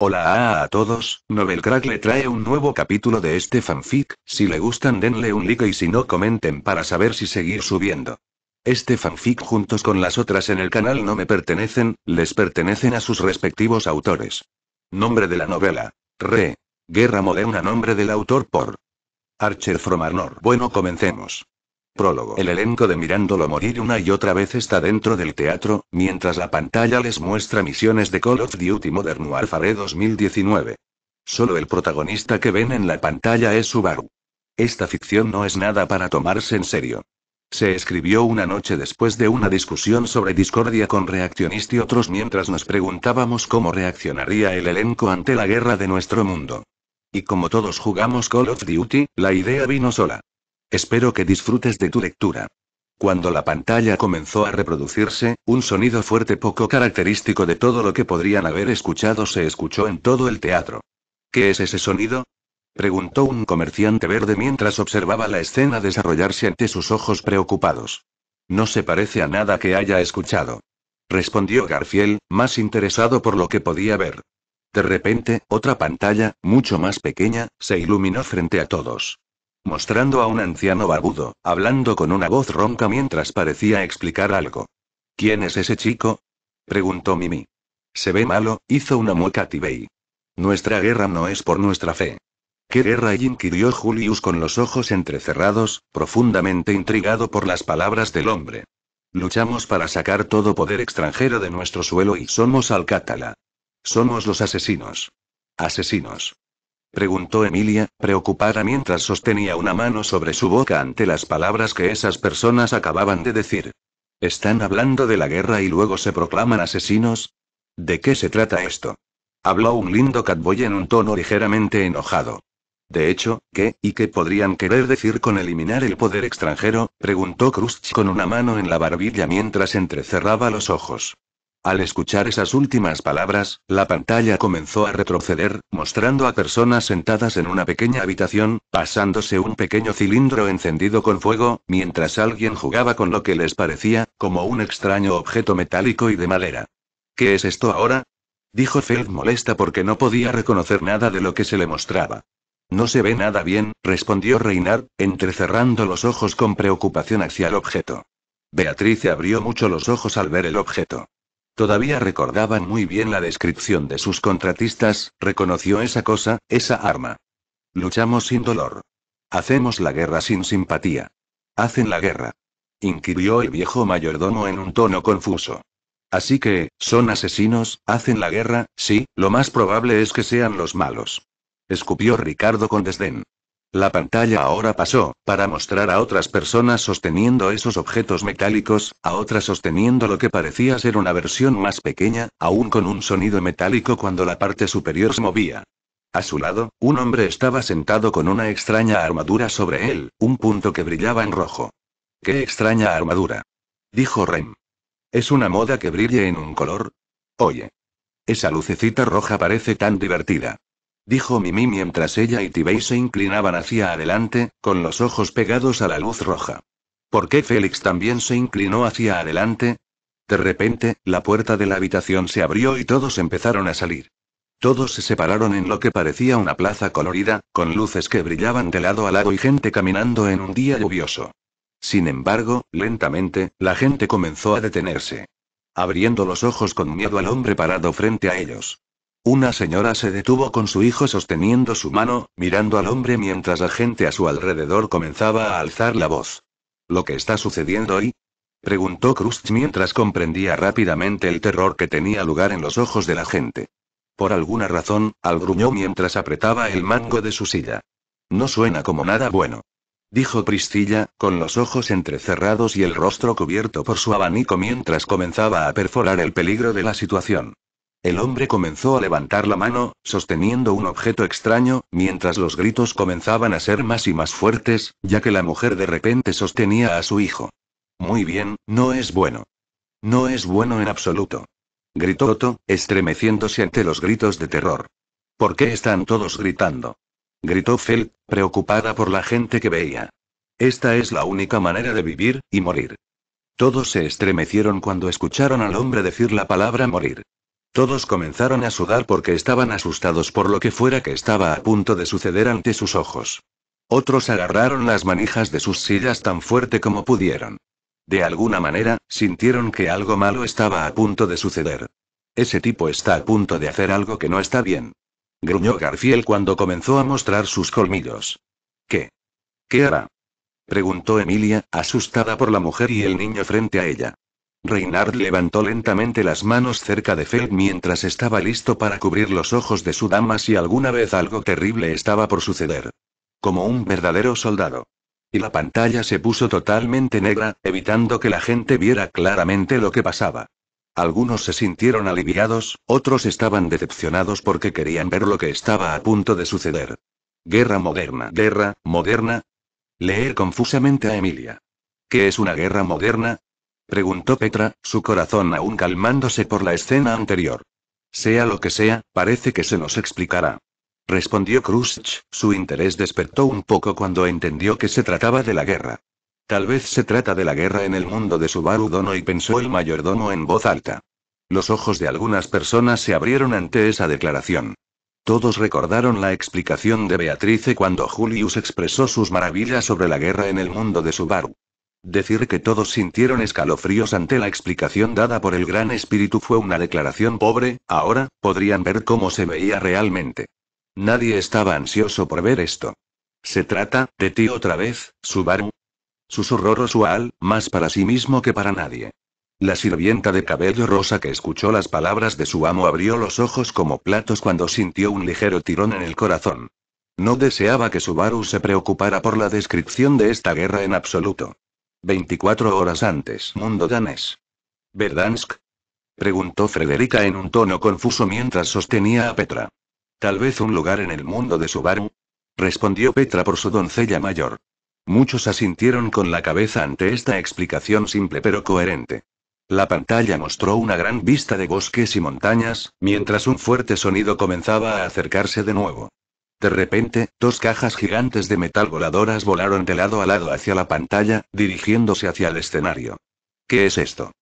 Hola a, todos, Novelcrack le trae un nuevo capítulo de este fanfic, si le gustan denle un like y si no comenten para saber si seguir subiendo. Este fanfic juntos con las otras en el canal no me pertenecen, les pertenecen a sus respectivos autores. Nombre de la novela. Re. Guerra moderna nombre del autor por. Archer from Bueno comencemos. Prólogo. El elenco de Mirándolo morir una y otra vez está dentro del teatro, mientras la pantalla les muestra misiones de Call of Duty Modern Warfare 2019. Solo el protagonista que ven en la pantalla es Subaru. Esta ficción no es nada para tomarse en serio. Se escribió una noche después de una discusión sobre discordia con reaccionistas y otros mientras nos preguntábamos cómo reaccionaría el elenco ante la guerra de nuestro mundo. Y como todos jugamos Call of Duty, la idea vino sola. Espero que disfrutes de tu lectura. Cuando la pantalla comenzó a reproducirse, un sonido fuerte poco característico de todo lo que podrían haber escuchado se escuchó en todo el teatro. ¿Qué es ese sonido? preguntó un comerciante verde mientras observaba la escena desarrollarse ante sus ojos preocupados. No se parece a nada que haya escuchado. Respondió Garfield, más interesado por lo que podía ver. De repente, otra pantalla, mucho más pequeña, se iluminó frente a todos mostrando a un anciano barbudo, hablando con una voz ronca mientras parecía explicar algo. ¿Quién es ese chico? preguntó Mimi. Se ve malo, hizo una mueca Tibey. Nuestra guerra no es por nuestra fe. ¿Qué guerra? inquirió Julius con los ojos entrecerrados, profundamente intrigado por las palabras del hombre. Luchamos para sacar todo poder extranjero de nuestro suelo y somos Alcatala. Somos los asesinos. Asesinos preguntó Emilia, preocupada mientras sostenía una mano sobre su boca ante las palabras que esas personas acababan de decir. ¿Están hablando de la guerra y luego se proclaman asesinos? ¿De qué se trata esto? Habló un lindo catboy en un tono ligeramente enojado. De hecho, ¿qué y qué podrían querer decir con eliminar el poder extranjero? preguntó Krusch con una mano en la barbilla mientras entrecerraba los ojos. Al escuchar esas últimas palabras, la pantalla comenzó a retroceder, mostrando a personas sentadas en una pequeña habitación, pasándose un pequeño cilindro encendido con fuego, mientras alguien jugaba con lo que les parecía, como un extraño objeto metálico y de madera. ¿Qué es esto ahora? dijo Feld molesta porque no podía reconocer nada de lo que se le mostraba. No se ve nada bien, respondió Reinar, entrecerrando los ojos con preocupación hacia el objeto. Beatriz abrió mucho los ojos al ver el objeto. Todavía recordaban muy bien la descripción de sus contratistas, reconoció esa cosa, esa arma. Luchamos sin dolor. Hacemos la guerra sin simpatía. Hacen la guerra. Inquirió el viejo mayordomo en un tono confuso. Así que, son asesinos, hacen la guerra, sí, lo más probable es que sean los malos. Escupió Ricardo con desdén. La pantalla ahora pasó, para mostrar a otras personas sosteniendo esos objetos metálicos, a otras sosteniendo lo que parecía ser una versión más pequeña, aún con un sonido metálico cuando la parte superior se movía. A su lado, un hombre estaba sentado con una extraña armadura sobre él, un punto que brillaba en rojo. ¡Qué extraña armadura! dijo Rem. ¿Es una moda que brille en un color? Oye. Esa lucecita roja parece tan divertida dijo Mimi mientras ella y Tibey se inclinaban hacia adelante, con los ojos pegados a la luz roja. ¿Por qué Félix también se inclinó hacia adelante? De repente, la puerta de la habitación se abrió y todos empezaron a salir. Todos se separaron en lo que parecía una plaza colorida, con luces que brillaban de lado a lado y gente caminando en un día lluvioso. Sin embargo, lentamente, la gente comenzó a detenerse. Abriendo los ojos con miedo al hombre parado frente a ellos. Una señora se detuvo con su hijo sosteniendo su mano, mirando al hombre mientras la gente a su alrededor comenzaba a alzar la voz. ¿Lo que está sucediendo hoy? preguntó Krust mientras comprendía rápidamente el terror que tenía lugar en los ojos de la gente. Por alguna razón, al gruñó mientras apretaba el mango de su silla. No suena como nada bueno. Dijo Priscilla, con los ojos entrecerrados y el rostro cubierto por su abanico mientras comenzaba a perforar el peligro de la situación. El hombre comenzó a levantar la mano, sosteniendo un objeto extraño, mientras los gritos comenzaban a ser más y más fuertes, ya que la mujer de repente sostenía a su hijo. Muy bien, no es bueno. No es bueno en absoluto. Gritó Otto, estremeciéndose ante los gritos de terror. ¿Por qué están todos gritando? Gritó Fel, preocupada por la gente que veía. Esta es la única manera de vivir, y morir. Todos se estremecieron cuando escucharon al hombre decir la palabra morir. Todos comenzaron a sudar porque estaban asustados por lo que fuera que estaba a punto de suceder ante sus ojos. Otros agarraron las manijas de sus sillas tan fuerte como pudieron. De alguna manera, sintieron que algo malo estaba a punto de suceder. Ese tipo está a punto de hacer algo que no está bien. Gruñó Garfield cuando comenzó a mostrar sus colmillos. ¿Qué? ¿Qué hará? Preguntó Emilia, asustada por la mujer y el niño frente a ella. Reinhard levantó lentamente las manos cerca de Feld mientras estaba listo para cubrir los ojos de su dama si alguna vez algo terrible estaba por suceder. Como un verdadero soldado. Y la pantalla se puso totalmente negra, evitando que la gente viera claramente lo que pasaba. Algunos se sintieron aliviados, otros estaban decepcionados porque querían ver lo que estaba a punto de suceder. Guerra moderna. Guerra, moderna. Leer confusamente a Emilia. ¿Qué es una guerra moderna? preguntó Petra, su corazón aún calmándose por la escena anterior. Sea lo que sea, parece que se nos explicará. Respondió Khrushchev, su interés despertó un poco cuando entendió que se trataba de la guerra. Tal vez se trata de la guerra en el mundo de Subaru Dono y pensó el mayordomo en voz alta. Los ojos de algunas personas se abrieron ante esa declaración. Todos recordaron la explicación de Beatrice cuando Julius expresó sus maravillas sobre la guerra en el mundo de Subaru. Decir que todos sintieron escalofríos ante la explicación dada por el Gran Espíritu fue una declaración pobre, ahora, podrían ver cómo se veía realmente. Nadie estaba ansioso por ver esto. ¿Se trata, de ti otra vez, Subaru? Susurró Rosual, más para sí mismo que para nadie. La sirvienta de cabello rosa que escuchó las palabras de su amo abrió los ojos como platos cuando sintió un ligero tirón en el corazón. No deseaba que Subaru se preocupara por la descripción de esta guerra en absoluto. 24 horas antes, mundo danés. ¿Verdansk? Preguntó Frederica en un tono confuso mientras sostenía a Petra. Tal vez un lugar en el mundo de Subaru. Respondió Petra por su doncella mayor. Muchos asintieron con la cabeza ante esta explicación simple pero coherente. La pantalla mostró una gran vista de bosques y montañas, mientras un fuerte sonido comenzaba a acercarse de nuevo. De repente, dos cajas gigantes de metal voladoras volaron de lado a lado hacia la pantalla, dirigiéndose hacia el escenario. ¿Qué es esto?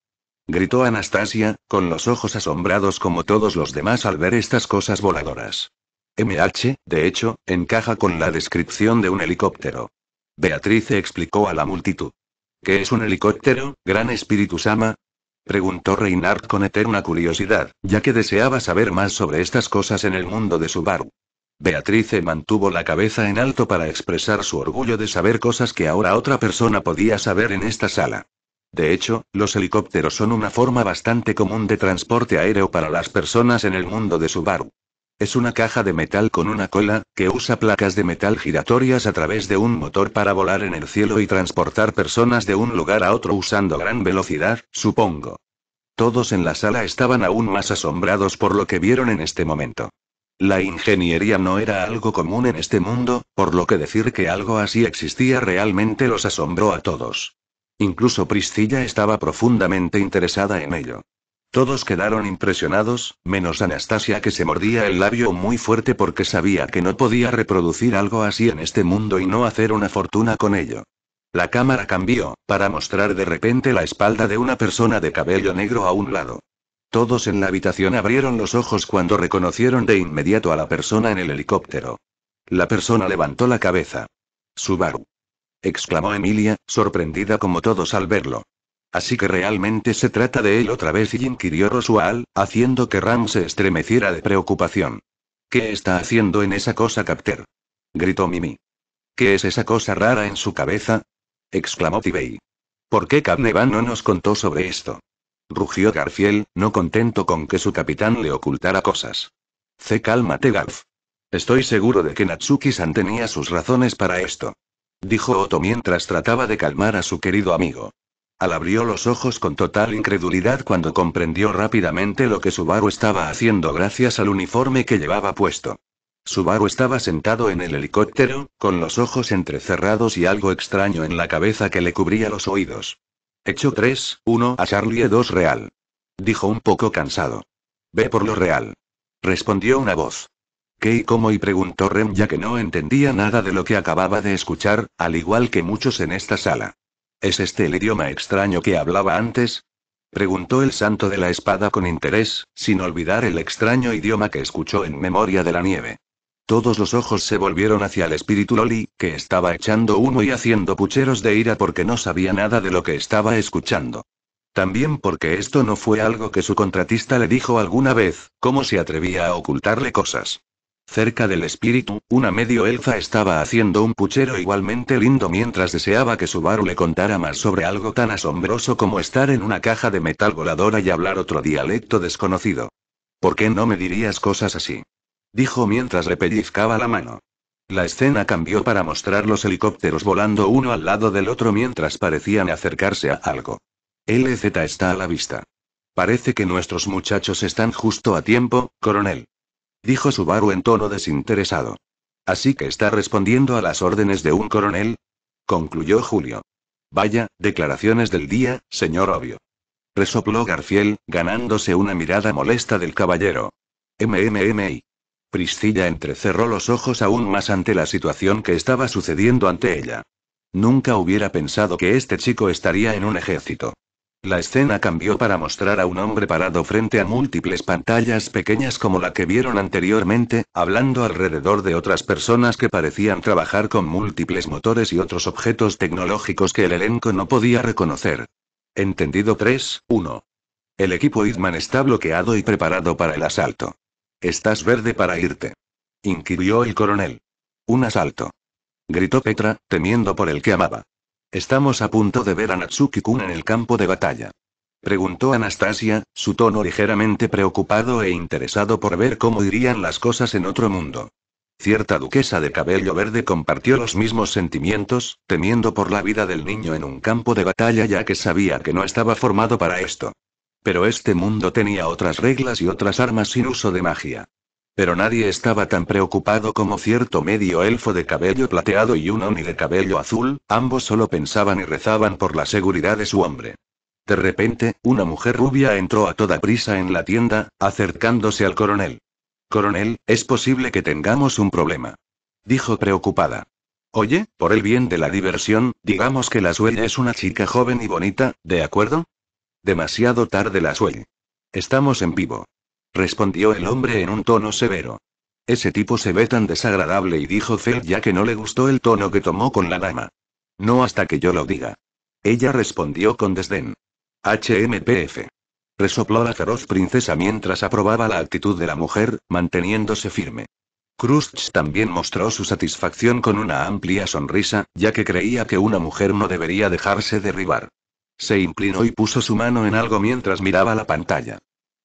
gritó Anastasia, con los ojos asombrados como todos los demás al ver estas cosas voladoras. MH, de hecho, encaja con la descripción de un helicóptero. Beatrice explicó a la multitud. ¿Qué es un helicóptero, gran espíritu Sama? Preguntó Reinhardt con eterna curiosidad, ya que deseaba saber más sobre estas cosas en el mundo de su Subaru. Beatrice mantuvo la cabeza en alto para expresar su orgullo de saber cosas que ahora otra persona podía saber en esta sala. De hecho, los helicópteros son una forma bastante común de transporte aéreo para las personas en el mundo de Subaru. Es una caja de metal con una cola, que usa placas de metal giratorias a través de un motor para volar en el cielo y transportar personas de un lugar a otro usando gran velocidad, supongo. Todos en la sala estaban aún más asombrados por lo que vieron en este momento. La ingeniería no era algo común en este mundo, por lo que decir que algo así existía realmente los asombró a todos. Incluso Priscilla estaba profundamente interesada en ello. Todos quedaron impresionados, menos Anastasia que se mordía el labio muy fuerte porque sabía que no podía reproducir algo así en este mundo y no hacer una fortuna con ello. La cámara cambió, para mostrar de repente la espalda de una persona de cabello negro a un lado. Todos en la habitación abrieron los ojos cuando reconocieron de inmediato a la persona en el helicóptero. La persona levantó la cabeza. Subaru. exclamó Emilia, sorprendida como todos al verlo. Así que realmente se trata de él otra vez y inquirió Rosual, haciendo que Ram se estremeciera de preocupación. ¿Qué está haciendo en esa cosa Capter? gritó Mimi. ¿Qué es esa cosa rara en su cabeza? exclamó Tibey. ¿Por qué Capnevan no nos contó sobre esto? rugió Garfield, no contento con que su capitán le ocultara cosas. C. Cálmate, Garf. Estoy seguro de que Natsuki-san tenía sus razones para esto. Dijo Otto mientras trataba de calmar a su querido amigo. Al abrió los ojos con total incredulidad cuando comprendió rápidamente lo que Subaru estaba haciendo gracias al uniforme que llevaba puesto. Subaru estaba sentado en el helicóptero, con los ojos entrecerrados y algo extraño en la cabeza que le cubría los oídos. Hecho 3, 1 a Charlie 2 Real. Dijo un poco cansado. Ve por lo real. Respondió una voz. ¿Qué y cómo? y preguntó Rem ya que no entendía nada de lo que acababa de escuchar, al igual que muchos en esta sala. ¿Es este el idioma extraño que hablaba antes? Preguntó el santo de la espada con interés, sin olvidar el extraño idioma que escuchó en memoria de la nieve. Todos los ojos se volvieron hacia el espíritu Loli, que estaba echando humo y haciendo pucheros de ira porque no sabía nada de lo que estaba escuchando. También porque esto no fue algo que su contratista le dijo alguna vez, cómo se atrevía a ocultarle cosas. Cerca del espíritu, una medio elfa estaba haciendo un puchero igualmente lindo mientras deseaba que Subaru le contara más sobre algo tan asombroso como estar en una caja de metal voladora y hablar otro dialecto desconocido. ¿Por qué no me dirías cosas así? dijo mientras repellizcaba la mano. La escena cambió para mostrar los helicópteros volando uno al lado del otro mientras parecían acercarse a algo. LZ está a la vista. Parece que nuestros muchachos están justo a tiempo, coronel. Dijo Subaru en tono desinteresado. Así que está respondiendo a las órdenes de un coronel. Concluyó Julio. Vaya, declaraciones del día, señor obvio. Resopló Garfiel, ganándose una mirada molesta del caballero. MMMI. Priscilla entrecerró los ojos aún más ante la situación que estaba sucediendo ante ella. Nunca hubiera pensado que este chico estaría en un ejército. La escena cambió para mostrar a un hombre parado frente a múltiples pantallas pequeñas como la que vieron anteriormente, hablando alrededor de otras personas que parecían trabajar con múltiples motores y otros objetos tecnológicos que el elenco no podía reconocer. Entendido 3, 1. El equipo Idman está bloqueado y preparado para el asalto. ¿Estás verde para irte? inquirió el coronel. Un asalto. Gritó Petra, temiendo por el que amaba. Estamos a punto de ver a Natsuki-kun en el campo de batalla. Preguntó Anastasia, su tono ligeramente preocupado e interesado por ver cómo irían las cosas en otro mundo. Cierta duquesa de cabello verde compartió los mismos sentimientos, temiendo por la vida del niño en un campo de batalla ya que sabía que no estaba formado para esto. Pero este mundo tenía otras reglas y otras armas sin uso de magia. Pero nadie estaba tan preocupado como cierto medio elfo de cabello plateado y un oni de cabello azul, ambos solo pensaban y rezaban por la seguridad de su hombre. De repente, una mujer rubia entró a toda prisa en la tienda, acercándose al coronel. Coronel, es posible que tengamos un problema. Dijo preocupada. Oye, por el bien de la diversión, digamos que la suya es una chica joven y bonita, ¿de acuerdo? Demasiado tarde la suel. Estamos en vivo. Respondió el hombre en un tono severo. Ese tipo se ve tan desagradable y dijo fel ya que no le gustó el tono que tomó con la dama. No hasta que yo lo diga. Ella respondió con desdén. HMPF. Resopló la feroz princesa mientras aprobaba la actitud de la mujer, manteniéndose firme. Krustz también mostró su satisfacción con una amplia sonrisa, ya que creía que una mujer no debería dejarse derribar. Se inclinó y puso su mano en algo mientras miraba la pantalla.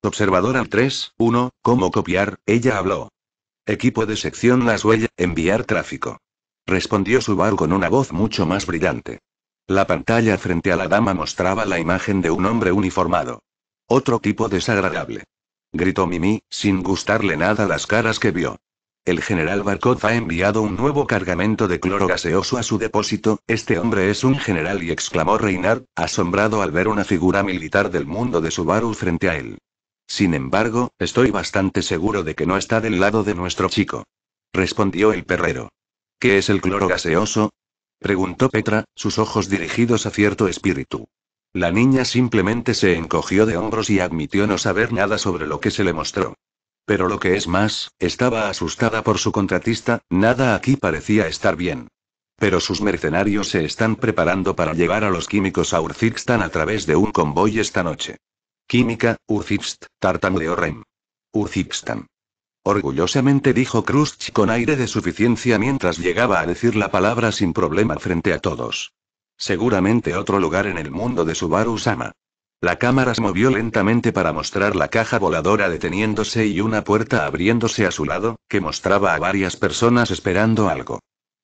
Observador al 3, 1, ¿cómo copiar? Ella habló. Equipo de sección Las Huellas, enviar tráfico. Respondió Subaru con una voz mucho más brillante. La pantalla frente a la dama mostraba la imagen de un hombre uniformado. Otro tipo desagradable. Gritó Mimi, sin gustarle nada las caras que vio. El general Barkov ha enviado un nuevo cargamento de cloro gaseoso a su depósito, este hombre es un general y exclamó Reinar, asombrado al ver una figura militar del mundo de Subaru frente a él. Sin embargo, estoy bastante seguro de que no está del lado de nuestro chico. Respondió el perrero. ¿Qué es el cloro gaseoso? Preguntó Petra, sus ojos dirigidos a cierto espíritu. La niña simplemente se encogió de hombros y admitió no saber nada sobre lo que se le mostró. Pero lo que es más, estaba asustada por su contratista, nada aquí parecía estar bien. Pero sus mercenarios se están preparando para llevar a los químicos a Urzikstan a través de un convoy esta noche. Química, Urzikst, de Rem. Urzikstan. Orgullosamente dijo Krusch con aire de suficiencia mientras llegaba a decir la palabra sin problema frente a todos. Seguramente otro lugar en el mundo de Subaru Sama. La cámara se movió lentamente para mostrar la caja voladora deteniéndose y una puerta abriéndose a su lado, que mostraba a varias personas esperando algo.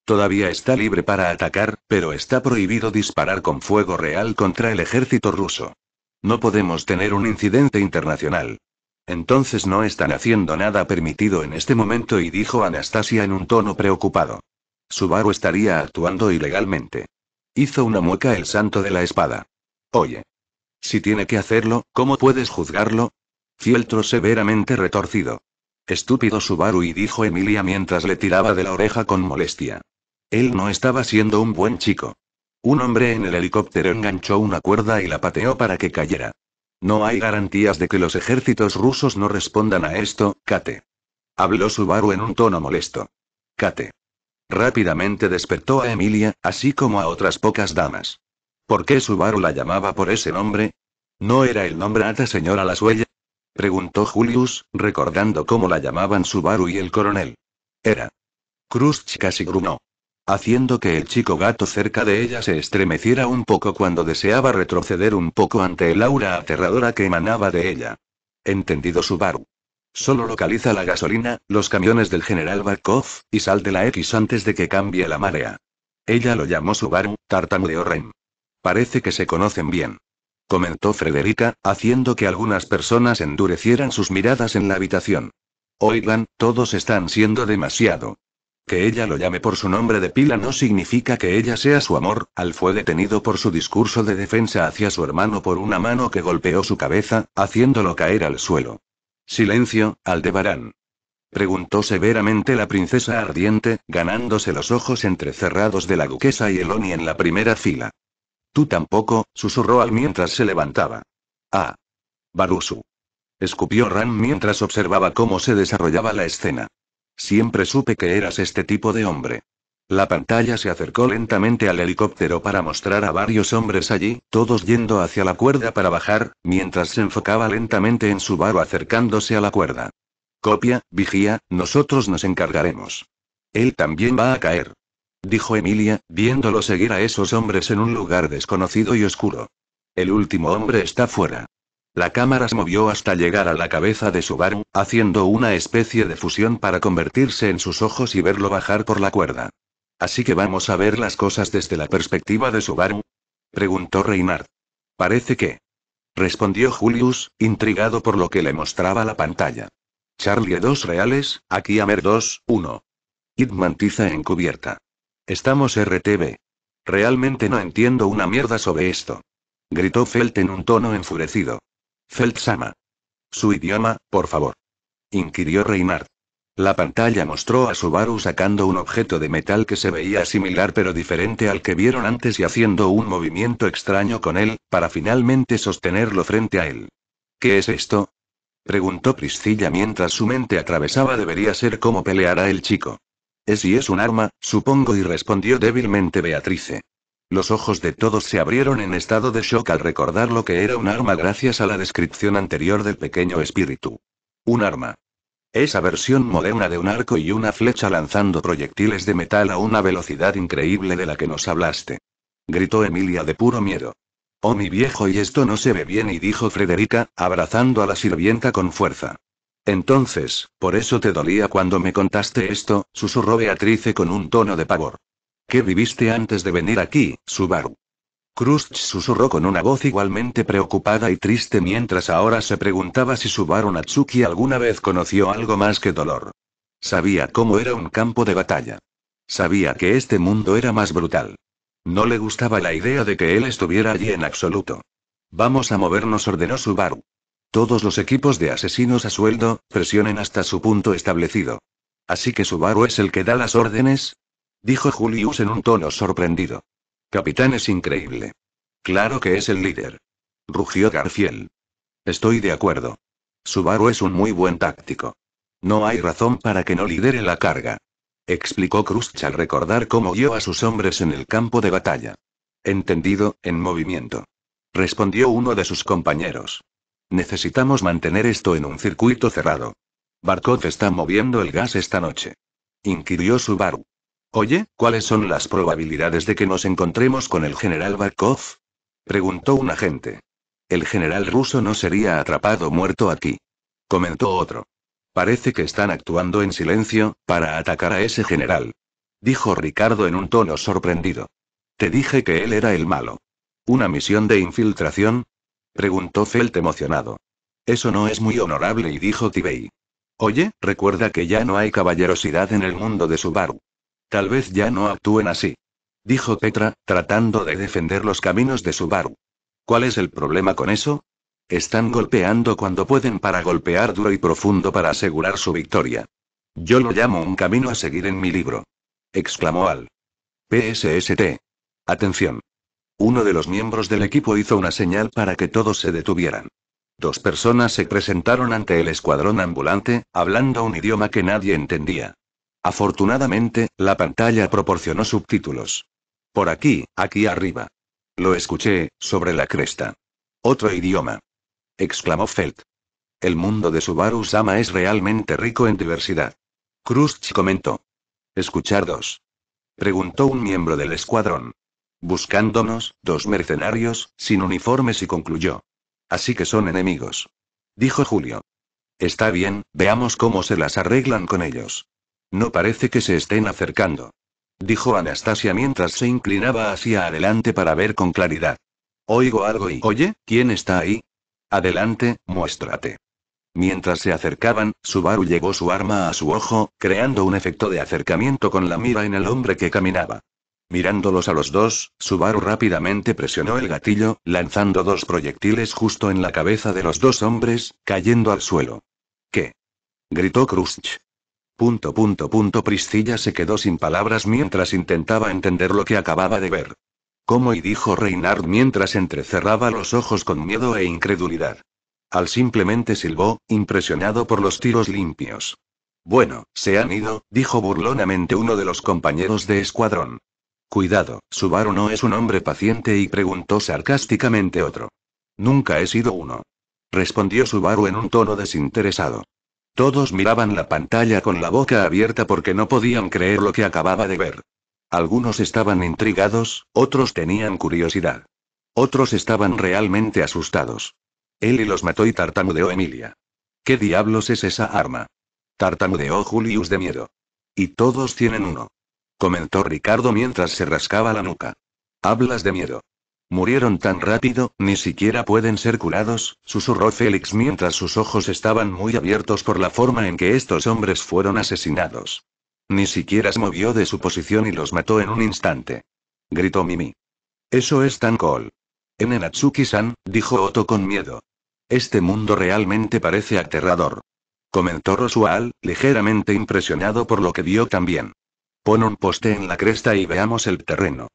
Todavía está libre para atacar, pero está prohibido disparar con fuego real contra el ejército ruso. No podemos tener un incidente internacional. Entonces no están haciendo nada permitido en este momento y dijo Anastasia en un tono preocupado. Subaru estaría actuando ilegalmente. Hizo una mueca el santo de la espada. Oye. Si tiene que hacerlo, ¿cómo puedes juzgarlo? Fieltro severamente retorcido. Estúpido Subaru y dijo Emilia mientras le tiraba de la oreja con molestia. Él no estaba siendo un buen chico. Un hombre en el helicóptero enganchó una cuerda y la pateó para que cayera. No hay garantías de que los ejércitos rusos no respondan a esto, Kate. Habló Subaru en un tono molesto. Kate. Rápidamente despertó a Emilia, así como a otras pocas damas. ¿Por qué Subaru la llamaba por ese nombre? ¿No era el nombre Ata señora la suella? Preguntó Julius, recordando cómo la llamaban Subaru y el coronel. Era. Krusch casi grunó. Haciendo que el chico gato cerca de ella se estremeciera un poco cuando deseaba retroceder un poco ante el aura aterradora que emanaba de ella. Entendido Subaru. Solo localiza la gasolina, los camiones del general Barkov, y sal de la X antes de que cambie la marea. Ella lo llamó Subaru, de Rem. Parece que se conocen bien. Comentó Frederica, haciendo que algunas personas endurecieran sus miradas en la habitación. Oigan, todos están siendo demasiado. Que ella lo llame por su nombre de pila no significa que ella sea su amor. Al fue detenido por su discurso de defensa hacia su hermano por una mano que golpeó su cabeza, haciéndolo caer al suelo. Silencio, Aldebarán. Preguntó severamente la princesa ardiente, ganándose los ojos entrecerrados de la duquesa y Eloni en la primera fila. Tú tampoco, susurró Al mientras se levantaba. Ah. Barusu. Escupió Ran mientras observaba cómo se desarrollaba la escena. Siempre supe que eras este tipo de hombre. La pantalla se acercó lentamente al helicóptero para mostrar a varios hombres allí, todos yendo hacia la cuerda para bajar, mientras se enfocaba lentamente en su baro acercándose a la cuerda. Copia, vigía, nosotros nos encargaremos. Él también va a caer dijo Emilia, viéndolo seguir a esos hombres en un lugar desconocido y oscuro. El último hombre está fuera. La cámara se movió hasta llegar a la cabeza de Subaru, haciendo una especie de fusión para convertirse en sus ojos y verlo bajar por la cuerda. Así que vamos a ver las cosas desde la perspectiva de Subaru? preguntó Reynard. Parece que. respondió Julius, intrigado por lo que le mostraba la pantalla. Charlie dos reales, aquí Amer 2, uno. Id mantiza encubierta. Estamos RTV. Realmente no entiendo una mierda sobre esto. Gritó Felt en un tono enfurecido. Felt-sama. Su idioma, por favor. Inquirió Reinhardt. La pantalla mostró a Subaru sacando un objeto de metal que se veía similar pero diferente al que vieron antes y haciendo un movimiento extraño con él, para finalmente sostenerlo frente a él. ¿Qué es esto? preguntó Priscilla mientras su mente atravesaba debería ser cómo peleará el chico. Es y es un arma, supongo, y respondió débilmente Beatrice. Los ojos de todos se abrieron en estado de shock al recordar lo que era un arma gracias a la descripción anterior del pequeño espíritu. Un arma. Esa versión moderna de un arco y una flecha lanzando proyectiles de metal a una velocidad increíble de la que nos hablaste. Gritó Emilia de puro miedo. Oh mi viejo y esto no se ve bien y dijo Frederica, abrazando a la sirvienta con fuerza. Entonces, por eso te dolía cuando me contaste esto, susurró Beatrice con un tono de pavor. ¿Qué viviste antes de venir aquí, Subaru? Krust susurró con una voz igualmente preocupada y triste mientras ahora se preguntaba si Subaru Natsuki alguna vez conoció algo más que dolor. Sabía cómo era un campo de batalla. Sabía que este mundo era más brutal. No le gustaba la idea de que él estuviera allí en absoluto. Vamos a movernos, ordenó Subaru. Todos los equipos de asesinos a sueldo, presionen hasta su punto establecido. Así que Subaru es el que da las órdenes? Dijo Julius en un tono sorprendido. Capitán es increíble. Claro que es el líder. Rugió Garfiel. Estoy de acuerdo. Subaru es un muy buen táctico. No hay razón para que no lidere la carga. Explicó Krusch al recordar cómo guió a sus hombres en el campo de batalla. Entendido, en movimiento. Respondió uno de sus compañeros. Necesitamos mantener esto en un circuito cerrado. Barkov está moviendo el gas esta noche. Inquirió Subaru. Oye, ¿cuáles son las probabilidades de que nos encontremos con el general Barkov? Preguntó un agente. El general ruso no sería atrapado muerto aquí. Comentó otro. Parece que están actuando en silencio, para atacar a ese general. Dijo Ricardo en un tono sorprendido. Te dije que él era el malo. Una misión de infiltración, Preguntó Felt emocionado. Eso no es muy honorable y dijo Tibey. Oye, recuerda que ya no hay caballerosidad en el mundo de Subaru. Tal vez ya no actúen así. Dijo Petra, tratando de defender los caminos de Subaru. ¿Cuál es el problema con eso? Están golpeando cuando pueden para golpear duro y profundo para asegurar su victoria. Yo lo llamo un camino a seguir en mi libro. Exclamó Al. PSST. Atención. Uno de los miembros del equipo hizo una señal para que todos se detuvieran. Dos personas se presentaron ante el escuadrón ambulante, hablando un idioma que nadie entendía. Afortunadamente, la pantalla proporcionó subtítulos. Por aquí, aquí arriba. Lo escuché, sobre la cresta. Otro idioma. Exclamó Felt. El mundo de Subaru-sama es realmente rico en diversidad. Krusch comentó. Escuchar dos. Preguntó un miembro del escuadrón. Buscándonos, dos mercenarios, sin uniformes y concluyó. Así que son enemigos. Dijo Julio. Está bien, veamos cómo se las arreglan con ellos. No parece que se estén acercando. Dijo Anastasia mientras se inclinaba hacia adelante para ver con claridad. Oigo algo y... Oye, ¿quién está ahí? Adelante, muéstrate. Mientras se acercaban, Subaru llevó su arma a su ojo, creando un efecto de acercamiento con la mira en el hombre que caminaba. Mirándolos a los dos, Subaru rápidamente presionó el gatillo, lanzando dos proyectiles justo en la cabeza de los dos hombres, cayendo al suelo. ¿Qué? gritó Krusch. Punto punto punto Priscilla se quedó sin palabras mientras intentaba entender lo que acababa de ver. ¿Cómo? y dijo Reinhard mientras entrecerraba los ojos con miedo e incredulidad. Al simplemente silbó, impresionado por los tiros limpios. Bueno, se han ido, dijo burlonamente uno de los compañeros de escuadrón. Cuidado, Subaru no es un hombre paciente y preguntó sarcásticamente otro. Nunca he sido uno. Respondió Subaru en un tono desinteresado. Todos miraban la pantalla con la boca abierta porque no podían creer lo que acababa de ver. Algunos estaban intrigados, otros tenían curiosidad. Otros estaban realmente asustados. Él y los mató y tartamudeó Emilia. ¿Qué diablos es esa arma? Tartamudeó Julius de miedo. Y todos tienen uno comentó Ricardo mientras se rascaba la nuca. Hablas de miedo. Murieron tan rápido, ni siquiera pueden ser curados, susurró Félix mientras sus ojos estaban muy abiertos por la forma en que estos hombres fueron asesinados. Ni siquiera se movió de su posición y los mató en un instante. Gritó Mimi. Eso es tan cool. En enatsuki san dijo Otto con miedo. Este mundo realmente parece aterrador. Comentó Rosual, ligeramente impresionado por lo que vio también. Pon un poste en la cresta y veamos el terreno.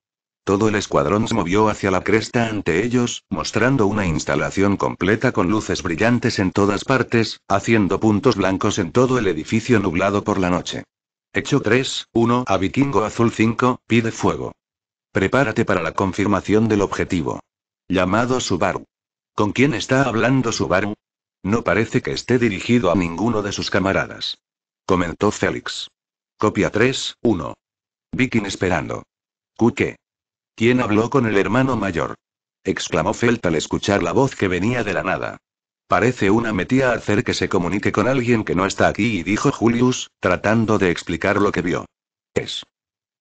Todo el escuadrón se movió hacia la cresta ante ellos, mostrando una instalación completa con luces brillantes en todas partes, haciendo puntos blancos en todo el edificio nublado por la noche. Hecho 3, 1 a Vikingo Azul 5, pide fuego. Prepárate para la confirmación del objetivo. Llamado Subaru. ¿Con quién está hablando Subaru? No parece que esté dirigido a ninguno de sus camaradas. Comentó Félix. Copia 3, 1. Viking esperando. ¿Qué? ¿Quién habló con el hermano mayor? exclamó Felt al escuchar la voz que venía de la nada. Parece una metía hacer que se comunique con alguien que no está aquí, y dijo Julius, tratando de explicar lo que vio. Es.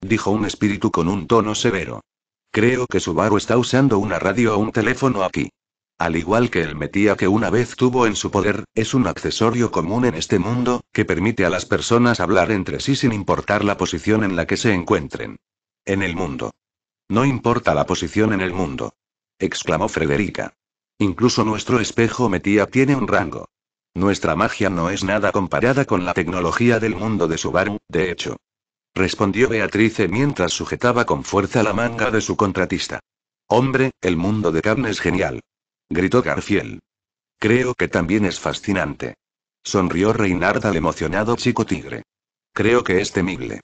Dijo un espíritu con un tono severo. Creo que su Subaru está usando una radio o un teléfono aquí. Al igual que el metía que una vez tuvo en su poder, es un accesorio común en este mundo, que permite a las personas hablar entre sí sin importar la posición en la que se encuentren. En el mundo. No importa la posición en el mundo. Exclamó Frederica. Incluso nuestro espejo metía tiene un rango. Nuestra magia no es nada comparada con la tecnología del mundo de Subaru, de hecho. Respondió Beatrice mientras sujetaba con fuerza la manga de su contratista. Hombre, el mundo de carne es genial gritó Garfiel. Creo que también es fascinante. Sonrió Reinarda al emocionado chico tigre. Creo que es temible.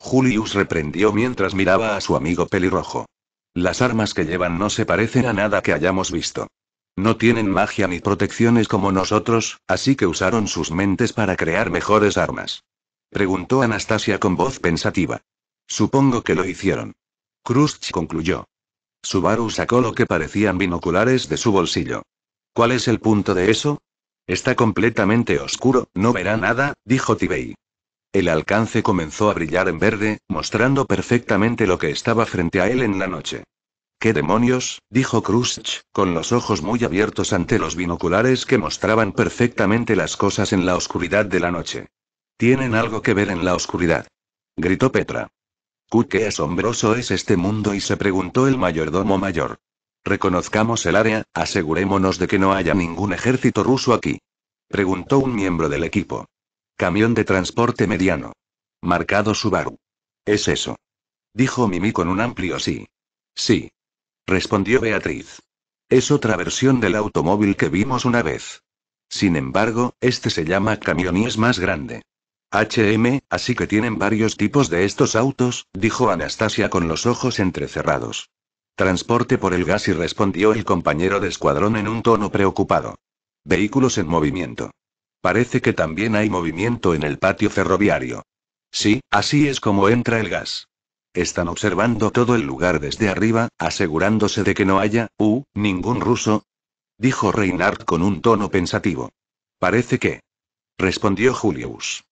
Julius reprendió mientras miraba a su amigo pelirrojo. Las armas que llevan no se parecen a nada que hayamos visto. No tienen magia ni protecciones como nosotros, así que usaron sus mentes para crear mejores armas. Preguntó Anastasia con voz pensativa. Supongo que lo hicieron. Krusch concluyó. Subaru sacó lo que parecían binoculares de su bolsillo. ¿Cuál es el punto de eso? Está completamente oscuro, no verá nada, dijo Tibei. El alcance comenzó a brillar en verde, mostrando perfectamente lo que estaba frente a él en la noche. ¿Qué demonios? dijo Krusch, con los ojos muy abiertos ante los binoculares que mostraban perfectamente las cosas en la oscuridad de la noche. Tienen algo que ver en la oscuridad. Gritó Petra qué asombroso es este mundo! y se preguntó el mayordomo mayor. Reconozcamos el área, asegurémonos de que no haya ningún ejército ruso aquí. Preguntó un miembro del equipo. Camión de transporte mediano. Marcado Subaru. Es eso. Dijo Mimi con un amplio sí. Sí. Respondió Beatriz. Es otra versión del automóvil que vimos una vez. Sin embargo, este se llama camión y es más grande. HM, así que tienen varios tipos de estos autos, dijo Anastasia con los ojos entrecerrados. Transporte por el gas y respondió el compañero de escuadrón en un tono preocupado. Vehículos en movimiento. Parece que también hay movimiento en el patio ferroviario. Sí, así es como entra el gas. Están observando todo el lugar desde arriba, asegurándose de que no haya, uh, ningún ruso. Dijo Reinhardt con un tono pensativo. Parece que. Respondió Julius.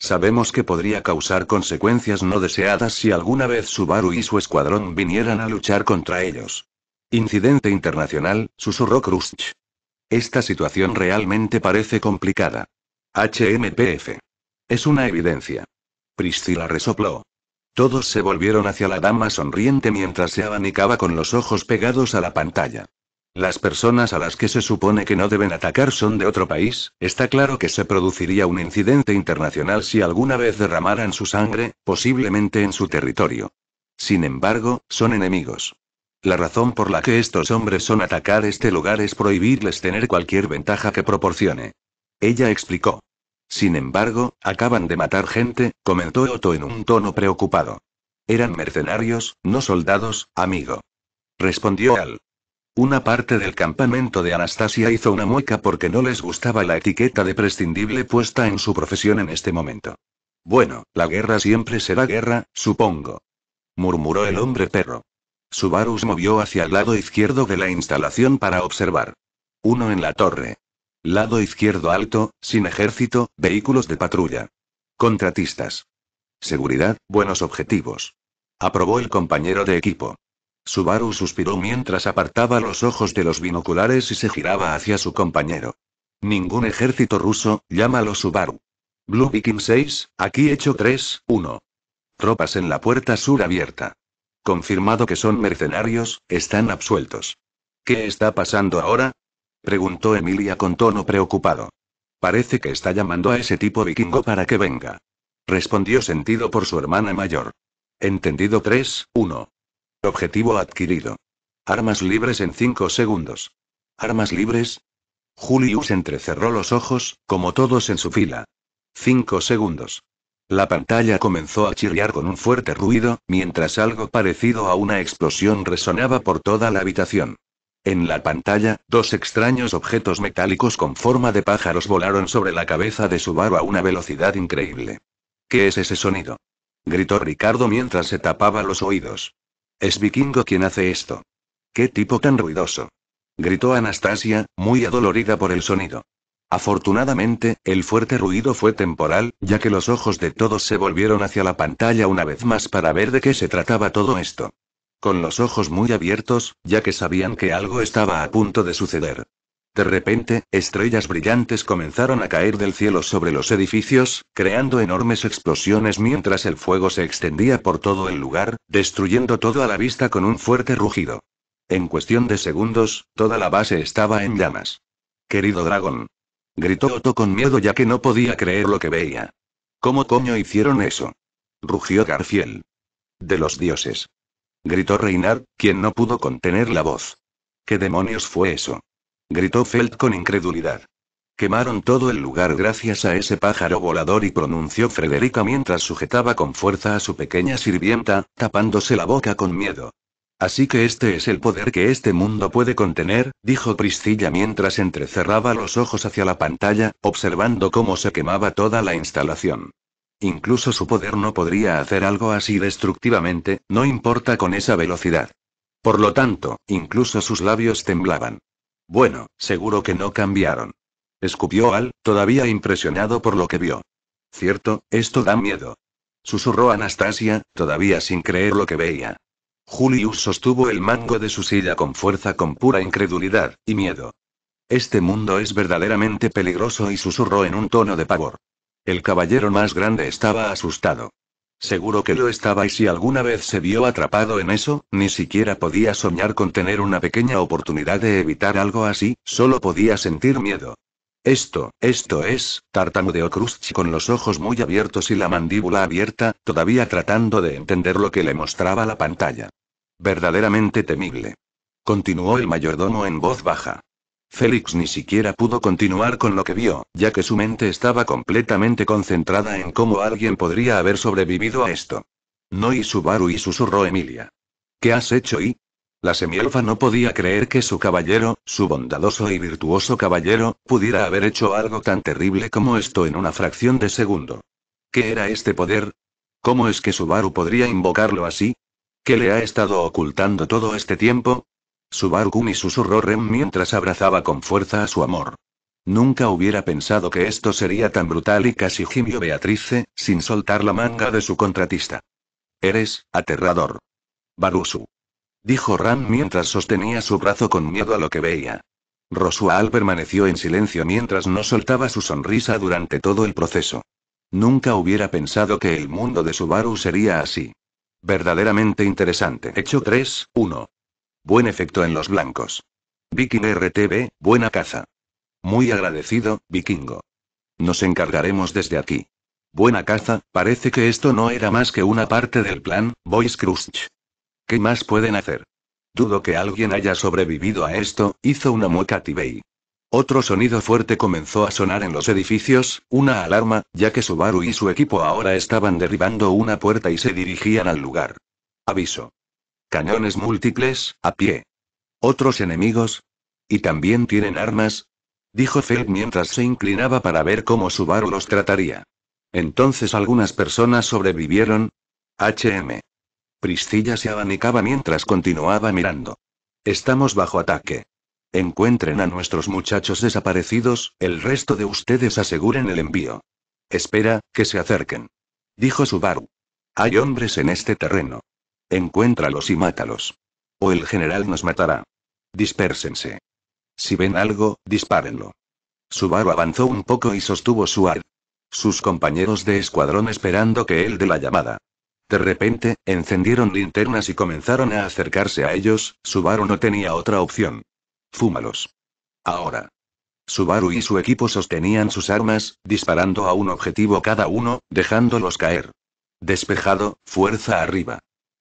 Sabemos que podría causar consecuencias no deseadas si alguna vez Subaru y su escuadrón vinieran a luchar contra ellos. Incidente internacional, susurró Krusch. Esta situación realmente parece complicada. HMPF. Es una evidencia. Priscila resopló. Todos se volvieron hacia la dama sonriente mientras se abanicaba con los ojos pegados a la pantalla. Las personas a las que se supone que no deben atacar son de otro país, está claro que se produciría un incidente internacional si alguna vez derramaran su sangre, posiblemente en su territorio. Sin embargo, son enemigos. La razón por la que estos hombres son atacar este lugar es prohibirles tener cualquier ventaja que proporcione. Ella explicó. Sin embargo, acaban de matar gente, comentó Otto en un tono preocupado. Eran mercenarios, no soldados, amigo. Respondió Al. Una parte del campamento de Anastasia hizo una mueca porque no les gustaba la etiqueta de prescindible puesta en su profesión en este momento. Bueno, la guerra siempre será guerra, supongo. Murmuró el hombre perro. Subarus movió hacia el lado izquierdo de la instalación para observar. Uno en la torre. Lado izquierdo alto, sin ejército, vehículos de patrulla. Contratistas. Seguridad, buenos objetivos. Aprobó el compañero de equipo. Subaru suspiró mientras apartaba los ojos de los binoculares y se giraba hacia su compañero. Ningún ejército ruso, llámalo Subaru. Blue Viking 6, aquí hecho 3, 1. Tropas en la puerta sur abierta. Confirmado que son mercenarios, están absueltos. ¿Qué está pasando ahora? preguntó Emilia con tono preocupado. Parece que está llamando a ese tipo vikingo para que venga. Respondió sentido por su hermana mayor. Entendido 3, 1. Objetivo adquirido. Armas libres en cinco segundos. ¿Armas libres? Julius entrecerró los ojos, como todos en su fila. Cinco segundos. La pantalla comenzó a chirriar con un fuerte ruido, mientras algo parecido a una explosión resonaba por toda la habitación. En la pantalla, dos extraños objetos metálicos con forma de pájaros volaron sobre la cabeza de su Subaru a una velocidad increíble. ¿Qué es ese sonido? gritó Ricardo mientras se tapaba los oídos. Es Vikingo quien hace esto. ¡Qué tipo tan ruidoso! gritó Anastasia, muy adolorida por el sonido. Afortunadamente, el fuerte ruido fue temporal, ya que los ojos de todos se volvieron hacia la pantalla una vez más para ver de qué se trataba todo esto. Con los ojos muy abiertos, ya que sabían que algo estaba a punto de suceder. De repente, estrellas brillantes comenzaron a caer del cielo sobre los edificios, creando enormes explosiones mientras el fuego se extendía por todo el lugar, destruyendo todo a la vista con un fuerte rugido. En cuestión de segundos, toda la base estaba en llamas. Querido dragón. Gritó Otto con miedo ya que no podía creer lo que veía. ¿Cómo coño hicieron eso? Rugió Garfiel. De los dioses. Gritó Reinar, quien no pudo contener la voz. ¿Qué demonios fue eso? gritó Felt con incredulidad. Quemaron todo el lugar gracias a ese pájaro volador y pronunció Frederica mientras sujetaba con fuerza a su pequeña sirvienta, tapándose la boca con miedo. Así que este es el poder que este mundo puede contener, dijo Priscilla mientras entrecerraba los ojos hacia la pantalla, observando cómo se quemaba toda la instalación. Incluso su poder no podría hacer algo así destructivamente, no importa con esa velocidad. Por lo tanto, incluso sus labios temblaban. Bueno, seguro que no cambiaron. Escupió Al, todavía impresionado por lo que vio. Cierto, esto da miedo. Susurró Anastasia, todavía sin creer lo que veía. Julius sostuvo el mango de su silla con fuerza con pura incredulidad, y miedo. Este mundo es verdaderamente peligroso y susurró en un tono de pavor. El caballero más grande estaba asustado. Seguro que lo estaba y si alguna vez se vio atrapado en eso, ni siquiera podía soñar con tener una pequeña oportunidad de evitar algo así, solo podía sentir miedo. Esto, esto es, tartamudeó Krusch con los ojos muy abiertos y la mandíbula abierta, todavía tratando de entender lo que le mostraba la pantalla. Verdaderamente temible. Continuó el mayordomo en voz baja. Félix ni siquiera pudo continuar con lo que vio, ya que su mente estaba completamente concentrada en cómo alguien podría haber sobrevivido a esto. No y Subaru y susurró Emilia. ¿Qué has hecho y? La semielfa no podía creer que su caballero, su bondadoso y virtuoso caballero, pudiera haber hecho algo tan terrible como esto en una fracción de segundo. ¿Qué era este poder? ¿Cómo es que Subaru podría invocarlo así? ¿Qué le ha estado ocultando todo este tiempo? Subaru Kumi susurró Ren mientras abrazaba con fuerza a su amor. Nunca hubiera pensado que esto sería tan brutal y casi gimió Beatrice, sin soltar la manga de su contratista. Eres, aterrador. Barusu. Dijo Ram mientras sostenía su brazo con miedo a lo que veía. Rosual permaneció en silencio mientras no soltaba su sonrisa durante todo el proceso. Nunca hubiera pensado que el mundo de Subaru sería así. Verdaderamente interesante. Hecho 3, 1. Buen efecto en los blancos. Viking RTV, buena caza. Muy agradecido, vikingo. Nos encargaremos desde aquí. Buena caza, parece que esto no era más que una parte del plan, Boy Crunch. ¿Qué más pueden hacer? Dudo que alguien haya sobrevivido a esto, hizo una mueca TV. Otro sonido fuerte comenzó a sonar en los edificios, una alarma, ya que Subaru y su equipo ahora estaban derribando una puerta y se dirigían al lugar. Aviso cañones múltiples, a pie. ¿Otros enemigos? ¿Y también tienen armas? Dijo Feld mientras se inclinaba para ver cómo Subaru los trataría. Entonces algunas personas sobrevivieron. HM. Priscilla se abanicaba mientras continuaba mirando. Estamos bajo ataque. Encuentren a nuestros muchachos desaparecidos, el resto de ustedes aseguren el envío. Espera, que se acerquen. Dijo Subaru. Hay hombres en este terreno. Encuéntralos y mátalos. O el general nos matará. Dispérsense. Si ven algo, dispárenlo. Subaru avanzó un poco y sostuvo su ar. Sus compañeros de escuadrón esperando que él dé la llamada. De repente, encendieron linternas y comenzaron a acercarse a ellos, Subaru no tenía otra opción. Fúmalos. Ahora. Subaru y su equipo sostenían sus armas, disparando a un objetivo cada uno, dejándolos caer. Despejado, fuerza arriba.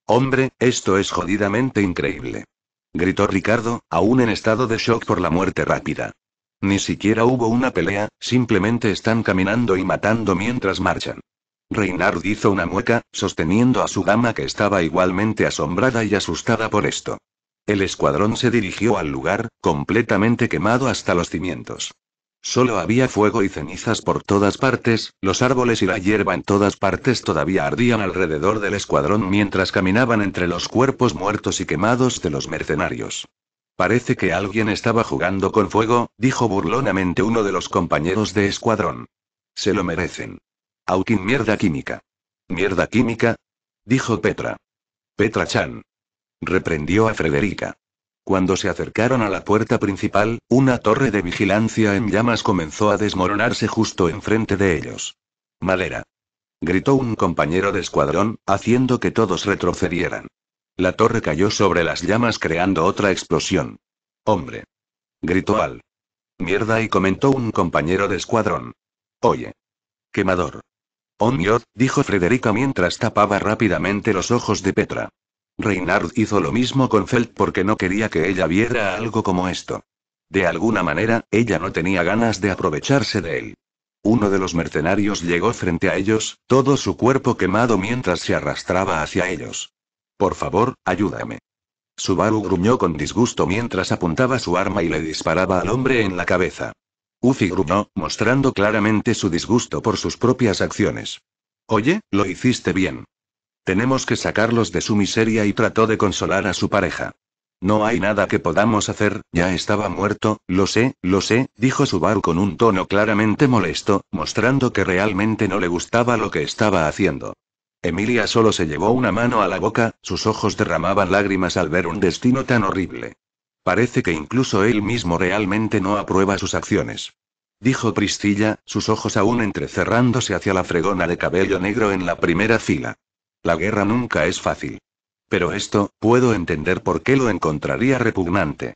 Hombre, esto es jodidamente increíble. Gritó Ricardo, aún en estado de shock por la muerte rápida. Ni siquiera hubo una pelea, simplemente están caminando y matando mientras marchan. Reynard hizo una mueca, sosteniendo a su dama que estaba igualmente asombrada y asustada por esto. El escuadrón se dirigió al lugar, completamente quemado hasta los cimientos. Solo había fuego y cenizas por todas partes, los árboles y la hierba en todas partes todavía ardían alrededor del escuadrón mientras caminaban entre los cuerpos muertos y quemados de los mercenarios. Parece que alguien estaba jugando con fuego, dijo burlonamente uno de los compañeros de escuadrón. Se lo merecen. Aukin mierda química. ¿Mierda química? dijo Petra. Petra Chan. Reprendió a Frederica. Cuando se acercaron a la puerta principal, una torre de vigilancia en llamas comenzó a desmoronarse justo enfrente de ellos. Madera. Gritó un compañero de escuadrón, haciendo que todos retrocedieran. La torre cayó sobre las llamas creando otra explosión. Hombre. Gritó Al. Mierda y comentó un compañero de escuadrón. Oye. Quemador. Oh, dijo Frederica mientras tapaba rápidamente los ojos de Petra. Reynard hizo lo mismo con Felt porque no quería que ella viera algo como esto. De alguna manera, ella no tenía ganas de aprovecharse de él. Uno de los mercenarios llegó frente a ellos, todo su cuerpo quemado mientras se arrastraba hacia ellos. Por favor, ayúdame. Subaru gruñó con disgusto mientras apuntaba su arma y le disparaba al hombre en la cabeza. Uzi gruñó, mostrando claramente su disgusto por sus propias acciones. Oye, lo hiciste bien. Tenemos que sacarlos de su miseria y trató de consolar a su pareja. No hay nada que podamos hacer, ya estaba muerto, lo sé, lo sé, dijo Subaru con un tono claramente molesto, mostrando que realmente no le gustaba lo que estaba haciendo. Emilia solo se llevó una mano a la boca, sus ojos derramaban lágrimas al ver un destino tan horrible. Parece que incluso él mismo realmente no aprueba sus acciones. Dijo Priscilla, sus ojos aún entrecerrándose hacia la fregona de cabello negro en la primera fila. La guerra nunca es fácil. Pero esto, puedo entender por qué lo encontraría repugnante.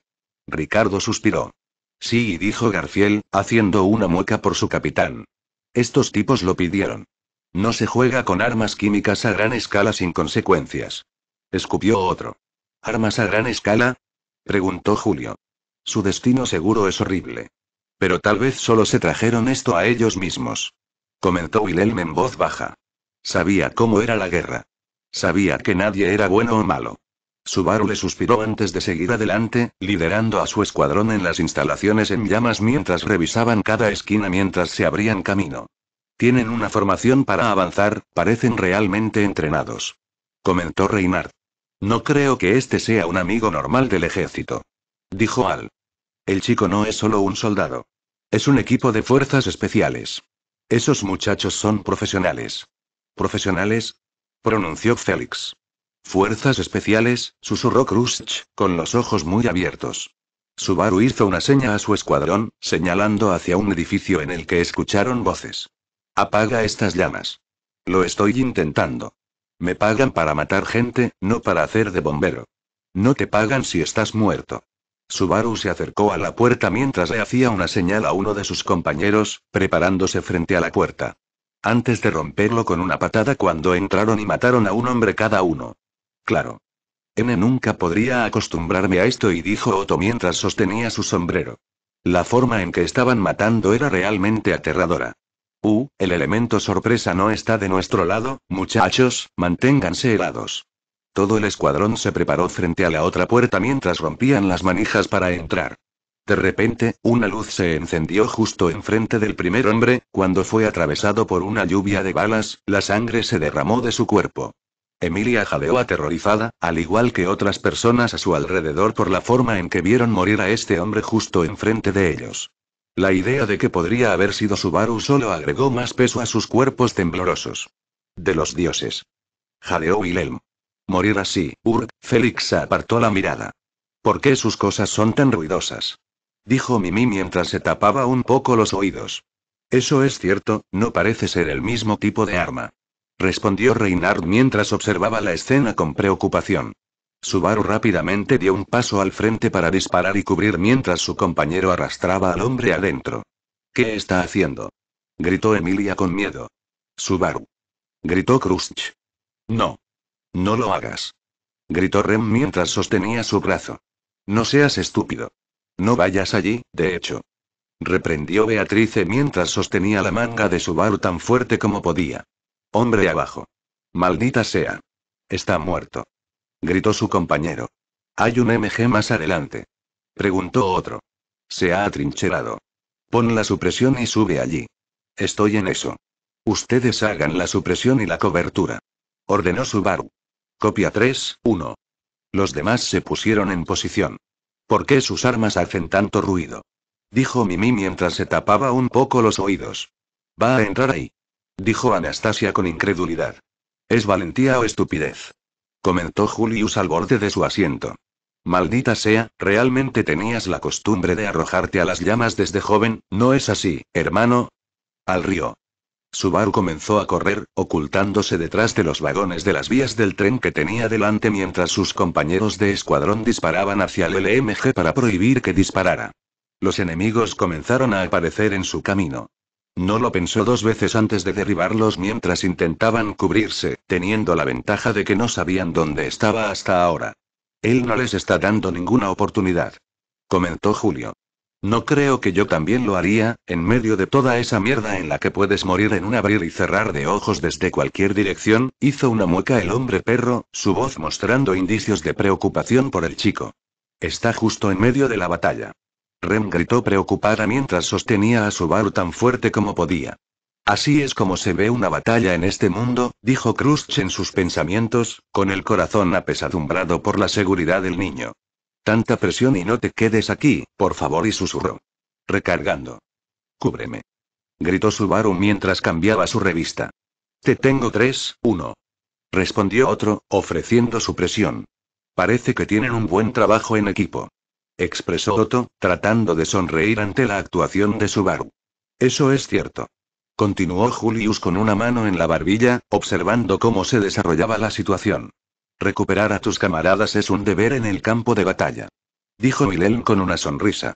Ricardo suspiró. Sí, dijo Garfiel, haciendo una mueca por su capitán. Estos tipos lo pidieron. No se juega con armas químicas a gran escala sin consecuencias. Escupió otro. ¿Armas a gran escala? preguntó Julio. Su destino seguro es horrible. Pero tal vez solo se trajeron esto a ellos mismos. Comentó Wilhelm en voz baja. Sabía cómo era la guerra. Sabía que nadie era bueno o malo. Subaru le suspiró antes de seguir adelante, liderando a su escuadrón en las instalaciones en llamas mientras revisaban cada esquina mientras se abrían camino. Tienen una formación para avanzar, parecen realmente entrenados. Comentó Reinhardt. No creo que este sea un amigo normal del ejército. Dijo Al. El chico no es solo un soldado. Es un equipo de fuerzas especiales. Esos muchachos son profesionales. ¿Profesionales? pronunció Félix. Fuerzas especiales, susurró Krusch, con los ojos muy abiertos. Subaru hizo una seña a su escuadrón, señalando hacia un edificio en el que escucharon voces. Apaga estas llamas. Lo estoy intentando. Me pagan para matar gente, no para hacer de bombero. No te pagan si estás muerto. Subaru se acercó a la puerta mientras le hacía una señal a uno de sus compañeros, preparándose frente a la puerta antes de romperlo con una patada cuando entraron y mataron a un hombre cada uno. Claro. N nunca podría acostumbrarme a esto y dijo Otto mientras sostenía su sombrero. La forma en que estaban matando era realmente aterradora. Uh, el elemento sorpresa no está de nuestro lado, muchachos, manténganse helados. Todo el escuadrón se preparó frente a la otra puerta mientras rompían las manijas para entrar. De repente, una luz se encendió justo enfrente del primer hombre, cuando fue atravesado por una lluvia de balas, la sangre se derramó de su cuerpo. Emilia jadeó aterrorizada, al igual que otras personas a su alrededor por la forma en que vieron morir a este hombre justo enfrente de ellos. La idea de que podría haber sido Subaru solo agregó más peso a sus cuerpos temblorosos. De los dioses. Jadeó Wilhelm. Morir así, Urk, Félix apartó la mirada. ¿Por qué sus cosas son tan ruidosas? Dijo Mimi mientras se tapaba un poco los oídos. Eso es cierto, no parece ser el mismo tipo de arma. Respondió Reinhard mientras observaba la escena con preocupación. Subaru rápidamente dio un paso al frente para disparar y cubrir mientras su compañero arrastraba al hombre adentro. ¿Qué está haciendo? gritó Emilia con miedo. Subaru. Gritó Krusch. No. No lo hagas. Gritó Rem mientras sostenía su brazo. No seas estúpido. No vayas allí, de hecho. Reprendió Beatrice mientras sostenía la manga de su tan fuerte como podía. Hombre abajo. Maldita sea. Está muerto. Gritó su compañero. Hay un MG más adelante. Preguntó otro. Se ha atrincherado. Pon la supresión y sube allí. Estoy en eso. Ustedes hagan la supresión y la cobertura. Ordenó Subaru. Copia 3, 1. Los demás se pusieron en posición. ¿Por qué sus armas hacen tanto ruido? Dijo Mimi mientras se tapaba un poco los oídos. Va a entrar ahí. Dijo Anastasia con incredulidad. ¿Es valentía o estupidez? Comentó Julius al borde de su asiento. Maldita sea, realmente tenías la costumbre de arrojarte a las llamas desde joven, ¿no es así, hermano? Al río bar comenzó a correr, ocultándose detrás de los vagones de las vías del tren que tenía delante mientras sus compañeros de escuadrón disparaban hacia el LMG para prohibir que disparara. Los enemigos comenzaron a aparecer en su camino. No lo pensó dos veces antes de derribarlos mientras intentaban cubrirse, teniendo la ventaja de que no sabían dónde estaba hasta ahora. Él no les está dando ninguna oportunidad. Comentó Julio. No creo que yo también lo haría, en medio de toda esa mierda en la que puedes morir en un abrir y cerrar de ojos desde cualquier dirección, hizo una mueca el hombre perro, su voz mostrando indicios de preocupación por el chico. Está justo en medio de la batalla. Rem gritó preocupada mientras sostenía a su bar tan fuerte como podía. Así es como se ve una batalla en este mundo, dijo Krusch en sus pensamientos, con el corazón apesadumbrado por la seguridad del niño. Tanta presión y no te quedes aquí, por favor, y susurró. Recargando. Cúbreme. Gritó Subaru mientras cambiaba su revista. Te tengo tres, uno. Respondió otro, ofreciendo su presión. Parece que tienen un buen trabajo en equipo. Expresó Otto, tratando de sonreír ante la actuación de Subaru. Eso es cierto. Continuó Julius con una mano en la barbilla, observando cómo se desarrollaba la situación. Recuperar a tus camaradas es un deber en el campo de batalla. Dijo Milen con una sonrisa.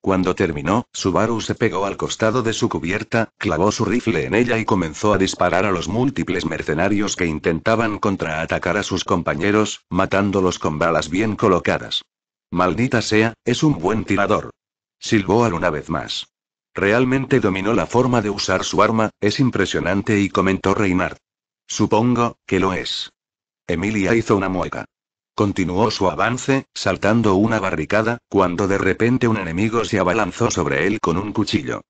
Cuando terminó, Subaru se pegó al costado de su cubierta, clavó su rifle en ella y comenzó a disparar a los múltiples mercenarios que intentaban contraatacar a sus compañeros, matándolos con balas bien colocadas. Maldita sea, es un buen tirador. Silbó al una vez más. Realmente dominó la forma de usar su arma, es impresionante y comentó Reinhardt. Supongo, que lo es. Emilia hizo una mueca. Continuó su avance, saltando una barricada, cuando de repente un enemigo se abalanzó sobre él con un cuchillo.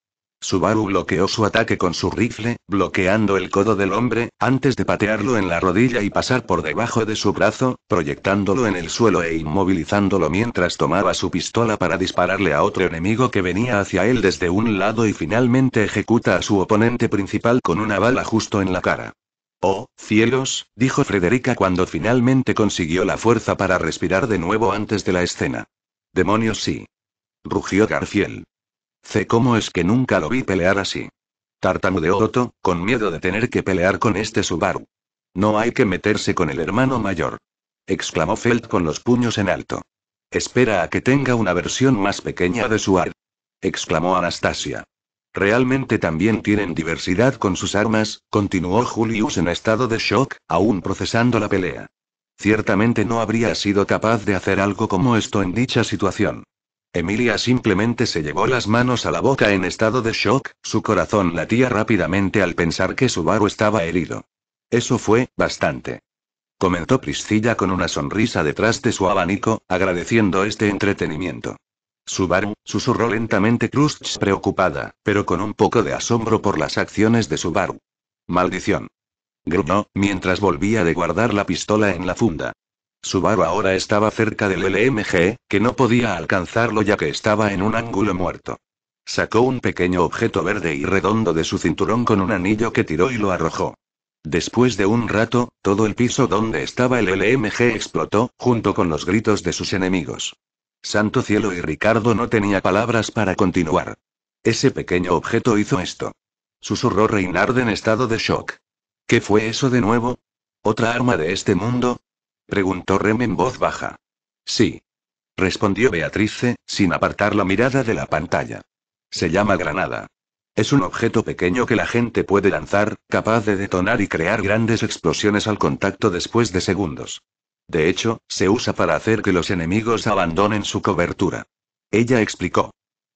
Subaru bloqueó su ataque con su rifle, bloqueando el codo del hombre, antes de patearlo en la rodilla y pasar por debajo de su brazo, proyectándolo en el suelo e inmovilizándolo mientras tomaba su pistola para dispararle a otro enemigo que venía hacia él desde un lado y finalmente ejecuta a su oponente principal con una bala justo en la cara. Oh, cielos, dijo Frederica cuando finalmente consiguió la fuerza para respirar de nuevo antes de la escena. Demonios sí. Rugió Garfiel. Sé cómo es que nunca lo vi pelear así. Tartamudeó Otto, con miedo de tener que pelear con este Subaru. No hay que meterse con el hermano mayor. Exclamó Feld con los puños en alto. Espera a que tenga una versión más pequeña de su ar. Exclamó Anastasia. Realmente también tienen diversidad con sus armas, continuó Julius en estado de shock, aún procesando la pelea. Ciertamente no habría sido capaz de hacer algo como esto en dicha situación. Emilia simplemente se llevó las manos a la boca en estado de shock, su corazón latía rápidamente al pensar que su Subaru estaba herido. Eso fue, bastante. Comentó Priscilla con una sonrisa detrás de su abanico, agradeciendo este entretenimiento. Subaru, susurró lentamente cruz preocupada, pero con un poco de asombro por las acciones de Subaru. Maldición. Gruñó, mientras volvía de guardar la pistola en la funda. Subaru ahora estaba cerca del LMG, que no podía alcanzarlo ya que estaba en un ángulo muerto. Sacó un pequeño objeto verde y redondo de su cinturón con un anillo que tiró y lo arrojó. Después de un rato, todo el piso donde estaba el LMG explotó, junto con los gritos de sus enemigos. Santo cielo y Ricardo no tenía palabras para continuar. Ese pequeño objeto hizo esto. Susurró Reinard en estado de shock. ¿Qué fue eso de nuevo? ¿Otra arma de este mundo? Preguntó Rem en voz baja. Sí. Respondió Beatrice, sin apartar la mirada de la pantalla. Se llama granada. Es un objeto pequeño que la gente puede lanzar, capaz de detonar y crear grandes explosiones al contacto después de segundos. De hecho, se usa para hacer que los enemigos abandonen su cobertura. Ella explicó.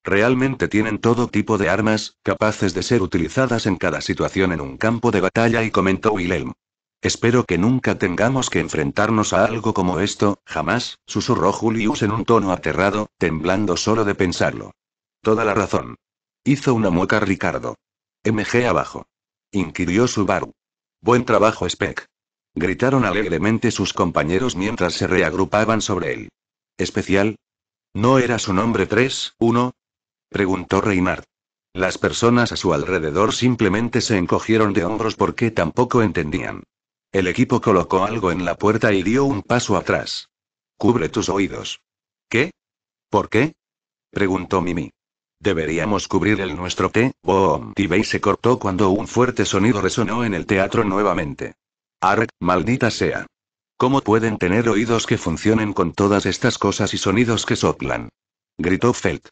Realmente tienen todo tipo de armas, capaces de ser utilizadas en cada situación en un campo de batalla y comentó Wilhelm. Espero que nunca tengamos que enfrentarnos a algo como esto, jamás, susurró Julius en un tono aterrado, temblando solo de pensarlo. Toda la razón. Hizo una mueca Ricardo. MG abajo. Inquirió Subaru. Buen trabajo, Spec gritaron alegremente sus compañeros mientras se reagrupaban sobre él. ¿Especial? ¿No era su nombre 3-1? preguntó Reinhardt. Las personas a su alrededor simplemente se encogieron de hombros porque tampoco entendían. El equipo colocó algo en la puerta y dio un paso atrás. Cubre tus oídos. ¿Qué? ¿Por qué? preguntó Mimi. Deberíamos cubrir el nuestro té, Boom. Tibey se cortó cuando un fuerte sonido resonó en el teatro nuevamente. Arg, maldita sea. ¿Cómo pueden tener oídos que funcionen con todas estas cosas y sonidos que soplan? gritó Felt.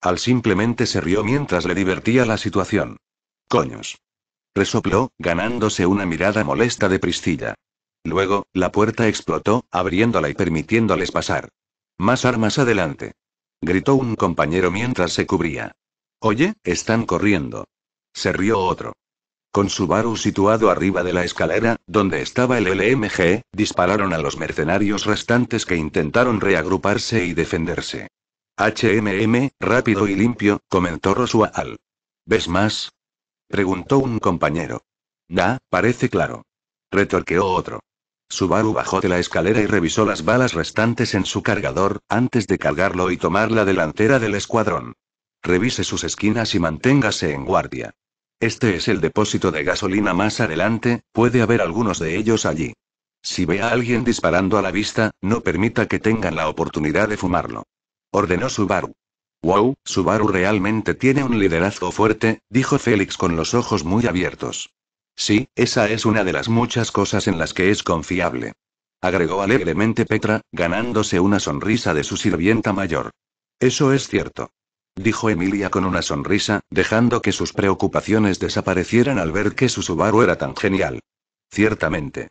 Al simplemente se rió mientras le divertía la situación. Coños. Resopló, ganándose una mirada molesta de Priscilla. Luego, la puerta explotó, abriéndola y permitiéndoles pasar. Más armas adelante. Gritó un compañero mientras se cubría. Oye, están corriendo. Se rió otro. Con Subaru situado arriba de la escalera, donde estaba el LMG, dispararon a los mercenarios restantes que intentaron reagruparse y defenderse. HMM, rápido y limpio, comentó Rosual. ¿Ves más? Preguntó un compañero. Da, parece claro. Retorqueó otro. Subaru bajó de la escalera y revisó las balas restantes en su cargador, antes de cargarlo y tomar la delantera del escuadrón. Revise sus esquinas y manténgase en guardia. Este es el depósito de gasolina más adelante, puede haber algunos de ellos allí. Si ve a alguien disparando a la vista, no permita que tengan la oportunidad de fumarlo. Ordenó Subaru. Wow, Subaru realmente tiene un liderazgo fuerte, dijo Félix con los ojos muy abiertos. Sí, esa es una de las muchas cosas en las que es confiable. Agregó alegremente Petra, ganándose una sonrisa de su sirvienta mayor. Eso es cierto dijo Emilia con una sonrisa, dejando que sus preocupaciones desaparecieran al ver que su Subaru era tan genial. Ciertamente.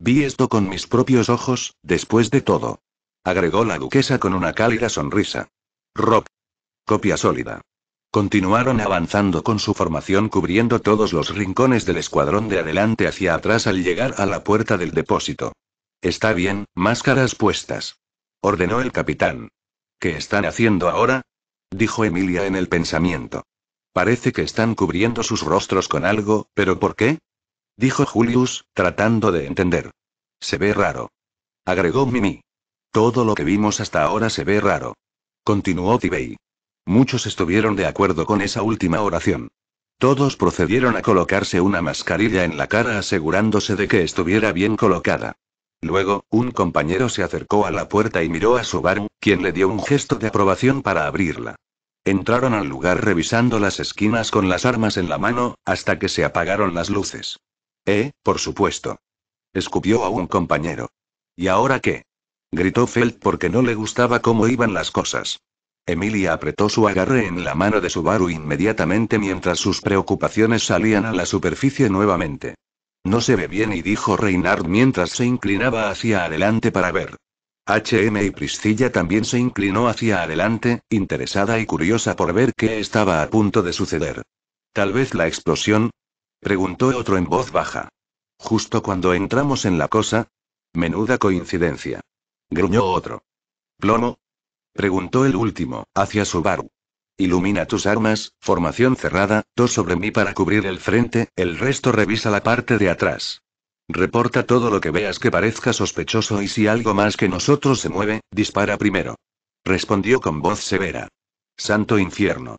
Vi esto con mis propios ojos, después de todo. Agregó la duquesa con una cálida sonrisa. Rob. Copia sólida. Continuaron avanzando con su formación cubriendo todos los rincones del escuadrón de adelante hacia atrás al llegar a la puerta del depósito. Está bien, máscaras puestas. Ordenó el capitán. ¿Qué están haciendo ahora? dijo Emilia en el pensamiento. Parece que están cubriendo sus rostros con algo, pero ¿por qué? dijo Julius, tratando de entender. Se ve raro. Agregó Mimi. Todo lo que vimos hasta ahora se ve raro. Continuó Tibey. Muchos estuvieron de acuerdo con esa última oración. Todos procedieron a colocarse una mascarilla en la cara asegurándose de que estuviera bien colocada. Luego, un compañero se acercó a la puerta y miró a Subaru, quien le dio un gesto de aprobación para abrirla. Entraron al lugar revisando las esquinas con las armas en la mano, hasta que se apagaron las luces. Eh, por supuesto. Escupió a un compañero. ¿Y ahora qué? Gritó Felt porque no le gustaba cómo iban las cosas. Emilia apretó su agarre en la mano de Subaru inmediatamente mientras sus preocupaciones salían a la superficie nuevamente. No se ve bien y dijo Reynard mientras se inclinaba hacia adelante para ver. HM y Priscilla también se inclinó hacia adelante, interesada y curiosa por ver qué estaba a punto de suceder. ¿Tal vez la explosión? preguntó otro en voz baja. Justo cuando entramos en la cosa. Menuda coincidencia. Gruñó otro. ¿Plomo? preguntó el último, hacia su Subaru. Ilumina tus armas, formación cerrada, dos sobre mí para cubrir el frente, el resto revisa la parte de atrás. Reporta todo lo que veas que parezca sospechoso y si algo más que nosotros se mueve, dispara primero. Respondió con voz severa. Santo infierno.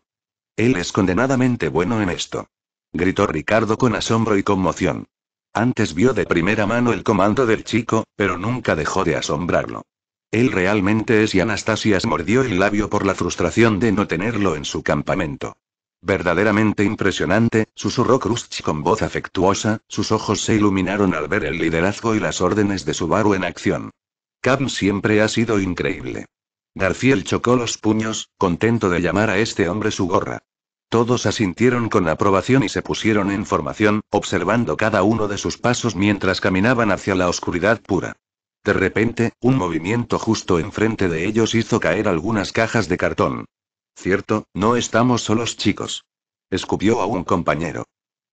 Él es condenadamente bueno en esto. Gritó Ricardo con asombro y conmoción. Antes vio de primera mano el comando del chico, pero nunca dejó de asombrarlo. Él realmente es y Anastasias mordió el labio por la frustración de no tenerlo en su campamento. Verdaderamente impresionante, susurró Krusch con voz afectuosa, sus ojos se iluminaron al ver el liderazgo y las órdenes de Subaru en acción. Cam siempre ha sido increíble. Garfield chocó los puños, contento de llamar a este hombre su gorra. Todos asintieron con aprobación y se pusieron en formación, observando cada uno de sus pasos mientras caminaban hacia la oscuridad pura. De repente, un movimiento justo enfrente de ellos hizo caer algunas cajas de cartón. Cierto, no estamos solos chicos. Escupió a un compañero.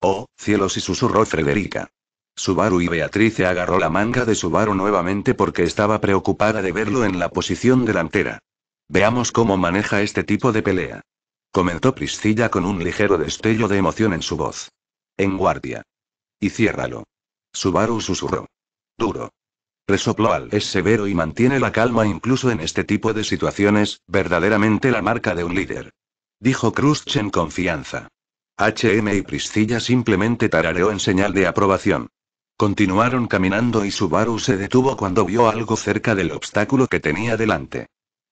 Oh, cielos y susurró Frederica. Subaru y Beatrice agarró la manga de Subaru nuevamente porque estaba preocupada de verlo en la posición delantera. Veamos cómo maneja este tipo de pelea. Comentó Priscilla con un ligero destello de emoción en su voz. En guardia. Y ciérralo. Subaru susurró. Duro al es severo y mantiene la calma incluso en este tipo de situaciones, verdaderamente la marca de un líder. Dijo Krusch en confianza. HM y Priscilla simplemente tarareó en señal de aprobación. Continuaron caminando y Subaru se detuvo cuando vio algo cerca del obstáculo que tenía delante.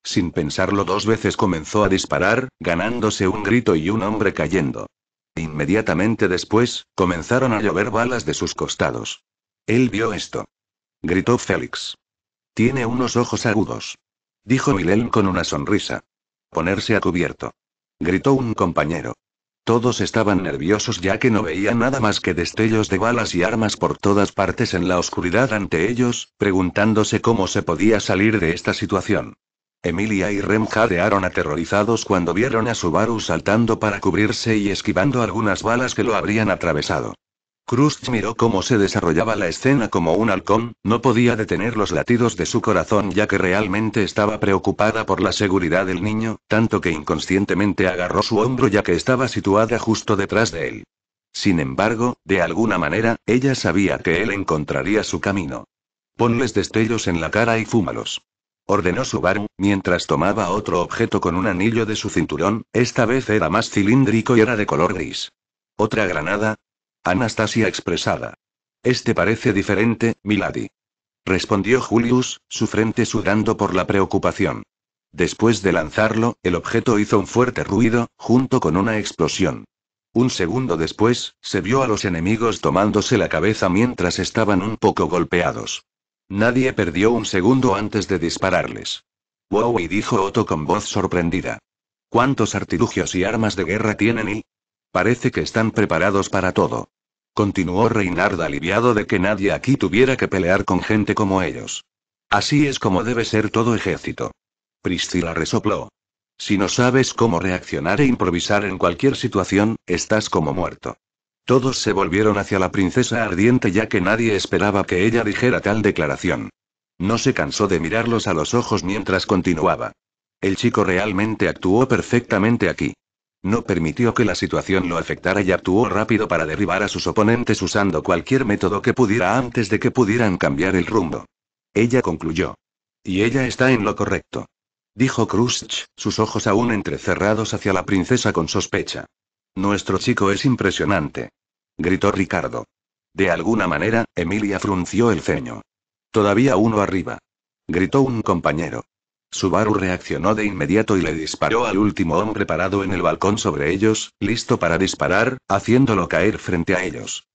Sin pensarlo dos veces comenzó a disparar, ganándose un grito y un hombre cayendo. Inmediatamente después, comenzaron a llover balas de sus costados. Él vio esto gritó Félix. Tiene unos ojos agudos. Dijo Milen con una sonrisa. Ponerse a cubierto. Gritó un compañero. Todos estaban nerviosos ya que no veían nada más que destellos de balas y armas por todas partes en la oscuridad ante ellos, preguntándose cómo se podía salir de esta situación. Emilia y Rem jadearon aterrorizados cuando vieron a Subaru saltando para cubrirse y esquivando algunas balas que lo habrían atravesado. Cruz miró cómo se desarrollaba la escena como un halcón, no podía detener los latidos de su corazón ya que realmente estaba preocupada por la seguridad del niño, tanto que inconscientemente agarró su hombro ya que estaba situada justo detrás de él. Sin embargo, de alguna manera, ella sabía que él encontraría su camino. Ponles destellos en la cara y fúmalos. Ordenó Subaru, mientras tomaba otro objeto con un anillo de su cinturón, esta vez era más cilíndrico y era de color gris. Otra granada, Anastasia expresada. Este parece diferente, Milady. Respondió Julius, su frente sudando por la preocupación. Después de lanzarlo, el objeto hizo un fuerte ruido, junto con una explosión. Un segundo después, se vio a los enemigos tomándose la cabeza mientras estaban un poco golpeados. Nadie perdió un segundo antes de dispararles. Wow, y dijo Otto con voz sorprendida. ¿Cuántos artilugios y armas de guerra tienen y? Parece que están preparados para todo. Continuó Reinard aliviado de que nadie aquí tuviera que pelear con gente como ellos. Así es como debe ser todo ejército. Priscila resopló. Si no sabes cómo reaccionar e improvisar en cualquier situación, estás como muerto. Todos se volvieron hacia la princesa ardiente ya que nadie esperaba que ella dijera tal declaración. No se cansó de mirarlos a los ojos mientras continuaba. El chico realmente actuó perfectamente aquí. No permitió que la situación lo afectara y actuó rápido para derribar a sus oponentes usando cualquier método que pudiera antes de que pudieran cambiar el rumbo. Ella concluyó. Y ella está en lo correcto. Dijo Krusch, sus ojos aún entrecerrados hacia la princesa con sospecha. Nuestro chico es impresionante. Gritó Ricardo. De alguna manera, Emilia frunció el ceño. Todavía uno arriba. Gritó un compañero. Subaru reaccionó de inmediato y le disparó al último hombre parado en el balcón sobre ellos, listo para disparar, haciéndolo caer frente a ellos.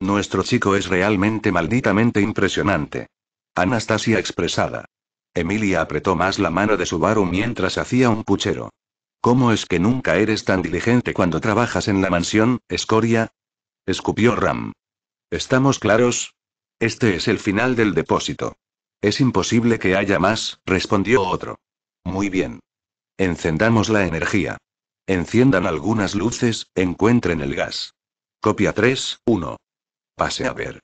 Nuestro chico es realmente malditamente impresionante. Anastasia expresada. Emilia apretó más la mano de Subaru mientras hacía un puchero. ¿Cómo es que nunca eres tan diligente cuando trabajas en la mansión, Escoria? Escupió Ram. ¿Estamos claros? Este es el final del depósito. Es imposible que haya más, respondió otro. Muy bien. Encendamos la energía. Enciendan algunas luces, encuentren el gas. Copia 3, 1. Pase a ver.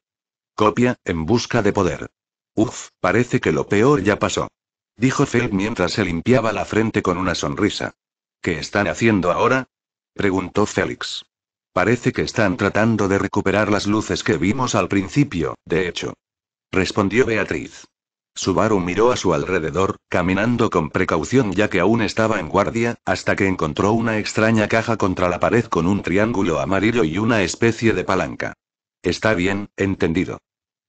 Copia, en busca de poder. Uf, parece que lo peor ya pasó. Dijo Feld mientras se limpiaba la frente con una sonrisa. ¿Qué están haciendo ahora? Preguntó Félix. Parece que están tratando de recuperar las luces que vimos al principio, de hecho. Respondió Beatriz. Subaru miró a su alrededor, caminando con precaución ya que aún estaba en guardia, hasta que encontró una extraña caja contra la pared con un triángulo amarillo y una especie de palanca. Está bien, entendido.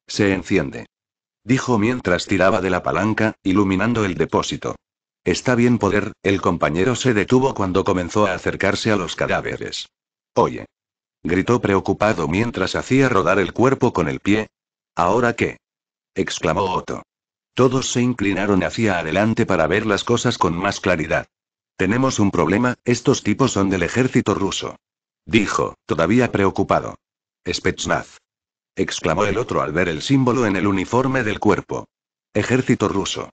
Se enciende. Dijo mientras tiraba de la palanca, iluminando el depósito. Está bien poder, el compañero se detuvo cuando comenzó a acercarse a los cadáveres. Oye. Gritó preocupado mientras hacía rodar el cuerpo con el pie. ¿Ahora qué? exclamó Otto. Todos se inclinaron hacia adelante para ver las cosas con más claridad. Tenemos un problema, estos tipos son del ejército ruso. Dijo, todavía preocupado. Spetsnaz. Exclamó el otro al ver el símbolo en el uniforme del cuerpo. Ejército ruso.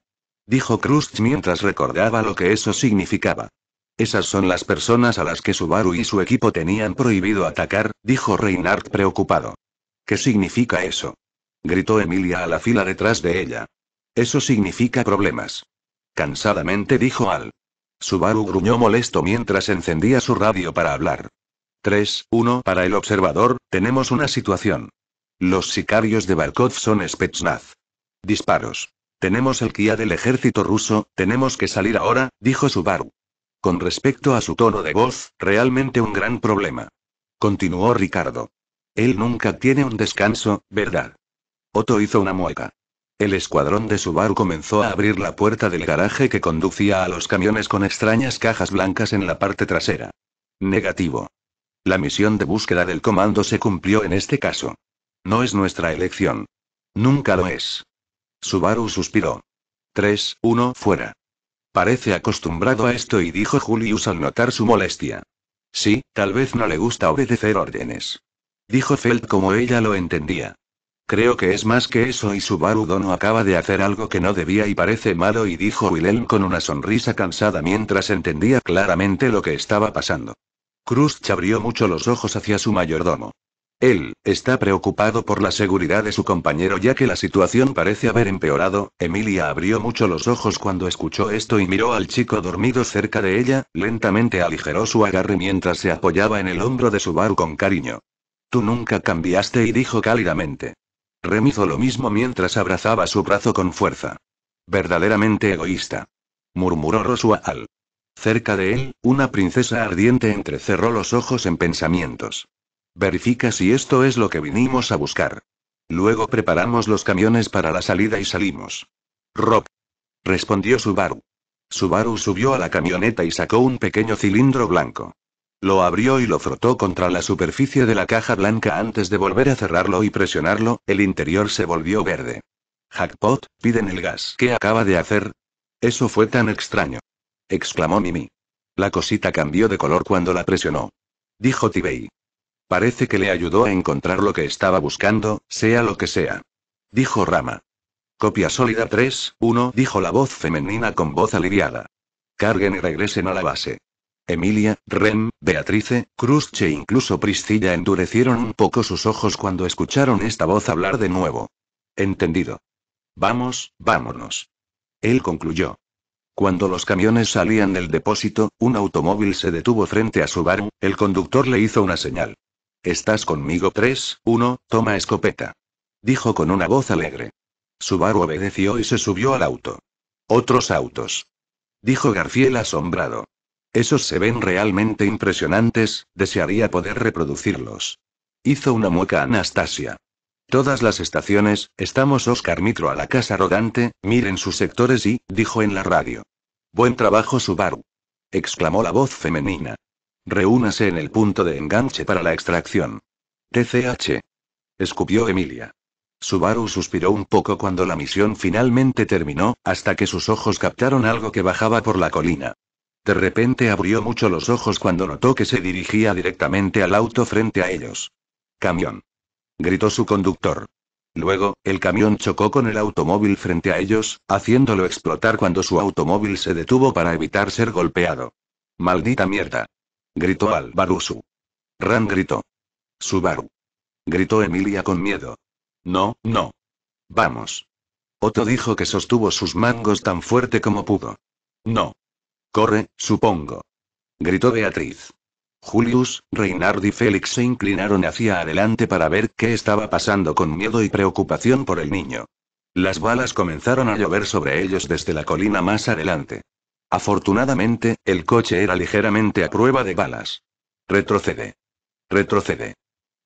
Dijo Krust mientras recordaba lo que eso significaba. Esas son las personas a las que Subaru y su equipo tenían prohibido atacar, dijo Reinhardt preocupado. ¿Qué significa eso? gritó Emilia a la fila detrás de ella. Eso significa problemas. Cansadamente dijo Al. Subaru gruñó molesto mientras encendía su radio para hablar. 3, 1 para el observador, tenemos una situación. Los sicarios de Barkov son Spetsnaz. Disparos. Tenemos el Kia del ejército ruso, tenemos que salir ahora, dijo Subaru. Con respecto a su tono de voz, realmente un gran problema. Continuó Ricardo. Él nunca tiene un descanso, ¿verdad? Otto hizo una mueca. El escuadrón de Subaru comenzó a abrir la puerta del garaje que conducía a los camiones con extrañas cajas blancas en la parte trasera. Negativo. La misión de búsqueda del comando se cumplió en este caso. No es nuestra elección. Nunca lo es. Subaru suspiró. 3, 1, fuera. Parece acostumbrado a esto y dijo Julius al notar su molestia. Sí, tal vez no le gusta obedecer órdenes. Dijo felt como ella lo entendía. Creo que es más que eso y Subaru Dono acaba de hacer algo que no debía y parece malo y dijo Wilhelm con una sonrisa cansada mientras entendía claramente lo que estaba pasando. Cruz abrió mucho los ojos hacia su mayordomo. Él, está preocupado por la seguridad de su compañero ya que la situación parece haber empeorado, Emilia abrió mucho los ojos cuando escuchó esto y miró al chico dormido cerca de ella, lentamente aligeró su agarre mientras se apoyaba en el hombro de Subaru con cariño. Tú nunca cambiaste y dijo cálidamente. Remizó lo mismo mientras abrazaba su brazo con fuerza. Verdaderamente egoísta. Murmuró Rosual. Cerca de él, una princesa ardiente entrecerró los ojos en pensamientos. Verifica si esto es lo que vinimos a buscar. Luego preparamos los camiones para la salida y salimos. Rock. Respondió Subaru. Subaru subió a la camioneta y sacó un pequeño cilindro blanco. Lo abrió y lo frotó contra la superficie de la caja blanca antes de volver a cerrarlo y presionarlo, el interior se volvió verde. «Hackpot, piden el gas. ¿Qué acaba de hacer? Eso fue tan extraño. exclamó Mimi. La cosita cambió de color cuando la presionó. Dijo T-Bay. Parece que le ayudó a encontrar lo que estaba buscando, sea lo que sea. Dijo Rama. Copia sólida 3, 1, dijo la voz femenina con voz aliviada. Carguen y regresen a la base. Emilia, Rem, Beatrice, Cruzche e incluso Priscilla endurecieron un poco sus ojos cuando escucharon esta voz hablar de nuevo. Entendido. Vamos, vámonos. Él concluyó. Cuando los camiones salían del depósito, un automóvil se detuvo frente a Subaru, el conductor le hizo una señal. Estás conmigo 3, 1, toma escopeta. Dijo con una voz alegre. Subaru obedeció y se subió al auto. Otros autos. Dijo Garfiel asombrado. Esos se ven realmente impresionantes, desearía poder reproducirlos. Hizo una mueca Anastasia. Todas las estaciones, estamos Oscar Mitro a la casa rodante, miren sus sectores y, dijo en la radio. Buen trabajo Subaru. Exclamó la voz femenina. Reúnase en el punto de enganche para la extracción. TCH. Escupió Emilia. Subaru suspiró un poco cuando la misión finalmente terminó, hasta que sus ojos captaron algo que bajaba por la colina. De repente abrió mucho los ojos cuando notó que se dirigía directamente al auto frente a ellos. Camión. Gritó su conductor. Luego, el camión chocó con el automóvil frente a ellos, haciéndolo explotar cuando su automóvil se detuvo para evitar ser golpeado. Maldita mierda. Gritó al Barusu. Ran gritó. Subaru. Gritó Emilia con miedo. No, no. Vamos. Otto dijo que sostuvo sus mangos tan fuerte como pudo. No. Corre, supongo. Gritó Beatriz. Julius, Reinhard y Félix se inclinaron hacia adelante para ver qué estaba pasando con miedo y preocupación por el niño. Las balas comenzaron a llover sobre ellos desde la colina más adelante. Afortunadamente, el coche era ligeramente a prueba de balas. Retrocede. Retrocede.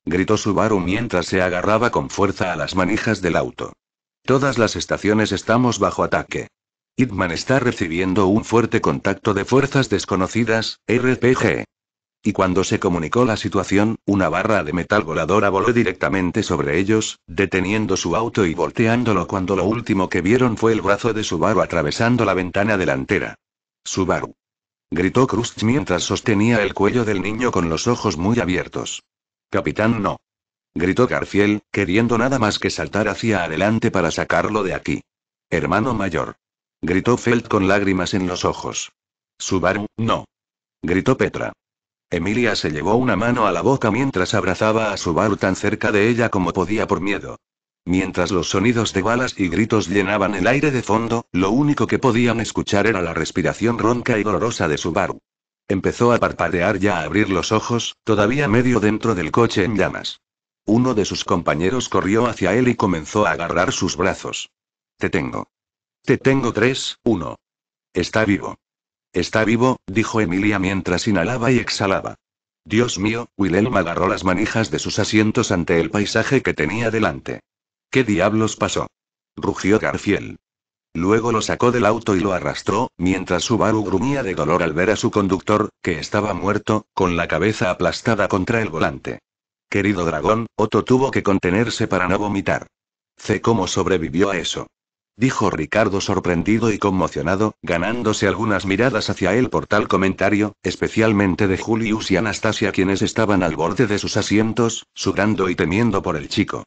Gritó Subaru mientras se agarraba con fuerza a las manijas del auto. Todas las estaciones estamos bajo ataque. Hitman está recibiendo un fuerte contacto de fuerzas desconocidas, RPG. Y cuando se comunicó la situación, una barra de metal voladora voló directamente sobre ellos, deteniendo su auto y volteándolo cuando lo último que vieron fue el brazo de Subaru atravesando la ventana delantera. Subaru. Gritó Krust mientras sostenía el cuello del niño con los ojos muy abiertos. Capitán no. Gritó Garfield, queriendo nada más que saltar hacia adelante para sacarlo de aquí. Hermano mayor gritó Felt con lágrimas en los ojos. Subaru, no. gritó Petra. Emilia se llevó una mano a la boca mientras abrazaba a Subaru tan cerca de ella como podía por miedo. Mientras los sonidos de balas y gritos llenaban el aire de fondo, lo único que podían escuchar era la respiración ronca y dolorosa de Subaru. Empezó a parpadear ya a abrir los ojos, todavía medio dentro del coche en llamas. Uno de sus compañeros corrió hacia él y comenzó a agarrar sus brazos. Te tengo. Te tengo tres, uno. Está vivo. Está vivo, dijo Emilia mientras inhalaba y exhalaba. Dios mío, Wilhelm agarró las manijas de sus asientos ante el paisaje que tenía delante. ¿Qué diablos pasó? rugió Garfiel. Luego lo sacó del auto y lo arrastró, mientras Subaru gruñía de dolor al ver a su conductor, que estaba muerto, con la cabeza aplastada contra el volante. Querido dragón, Otto tuvo que contenerse para no vomitar. Sé cómo sobrevivió a eso dijo Ricardo sorprendido y conmocionado, ganándose algunas miradas hacia él por tal comentario, especialmente de Julius y Anastasia quienes estaban al borde de sus asientos, sudando y temiendo por el chico.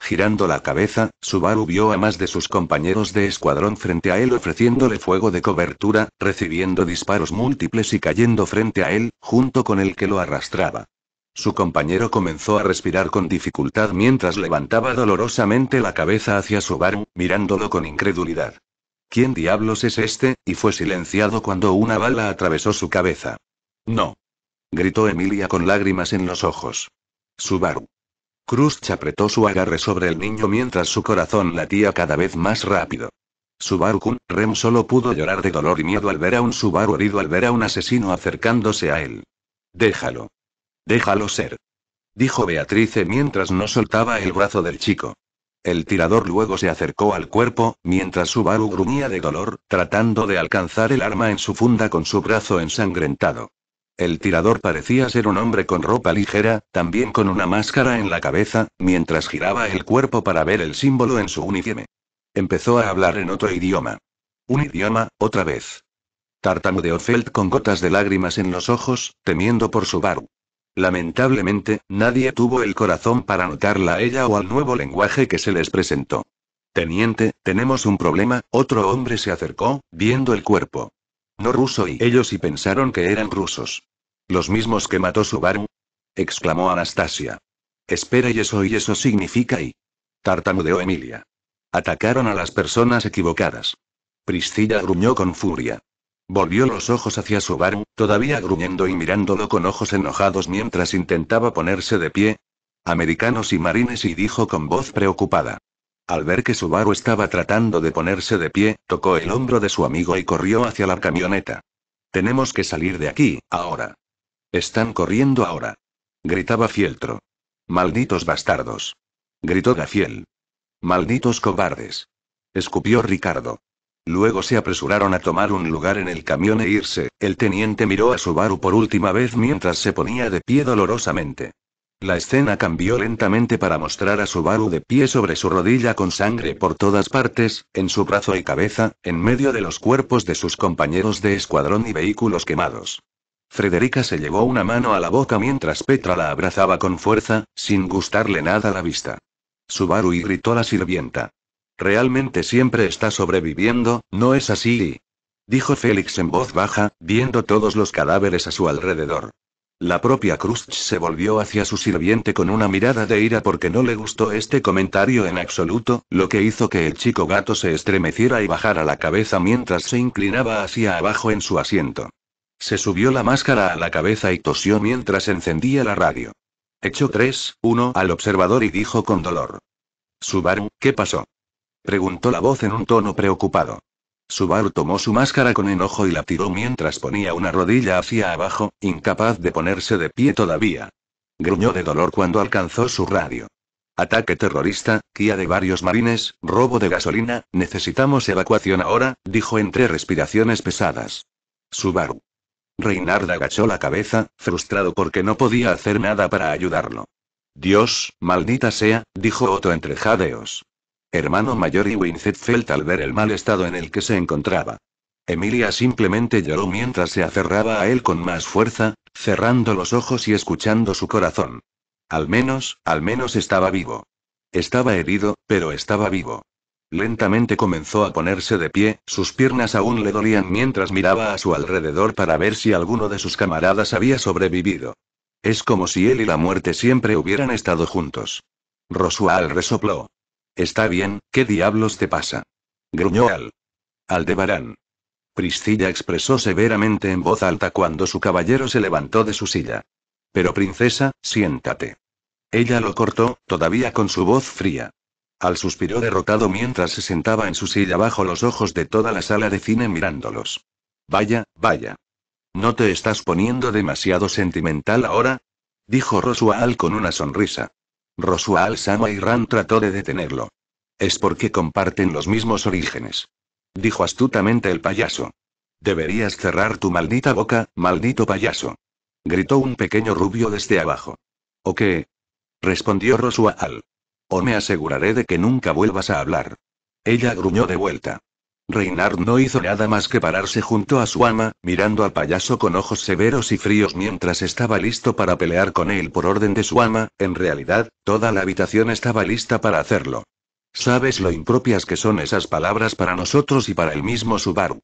Girando la cabeza, Subaru vio a más de sus compañeros de escuadrón frente a él ofreciéndole fuego de cobertura, recibiendo disparos múltiples y cayendo frente a él, junto con el que lo arrastraba. Su compañero comenzó a respirar con dificultad mientras levantaba dolorosamente la cabeza hacia Subaru, mirándolo con incredulidad. ¿Quién diablos es este? y fue silenciado cuando una bala atravesó su cabeza. No. gritó Emilia con lágrimas en los ojos. Subaru. Cruz apretó su agarre sobre el niño mientras su corazón latía cada vez más rápido. Subaru-kun, Rem solo pudo llorar de dolor y miedo al ver a un Subaru herido al ver a un asesino acercándose a él. Déjalo. Déjalo ser. Dijo Beatrice mientras no soltaba el brazo del chico. El tirador luego se acercó al cuerpo, mientras Subaru gruñía de dolor, tratando de alcanzar el arma en su funda con su brazo ensangrentado. El tirador parecía ser un hombre con ropa ligera, también con una máscara en la cabeza, mientras giraba el cuerpo para ver el símbolo en su uniforme. Empezó a hablar en otro idioma. Un idioma, otra vez. de felt con gotas de lágrimas en los ojos, temiendo por su Subaru. Lamentablemente, nadie tuvo el corazón para notarla a ella o al nuevo lenguaje que se les presentó. Teniente, tenemos un problema, otro hombre se acercó, viendo el cuerpo. No ruso y ellos y pensaron que eran rusos. Los mismos que mató Subaru. exclamó Anastasia. Espera y eso y eso significa y. tartamudeó Emilia. Atacaron a las personas equivocadas. Priscilla gruñó con furia. Volvió los ojos hacia Subaru, todavía gruñendo y mirándolo con ojos enojados mientras intentaba ponerse de pie. Americanos y marines y dijo con voz preocupada. Al ver que Subaru estaba tratando de ponerse de pie, tocó el hombro de su amigo y corrió hacia la camioneta. Tenemos que salir de aquí, ahora. Están corriendo ahora. Gritaba Fieltro. Malditos bastardos. Gritó Gafiel. Malditos cobardes. Escupió Ricardo. Luego se apresuraron a tomar un lugar en el camión e irse. El teniente miró a Subaru por última vez mientras se ponía de pie dolorosamente. La escena cambió lentamente para mostrar a Subaru de pie sobre su rodilla con sangre por todas partes, en su brazo y cabeza, en medio de los cuerpos de sus compañeros de escuadrón y vehículos quemados. Frederica se llevó una mano a la boca mientras Petra la abrazaba con fuerza, sin gustarle nada la vista. Subaru gritó a la sirvienta. Realmente siempre está sobreviviendo, ¿no es así? Dijo Félix en voz baja, viendo todos los cadáveres a su alrededor. La propia cruz se volvió hacia su sirviente con una mirada de ira porque no le gustó este comentario en absoluto, lo que hizo que el chico gato se estremeciera y bajara la cabeza mientras se inclinaba hacia abajo en su asiento. Se subió la máscara a la cabeza y tosió mientras encendía la radio. Echó 3, 1 al observador y dijo con dolor. Subaru, ¿qué pasó? Preguntó la voz en un tono preocupado. Subaru tomó su máscara con enojo y la tiró mientras ponía una rodilla hacia abajo, incapaz de ponerse de pie todavía. Gruñó de dolor cuando alcanzó su radio. Ataque terrorista, guía de varios marines, robo de gasolina, necesitamos evacuación ahora, dijo entre respiraciones pesadas. Subaru. Reynard agachó la cabeza, frustrado porque no podía hacer nada para ayudarlo. Dios, maldita sea, dijo Otto entre jadeos hermano mayor y Winsett Felt al ver el mal estado en el que se encontraba. Emilia simplemente lloró mientras se aferraba a él con más fuerza, cerrando los ojos y escuchando su corazón. Al menos, al menos estaba vivo. Estaba herido, pero estaba vivo. Lentamente comenzó a ponerse de pie, sus piernas aún le dolían mientras miraba a su alrededor para ver si alguno de sus camaradas había sobrevivido. Es como si él y la muerte siempre hubieran estado juntos. Rosual resopló. Está bien, ¿qué diablos te pasa? Gruñó Al. Aldebarán. Priscilla expresó severamente en voz alta cuando su caballero se levantó de su silla. Pero princesa, siéntate. Ella lo cortó, todavía con su voz fría. Al suspiró derrotado mientras se sentaba en su silla bajo los ojos de toda la sala de cine mirándolos. Vaya, vaya. ¿No te estás poniendo demasiado sentimental ahora? Dijo Rosual con una sonrisa. Rosual al-Sama y Ran trató de detenerlo. Es porque comparten los mismos orígenes. Dijo astutamente el payaso. Deberías cerrar tu maldita boca, maldito payaso. Gritó un pequeño rubio desde abajo. ¿O qué? Respondió Rosua O me aseguraré de que nunca vuelvas a hablar. Ella gruñó de vuelta. Reinar no hizo nada más que pararse junto a su ama, mirando al payaso con ojos severos y fríos mientras estaba listo para pelear con él por orden de su ama, en realidad, toda la habitación estaba lista para hacerlo. Sabes lo impropias que son esas palabras para nosotros y para el mismo Subaru.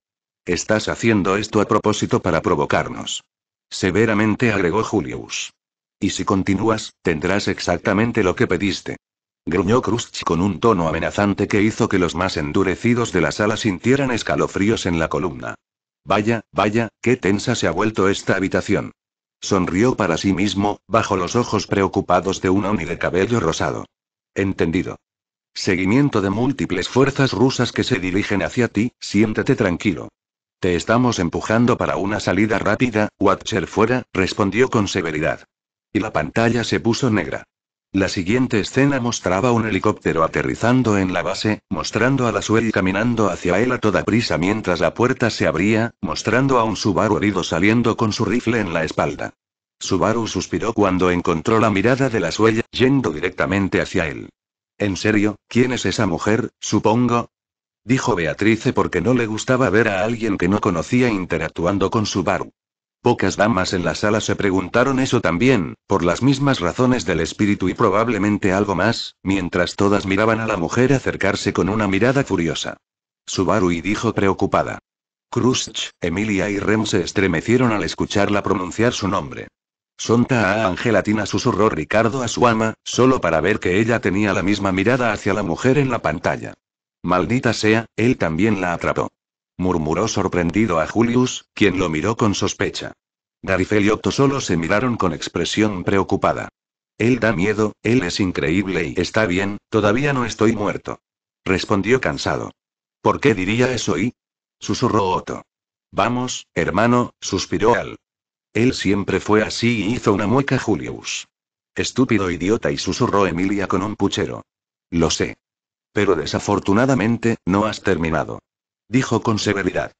Estás haciendo esto a propósito para provocarnos. Severamente agregó Julius. Y si continúas, tendrás exactamente lo que pediste gruñó Krusch con un tono amenazante que hizo que los más endurecidos de la sala sintieran escalofríos en la columna. Vaya, vaya, qué tensa se ha vuelto esta habitación. Sonrió para sí mismo, bajo los ojos preocupados de un oni de cabello rosado. Entendido. Seguimiento de múltiples fuerzas rusas que se dirigen hacia ti, siéntete tranquilo. Te estamos empujando para una salida rápida, Watcher fuera, respondió con severidad. Y la pantalla se puso negra. La siguiente escena mostraba un helicóptero aterrizando en la base, mostrando a la y caminando hacia él a toda prisa mientras la puerta se abría, mostrando a un Subaru herido saliendo con su rifle en la espalda. Subaru suspiró cuando encontró la mirada de la suya yendo directamente hacia él. ¿En serio? ¿Quién es esa mujer, supongo? Dijo Beatrice porque no le gustaba ver a alguien que no conocía interactuando con Subaru. Pocas damas en la sala se preguntaron eso también, por las mismas razones del espíritu y probablemente algo más, mientras todas miraban a la mujer acercarse con una mirada furiosa. y dijo preocupada. Krusch, Emilia y Rem se estremecieron al escucharla pronunciar su nombre. Sonta a Angelatina susurró Ricardo a su ama, solo para ver que ella tenía la misma mirada hacia la mujer en la pantalla. Maldita sea, él también la atrapó murmuró sorprendido a Julius, quien lo miró con sospecha. Garifel y Otto solo se miraron con expresión preocupada. Él da miedo, él es increíble y está bien, todavía no estoy muerto. Respondió cansado. ¿Por qué diría eso y? Susurró Otto. Vamos, hermano, suspiró Al. Él siempre fue así y hizo una mueca Julius. Estúpido idiota y susurró Emilia con un puchero. Lo sé. Pero desafortunadamente, no has terminado dijo con severidad.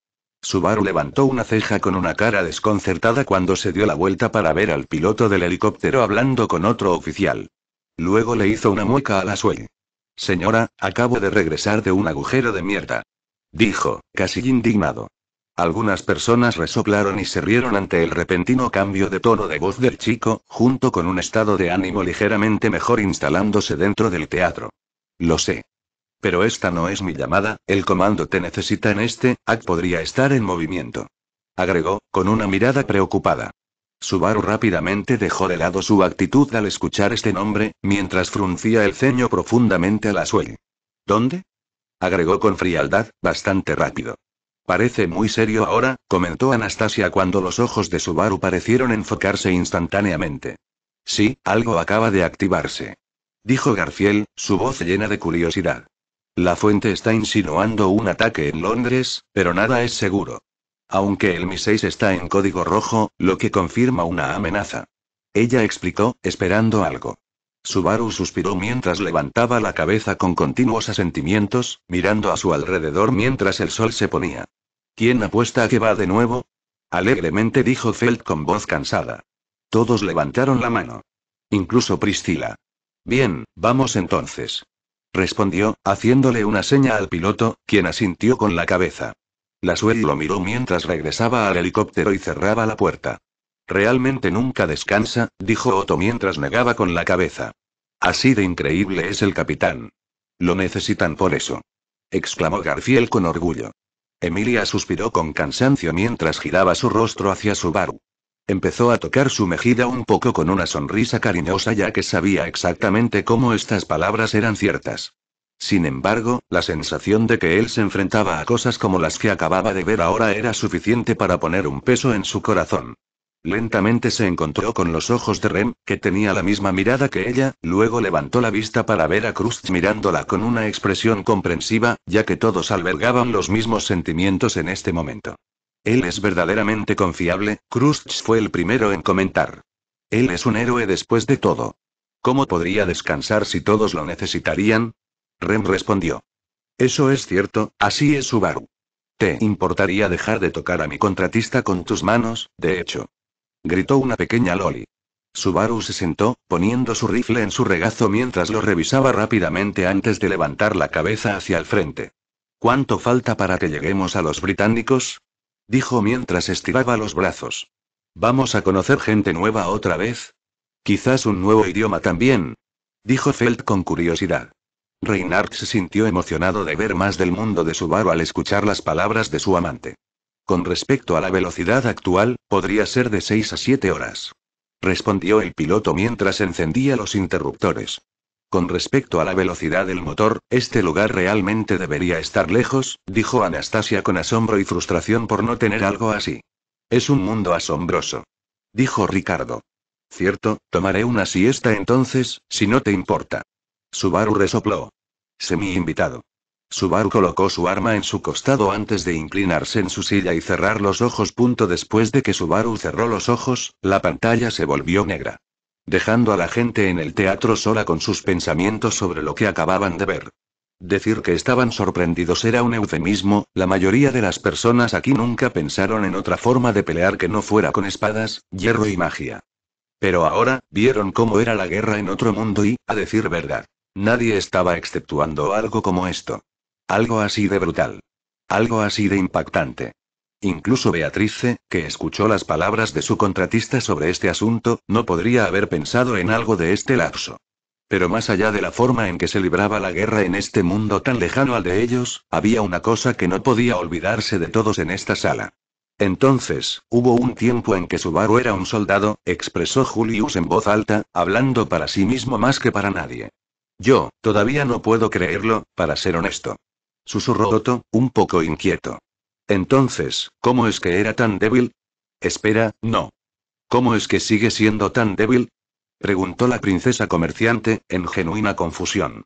Subaru levantó una ceja con una cara desconcertada cuando se dio la vuelta para ver al piloto del helicóptero hablando con otro oficial. Luego le hizo una mueca a la Suel. Señora, acabo de regresar de un agujero de mierda. Dijo, casi indignado. Algunas personas resoplaron y se rieron ante el repentino cambio de tono de voz del chico, junto con un estado de ánimo ligeramente mejor instalándose dentro del teatro. Lo sé. Pero esta no es mi llamada, el comando te necesita en este, Act podría estar en movimiento. Agregó, con una mirada preocupada. Subaru rápidamente dejó de lado su actitud al escuchar este nombre, mientras fruncía el ceño profundamente a la suel. ¿Dónde? agregó con frialdad, bastante rápido. Parece muy serio ahora, comentó Anastasia cuando los ojos de Subaru parecieron enfocarse instantáneamente. Sí, algo acaba de activarse. Dijo Garfiel, su voz llena de curiosidad. La fuente está insinuando un ataque en Londres, pero nada es seguro. Aunque el Mi-6 está en código rojo, lo que confirma una amenaza. Ella explicó, esperando algo. Subaru suspiró mientras levantaba la cabeza con continuos asentimientos, mirando a su alrededor mientras el sol se ponía. ¿Quién apuesta a que va de nuevo? Alegremente dijo Felt con voz cansada. Todos levantaron la mano. Incluso Priscila. Bien, vamos entonces respondió, haciéndole una seña al piloto, quien asintió con la cabeza. La suegra lo miró mientras regresaba al helicóptero y cerraba la puerta. Realmente nunca descansa, dijo Otto mientras negaba con la cabeza. Así de increíble es el capitán. Lo necesitan por eso. exclamó Garfiel con orgullo. Emilia suspiró con cansancio mientras giraba su rostro hacia su Subaru. Empezó a tocar su mejilla un poco con una sonrisa cariñosa ya que sabía exactamente cómo estas palabras eran ciertas. Sin embargo, la sensación de que él se enfrentaba a cosas como las que acababa de ver ahora era suficiente para poner un peso en su corazón. Lentamente se encontró con los ojos de Rem, que tenía la misma mirada que ella, luego levantó la vista para ver a Cruz mirándola con una expresión comprensiva, ya que todos albergaban los mismos sentimientos en este momento. Él es verdaderamente confiable, Krusch fue el primero en comentar. Él es un héroe después de todo. ¿Cómo podría descansar si todos lo necesitarían? Rem respondió. Eso es cierto, así es Subaru. ¿Te importaría dejar de tocar a mi contratista con tus manos, de hecho? Gritó una pequeña Loli. Subaru se sentó, poniendo su rifle en su regazo mientras lo revisaba rápidamente antes de levantar la cabeza hacia el frente. ¿Cuánto falta para que lleguemos a los británicos? dijo mientras estiraba los brazos. ¿Vamos a conocer gente nueva otra vez? Quizás un nuevo idioma también. Dijo Felt con curiosidad. Reinhardt se sintió emocionado de ver más del mundo de su Subaru al escuchar las palabras de su amante. Con respecto a la velocidad actual, podría ser de 6 a 7 horas. Respondió el piloto mientras encendía los interruptores. Con respecto a la velocidad del motor, este lugar realmente debería estar lejos, dijo Anastasia con asombro y frustración por no tener algo así. Es un mundo asombroso. Dijo Ricardo. Cierto, tomaré una siesta entonces, si no te importa. Subaru resopló. Semi invitado. Subaru colocó su arma en su costado antes de inclinarse en su silla y cerrar los ojos. Punto después de que Subaru cerró los ojos, la pantalla se volvió negra dejando a la gente en el teatro sola con sus pensamientos sobre lo que acababan de ver. Decir que estaban sorprendidos era un eufemismo, la mayoría de las personas aquí nunca pensaron en otra forma de pelear que no fuera con espadas, hierro y magia. Pero ahora, vieron cómo era la guerra en otro mundo y, a decir verdad, nadie estaba exceptuando algo como esto. Algo así de brutal. Algo así de impactante. Incluso Beatrice, que escuchó las palabras de su contratista sobre este asunto, no podría haber pensado en algo de este lapso. Pero más allá de la forma en que se libraba la guerra en este mundo tan lejano al de ellos, había una cosa que no podía olvidarse de todos en esta sala. Entonces, hubo un tiempo en que Subaru era un soldado, expresó Julius en voz alta, hablando para sí mismo más que para nadie. Yo, todavía no puedo creerlo, para ser honesto. Susurró Otto, un poco inquieto. Entonces, ¿cómo es que era tan débil? Espera, no. ¿Cómo es que sigue siendo tan débil? preguntó la princesa comerciante, en genuina confusión.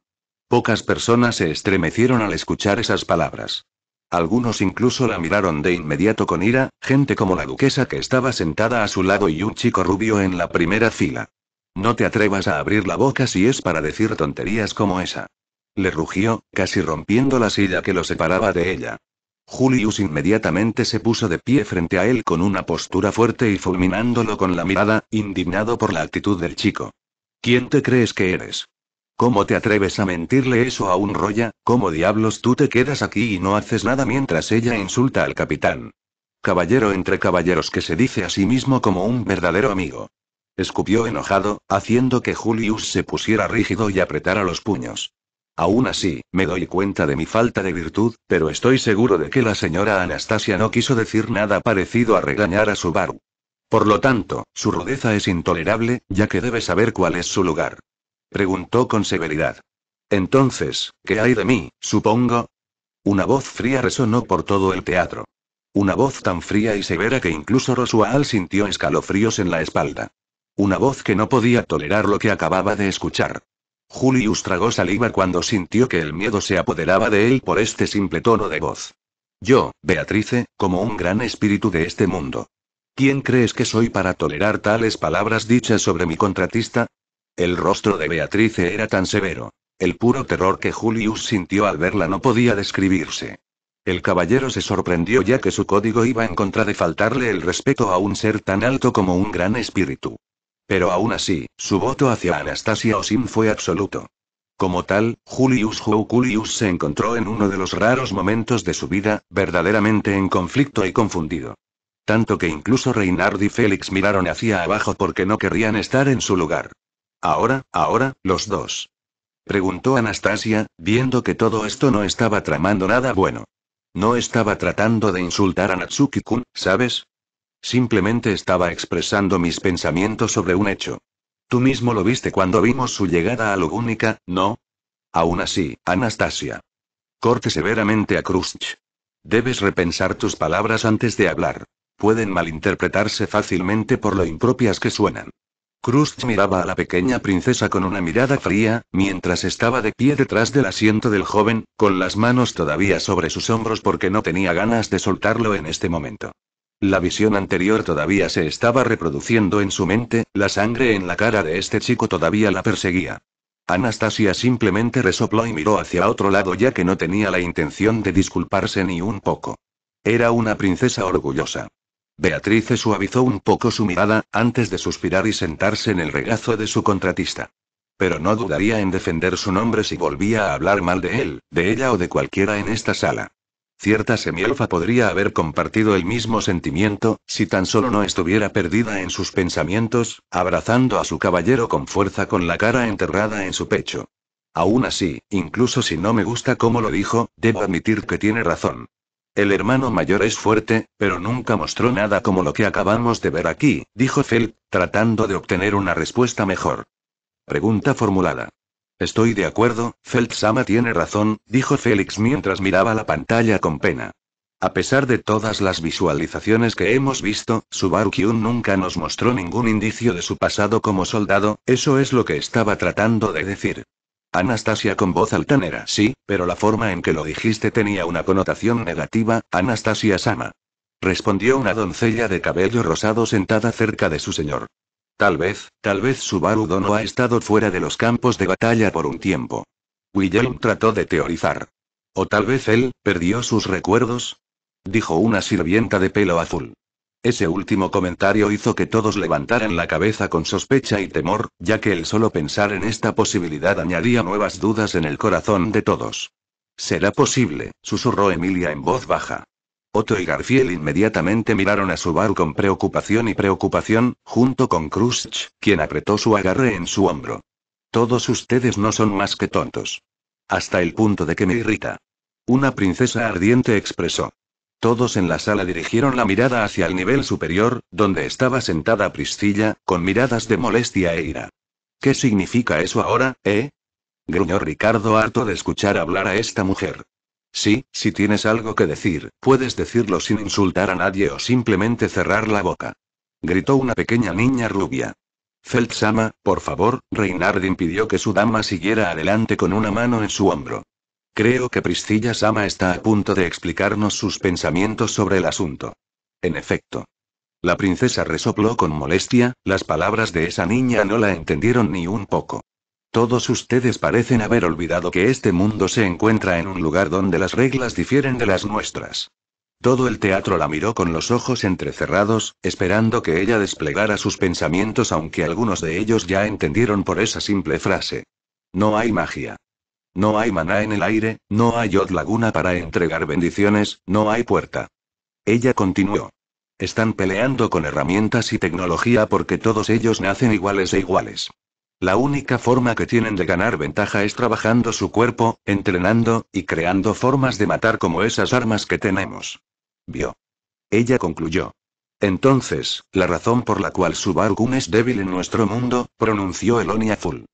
Pocas personas se estremecieron al escuchar esas palabras. Algunos incluso la miraron de inmediato con ira, gente como la duquesa que estaba sentada a su lado y un chico rubio en la primera fila. No te atrevas a abrir la boca si es para decir tonterías como esa. Le rugió, casi rompiendo la silla que lo separaba de ella. Julius inmediatamente se puso de pie frente a él con una postura fuerte y fulminándolo con la mirada, indignado por la actitud del chico. ¿Quién te crees que eres? ¿Cómo te atreves a mentirle eso a un roya? ¿Cómo diablos tú te quedas aquí y no haces nada mientras ella insulta al capitán? Caballero entre caballeros que se dice a sí mismo como un verdadero amigo. Escupió enojado, haciendo que Julius se pusiera rígido y apretara los puños. Aún así, me doy cuenta de mi falta de virtud, pero estoy seguro de que la señora Anastasia no quiso decir nada parecido a regañar a su Subaru. Por lo tanto, su rudeza es intolerable, ya que debe saber cuál es su lugar. Preguntó con severidad. Entonces, ¿qué hay de mí, supongo? Una voz fría resonó por todo el teatro. Una voz tan fría y severa que incluso Rosual sintió escalofríos en la espalda. Una voz que no podía tolerar lo que acababa de escuchar. Julius tragó saliva cuando sintió que el miedo se apoderaba de él por este simple tono de voz. Yo, Beatrice, como un gran espíritu de este mundo. ¿Quién crees que soy para tolerar tales palabras dichas sobre mi contratista? El rostro de Beatrice era tan severo. El puro terror que Julius sintió al verla no podía describirse. El caballero se sorprendió ya que su código iba en contra de faltarle el respeto a un ser tan alto como un gran espíritu. Pero aún así, su voto hacia Anastasia Osim fue absoluto. Como tal, Julius Joukulius se encontró en uno de los raros momentos de su vida, verdaderamente en conflicto y confundido. Tanto que incluso Reinhard y Félix miraron hacia abajo porque no querrían estar en su lugar. Ahora, ahora, los dos. Preguntó Anastasia, viendo que todo esto no estaba tramando nada bueno. No estaba tratando de insultar a Natsuki-kun, ¿sabes? Simplemente estaba expresando mis pensamientos sobre un hecho. Tú mismo lo viste cuando vimos su llegada a Lugúnica, ¿no? Aún así, Anastasia. Corte severamente a Krusch. Debes repensar tus palabras antes de hablar. Pueden malinterpretarse fácilmente por lo impropias que suenan. Krusch miraba a la pequeña princesa con una mirada fría, mientras estaba de pie detrás del asiento del joven, con las manos todavía sobre sus hombros porque no tenía ganas de soltarlo en este momento. La visión anterior todavía se estaba reproduciendo en su mente, la sangre en la cara de este chico todavía la perseguía. Anastasia simplemente resopló y miró hacia otro lado ya que no tenía la intención de disculparse ni un poco. Era una princesa orgullosa. Beatrice suavizó un poco su mirada, antes de suspirar y sentarse en el regazo de su contratista. Pero no dudaría en defender su nombre si volvía a hablar mal de él, de ella o de cualquiera en esta sala. Cierta semielfa podría haber compartido el mismo sentimiento, si tan solo no estuviera perdida en sus pensamientos, abrazando a su caballero con fuerza con la cara enterrada en su pecho. Aún así, incluso si no me gusta cómo lo dijo, debo admitir que tiene razón. El hermano mayor es fuerte, pero nunca mostró nada como lo que acabamos de ver aquí, dijo Felt, tratando de obtener una respuesta mejor. Pregunta formulada. Estoy de acuerdo, Feldsama tiene razón, dijo Félix mientras miraba la pantalla con pena. A pesar de todas las visualizaciones que hemos visto, Subaru Kyun nunca nos mostró ningún indicio de su pasado como soldado, eso es lo que estaba tratando de decir. Anastasia con voz altanera, sí, pero la forma en que lo dijiste tenía una connotación negativa, Anastasia Sama. Respondió una doncella de cabello rosado sentada cerca de su señor. Tal vez, tal vez barudo no ha estado fuera de los campos de batalla por un tiempo. William trató de teorizar. O tal vez él, perdió sus recuerdos. Dijo una sirvienta de pelo azul. Ese último comentario hizo que todos levantaran la cabeza con sospecha y temor, ya que el solo pensar en esta posibilidad añadía nuevas dudas en el corazón de todos. ¿Será posible? susurró Emilia en voz baja. Otto y Garfield inmediatamente miraron a su bar con preocupación y preocupación, junto con Krusch, quien apretó su agarre en su hombro. Todos ustedes no son más que tontos. Hasta el punto de que me irrita. Una princesa ardiente expresó. Todos en la sala dirigieron la mirada hacia el nivel superior, donde estaba sentada Priscilla, con miradas de molestia e ira. ¿Qué significa eso ahora, eh? Gruñó Ricardo harto de escuchar hablar a esta mujer. Sí, si tienes algo que decir, puedes decirlo sin insultar a nadie o simplemente cerrar la boca. Gritó una pequeña niña rubia. Feldsama, por favor, Reinard impidió que su dama siguiera adelante con una mano en su hombro. Creo que Priscilla Sama está a punto de explicarnos sus pensamientos sobre el asunto. En efecto. La princesa resopló con molestia, las palabras de esa niña no la entendieron ni un poco. Todos ustedes parecen haber olvidado que este mundo se encuentra en un lugar donde las reglas difieren de las nuestras. Todo el teatro la miró con los ojos entrecerrados, esperando que ella desplegara sus pensamientos, aunque algunos de ellos ya entendieron por esa simple frase. No hay magia. No hay maná en el aire, no hay od laguna para entregar bendiciones, no hay puerta. Ella continuó. Están peleando con herramientas y tecnología porque todos ellos nacen iguales e iguales. La única forma que tienen de ganar ventaja es trabajando su cuerpo, entrenando, y creando formas de matar como esas armas que tenemos. Vio. Ella concluyó. Entonces, la razón por la cual Subargun es débil en nuestro mundo, pronunció Elonia Full.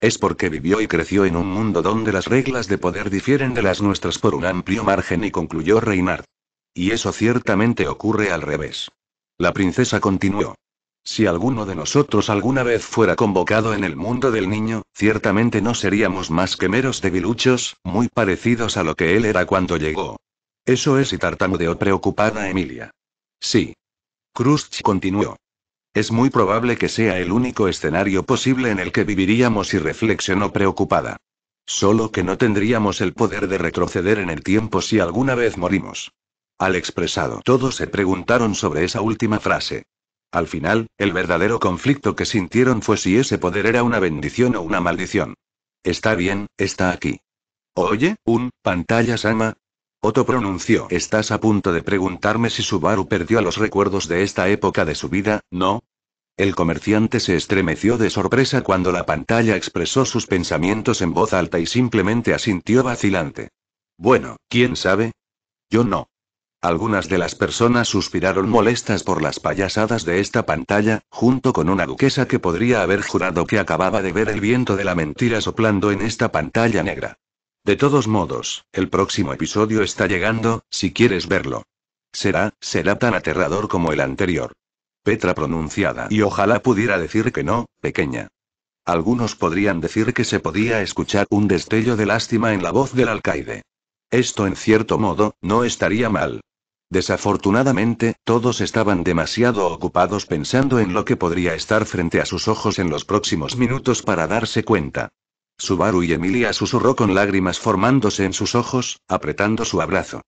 Es porque vivió y creció en un mundo donde las reglas de poder difieren de las nuestras por un amplio margen y concluyó Reinar. Y eso ciertamente ocurre al revés. La princesa continuó. Si alguno de nosotros alguna vez fuera convocado en el mundo del niño, ciertamente no seríamos más que meros debiluchos, muy parecidos a lo que él era cuando llegó. Eso es y tartamudeó preocupada Emilia. Sí. Krusch continuó. Es muy probable que sea el único escenario posible en el que viviríamos y reflexionó preocupada. Solo que no tendríamos el poder de retroceder en el tiempo si alguna vez morimos. Al expresado, todos se preguntaron sobre esa última frase. Al final, el verdadero conflicto que sintieron fue si ese poder era una bendición o una maldición. Está bien, está aquí. Oye, un, pantalla sama. Otto pronunció. Estás a punto de preguntarme si Subaru perdió a los recuerdos de esta época de su vida, ¿no? El comerciante se estremeció de sorpresa cuando la pantalla expresó sus pensamientos en voz alta y simplemente asintió vacilante. Bueno, ¿quién sabe? Yo no. Algunas de las personas suspiraron molestas por las payasadas de esta pantalla, junto con una duquesa que podría haber jurado que acababa de ver el viento de la mentira soplando en esta pantalla negra. De todos modos, el próximo episodio está llegando, si quieres verlo. Será, será tan aterrador como el anterior. Petra pronunciada y ojalá pudiera decir que no, pequeña. Algunos podrían decir que se podía escuchar un destello de lástima en la voz del alcaide. Esto en cierto modo, no estaría mal. Desafortunadamente, todos estaban demasiado ocupados pensando en lo que podría estar frente a sus ojos en los próximos minutos para darse cuenta. Subaru y Emilia susurró con lágrimas formándose en sus ojos, apretando su abrazo.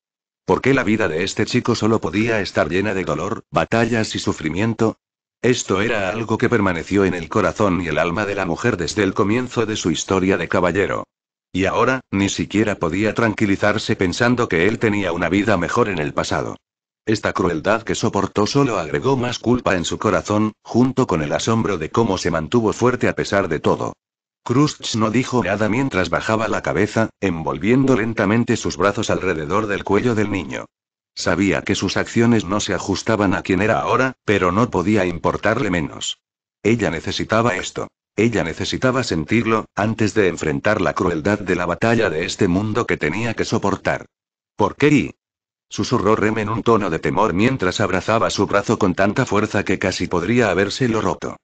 ¿Por qué la vida de este chico solo podía estar llena de dolor, batallas y sufrimiento? Esto era algo que permaneció en el corazón y el alma de la mujer desde el comienzo de su historia de caballero. Y ahora, ni siquiera podía tranquilizarse pensando que él tenía una vida mejor en el pasado. Esta crueldad que soportó solo agregó más culpa en su corazón, junto con el asombro de cómo se mantuvo fuerte a pesar de todo. Krustz no dijo nada mientras bajaba la cabeza, envolviendo lentamente sus brazos alrededor del cuello del niño. Sabía que sus acciones no se ajustaban a quien era ahora, pero no podía importarle menos. Ella necesitaba esto. Ella necesitaba sentirlo, antes de enfrentar la crueldad de la batalla de este mundo que tenía que soportar. ¿Por qué? Susurró Rem en un tono de temor mientras abrazaba su brazo con tanta fuerza que casi podría habérselo roto.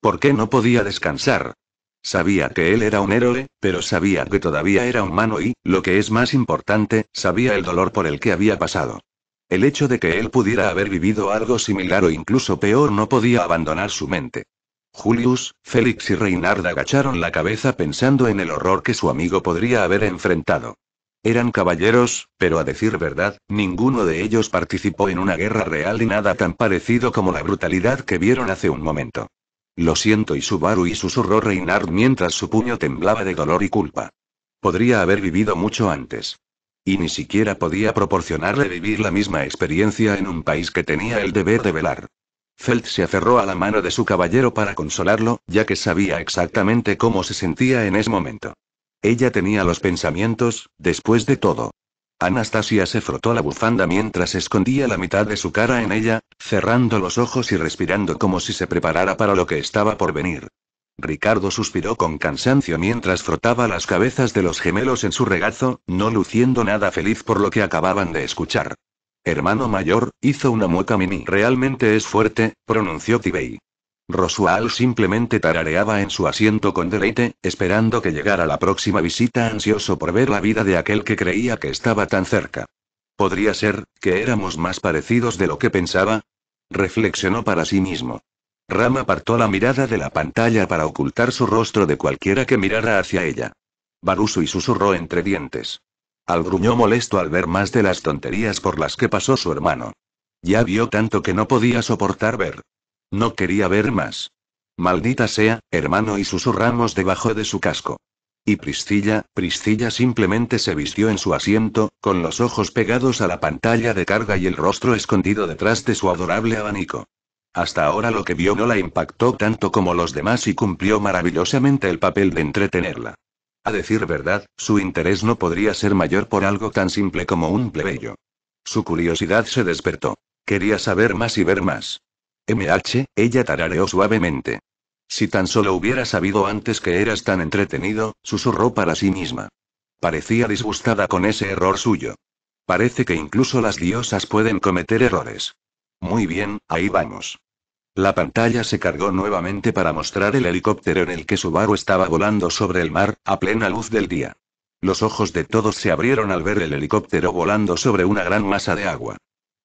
¿Por qué no podía descansar? Sabía que él era un héroe, pero sabía que todavía era humano y, lo que es más importante, sabía el dolor por el que había pasado. El hecho de que él pudiera haber vivido algo similar o incluso peor no podía abandonar su mente. Julius, Félix y Reinhard agacharon la cabeza pensando en el horror que su amigo podría haber enfrentado. Eran caballeros, pero a decir verdad, ninguno de ellos participó en una guerra real y nada tan parecido como la brutalidad que vieron hace un momento. Lo siento y Subaru y susurró Reinhard mientras su puño temblaba de dolor y culpa. Podría haber vivido mucho antes. Y ni siquiera podía proporcionarle vivir la misma experiencia en un país que tenía el deber de velar. Felt se aferró a la mano de su caballero para consolarlo, ya que sabía exactamente cómo se sentía en ese momento. Ella tenía los pensamientos, después de todo. Anastasia se frotó la bufanda mientras escondía la mitad de su cara en ella, cerrando los ojos y respirando como si se preparara para lo que estaba por venir. Ricardo suspiró con cansancio mientras frotaba las cabezas de los gemelos en su regazo, no luciendo nada feliz por lo que acababan de escuchar. Hermano mayor, hizo una mueca mini. Realmente es fuerte, pronunció tibei. Rosual simplemente tarareaba en su asiento con deleite, esperando que llegara la próxima visita ansioso por ver la vida de aquel que creía que estaba tan cerca. ¿Podría ser, que éramos más parecidos de lo que pensaba? Reflexionó para sí mismo. Rama apartó la mirada de la pantalla para ocultar su rostro de cualquiera que mirara hacia ella. Baruso y susurró entre dientes. Al gruñó molesto al ver más de las tonterías por las que pasó su hermano. Ya vio tanto que no podía soportar ver. No quería ver más. Maldita sea, hermano y susurramos debajo de su casco. Y Priscilla, Priscilla simplemente se vistió en su asiento, con los ojos pegados a la pantalla de carga y el rostro escondido detrás de su adorable abanico. Hasta ahora lo que vio no la impactó tanto como los demás y cumplió maravillosamente el papel de entretenerla. A decir verdad, su interés no podría ser mayor por algo tan simple como un plebeyo. Su curiosidad se despertó. Quería saber más y ver más. MH, ella tarareó suavemente. Si tan solo hubiera sabido antes que eras tan entretenido, susurró para sí misma. Parecía disgustada con ese error suyo. Parece que incluso las diosas pueden cometer errores. Muy bien, ahí vamos. La pantalla se cargó nuevamente para mostrar el helicóptero en el que Subaru estaba volando sobre el mar, a plena luz del día. Los ojos de todos se abrieron al ver el helicóptero volando sobre una gran masa de agua.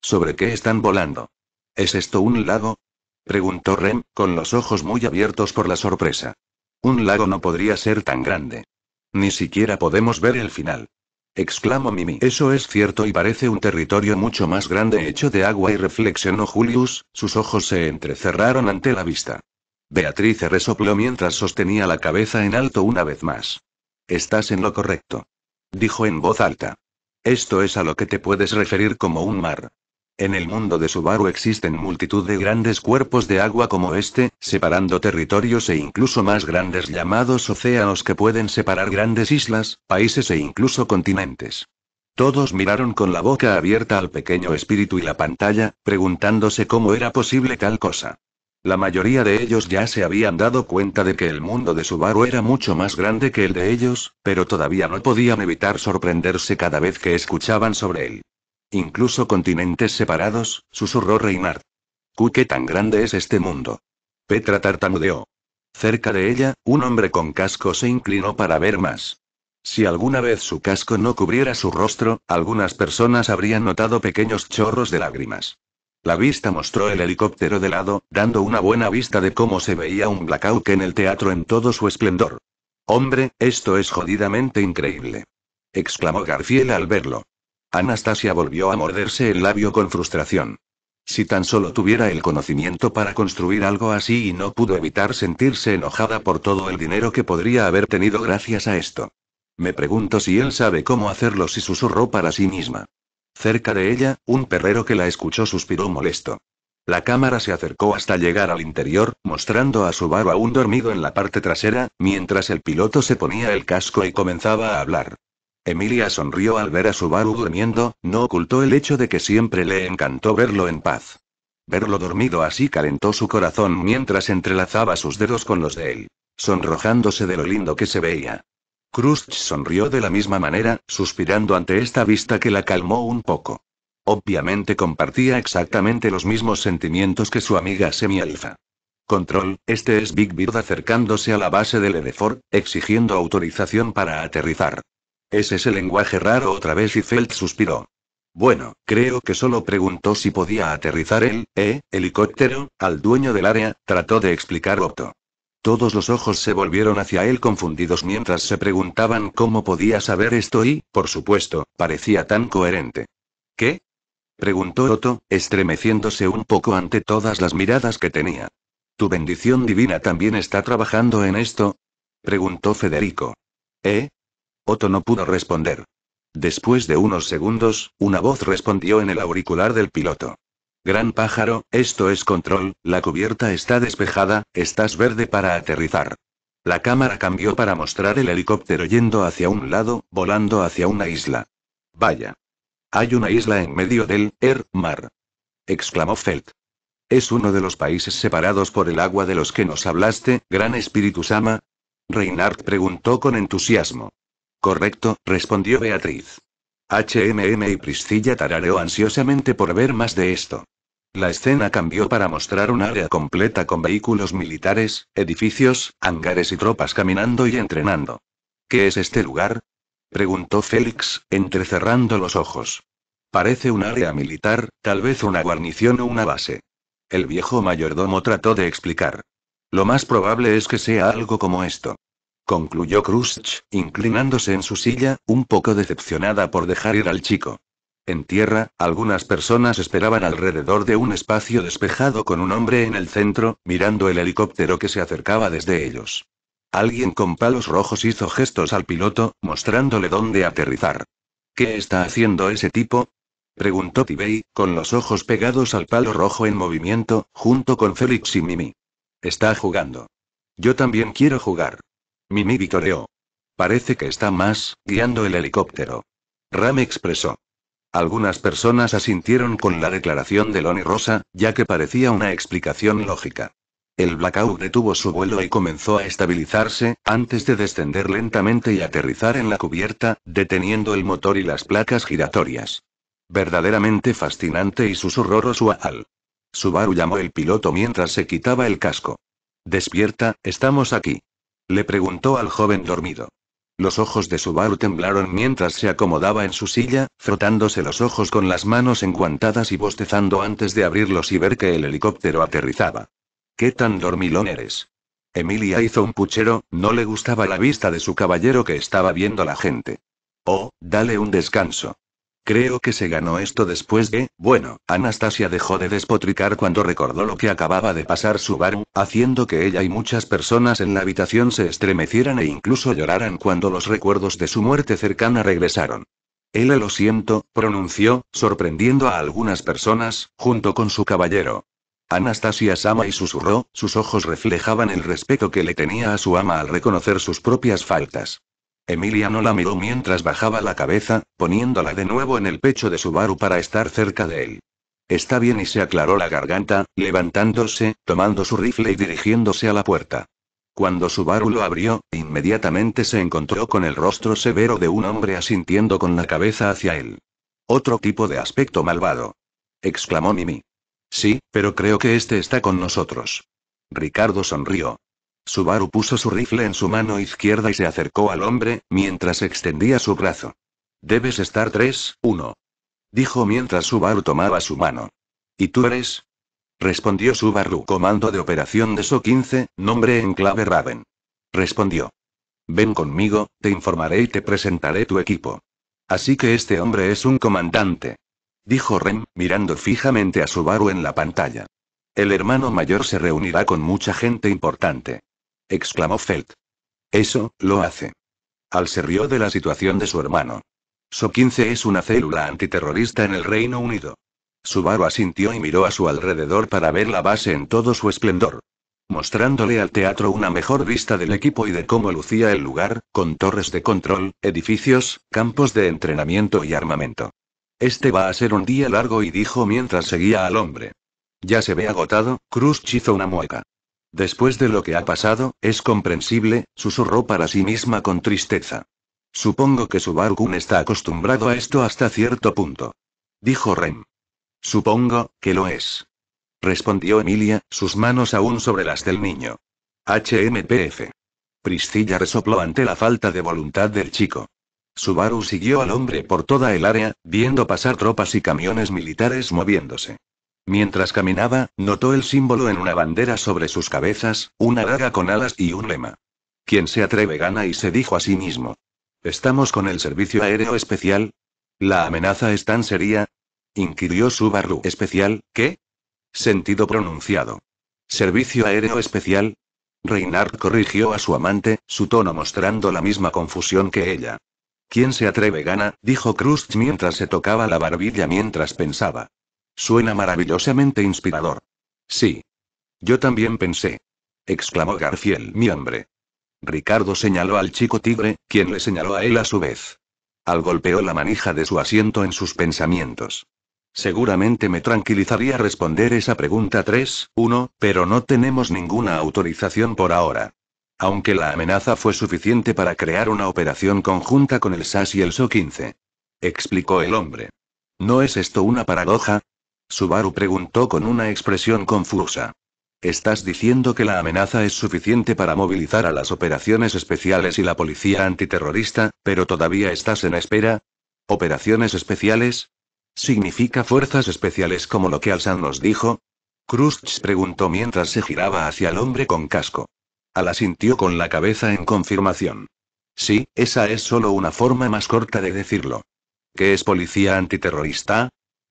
¿Sobre qué están volando? ¿Es esto un lago? preguntó Rem, con los ojos muy abiertos por la sorpresa. Un lago no podría ser tan grande. Ni siquiera podemos ver el final exclamó Mimi. Eso es cierto y parece un territorio mucho más grande hecho de agua y reflexionó Julius, sus ojos se entrecerraron ante la vista. Beatriz resopló mientras sostenía la cabeza en alto una vez más. Estás en lo correcto. Dijo en voz alta. Esto es a lo que te puedes referir como un mar. En el mundo de Subaru existen multitud de grandes cuerpos de agua como este, separando territorios e incluso más grandes llamados océanos que pueden separar grandes islas, países e incluso continentes. Todos miraron con la boca abierta al pequeño espíritu y la pantalla, preguntándose cómo era posible tal cosa. La mayoría de ellos ya se habían dado cuenta de que el mundo de Subaru era mucho más grande que el de ellos, pero todavía no podían evitar sorprenderse cada vez que escuchaban sobre él. Incluso continentes separados, susurró Reynard. ¿Qué tan grande es este mundo? Petra tartamudeó. Cerca de ella, un hombre con casco se inclinó para ver más. Si alguna vez su casco no cubriera su rostro, algunas personas habrían notado pequeños chorros de lágrimas. La vista mostró el helicóptero de lado, dando una buena vista de cómo se veía un blackout en el teatro en todo su esplendor. Hombre, esto es jodidamente increíble. exclamó Garfiel al verlo. Anastasia volvió a morderse el labio con frustración. Si tan solo tuviera el conocimiento para construir algo así y no pudo evitar sentirse enojada por todo el dinero que podría haber tenido gracias a esto. Me pregunto si él sabe cómo hacerlo si susurró para sí misma. Cerca de ella, un perrero que la escuchó suspiró molesto. La cámara se acercó hasta llegar al interior, mostrando a su barba aún dormido en la parte trasera, mientras el piloto se ponía el casco y comenzaba a hablar. Emilia sonrió al ver a Subaru durmiendo, no ocultó el hecho de que siempre le encantó verlo en paz. Verlo dormido así calentó su corazón mientras entrelazaba sus dedos con los de él, sonrojándose de lo lindo que se veía. Krust sonrió de la misma manera, suspirando ante esta vista que la calmó un poco. Obviamente compartía exactamente los mismos sentimientos que su amiga elfa. Control, este es Big Bird acercándose a la base del Edefort, exigiendo autorización para aterrizar. «Ese Es el lenguaje raro otra vez y Felt suspiró. Bueno, creo que solo preguntó si podía aterrizar el, eh, helicóptero, al dueño del área, trató de explicar Otto. Todos los ojos se volvieron hacia él confundidos mientras se preguntaban cómo podía saber esto y, por supuesto, parecía tan coherente. ¿Qué? preguntó Otto, estremeciéndose un poco ante todas las miradas que tenía. ¿Tu bendición divina también está trabajando en esto? preguntó Federico. ¿Eh? Otto no pudo responder. Después de unos segundos, una voz respondió en el auricular del piloto. Gran pájaro, esto es control, la cubierta está despejada, estás verde para aterrizar. La cámara cambió para mostrar el helicóptero yendo hacia un lado, volando hacia una isla. Vaya. Hay una isla en medio del er, mar. exclamó Felt. Es uno de los países separados por el agua de los que nos hablaste, Gran Espíritu Sama. Reinhardt preguntó con entusiasmo. Correcto, respondió Beatriz. HMM y Priscilla tarareó ansiosamente por ver más de esto. La escena cambió para mostrar un área completa con vehículos militares, edificios, hangares y tropas caminando y entrenando. ¿Qué es este lugar? preguntó Félix, entrecerrando los ojos. Parece un área militar, tal vez una guarnición o una base. El viejo mayordomo trató de explicar. Lo más probable es que sea algo como esto concluyó Krusch, inclinándose en su silla, un poco decepcionada por dejar ir al chico. En tierra, algunas personas esperaban alrededor de un espacio despejado con un hombre en el centro, mirando el helicóptero que se acercaba desde ellos. Alguien con palos rojos hizo gestos al piloto, mostrándole dónde aterrizar. ¿Qué está haciendo ese tipo? preguntó Tibey, con los ojos pegados al palo rojo en movimiento, junto con Félix y Mimi. Está jugando. Yo también quiero jugar. Mimi vitoreó. Parece que está más, guiando el helicóptero. Ram expresó. Algunas personas asintieron con la declaración de Loni Rosa, ya que parecía una explicación lógica. El Blackout detuvo su vuelo y comenzó a estabilizarse, antes de descender lentamente y aterrizar en la cubierta, deteniendo el motor y las placas giratorias. Verdaderamente fascinante y susurro Rosual. Subaru llamó el piloto mientras se quitaba el casco. Despierta, estamos aquí. Le preguntó al joven dormido. Los ojos de su Subaru temblaron mientras se acomodaba en su silla, frotándose los ojos con las manos enguantadas y bostezando antes de abrirlos y ver que el helicóptero aterrizaba. ¿Qué tan dormilón eres? Emilia hizo un puchero, no le gustaba la vista de su caballero que estaba viendo a la gente. Oh, dale un descanso. Creo que se ganó esto después de, bueno, Anastasia dejó de despotricar cuando recordó lo que acababa de pasar su Subaru, haciendo que ella y muchas personas en la habitación se estremecieran e incluso lloraran cuando los recuerdos de su muerte cercana regresaron. Ella lo siento, pronunció, sorprendiendo a algunas personas, junto con su caballero. Anastasia Sama y susurró, sus ojos reflejaban el respeto que le tenía a su ama al reconocer sus propias faltas. Emilia no la miró mientras bajaba la cabeza, poniéndola de nuevo en el pecho de Subaru para estar cerca de él. Está bien y se aclaró la garganta, levantándose, tomando su rifle y dirigiéndose a la puerta. Cuando Subaru lo abrió, inmediatamente se encontró con el rostro severo de un hombre asintiendo con la cabeza hacia él. Otro tipo de aspecto malvado. exclamó Mimi. Sí, pero creo que este está con nosotros. Ricardo sonrió. Subaru puso su rifle en su mano izquierda y se acercó al hombre, mientras extendía su brazo. Debes estar tres, uno. Dijo mientras Subaru tomaba su mano. ¿Y tú eres? Respondió Subaru. Comando de operación de SO-15, nombre en clave Raven. Respondió. Ven conmigo, te informaré y te presentaré tu equipo. Así que este hombre es un comandante. Dijo Rem, mirando fijamente a Subaru en la pantalla. El hermano mayor se reunirá con mucha gente importante exclamó Felt. Eso, lo hace. Al se rió de la situación de su hermano. SO-15 es una célula antiterrorista en el Reino Unido. Subaru asintió y miró a su alrededor para ver la base en todo su esplendor. Mostrándole al teatro una mejor vista del equipo y de cómo lucía el lugar, con torres de control, edificios, campos de entrenamiento y armamento. Este va a ser un día largo y dijo mientras seguía al hombre. Ya se ve agotado, Cruz hizo una mueca. Después de lo que ha pasado, es comprensible, susurró para sí misma con tristeza. Supongo que Subaru-kun está acostumbrado a esto hasta cierto punto. Dijo Rem. Supongo, que lo es. Respondió Emilia, sus manos aún sobre las del niño. HMPF. Priscilla resopló ante la falta de voluntad del chico. Subaru siguió al hombre por toda el área, viendo pasar tropas y camiones militares moviéndose. Mientras caminaba, notó el símbolo en una bandera sobre sus cabezas, una daga con alas y un lema. «¿Quién se atreve gana y se dijo a sí mismo. ¿Estamos con el servicio aéreo especial? ¿La amenaza es tan seria? inquirió Subaru especial, ¿qué? Sentido pronunciado. ¿Servicio aéreo especial? Reinhardt corrigió a su amante, su tono mostrando la misma confusión que ella. ¿Quién se atreve gana? dijo Krust mientras se tocaba la barbilla mientras pensaba. Suena maravillosamente inspirador. Sí. Yo también pensé. exclamó Garfiel, mi hombre. Ricardo señaló al chico tigre, quien le señaló a él a su vez. Al golpeó la manija de su asiento en sus pensamientos. Seguramente me tranquilizaría responder esa pregunta 3, 1, pero no tenemos ninguna autorización por ahora. Aunque la amenaza fue suficiente para crear una operación conjunta con el SAS y el SO-15. Explicó el hombre. ¿No es esto una paradoja? Subaru preguntó con una expresión confusa. ¿Estás diciendo que la amenaza es suficiente para movilizar a las operaciones especiales y la policía antiterrorista, pero todavía estás en espera? ¿Operaciones especiales? ¿Significa fuerzas especiales como lo que Alsan nos dijo? Krusch preguntó mientras se giraba hacia el hombre con casco. Al asintió con la cabeza en confirmación. Sí, esa es solo una forma más corta de decirlo. ¿Qué es policía antiterrorista?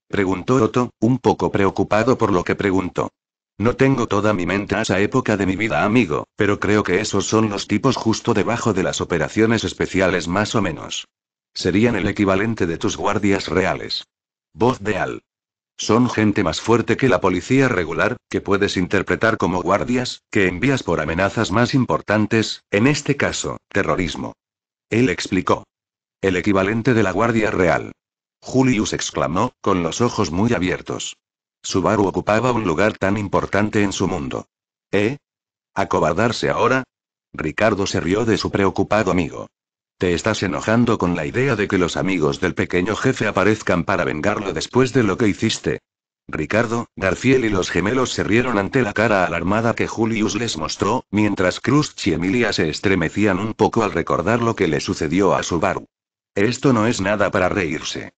Preguntó Otto, un poco preocupado por lo que preguntó. No tengo toda mi mente a esa época de mi vida, amigo, pero creo que esos son los tipos justo debajo de las operaciones especiales más o menos. Serían el equivalente de tus guardias reales. Voz de Al. Son gente más fuerte que la policía regular, que puedes interpretar como guardias, que envías por amenazas más importantes, en este caso, terrorismo. Él explicó. El equivalente de la Guardia Real. Julius exclamó, con los ojos muy abiertos. Subaru ocupaba un lugar tan importante en su mundo. ¿Eh? ¿Acobardarse ahora? Ricardo se rió de su preocupado amigo. Te estás enojando con la idea de que los amigos del pequeño jefe aparezcan para vengarlo después de lo que hiciste. Ricardo, Garfiel y los gemelos se rieron ante la cara alarmada que Julius les mostró, mientras Cruz y Emilia se estremecían un poco al recordar lo que le sucedió a Subaru. Esto no es nada para reírse.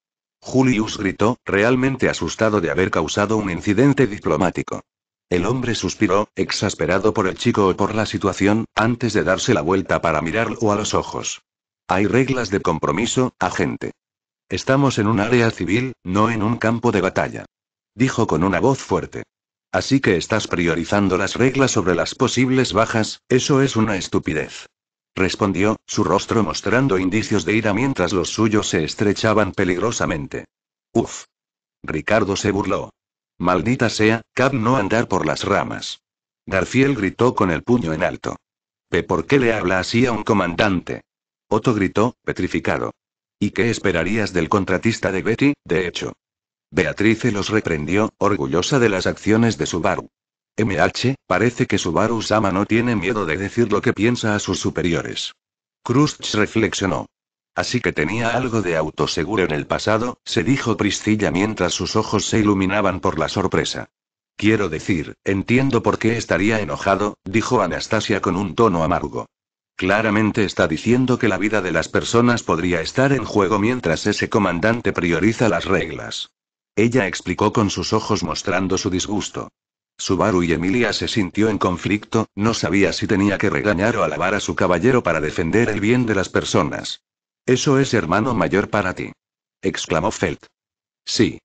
Julius gritó, realmente asustado de haber causado un incidente diplomático. El hombre suspiró, exasperado por el chico o por la situación, antes de darse la vuelta para mirarlo a los ojos. Hay reglas de compromiso, agente. Estamos en un área civil, no en un campo de batalla. Dijo con una voz fuerte. Así que estás priorizando las reglas sobre las posibles bajas, eso es una estupidez respondió, su rostro mostrando indicios de ira mientras los suyos se estrechaban peligrosamente. Uf. Ricardo se burló. Maldita sea, Cab no andar por las ramas. Garfiel gritó con el puño en alto. ¿Pe por qué le habla así a un comandante? Otto gritó, petrificado. ¿Y qué esperarías del contratista de Betty, de hecho? Beatrice los reprendió, orgullosa de las acciones de su baru. MH, parece que Subaru-sama no tiene miedo de decir lo que piensa a sus superiores. Krust reflexionó. Así que tenía algo de autoseguro en el pasado, se dijo Priscilla mientras sus ojos se iluminaban por la sorpresa. Quiero decir, entiendo por qué estaría enojado, dijo Anastasia con un tono amargo. Claramente está diciendo que la vida de las personas podría estar en juego mientras ese comandante prioriza las reglas. Ella explicó con sus ojos mostrando su disgusto. Subaru y Emilia se sintió en conflicto, no sabía si tenía que regañar o alabar a su caballero para defender el bien de las personas. Eso es hermano mayor para ti. exclamó Felt. Sí.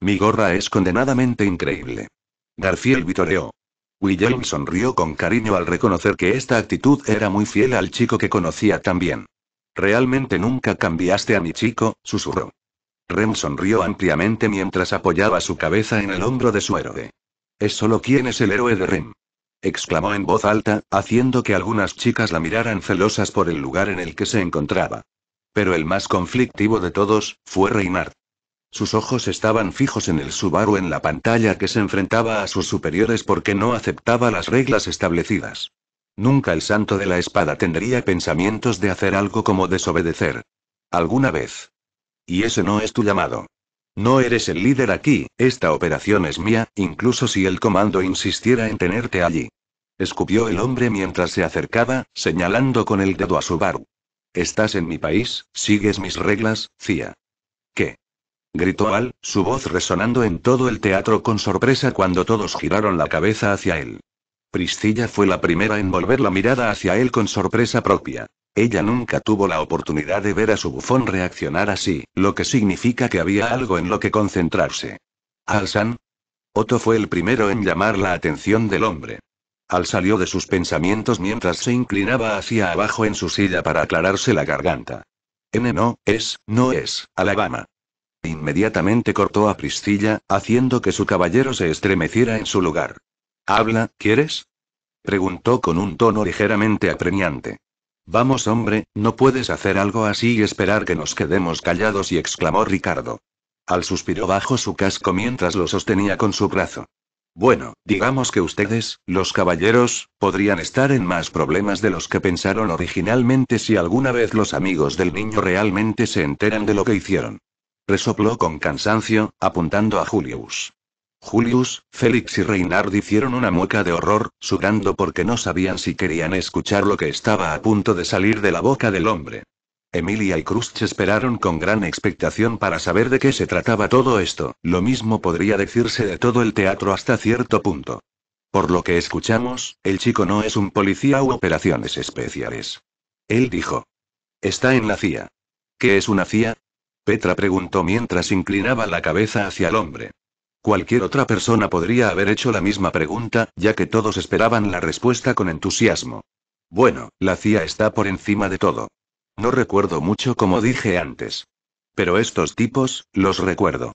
Mi gorra es condenadamente increíble. Garfield vitoreó. William sonrió con cariño al reconocer que esta actitud era muy fiel al chico que conocía tan bien. Realmente nunca cambiaste a mi chico, susurró. Rem sonrió ampliamente mientras apoyaba su cabeza en el hombro de su héroe. Es solo quien es el héroe de Rem. Exclamó en voz alta, haciendo que algunas chicas la miraran celosas por el lugar en el que se encontraba. Pero el más conflictivo de todos, fue Reinhardt. Sus ojos estaban fijos en el Subaru en la pantalla que se enfrentaba a sus superiores porque no aceptaba las reglas establecidas. Nunca el santo de la espada tendría pensamientos de hacer algo como desobedecer. Alguna vez. Y ese no es tu llamado. No eres el líder aquí, esta operación es mía, incluso si el comando insistiera en tenerte allí. Escupió el hombre mientras se acercaba, señalando con el dedo a Subaru. Estás en mi país, sigues mis reglas, CIA. ¿Qué? gritó Al, su voz resonando en todo el teatro con sorpresa cuando todos giraron la cabeza hacia él. Priscilla fue la primera en volver la mirada hacia él con sorpresa propia. Ella nunca tuvo la oportunidad de ver a su bufón reaccionar así, lo que significa que había algo en lo que concentrarse. ¿Alsan? Otto fue el primero en llamar la atención del hombre. Al salió de sus pensamientos mientras se inclinaba hacia abajo en su silla para aclararse la garganta. N no, es, no es, Alabama. Inmediatamente cortó a Priscilla, haciendo que su caballero se estremeciera en su lugar. Habla, ¿quieres? Preguntó con un tono ligeramente apremiante. Vamos hombre, no puedes hacer algo así y esperar que nos quedemos callados y exclamó Ricardo. Al suspiró bajo su casco mientras lo sostenía con su brazo. Bueno, digamos que ustedes, los caballeros, podrían estar en más problemas de los que pensaron originalmente si alguna vez los amigos del niño realmente se enteran de lo que hicieron. Resopló con cansancio, apuntando a Julius. Julius, Félix y Reynard hicieron una mueca de horror, sudando porque no sabían si querían escuchar lo que estaba a punto de salir de la boca del hombre. Emilia y Krust esperaron con gran expectación para saber de qué se trataba todo esto, lo mismo podría decirse de todo el teatro hasta cierto punto. Por lo que escuchamos, el chico no es un policía u operaciones especiales. Él dijo. Está en la CIA. ¿Qué es una CIA? Petra preguntó mientras inclinaba la cabeza hacia el hombre. Cualquier otra persona podría haber hecho la misma pregunta, ya que todos esperaban la respuesta con entusiasmo. Bueno, la CIA está por encima de todo. No recuerdo mucho como dije antes. Pero estos tipos, los recuerdo.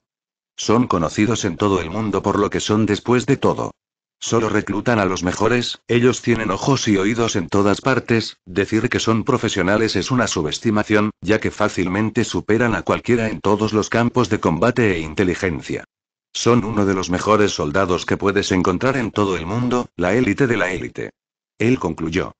Son conocidos en todo el mundo por lo que son después de todo. Solo reclutan a los mejores, ellos tienen ojos y oídos en todas partes, decir que son profesionales es una subestimación, ya que fácilmente superan a cualquiera en todos los campos de combate e inteligencia. Son uno de los mejores soldados que puedes encontrar en todo el mundo, la élite de la élite. Él concluyó.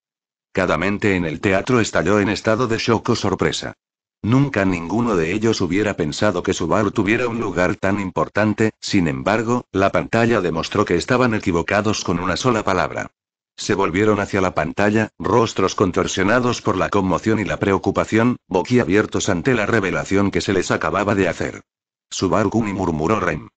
Cada mente en el teatro estalló en estado de shock o sorpresa. Nunca ninguno de ellos hubiera pensado que Subaru tuviera un lugar tan importante, sin embargo, la pantalla demostró que estaban equivocados con una sola palabra. Se volvieron hacia la pantalla, rostros contorsionados por la conmoción y la preocupación, boquiabiertos ante la revelación que se les acababa de hacer. Subaru Kuni murmuró Rem.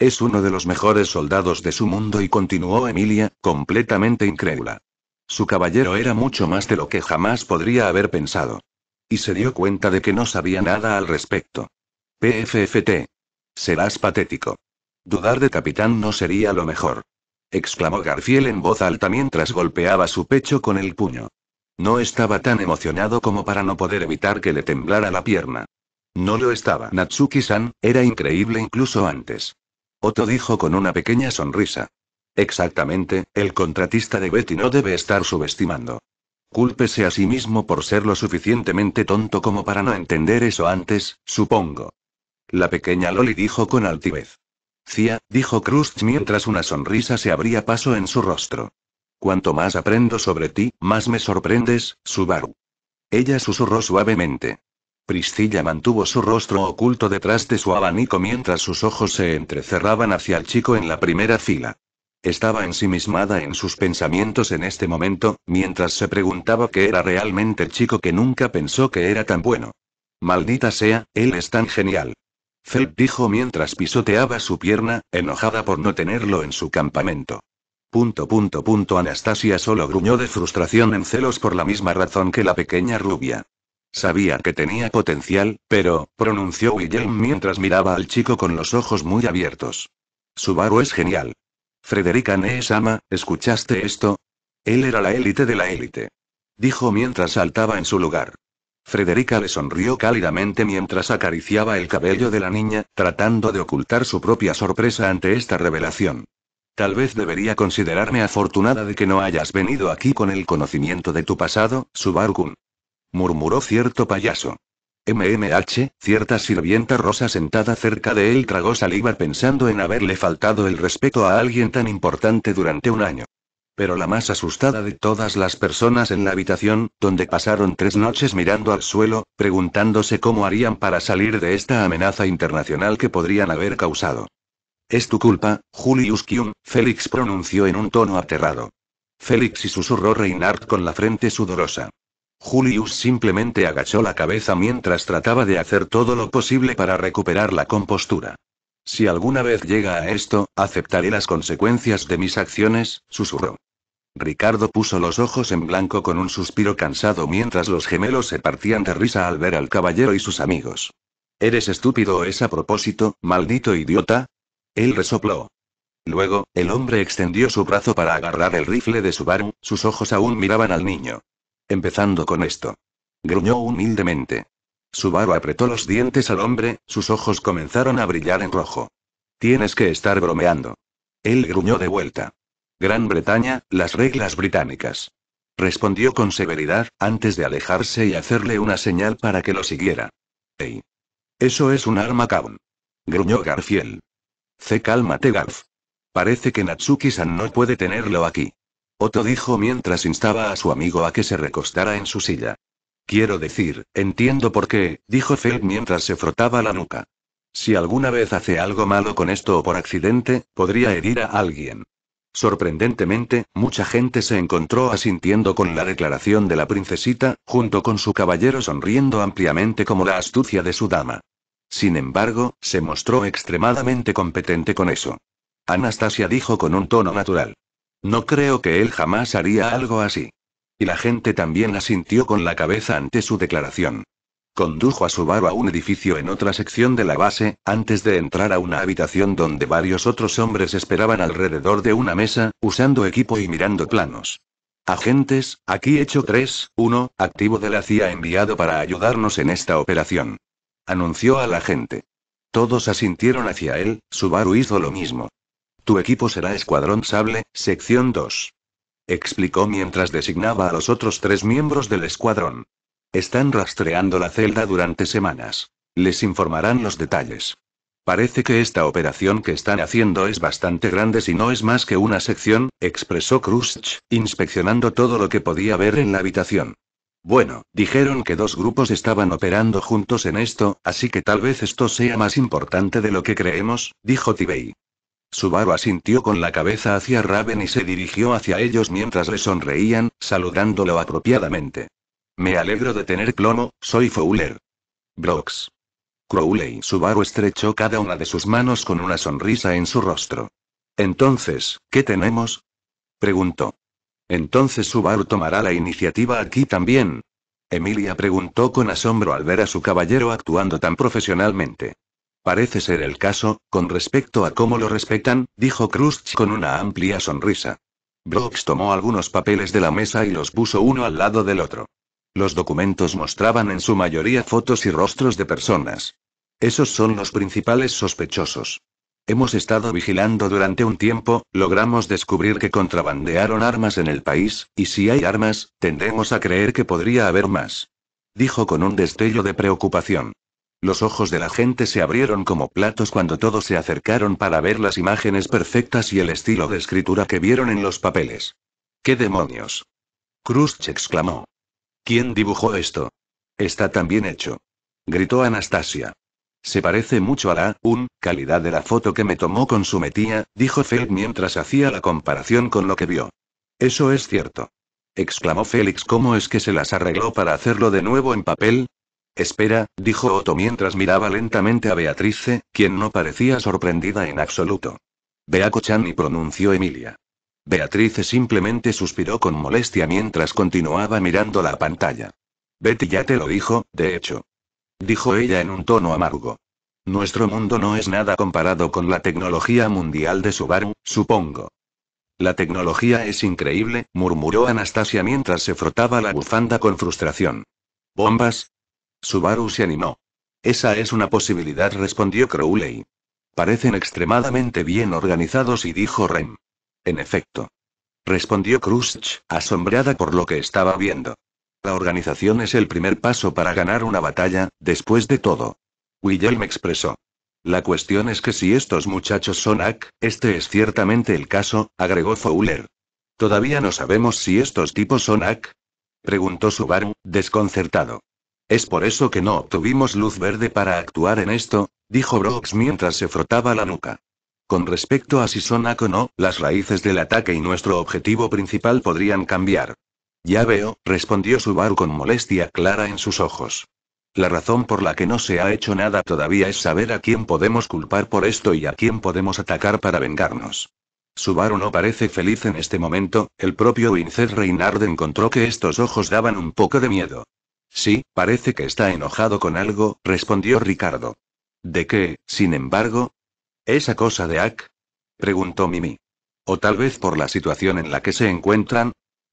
Es uno de los mejores soldados de su mundo y continuó Emilia, completamente incrédula. Su caballero era mucho más de lo que jamás podría haber pensado. Y se dio cuenta de que no sabía nada al respecto. PFFT. Serás patético. Dudar de capitán no sería lo mejor. Exclamó Garfiel en voz alta mientras golpeaba su pecho con el puño. No estaba tan emocionado como para no poder evitar que le temblara la pierna. No lo estaba. Natsuki-san, era increíble incluso antes. Otto dijo con una pequeña sonrisa. Exactamente, el contratista de Betty no debe estar subestimando. Cúlpese a sí mismo por ser lo suficientemente tonto como para no entender eso antes, supongo. La pequeña Loli dijo con altivez. Cia, dijo Krust mientras una sonrisa se abría paso en su rostro. Cuanto más aprendo sobre ti, más me sorprendes, Subaru. Ella susurró suavemente. Priscilla mantuvo su rostro oculto detrás de su abanico mientras sus ojos se entrecerraban hacia el chico en la primera fila. Estaba ensimismada en sus pensamientos en este momento, mientras se preguntaba qué era realmente el chico que nunca pensó que era tan bueno. Maldita sea, él es tan genial. Felt dijo mientras pisoteaba su pierna, enojada por no tenerlo en su campamento. Punto punto punto Anastasia solo gruñó de frustración en celos por la misma razón que la pequeña rubia. Sabía que tenía potencial, pero, pronunció William mientras miraba al chico con los ojos muy abiertos. Subaru es genial. Frederica Neesama, ¿escuchaste esto? Él era la élite de la élite. Dijo mientras saltaba en su lugar. Frederica le sonrió cálidamente mientras acariciaba el cabello de la niña, tratando de ocultar su propia sorpresa ante esta revelación. Tal vez debería considerarme afortunada de que no hayas venido aquí con el conocimiento de tu pasado, Subaru-kun murmuró cierto payaso. MMH, cierta sirvienta rosa sentada cerca de él tragó saliva pensando en haberle faltado el respeto a alguien tan importante durante un año. Pero la más asustada de todas las personas en la habitación, donde pasaron tres noches mirando al suelo, preguntándose cómo harían para salir de esta amenaza internacional que podrían haber causado. Es tu culpa, Julius Kium, Félix pronunció en un tono aterrado. Félix y susurró Reinhardt con la frente sudorosa. Julius simplemente agachó la cabeza mientras trataba de hacer todo lo posible para recuperar la compostura. Si alguna vez llega a esto, aceptaré las consecuencias de mis acciones, susurró. Ricardo puso los ojos en blanco con un suspiro cansado mientras los gemelos se partían de risa al ver al caballero y sus amigos. ¿Eres estúpido es a propósito, maldito idiota? Él resopló. Luego, el hombre extendió su brazo para agarrar el rifle de su barón. sus ojos aún miraban al niño. Empezando con esto. Gruñó humildemente. Su Subaru apretó los dientes al hombre, sus ojos comenzaron a brillar en rojo. Tienes que estar bromeando. Él gruñó de vuelta. Gran Bretaña, las reglas británicas. Respondió con severidad, antes de alejarse y hacerle una señal para que lo siguiera. ¡Ey! Eso es un arma Gruñó Garfiel. C. Cálmate, Garf. Parece que Natsuki-san no puede tenerlo aquí. Otto dijo mientras instaba a su amigo a que se recostara en su silla. Quiero decir, entiendo por qué, dijo Feld mientras se frotaba la nuca. Si alguna vez hace algo malo con esto o por accidente, podría herir a alguien. Sorprendentemente, mucha gente se encontró asintiendo con la declaración de la princesita, junto con su caballero sonriendo ampliamente como la astucia de su dama. Sin embargo, se mostró extremadamente competente con eso. Anastasia dijo con un tono natural. No creo que él jamás haría algo así. Y la gente también asintió con la cabeza ante su declaración. Condujo a Subaru a un edificio en otra sección de la base, antes de entrar a una habitación donde varios otros hombres esperaban alrededor de una mesa, usando equipo y mirando planos. Agentes, aquí hecho 3, 1, activo de la CIA enviado para ayudarnos en esta operación. Anunció a la gente. Todos asintieron hacia él, Subaru hizo lo mismo. Tu equipo será Escuadrón Sable, Sección 2. Explicó mientras designaba a los otros tres miembros del escuadrón. Están rastreando la celda durante semanas. Les informarán los detalles. Parece que esta operación que están haciendo es bastante grande si no es más que una sección, expresó Krusch, inspeccionando todo lo que podía ver en la habitación. Bueno, dijeron que dos grupos estaban operando juntos en esto, así que tal vez esto sea más importante de lo que creemos, dijo Tibey. Subaru asintió con la cabeza hacia Raven y se dirigió hacia ellos mientras le sonreían, saludándolo apropiadamente. Me alegro de tener plomo, soy Fowler. Brooks. Crowley Subaru estrechó cada una de sus manos con una sonrisa en su rostro. Entonces, ¿qué tenemos? preguntó. Entonces Subaru tomará la iniciativa aquí también. Emilia preguntó con asombro al ver a su caballero actuando tan profesionalmente. Parece ser el caso, con respecto a cómo lo respetan, dijo Krusch con una amplia sonrisa. Brooks tomó algunos papeles de la mesa y los puso uno al lado del otro. Los documentos mostraban en su mayoría fotos y rostros de personas. Esos son los principales sospechosos. Hemos estado vigilando durante un tiempo, logramos descubrir que contrabandearon armas en el país, y si hay armas, tendemos a creer que podría haber más. Dijo con un destello de preocupación. Los ojos de la gente se abrieron como platos cuando todos se acercaron para ver las imágenes perfectas y el estilo de escritura que vieron en los papeles. ¡Qué demonios! Krusch exclamó. ¿Quién dibujó esto? Está tan bien hecho. Gritó Anastasia. Se parece mucho a la un calidad de la foto que me tomó con su metía, dijo Feld mientras hacía la comparación con lo que vio. Eso es cierto. Exclamó Félix, ¿cómo es que se las arregló para hacerlo de nuevo en papel? Espera, dijo Otto mientras miraba lentamente a Beatrice, quien no parecía sorprendida en absoluto. beaco y pronunció Emilia. Beatrice simplemente suspiró con molestia mientras continuaba mirando la pantalla. Betty ya te lo dijo, de hecho. Dijo ella en un tono amargo. Nuestro mundo no es nada comparado con la tecnología mundial de Subaru, supongo. La tecnología es increíble, murmuró Anastasia mientras se frotaba la bufanda con frustración. Bombas, Subaru se animó. Esa es una posibilidad, respondió Crowley. Parecen extremadamente bien organizados y dijo Rem. En efecto. Respondió Krusch, asombrada por lo que estaba viendo. La organización es el primer paso para ganar una batalla, después de todo. Wilhelm expresó. La cuestión es que si estos muchachos son Ak, este es ciertamente el caso, agregó Fowler. Todavía no sabemos si estos tipos son Ak, Preguntó Subaru, desconcertado. Es por eso que no obtuvimos luz verde para actuar en esto, dijo Brooks mientras se frotaba la nuca. Con respecto a si son no, las raíces del ataque y nuestro objetivo principal podrían cambiar. Ya veo, respondió Subaru con molestia clara en sus ojos. La razón por la que no se ha hecho nada todavía es saber a quién podemos culpar por esto y a quién podemos atacar para vengarnos. Subaru no parece feliz en este momento, el propio Vincent Reynard encontró que estos ojos daban un poco de miedo. Sí, parece que está enojado con algo, respondió Ricardo. ¿De qué, sin embargo? ¿Esa cosa de Ack? preguntó Mimi. O tal vez por la situación en la que se encuentran,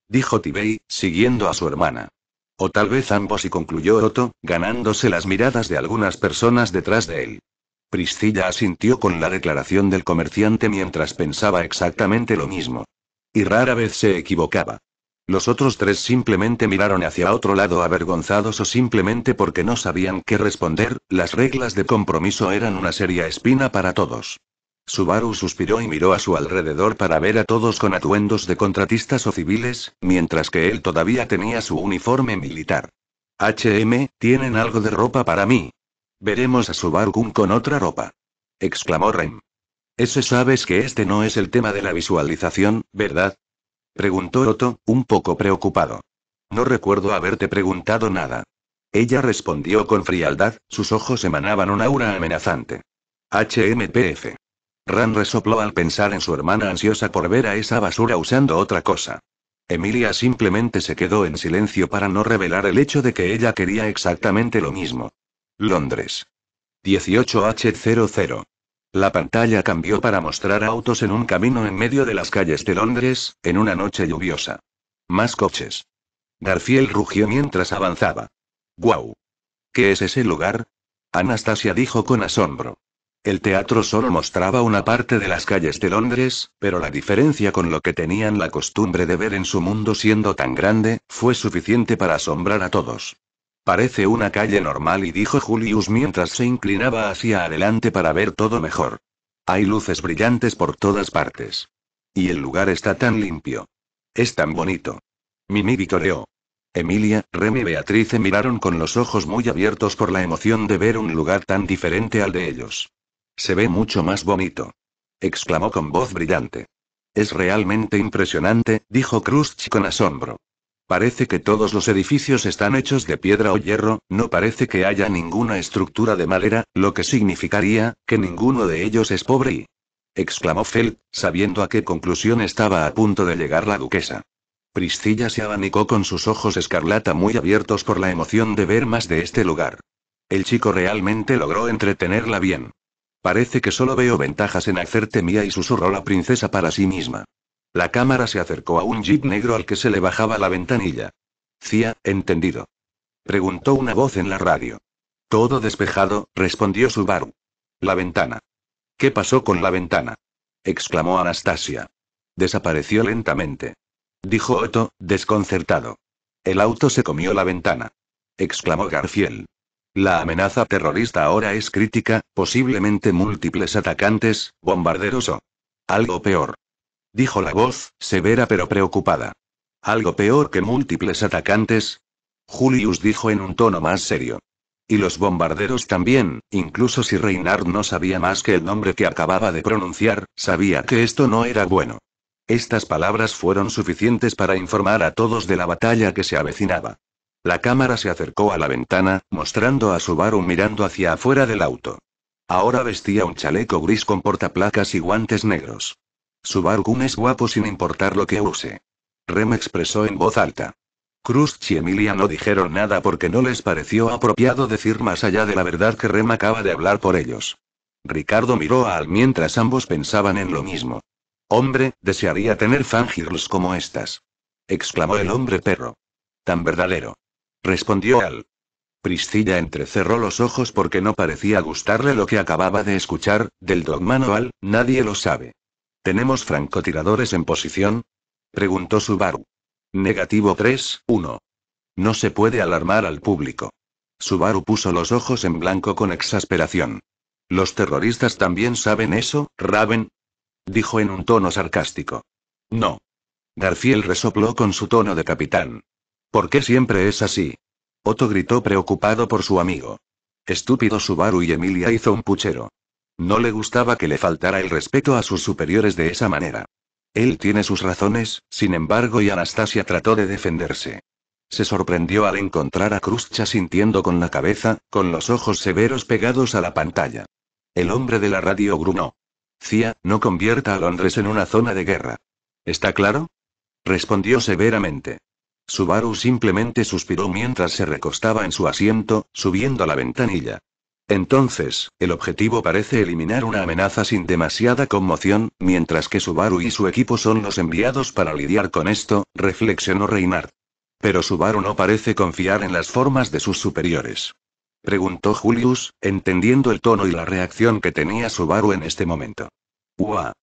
dijo Tibey, siguiendo a su hermana. O tal vez ambos y concluyó Otto, ganándose las miradas de algunas personas detrás de él. Priscilla asintió con la declaración del comerciante mientras pensaba exactamente lo mismo. Y rara vez se equivocaba. Los otros tres simplemente miraron hacia otro lado avergonzados o simplemente porque no sabían qué responder, las reglas de compromiso eran una seria espina para todos. Subaru suspiró y miró a su alrededor para ver a todos con atuendos de contratistas o civiles, mientras que él todavía tenía su uniforme militar. HM, tienen algo de ropa para mí. Veremos a Subaru-kun con otra ropa. Exclamó Rem. Ese sabes que este no es el tema de la visualización, ¿verdad? Preguntó Otto, un poco preocupado. No recuerdo haberte preguntado nada. Ella respondió con frialdad, sus ojos emanaban un aura amenazante. HMPF. Ran resopló al pensar en su hermana ansiosa por ver a esa basura usando otra cosa. Emilia simplemente se quedó en silencio para no revelar el hecho de que ella quería exactamente lo mismo. Londres. 18H00. La pantalla cambió para mostrar autos en un camino en medio de las calles de Londres, en una noche lluviosa. Más coches. Garfield rugió mientras avanzaba. ¡Guau! ¿Qué es ese lugar? Anastasia dijo con asombro. El teatro solo mostraba una parte de las calles de Londres, pero la diferencia con lo que tenían la costumbre de ver en su mundo siendo tan grande, fue suficiente para asombrar a todos. Parece una calle normal y dijo Julius mientras se inclinaba hacia adelante para ver todo mejor. Hay luces brillantes por todas partes. Y el lugar está tan limpio. Es tan bonito. Mimi vitoreó. Emilia, Remy y se miraron con los ojos muy abiertos por la emoción de ver un lugar tan diferente al de ellos. Se ve mucho más bonito. Exclamó con voz brillante. Es realmente impresionante, dijo Krusch con asombro. Parece que todos los edificios están hechos de piedra o hierro, no parece que haya ninguna estructura de madera, lo que significaría que ninguno de ellos es pobre y... exclamó Felt, sabiendo a qué conclusión estaba a punto de llegar la duquesa. Priscilla se abanicó con sus ojos escarlata muy abiertos por la emoción de ver más de este lugar. El chico realmente logró entretenerla bien. Parece que solo veo ventajas en hacerte mía y susurró la princesa para sí misma. La cámara se acercó a un jeep negro al que se le bajaba la ventanilla. Cía, entendido. Preguntó una voz en la radio. Todo despejado, respondió Subaru. La ventana. ¿Qué pasó con la ventana? exclamó Anastasia. Desapareció lentamente. Dijo Otto, desconcertado. El auto se comió la ventana. exclamó Garfiel. La amenaza terrorista ahora es crítica, posiblemente múltiples atacantes, bombarderos o algo peor dijo la voz, severa pero preocupada. ¿Algo peor que múltiples atacantes? Julius dijo en un tono más serio. Y los bombarderos también, incluso si Reynard no sabía más que el nombre que acababa de pronunciar, sabía que esto no era bueno. Estas palabras fueron suficientes para informar a todos de la batalla que se avecinaba. La cámara se acercó a la ventana, mostrando a Subaru mirando hacia afuera del auto. Ahora vestía un chaleco gris con portaplacas y guantes negros. Su kun es guapo sin importar lo que use. Rem expresó en voz alta. Cruz y Emilia no dijeron nada porque no les pareció apropiado decir más allá de la verdad que Rem acaba de hablar por ellos. Ricardo miró a Al mientras ambos pensaban en lo mismo. Hombre, desearía tener fangirls como estas. Exclamó el hombre perro. Tan verdadero. Respondió Al. Priscilla entrecerró los ojos porque no parecía gustarle lo que acababa de escuchar, del dogmano Al, nadie lo sabe. ¿Tenemos francotiradores en posición? Preguntó Subaru. Negativo 3, 1. No se puede alarmar al público. Subaru puso los ojos en blanco con exasperación. ¿Los terroristas también saben eso, Raven? Dijo en un tono sarcástico. No. Garfield resopló con su tono de capitán. ¿Por qué siempre es así? Otto gritó preocupado por su amigo. Estúpido Subaru y Emilia hizo un puchero. No le gustaba que le faltara el respeto a sus superiores de esa manera. Él tiene sus razones, sin embargo, y Anastasia trató de defenderse. Se sorprendió al encontrar a Kruscha sintiendo con la cabeza, con los ojos severos pegados a la pantalla. El hombre de la radio grunó. CIA, no convierta a Londres en una zona de guerra. ¿Está claro? Respondió severamente. Subaru simplemente suspiró mientras se recostaba en su asiento, subiendo la ventanilla. Entonces, el objetivo parece eliminar una amenaza sin demasiada conmoción, mientras que Subaru y su equipo son los enviados para lidiar con esto, reflexionó Reinhardt. Pero Subaru no parece confiar en las formas de sus superiores. Preguntó Julius, entendiendo el tono y la reacción que tenía Subaru en este momento. ¡Uah!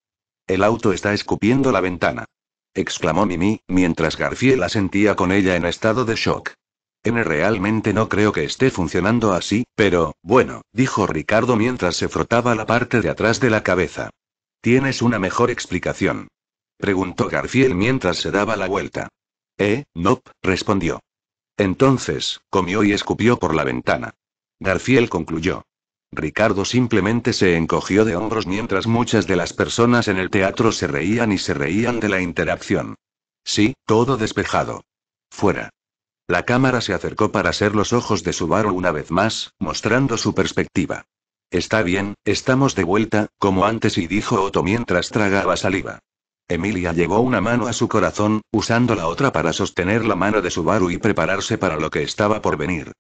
El auto está escupiendo la ventana. Exclamó Mimi, mientras García la sentía con ella en estado de shock. N realmente no creo que esté funcionando así, pero, bueno, dijo Ricardo mientras se frotaba la parte de atrás de la cabeza. ¿Tienes una mejor explicación? preguntó Garfield mientras se daba la vuelta. Eh, nope, respondió. Entonces, comió y escupió por la ventana. Garfield concluyó. Ricardo simplemente se encogió de hombros mientras muchas de las personas en el teatro se reían y se reían de la interacción. Sí, todo despejado. Fuera. La cámara se acercó para hacer los ojos de Subaru una vez más, mostrando su perspectiva. Está bien, estamos de vuelta, como antes y dijo Otto mientras tragaba saliva. Emilia llevó una mano a su corazón, usando la otra para sostener la mano de Subaru y prepararse para lo que estaba por venir.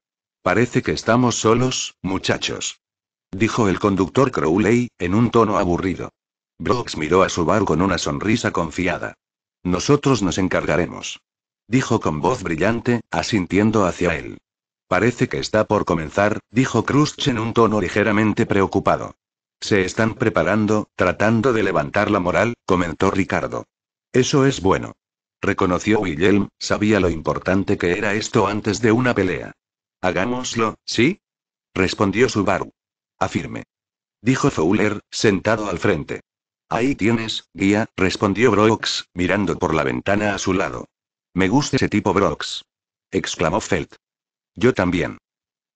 Parece que estamos solos, muchachos. Dijo el conductor Crowley, en un tono aburrido. Brooks miró a Subaru con una sonrisa confiada. Nosotros nos encargaremos dijo con voz brillante, asintiendo hacia él. Parece que está por comenzar, dijo Krusch en un tono ligeramente preocupado. Se están preparando, tratando de levantar la moral, comentó Ricardo. Eso es bueno. Reconoció Wilhelm, sabía lo importante que era esto antes de una pelea. Hagámoslo, ¿sí? Respondió Subaru. Afirme. Dijo Fowler, sentado al frente. Ahí tienes, guía, respondió Brooks, mirando por la ventana a su lado. Me gusta ese tipo Brox. exclamó Felt. Yo también.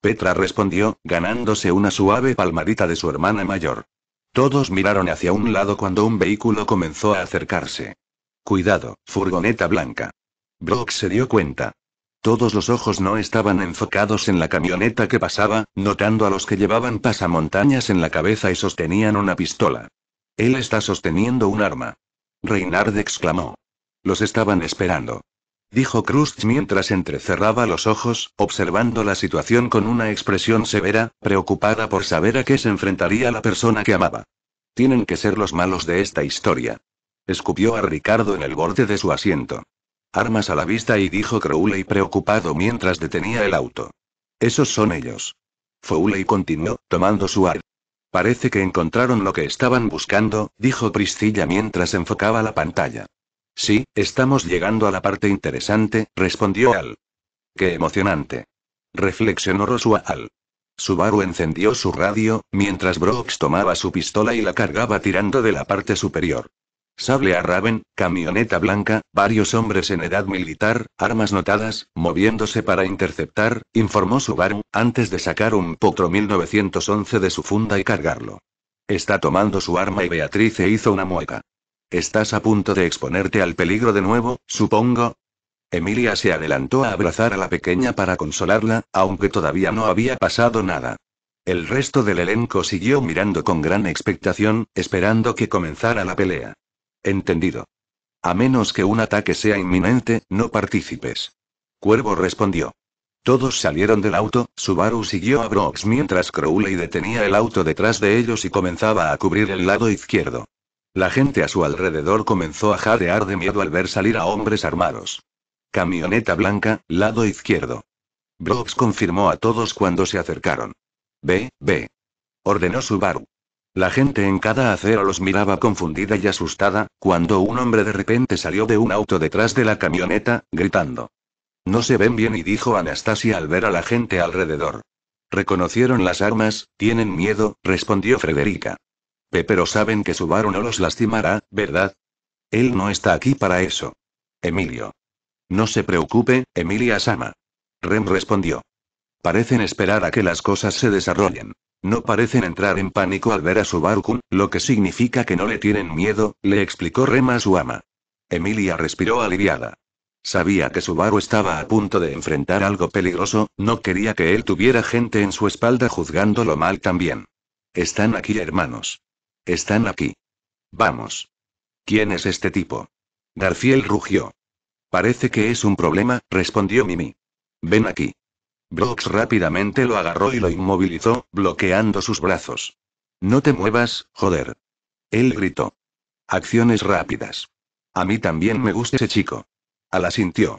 Petra respondió, ganándose una suave palmadita de su hermana mayor. Todos miraron hacia un lado cuando un vehículo comenzó a acercarse. Cuidado, furgoneta blanca. Brooks se dio cuenta. Todos los ojos no estaban enfocados en la camioneta que pasaba, notando a los que llevaban pasamontañas en la cabeza y sostenían una pistola. Él está sosteniendo un arma. Reinard exclamó. Los estaban esperando dijo Krust mientras entrecerraba los ojos, observando la situación con una expresión severa, preocupada por saber a qué se enfrentaría la persona que amaba. Tienen que ser los malos de esta historia. Escupió a Ricardo en el borde de su asiento. Armas a la vista y dijo Crowley preocupado mientras detenía el auto. Esos son ellos. Fowley continuó, tomando su arma. Parece que encontraron lo que estaban buscando, dijo Priscilla mientras enfocaba la pantalla. Sí, estamos llegando a la parte interesante, respondió Al. Qué emocionante. Reflexionó Rosua Al. Subaru encendió su radio, mientras Brooks tomaba su pistola y la cargaba tirando de la parte superior. Sable a Raven, camioneta blanca, varios hombres en edad militar, armas notadas, moviéndose para interceptar, informó Subaru, antes de sacar un Potro 1911 de su funda y cargarlo. Está tomando su arma y Beatrice hizo una mueca. Estás a punto de exponerte al peligro de nuevo, supongo. Emilia se adelantó a abrazar a la pequeña para consolarla, aunque todavía no había pasado nada. El resto del elenco siguió mirando con gran expectación, esperando que comenzara la pelea. Entendido. A menos que un ataque sea inminente, no participes. Cuervo respondió. Todos salieron del auto, Subaru siguió a Brooks mientras Crowley detenía el auto detrás de ellos y comenzaba a cubrir el lado izquierdo. La gente a su alrededor comenzó a jadear de miedo al ver salir a hombres armados. Camioneta blanca, lado izquierdo. Brooks confirmó a todos cuando se acercaron. Ve, ve. Ordenó Subaru. La gente en cada acero los miraba confundida y asustada, cuando un hombre de repente salió de un auto detrás de la camioneta, gritando. No se ven bien y dijo Anastasia al ver a la gente alrededor. Reconocieron las armas, tienen miedo, respondió Frederica. Pero saben que Subaru no los lastimará, ¿verdad? Él no está aquí para eso. Emilio. No se preocupe, Emilia Sama. Rem respondió. Parecen esperar a que las cosas se desarrollen. No parecen entrar en pánico al ver a Subaru-kun, lo que significa que no le tienen miedo, le explicó Rem a su ama. Emilia respiró aliviada. Sabía que Subaru estaba a punto de enfrentar algo peligroso, no quería que él tuviera gente en su espalda juzgándolo mal también. Están aquí hermanos. Están aquí. Vamos. ¿Quién es este tipo? Garfiel rugió. Parece que es un problema, respondió Mimi. Ven aquí. Brooks rápidamente lo agarró y lo inmovilizó, bloqueando sus brazos. No te muevas, joder. Él gritó. Acciones rápidas. A mí también me gusta ese chico. la sintió.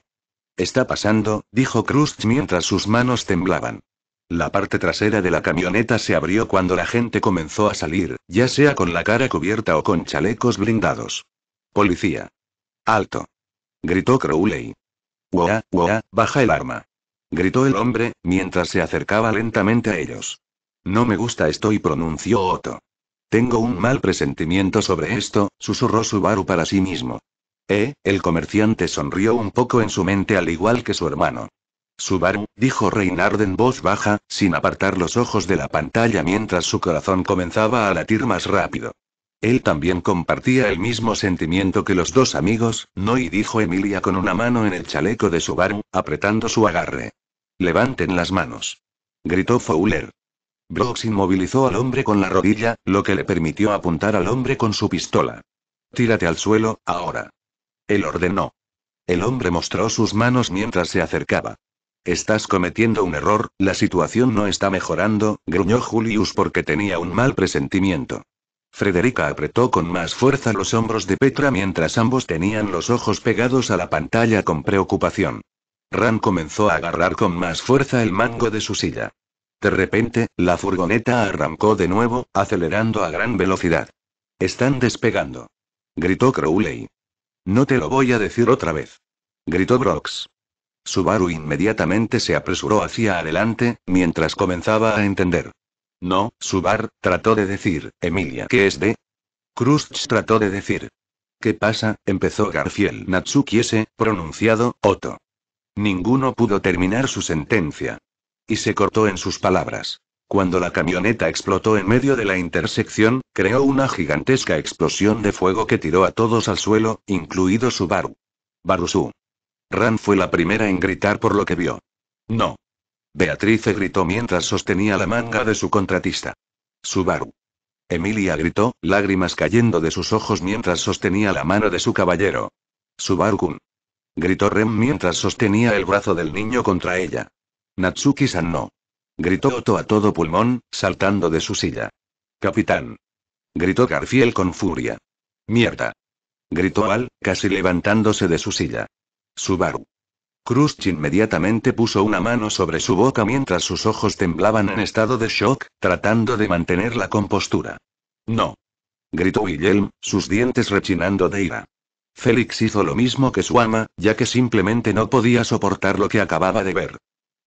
Está pasando, dijo Krust mientras sus manos temblaban. La parte trasera de la camioneta se abrió cuando la gente comenzó a salir, ya sea con la cara cubierta o con chalecos blindados. Policía. Alto. Gritó Crowley. Uah, uah, baja el arma. Gritó el hombre, mientras se acercaba lentamente a ellos. No me gusta esto y pronunció Otto. Tengo un mal presentimiento sobre esto, susurró Subaru para sí mismo. Eh, el comerciante sonrió un poco en su mente al igual que su hermano. Subaru, dijo Reynard en voz baja, sin apartar los ojos de la pantalla mientras su corazón comenzaba a latir más rápido. Él también compartía el mismo sentimiento que los dos amigos, ¿no? Y dijo Emilia con una mano en el chaleco de Subaru, apretando su agarre. Levanten las manos. Gritó Fowler. Brooks inmovilizó al hombre con la rodilla, lo que le permitió apuntar al hombre con su pistola. Tírate al suelo, ahora. Él ordenó. El hombre mostró sus manos mientras se acercaba. Estás cometiendo un error, la situación no está mejorando, gruñó Julius porque tenía un mal presentimiento. Frederica apretó con más fuerza los hombros de Petra mientras ambos tenían los ojos pegados a la pantalla con preocupación. Ran comenzó a agarrar con más fuerza el mango de su silla. De repente, la furgoneta arrancó de nuevo, acelerando a gran velocidad. Están despegando. Gritó Crowley. No te lo voy a decir otra vez. Gritó Brox. Subaru inmediatamente se apresuró hacia adelante, mientras comenzaba a entender. No, Subar, trató de decir, Emilia, ¿qué es de? Khrushchev trató de decir. ¿Qué pasa? empezó Garfiel Natsuki ese, pronunciado, Otto. Ninguno pudo terminar su sentencia. Y se cortó en sus palabras. Cuando la camioneta explotó en medio de la intersección, creó una gigantesca explosión de fuego que tiró a todos al suelo, incluido Subaru. Barusu. Ran fue la primera en gritar por lo que vio. No. Beatrice gritó mientras sostenía la manga de su contratista. Subaru. Emilia gritó, lágrimas cayendo de sus ojos mientras sostenía la mano de su caballero. Subaru-kun. Gritó Rem mientras sostenía el brazo del niño contra ella. Natsuki-san no. Gritó Otto a todo pulmón, saltando de su silla. Capitán. Gritó Garfiel con furia. Mierda. Gritó Al, casi levantándose de su silla. Subaru. Krusch inmediatamente puso una mano sobre su boca mientras sus ojos temblaban en estado de shock, tratando de mantener la compostura. No. Gritó Wilhelm, sus dientes rechinando de ira. Félix hizo lo mismo que su ama, ya que simplemente no podía soportar lo que acababa de ver.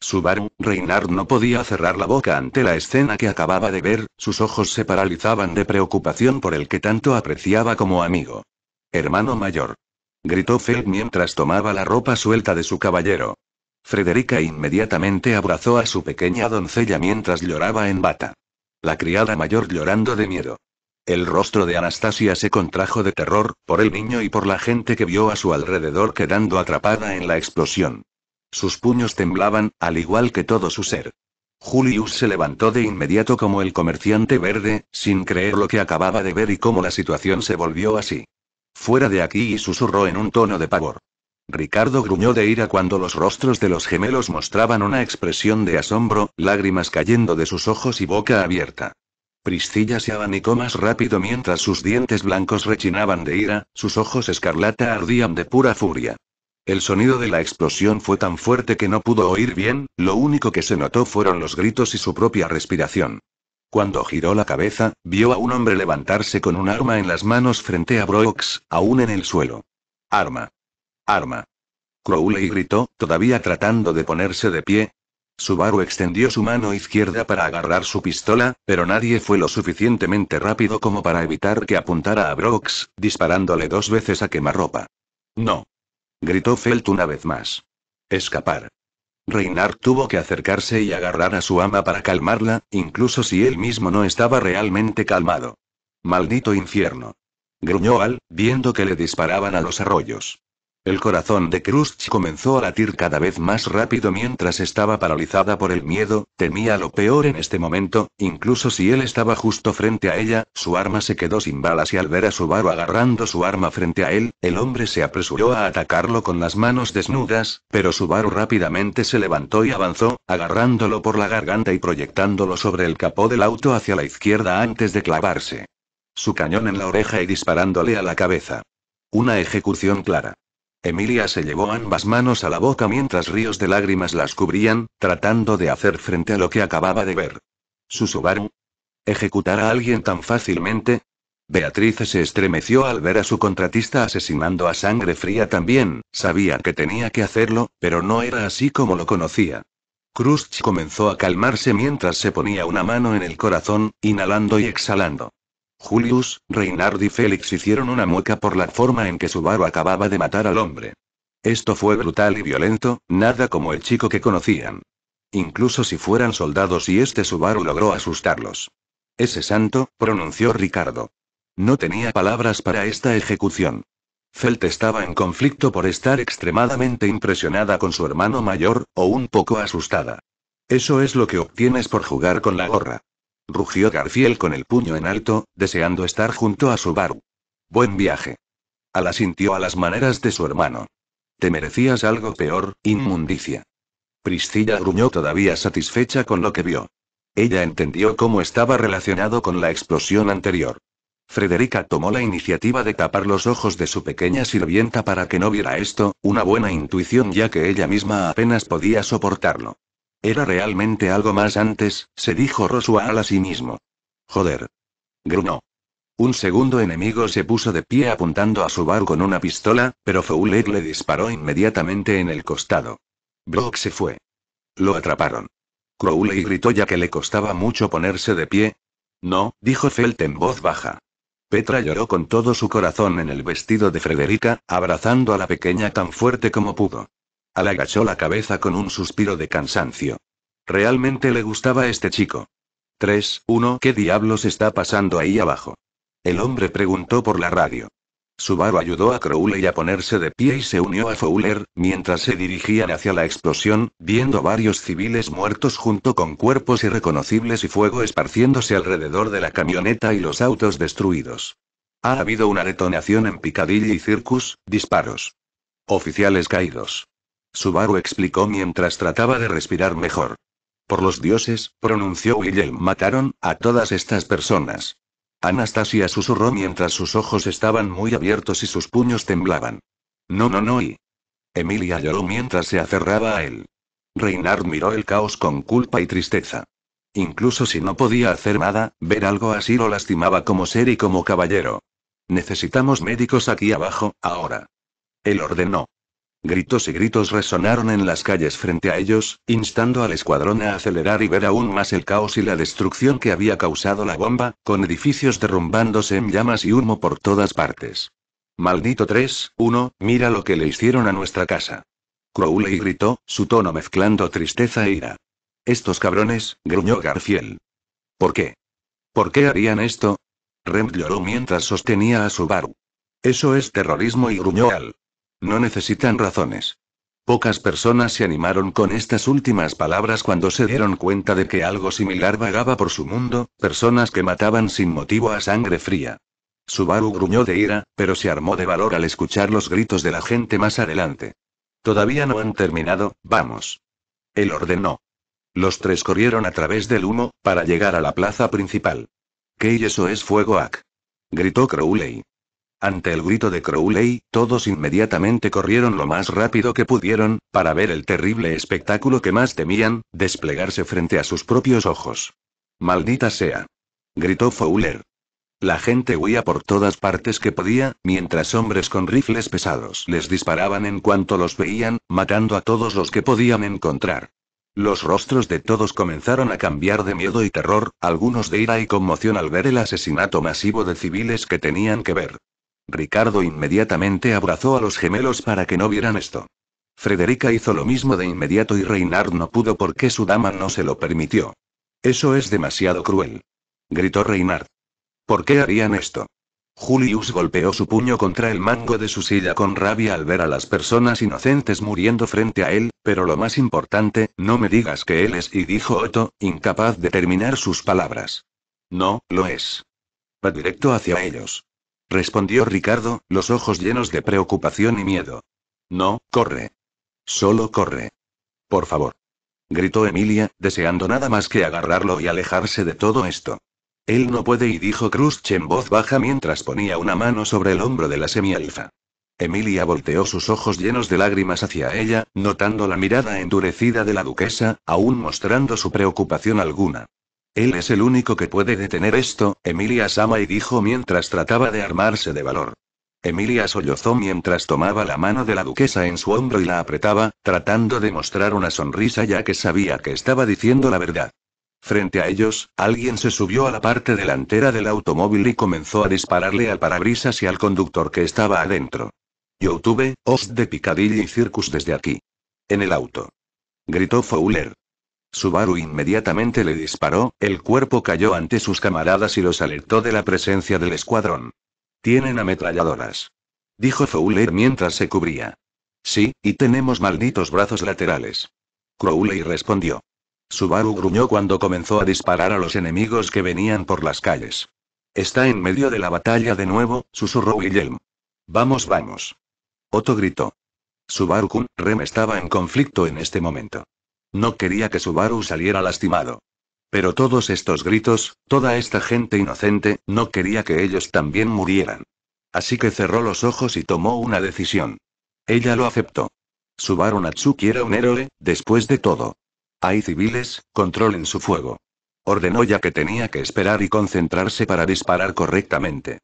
Subaru, Reinar, no podía cerrar la boca ante la escena que acababa de ver, sus ojos se paralizaban de preocupación por el que tanto apreciaba como amigo. Hermano mayor gritó Feld mientras tomaba la ropa suelta de su caballero. Frederica inmediatamente abrazó a su pequeña doncella mientras lloraba en bata. La criada mayor llorando de miedo. El rostro de Anastasia se contrajo de terror, por el niño y por la gente que vio a su alrededor quedando atrapada en la explosión. Sus puños temblaban, al igual que todo su ser. Julius se levantó de inmediato como el comerciante verde, sin creer lo que acababa de ver y cómo la situación se volvió así. Fuera de aquí y susurró en un tono de pavor. Ricardo gruñó de ira cuando los rostros de los gemelos mostraban una expresión de asombro, lágrimas cayendo de sus ojos y boca abierta. Priscilla se abanicó más rápido mientras sus dientes blancos rechinaban de ira, sus ojos escarlata ardían de pura furia. El sonido de la explosión fue tan fuerte que no pudo oír bien, lo único que se notó fueron los gritos y su propia respiración. Cuando giró la cabeza, vio a un hombre levantarse con un arma en las manos frente a Brooks, aún en el suelo. Arma. Arma. Crowley gritó, todavía tratando de ponerse de pie. Subaru extendió su mano izquierda para agarrar su pistola, pero nadie fue lo suficientemente rápido como para evitar que apuntara a Brooks, disparándole dos veces a quemarropa. No. Gritó Felt una vez más. Escapar. Reinar tuvo que acercarse y agarrar a su ama para calmarla, incluso si él mismo no estaba realmente calmado. Maldito infierno. Gruñó Al, viendo que le disparaban a los arroyos. El corazón de Krusch comenzó a latir cada vez más rápido mientras estaba paralizada por el miedo, temía lo peor en este momento, incluso si él estaba justo frente a ella, su arma se quedó sin balas y al ver a Subaru agarrando su arma frente a él, el hombre se apresuró a atacarlo con las manos desnudas, pero Subaru rápidamente se levantó y avanzó, agarrándolo por la garganta y proyectándolo sobre el capó del auto hacia la izquierda antes de clavarse. Su cañón en la oreja y disparándole a la cabeza. Una ejecución clara. Emilia se llevó ambas manos a la boca mientras ríos de lágrimas las cubrían, tratando de hacer frente a lo que acababa de ver. Susubaru. ¿Ejecutar a alguien tan fácilmente? Beatriz se estremeció al ver a su contratista asesinando a sangre fría también, sabía que tenía que hacerlo, pero no era así como lo conocía. Krusch comenzó a calmarse mientras se ponía una mano en el corazón, inhalando y exhalando. Julius, Reinhard y Félix hicieron una mueca por la forma en que Subaru acababa de matar al hombre. Esto fue brutal y violento, nada como el chico que conocían. Incluso si fueran soldados y este Subaru logró asustarlos. Ese santo, pronunció Ricardo. No tenía palabras para esta ejecución. Felt estaba en conflicto por estar extremadamente impresionada con su hermano mayor, o un poco asustada. Eso es lo que obtienes por jugar con la gorra rugió Garfield con el puño en alto, deseando estar junto a su bar. Buen viaje. Al sintió a las maneras de su hermano. Te merecías algo peor, inmundicia. Priscilla gruñó todavía satisfecha con lo que vio. Ella entendió cómo estaba relacionado con la explosión anterior. Frederica tomó la iniciativa de tapar los ojos de su pequeña sirvienta para que no viera esto, una buena intuición ya que ella misma apenas podía soportarlo. Era realmente algo más antes, se dijo Roswell a sí mismo. Joder. Grunó. Un segundo enemigo se puso de pie apuntando a su bar con una pistola, pero Foulet le disparó inmediatamente en el costado. Brock se fue. Lo atraparon. Crowley gritó ya que le costaba mucho ponerse de pie. No, dijo Felt en voz baja. Petra lloró con todo su corazón en el vestido de Frederica, abrazando a la pequeña tan fuerte como pudo. Al agachó la cabeza con un suspiro de cansancio. Realmente le gustaba este chico. 3, 1, ¿qué diablos está pasando ahí abajo? El hombre preguntó por la radio. Subaru ayudó a Crowley a ponerse de pie y se unió a Fowler, mientras se dirigían hacia la explosión, viendo varios civiles muertos junto con cuerpos irreconocibles y fuego esparciéndose alrededor de la camioneta y los autos destruidos. Ha habido una detonación en y Circus, disparos. Oficiales caídos. Subaru explicó mientras trataba de respirar mejor. Por los dioses, pronunció Wilhelm, mataron a todas estas personas. Anastasia susurró mientras sus ojos estaban muy abiertos y sus puños temblaban. No, no, no, y. Emilia lloró mientras se aferraba a él. Reinar miró el caos con culpa y tristeza. Incluso si no podía hacer nada, ver algo así lo lastimaba como ser y como caballero. Necesitamos médicos aquí abajo, ahora. Él ordenó. Gritos y gritos resonaron en las calles frente a ellos, instando al escuadrón a acelerar y ver aún más el caos y la destrucción que había causado la bomba, con edificios derrumbándose en llamas y humo por todas partes. Maldito 3, 1, mira lo que le hicieron a nuestra casa. Crowley gritó, su tono mezclando tristeza e ira. Estos cabrones, gruñó Garfiel. ¿Por qué? ¿Por qué harían esto? Rem lloró mientras sostenía a su Baru. Eso es terrorismo y gruñó al no necesitan razones. Pocas personas se animaron con estas últimas palabras cuando se dieron cuenta de que algo similar vagaba por su mundo, personas que mataban sin motivo a sangre fría. Subaru gruñó de ira, pero se armó de valor al escuchar los gritos de la gente más adelante. Todavía no han terminado, vamos. Él ordenó. Los tres corrieron a través del humo, para llegar a la plaza principal. ¿Qué y eso es fuego, Ak? gritó Crowley. Ante el grito de Crowley, todos inmediatamente corrieron lo más rápido que pudieron, para ver el terrible espectáculo que más temían, desplegarse frente a sus propios ojos. Maldita sea. Gritó Fowler. La gente huía por todas partes que podía, mientras hombres con rifles pesados les disparaban en cuanto los veían, matando a todos los que podían encontrar. Los rostros de todos comenzaron a cambiar de miedo y terror, algunos de ira y conmoción al ver el asesinato masivo de civiles que tenían que ver. Ricardo inmediatamente abrazó a los gemelos para que no vieran esto. Frederica hizo lo mismo de inmediato y Reynard no pudo porque su dama no se lo permitió. Eso es demasiado cruel. Gritó Reynard. ¿Por qué harían esto? Julius golpeó su puño contra el mango de su silla con rabia al ver a las personas inocentes muriendo frente a él, pero lo más importante, no me digas que él es, y dijo Otto, incapaz de terminar sus palabras. No, lo es. Va directo hacia ellos respondió Ricardo, los ojos llenos de preocupación y miedo. No, corre. Solo corre. Por favor. Gritó Emilia, deseando nada más que agarrarlo y alejarse de todo esto. Él no puede y dijo Krusch en voz baja mientras ponía una mano sobre el hombro de la semielfa. Emilia volteó sus ojos llenos de lágrimas hacia ella, notando la mirada endurecida de la duquesa, aún mostrando su preocupación alguna. Él es el único que puede detener esto, Emilia y dijo mientras trataba de armarse de valor. Emilia sollozó mientras tomaba la mano de la duquesa en su hombro y la apretaba, tratando de mostrar una sonrisa ya que sabía que estaba diciendo la verdad. Frente a ellos, alguien se subió a la parte delantera del automóvil y comenzó a dispararle al parabrisas y al conductor que estaba adentro. Yo tuve, de Picadilly Circus desde aquí. En el auto. Gritó Fowler. Subaru inmediatamente le disparó, el cuerpo cayó ante sus camaradas y los alertó de la presencia del escuadrón. Tienen ametralladoras. Dijo Fowler mientras se cubría. Sí, y tenemos malditos brazos laterales. Crowley respondió. Subaru gruñó cuando comenzó a disparar a los enemigos que venían por las calles. Está en medio de la batalla de nuevo, susurró Wilhelm. Vamos, vamos. Otto gritó. Subaru-kun, Rem estaba en conflicto en este momento. No quería que Subaru saliera lastimado. Pero todos estos gritos, toda esta gente inocente, no quería que ellos también murieran. Así que cerró los ojos y tomó una decisión. Ella lo aceptó. Subaru Natsuki era un héroe, después de todo. Hay civiles, controlen su fuego. Ordenó ya que tenía que esperar y concentrarse para disparar correctamente.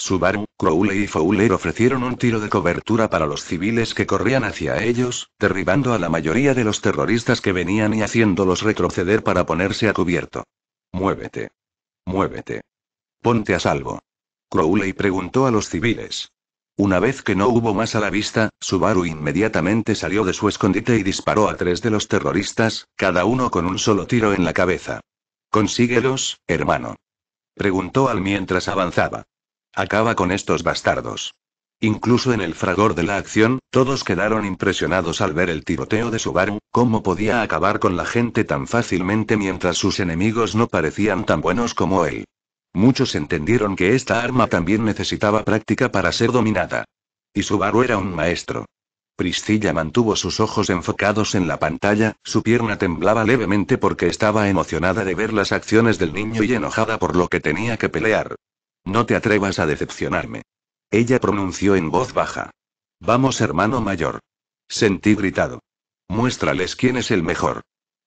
Subaru, Crowley y Fowler ofrecieron un tiro de cobertura para los civiles que corrían hacia ellos, derribando a la mayoría de los terroristas que venían y haciéndolos retroceder para ponerse a cubierto. Muévete. Muévete. Ponte a salvo. Crowley preguntó a los civiles. Una vez que no hubo más a la vista, Subaru inmediatamente salió de su escondite y disparó a tres de los terroristas, cada uno con un solo tiro en la cabeza. Consíguelos, hermano. Preguntó al mientras avanzaba. Acaba con estos bastardos. Incluso en el fragor de la acción, todos quedaron impresionados al ver el tiroteo de Subaru, cómo podía acabar con la gente tan fácilmente mientras sus enemigos no parecían tan buenos como él. Muchos entendieron que esta arma también necesitaba práctica para ser dominada. Y Subaru era un maestro. Priscilla mantuvo sus ojos enfocados en la pantalla, su pierna temblaba levemente porque estaba emocionada de ver las acciones del niño y enojada por lo que tenía que pelear. No te atrevas a decepcionarme. Ella pronunció en voz baja. Vamos, hermano mayor. Sentí gritado. Muéstrales quién es el mejor.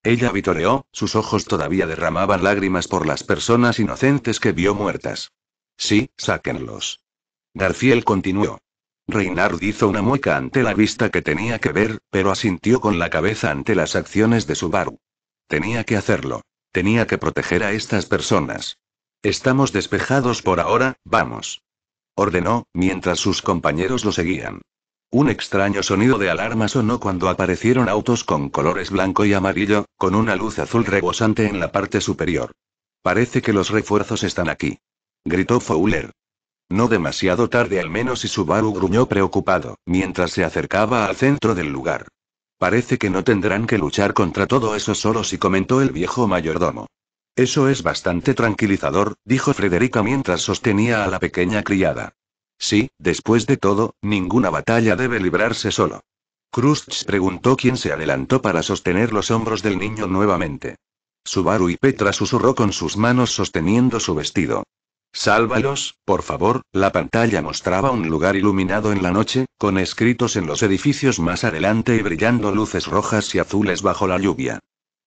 Ella vitoreó, sus ojos todavía derramaban lágrimas por las personas inocentes que vio muertas. Sí, sáquenlos. Garciel continuó. Reynard hizo una mueca ante la vista que tenía que ver, pero asintió con la cabeza ante las acciones de Subaru. Tenía que hacerlo. Tenía que proteger a estas personas. Estamos despejados por ahora, vamos. Ordenó, mientras sus compañeros lo seguían. Un extraño sonido de alarma sonó cuando aparecieron autos con colores blanco y amarillo, con una luz azul rebosante en la parte superior. Parece que los refuerzos están aquí. Gritó Fowler. No demasiado tarde al menos y Subaru gruñó preocupado, mientras se acercaba al centro del lugar. Parece que no tendrán que luchar contra todo eso solo y comentó el viejo mayordomo. Eso es bastante tranquilizador, dijo Frederica mientras sostenía a la pequeña criada. Sí, después de todo, ninguna batalla debe librarse solo. Krusts preguntó quién se adelantó para sostener los hombros del niño nuevamente. Subaru y Petra susurró con sus manos sosteniendo su vestido. Sálvalos, por favor. La pantalla mostraba un lugar iluminado en la noche, con escritos en los edificios más adelante y brillando luces rojas y azules bajo la lluvia.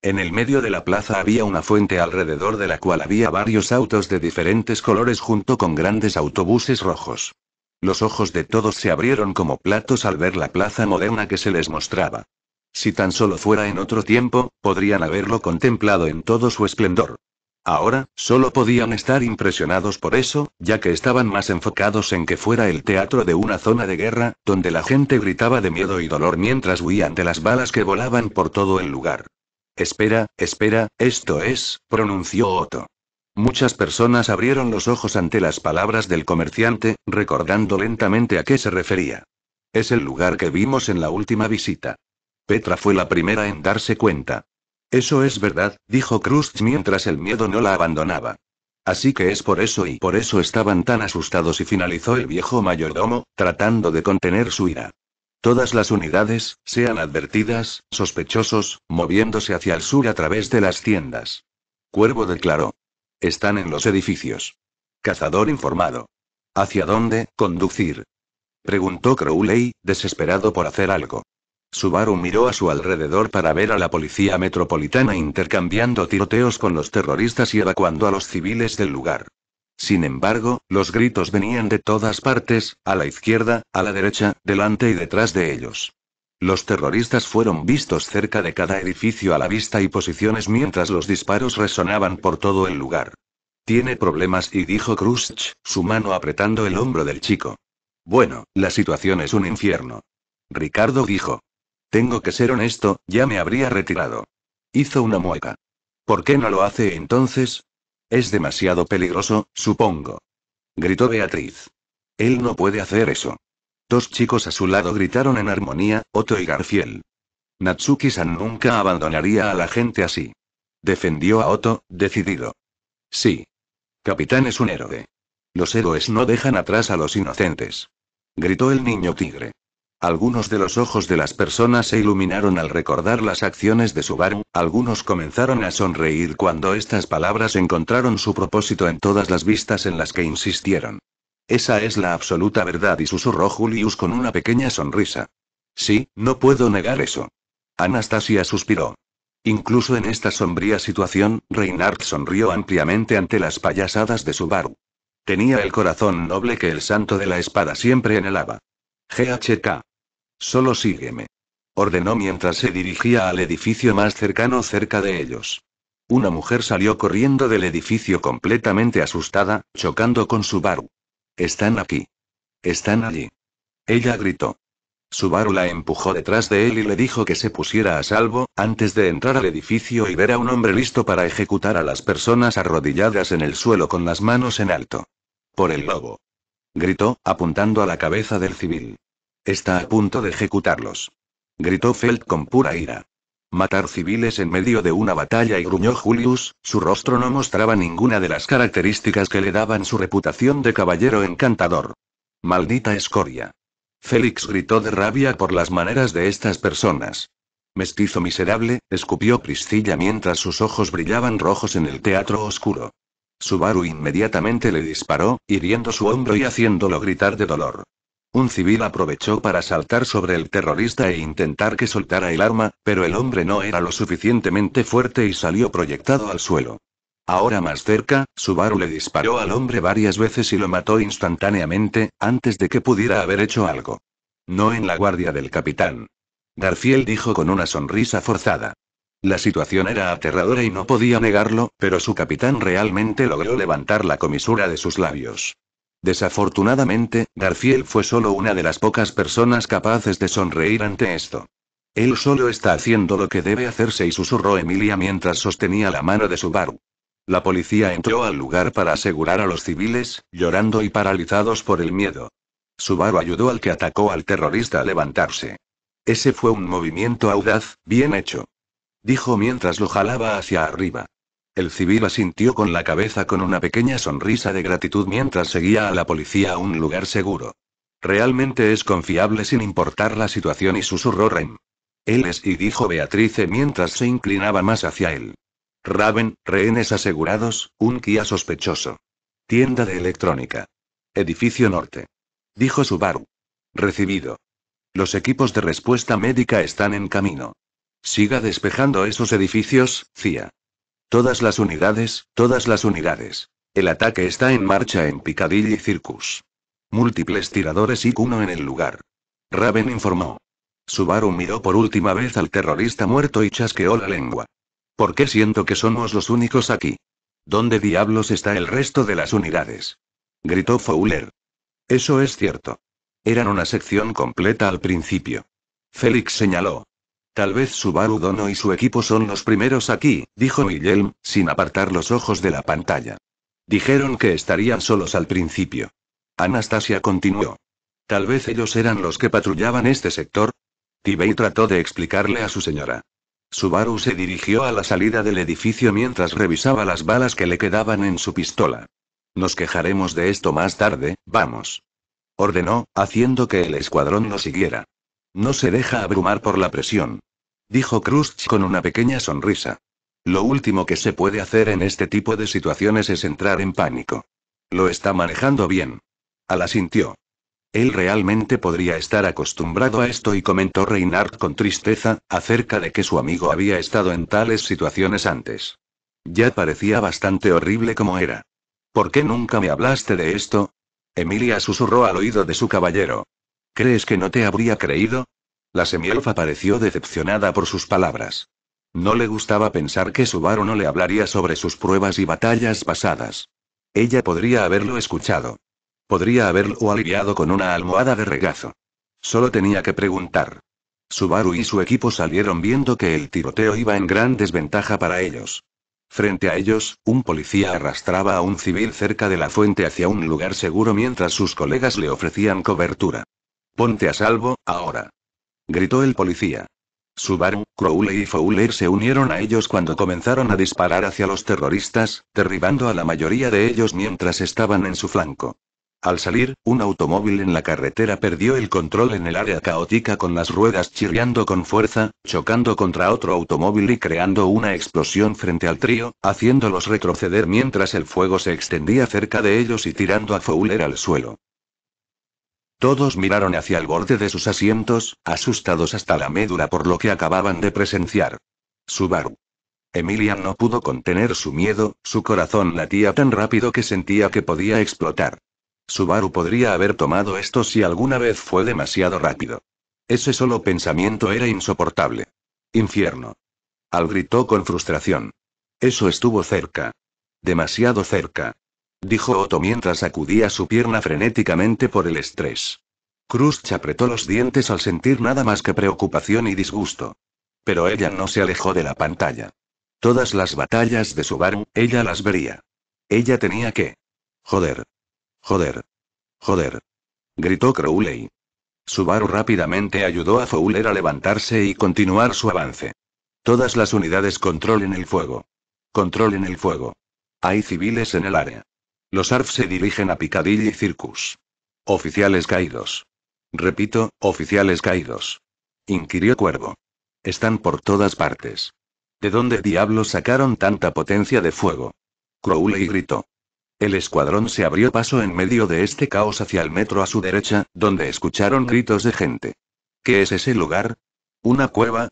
En el medio de la plaza había una fuente alrededor de la cual había varios autos de diferentes colores junto con grandes autobuses rojos. Los ojos de todos se abrieron como platos al ver la plaza moderna que se les mostraba. Si tan solo fuera en otro tiempo, podrían haberlo contemplado en todo su esplendor. Ahora, solo podían estar impresionados por eso, ya que estaban más enfocados en que fuera el teatro de una zona de guerra, donde la gente gritaba de miedo y dolor mientras huían de las balas que volaban por todo el lugar. Espera, espera, esto es, pronunció Otto. Muchas personas abrieron los ojos ante las palabras del comerciante, recordando lentamente a qué se refería. Es el lugar que vimos en la última visita. Petra fue la primera en darse cuenta. Eso es verdad, dijo Krust mientras el miedo no la abandonaba. Así que es por eso y por eso estaban tan asustados y finalizó el viejo mayordomo, tratando de contener su ira. Todas las unidades, sean advertidas, sospechosos, moviéndose hacia el sur a través de las tiendas. Cuervo declaró. Están en los edificios. Cazador informado. ¿Hacia dónde, conducir? Preguntó Crowley, desesperado por hacer algo. Subaru miró a su alrededor para ver a la policía metropolitana intercambiando tiroteos con los terroristas y evacuando a los civiles del lugar. Sin embargo, los gritos venían de todas partes, a la izquierda, a la derecha, delante y detrás de ellos. Los terroristas fueron vistos cerca de cada edificio a la vista y posiciones mientras los disparos resonaban por todo el lugar. Tiene problemas y dijo Krusch, su mano apretando el hombro del chico. Bueno, la situación es un infierno. Ricardo dijo. Tengo que ser honesto, ya me habría retirado. Hizo una mueca. ¿Por qué no lo hace entonces? Es demasiado peligroso, supongo. Gritó Beatriz. Él no puede hacer eso. Dos chicos a su lado gritaron en armonía, Otto y Garfiel. Natsuki-san nunca abandonaría a la gente así. Defendió a Otto, decidido. Sí. Capitán es un héroe. Los héroes no dejan atrás a los inocentes. Gritó el niño tigre. Algunos de los ojos de las personas se iluminaron al recordar las acciones de Subaru, algunos comenzaron a sonreír cuando estas palabras encontraron su propósito en todas las vistas en las que insistieron. Esa es la absoluta verdad y susurró Julius con una pequeña sonrisa. Sí, no puedo negar eso. Anastasia suspiró. Incluso en esta sombría situación, Reinhardt sonrió ampliamente ante las payasadas de Subaru. Tenía el corazón noble que el santo de la espada siempre anhelaba. GHK. Solo sígueme. Ordenó mientras se dirigía al edificio más cercano cerca de ellos. Una mujer salió corriendo del edificio completamente asustada, chocando con Subaru. Están aquí. Están allí. Ella gritó. Subaru la empujó detrás de él y le dijo que se pusiera a salvo, antes de entrar al edificio y ver a un hombre listo para ejecutar a las personas arrodilladas en el suelo con las manos en alto. Por el lobo. Gritó, apuntando a la cabeza del civil. Está a punto de ejecutarlos. Gritó Felt con pura ira. Matar civiles en medio de una batalla y gruñó Julius, su rostro no mostraba ninguna de las características que le daban su reputación de caballero encantador. Maldita escoria. Félix gritó de rabia por las maneras de estas personas. Mestizo miserable, escupió Priscilla mientras sus ojos brillaban rojos en el teatro oscuro. Subaru inmediatamente le disparó, hiriendo su hombro y haciéndolo gritar de dolor. Un civil aprovechó para saltar sobre el terrorista e intentar que soltara el arma, pero el hombre no era lo suficientemente fuerte y salió proyectado al suelo. Ahora más cerca, Subaru le disparó al hombre varias veces y lo mató instantáneamente, antes de que pudiera haber hecho algo. No en la guardia del capitán. Garfield dijo con una sonrisa forzada. La situación era aterradora y no podía negarlo, pero su capitán realmente logró levantar la comisura de sus labios. Desafortunadamente, Garfield fue solo una de las pocas personas capaces de sonreír ante esto. Él solo está haciendo lo que debe hacerse y susurró Emilia mientras sostenía la mano de Subaru. La policía entró al lugar para asegurar a los civiles, llorando y paralizados por el miedo. Subaru ayudó al que atacó al terrorista a levantarse. Ese fue un movimiento audaz, bien hecho. Dijo mientras lo jalaba hacia arriba. El civil asintió con la cabeza con una pequeña sonrisa de gratitud mientras seguía a la policía a un lugar seguro. Realmente es confiable sin importar la situación y susurró Rem. Él es y dijo Beatrice mientras se inclinaba más hacia él. Raven, rehenes asegurados, un Kia sospechoso. Tienda de electrónica. Edificio norte. Dijo Subaru. Recibido. Los equipos de respuesta médica están en camino. Siga despejando esos edificios, CIA. Todas las unidades, todas las unidades. El ataque está en marcha en Piccadilly Circus. Múltiples tiradores y uno en el lugar. Raven informó. Subaru miró por última vez al terrorista muerto y chasqueó la lengua. ¿Por qué siento que somos los únicos aquí? ¿Dónde diablos está el resto de las unidades? gritó Fowler. Eso es cierto. Eran una sección completa al principio. Félix señaló. Tal vez Subaru Dono y su equipo son los primeros aquí, dijo Guillem, sin apartar los ojos de la pantalla. Dijeron que estarían solos al principio. Anastasia continuó. Tal vez ellos eran los que patrullaban este sector. Tibei trató de explicarle a su señora. Subaru se dirigió a la salida del edificio mientras revisaba las balas que le quedaban en su pistola. Nos quejaremos de esto más tarde, vamos. Ordenó, haciendo que el escuadrón lo siguiera. No se deja abrumar por la presión dijo Krust con una pequeña sonrisa. Lo último que se puede hacer en este tipo de situaciones es entrar en pánico. Lo está manejando bien. la sintió. Él realmente podría estar acostumbrado a esto y comentó Reinhardt con tristeza, acerca de que su amigo había estado en tales situaciones antes. Ya parecía bastante horrible como era. ¿Por qué nunca me hablaste de esto? Emilia susurró al oído de su caballero. ¿Crees que no te habría creído? La semielfa pareció decepcionada por sus palabras. No le gustaba pensar que Subaru no le hablaría sobre sus pruebas y batallas pasadas. Ella podría haberlo escuchado. Podría haberlo aliviado con una almohada de regazo. Solo tenía que preguntar. Subaru y su equipo salieron viendo que el tiroteo iba en gran desventaja para ellos. Frente a ellos, un policía arrastraba a un civil cerca de la fuente hacia un lugar seguro mientras sus colegas le ofrecían cobertura. Ponte a salvo, ahora gritó el policía. Subaru, Crowley y Fowler se unieron a ellos cuando comenzaron a disparar hacia los terroristas, derribando a la mayoría de ellos mientras estaban en su flanco. Al salir, un automóvil en la carretera perdió el control en el área caótica con las ruedas chirriando con fuerza, chocando contra otro automóvil y creando una explosión frente al trío, haciéndolos retroceder mientras el fuego se extendía cerca de ellos y tirando a Fowler al suelo. Todos miraron hacia el borde de sus asientos, asustados hasta la médula por lo que acababan de presenciar. Subaru. Emilia no pudo contener su miedo, su corazón latía tan rápido que sentía que podía explotar. Subaru podría haber tomado esto si alguna vez fue demasiado rápido. Ese solo pensamiento era insoportable. Infierno. Al gritó con frustración. Eso estuvo cerca. Demasiado cerca dijo Otto mientras sacudía su pierna frenéticamente por el estrés. Cruz apretó los dientes al sentir nada más que preocupación y disgusto. Pero ella no se alejó de la pantalla. Todas las batallas de Subaru, ella las vería. Ella tenía que. Joder. Joder. Joder. Gritó Crowley. Subaru rápidamente ayudó a Fowler a levantarse y continuar su avance. Todas las unidades controlen el fuego. Controlen el fuego. Hay civiles en el área. Los ARF se dirigen a Picadilly Circus. Oficiales caídos. Repito, oficiales caídos. Inquirió Cuervo. Están por todas partes. ¿De dónde diablos sacaron tanta potencia de fuego? Crowley gritó. El escuadrón se abrió paso en medio de este caos hacia el metro a su derecha, donde escucharon gritos de gente. ¿Qué es ese lugar? ¿Una cueva?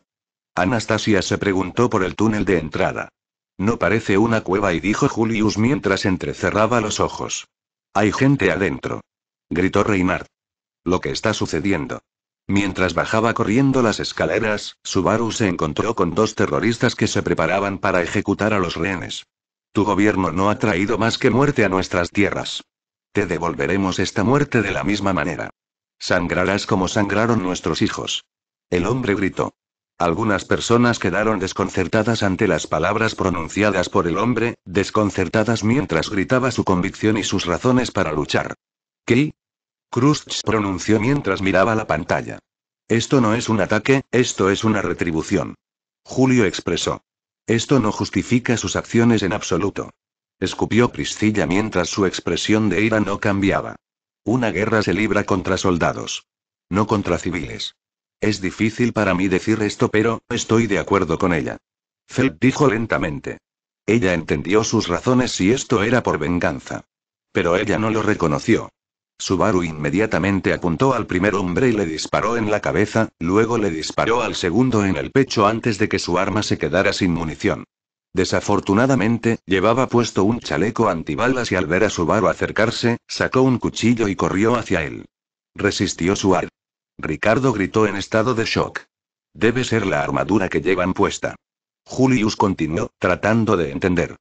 Anastasia se preguntó por el túnel de entrada. No parece una cueva y dijo Julius mientras entrecerraba los ojos. Hay gente adentro. Gritó Reinhardt. Lo que está sucediendo. Mientras bajaba corriendo las escaleras, Subaru se encontró con dos terroristas que se preparaban para ejecutar a los rehenes. Tu gobierno no ha traído más que muerte a nuestras tierras. Te devolveremos esta muerte de la misma manera. Sangrarás como sangraron nuestros hijos. El hombre gritó. Algunas personas quedaron desconcertadas ante las palabras pronunciadas por el hombre, desconcertadas mientras gritaba su convicción y sus razones para luchar. ¿Qué? Krustz pronunció mientras miraba la pantalla. Esto no es un ataque, esto es una retribución. Julio expresó. Esto no justifica sus acciones en absoluto. Escupió Priscilla mientras su expresión de ira no cambiaba. Una guerra se libra contra soldados. No contra civiles. Es difícil para mí decir esto, pero estoy de acuerdo con ella. Felt dijo lentamente. Ella entendió sus razones y esto era por venganza. Pero ella no lo reconoció. Subaru inmediatamente apuntó al primer hombre y le disparó en la cabeza, luego le disparó al segundo en el pecho antes de que su arma se quedara sin munición. Desafortunadamente, llevaba puesto un chaleco antibalas y al ver a Subaru acercarse, sacó un cuchillo y corrió hacia él. Resistió su arma. Ricardo gritó en estado de shock. Debe ser la armadura que llevan puesta. Julius continuó, tratando de entender.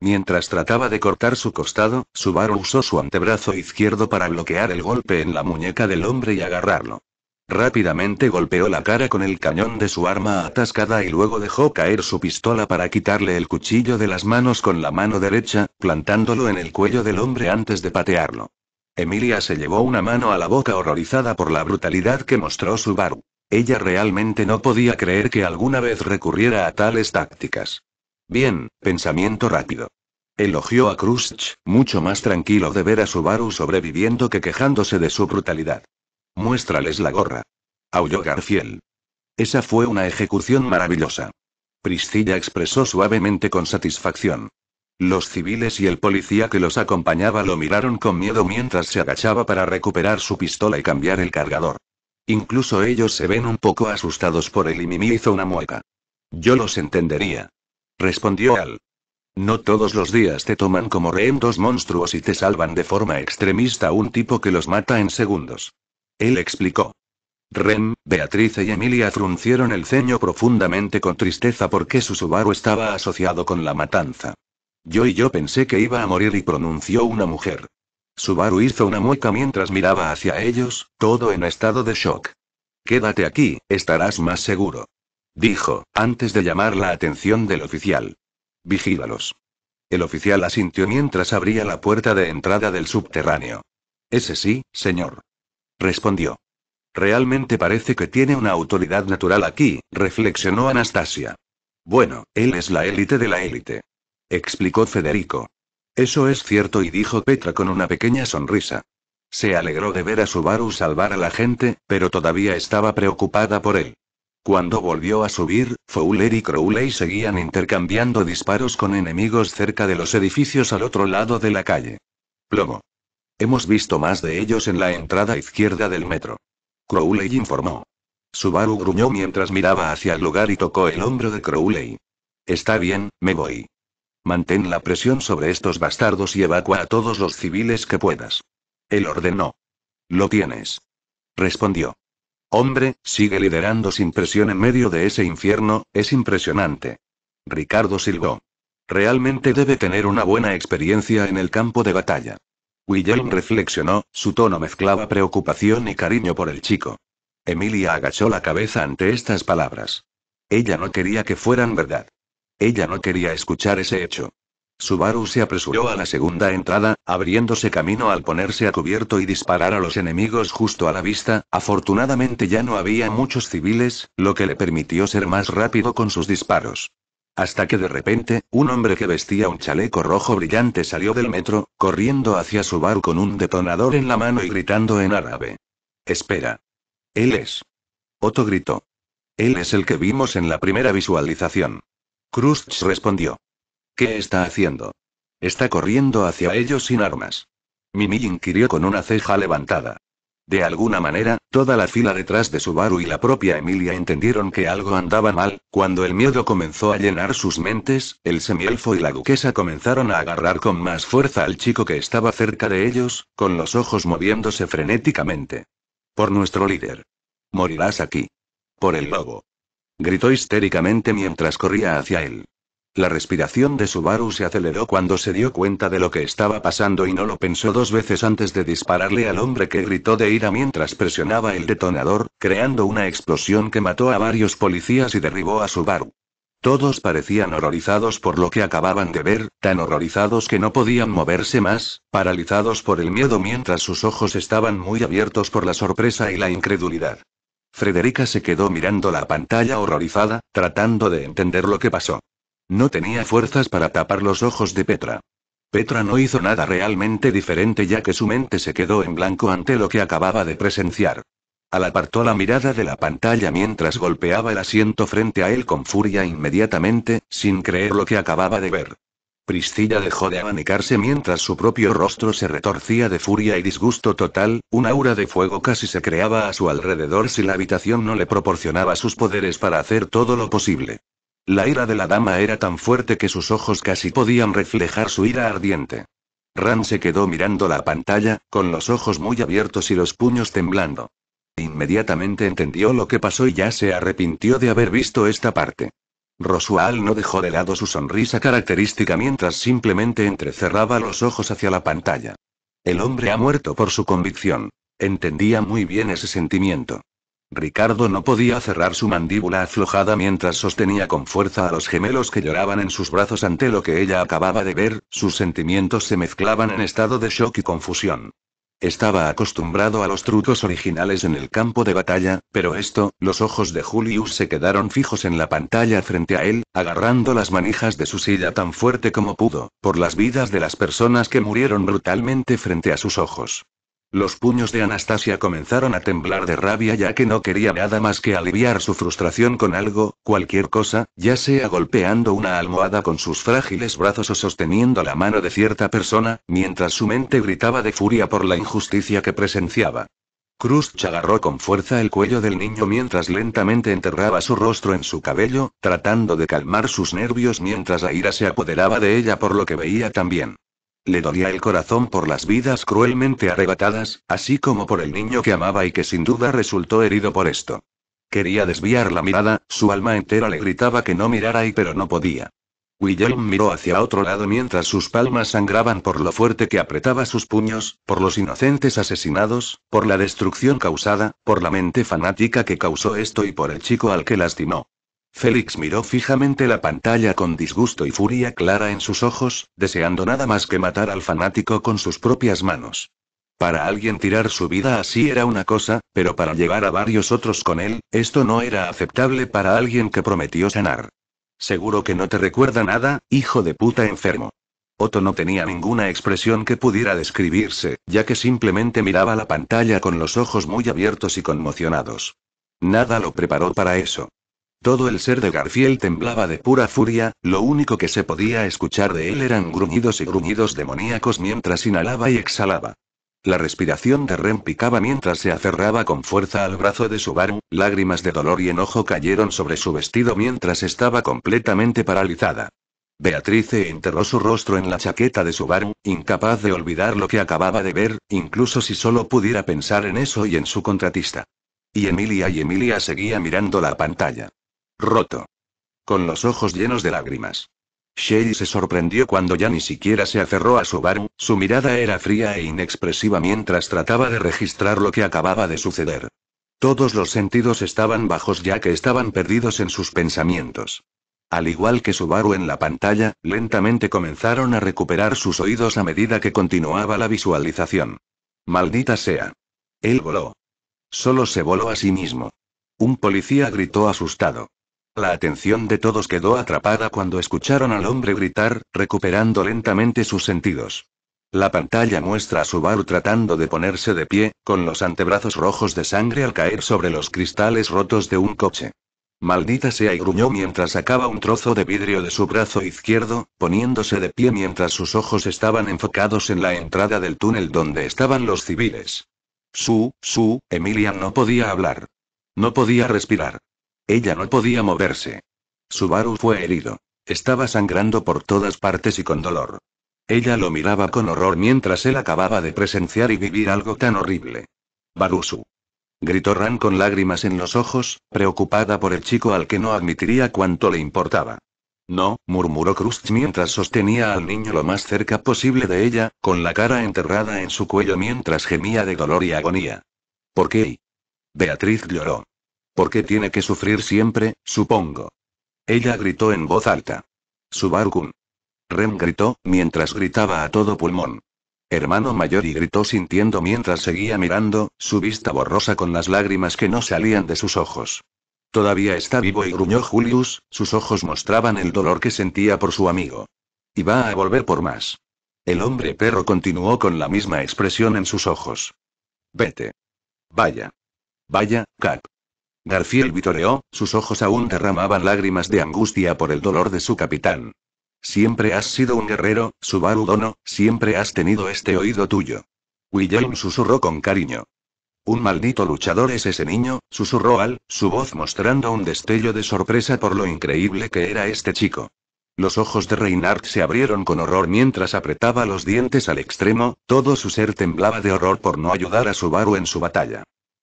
Mientras trataba de cortar su costado, Subaru usó su antebrazo izquierdo para bloquear el golpe en la muñeca del hombre y agarrarlo. Rápidamente golpeó la cara con el cañón de su arma atascada y luego dejó caer su pistola para quitarle el cuchillo de las manos con la mano derecha, plantándolo en el cuello del hombre antes de patearlo. Emilia se llevó una mano a la boca horrorizada por la brutalidad que mostró Subaru. Ella realmente no podía creer que alguna vez recurriera a tales tácticas. Bien, pensamiento rápido. Elogió a Krusch, mucho más tranquilo de ver a Subaru sobreviviendo que quejándose de su brutalidad. Muéstrales la gorra. Aulló Garfiel. Esa fue una ejecución maravillosa. Priscilla expresó suavemente con satisfacción. Los civiles y el policía que los acompañaba lo miraron con miedo mientras se agachaba para recuperar su pistola y cambiar el cargador. Incluso ellos se ven un poco asustados por él y Mimi hizo una mueca. Yo los entendería. Respondió Al. No todos los días te toman como rehén dos monstruos y te salvan de forma extremista un tipo que los mata en segundos. Él explicó. Rem, Beatriz y Emilia fruncieron el ceño profundamente con tristeza porque su Subaru estaba asociado con la matanza. Yo y yo pensé que iba a morir y pronunció una mujer. Subaru hizo una mueca mientras miraba hacia ellos, todo en estado de shock. Quédate aquí, estarás más seguro. Dijo, antes de llamar la atención del oficial. Vigílalos. El oficial asintió mientras abría la puerta de entrada del subterráneo. Ese sí, señor. Respondió. Realmente parece que tiene una autoridad natural aquí, reflexionó Anastasia. Bueno, él es la élite de la élite explicó Federico. Eso es cierto y dijo Petra con una pequeña sonrisa. Se alegró de ver a Subaru salvar a la gente, pero todavía estaba preocupada por él. Cuando volvió a subir, Fowler y Crowley seguían intercambiando disparos con enemigos cerca de los edificios al otro lado de la calle. Plomo. Hemos visto más de ellos en la entrada izquierda del metro. Crowley informó. Subaru gruñó mientras miraba hacia el lugar y tocó el hombro de Crowley. Está bien, me voy. Mantén la presión sobre estos bastardos y evacua a todos los civiles que puedas. Él ordenó. Lo tienes. Respondió. Hombre, sigue liderando sin presión en medio de ese infierno, es impresionante. Ricardo silbó. Realmente debe tener una buena experiencia en el campo de batalla. William reflexionó, su tono mezclaba preocupación y cariño por el chico. Emilia agachó la cabeza ante estas palabras. Ella no quería que fueran verdad. Ella no quería escuchar ese hecho. Subaru se apresuró a la segunda entrada, abriéndose camino al ponerse a cubierto y disparar a los enemigos justo a la vista, afortunadamente ya no había muchos civiles, lo que le permitió ser más rápido con sus disparos. Hasta que de repente, un hombre que vestía un chaleco rojo brillante salió del metro, corriendo hacia Subaru con un detonador en la mano y gritando en árabe. Espera. Él es. Otto gritó. Él es el que vimos en la primera visualización. Krusch respondió. ¿Qué está haciendo? Está corriendo hacia ellos sin armas. Mimi inquirió con una ceja levantada. De alguna manera, toda la fila detrás de Subaru y la propia Emilia entendieron que algo andaba mal, cuando el miedo comenzó a llenar sus mentes, el semielfo y la duquesa comenzaron a agarrar con más fuerza al chico que estaba cerca de ellos, con los ojos moviéndose frenéticamente. Por nuestro líder. Morirás aquí. Por el lobo gritó histéricamente mientras corría hacia él. La respiración de Subaru se aceleró cuando se dio cuenta de lo que estaba pasando y no lo pensó dos veces antes de dispararle al hombre que gritó de ira mientras presionaba el detonador, creando una explosión que mató a varios policías y derribó a Subaru. Todos parecían horrorizados por lo que acababan de ver, tan horrorizados que no podían moverse más, paralizados por el miedo mientras sus ojos estaban muy abiertos por la sorpresa y la incredulidad. Frederica se quedó mirando la pantalla horrorizada, tratando de entender lo que pasó. No tenía fuerzas para tapar los ojos de Petra. Petra no hizo nada realmente diferente ya que su mente se quedó en blanco ante lo que acababa de presenciar. Al apartó la mirada de la pantalla mientras golpeaba el asiento frente a él con furia inmediatamente, sin creer lo que acababa de ver. Priscilla dejó de abanicarse mientras su propio rostro se retorcía de furia y disgusto total, un aura de fuego casi se creaba a su alrededor si la habitación no le proporcionaba sus poderes para hacer todo lo posible. La ira de la dama era tan fuerte que sus ojos casi podían reflejar su ira ardiente. Ran se quedó mirando la pantalla, con los ojos muy abiertos y los puños temblando. Inmediatamente entendió lo que pasó y ya se arrepintió de haber visto esta parte. Rosual no dejó de lado su sonrisa característica mientras simplemente entrecerraba los ojos hacia la pantalla. El hombre ha muerto por su convicción. Entendía muy bien ese sentimiento. Ricardo no podía cerrar su mandíbula aflojada mientras sostenía con fuerza a los gemelos que lloraban en sus brazos ante lo que ella acababa de ver, sus sentimientos se mezclaban en estado de shock y confusión. Estaba acostumbrado a los trucos originales en el campo de batalla, pero esto, los ojos de Julius se quedaron fijos en la pantalla frente a él, agarrando las manijas de su silla tan fuerte como pudo, por las vidas de las personas que murieron brutalmente frente a sus ojos. Los puños de Anastasia comenzaron a temblar de rabia ya que no quería nada más que aliviar su frustración con algo, cualquier cosa, ya sea golpeando una almohada con sus frágiles brazos o sosteniendo la mano de cierta persona, mientras su mente gritaba de furia por la injusticia que presenciaba. Cruz agarró con fuerza el cuello del niño mientras lentamente enterraba su rostro en su cabello, tratando de calmar sus nervios mientras la ira se apoderaba de ella por lo que veía también. Le dolía el corazón por las vidas cruelmente arrebatadas, así como por el niño que amaba y que sin duda resultó herido por esto. Quería desviar la mirada, su alma entera le gritaba que no mirara y pero no podía. William miró hacia otro lado mientras sus palmas sangraban por lo fuerte que apretaba sus puños, por los inocentes asesinados, por la destrucción causada, por la mente fanática que causó esto y por el chico al que lastimó. Félix miró fijamente la pantalla con disgusto y furia clara en sus ojos, deseando nada más que matar al fanático con sus propias manos. Para alguien tirar su vida así era una cosa, pero para llevar a varios otros con él, esto no era aceptable para alguien que prometió sanar. Seguro que no te recuerda nada, hijo de puta enfermo. Otto no tenía ninguna expresión que pudiera describirse, ya que simplemente miraba la pantalla con los ojos muy abiertos y conmocionados. Nada lo preparó para eso. Todo el ser de Garfield temblaba de pura furia, lo único que se podía escuchar de él eran gruñidos y gruñidos demoníacos mientras inhalaba y exhalaba. La respiración de Ren picaba mientras se aferraba con fuerza al brazo de su Subaru, lágrimas de dolor y enojo cayeron sobre su vestido mientras estaba completamente paralizada. Beatrice enterró su rostro en la chaqueta de su Subaru, incapaz de olvidar lo que acababa de ver, incluso si solo pudiera pensar en eso y en su contratista. Y Emilia y Emilia seguía mirando la pantalla roto. Con los ojos llenos de lágrimas. sherry se sorprendió cuando ya ni siquiera se aferró a Subaru, su mirada era fría e inexpresiva mientras trataba de registrar lo que acababa de suceder. Todos los sentidos estaban bajos ya que estaban perdidos en sus pensamientos. Al igual que Subaru en la pantalla, lentamente comenzaron a recuperar sus oídos a medida que continuaba la visualización. Maldita sea. Él voló. Solo se voló a sí mismo. Un policía gritó asustado. La atención de todos quedó atrapada cuando escucharon al hombre gritar, recuperando lentamente sus sentidos. La pantalla muestra a Subaru tratando de ponerse de pie, con los antebrazos rojos de sangre al caer sobre los cristales rotos de un coche. Maldita sea y gruñó mientras sacaba un trozo de vidrio de su brazo izquierdo, poniéndose de pie mientras sus ojos estaban enfocados en la entrada del túnel donde estaban los civiles. Su, su, Emilia no podía hablar. No podía respirar. Ella no podía moverse. Subaru fue herido. Estaba sangrando por todas partes y con dolor. Ella lo miraba con horror mientras él acababa de presenciar y vivir algo tan horrible. Barusu. Gritó Ran con lágrimas en los ojos, preocupada por el chico al que no admitiría cuánto le importaba. No, murmuró Krust mientras sostenía al niño lo más cerca posible de ella, con la cara enterrada en su cuello mientras gemía de dolor y agonía. ¿Por qué? Beatriz lloró. Porque tiene que sufrir siempre, supongo. Ella gritó en voz alta. Su Rem gritó, mientras gritaba a todo pulmón. Hermano mayor y gritó sintiendo mientras seguía mirando, su vista borrosa con las lágrimas que no salían de sus ojos. Todavía está vivo y gruñó Julius, sus ojos mostraban el dolor que sentía por su amigo. Y va a volver por más. El hombre perro continuó con la misma expresión en sus ojos. Vete. Vaya. Vaya, Cap. Garfiel vitoreó, sus ojos aún derramaban lágrimas de angustia por el dolor de su capitán. Siempre has sido un guerrero, Subaru Dono, siempre has tenido este oído tuyo. William susurró con cariño. Un maldito luchador es ese niño, susurró Al, su voz mostrando un destello de sorpresa por lo increíble que era este chico. Los ojos de Reinhardt se abrieron con horror mientras apretaba los dientes al extremo, todo su ser temblaba de horror por no ayudar a Subaru en su batalla.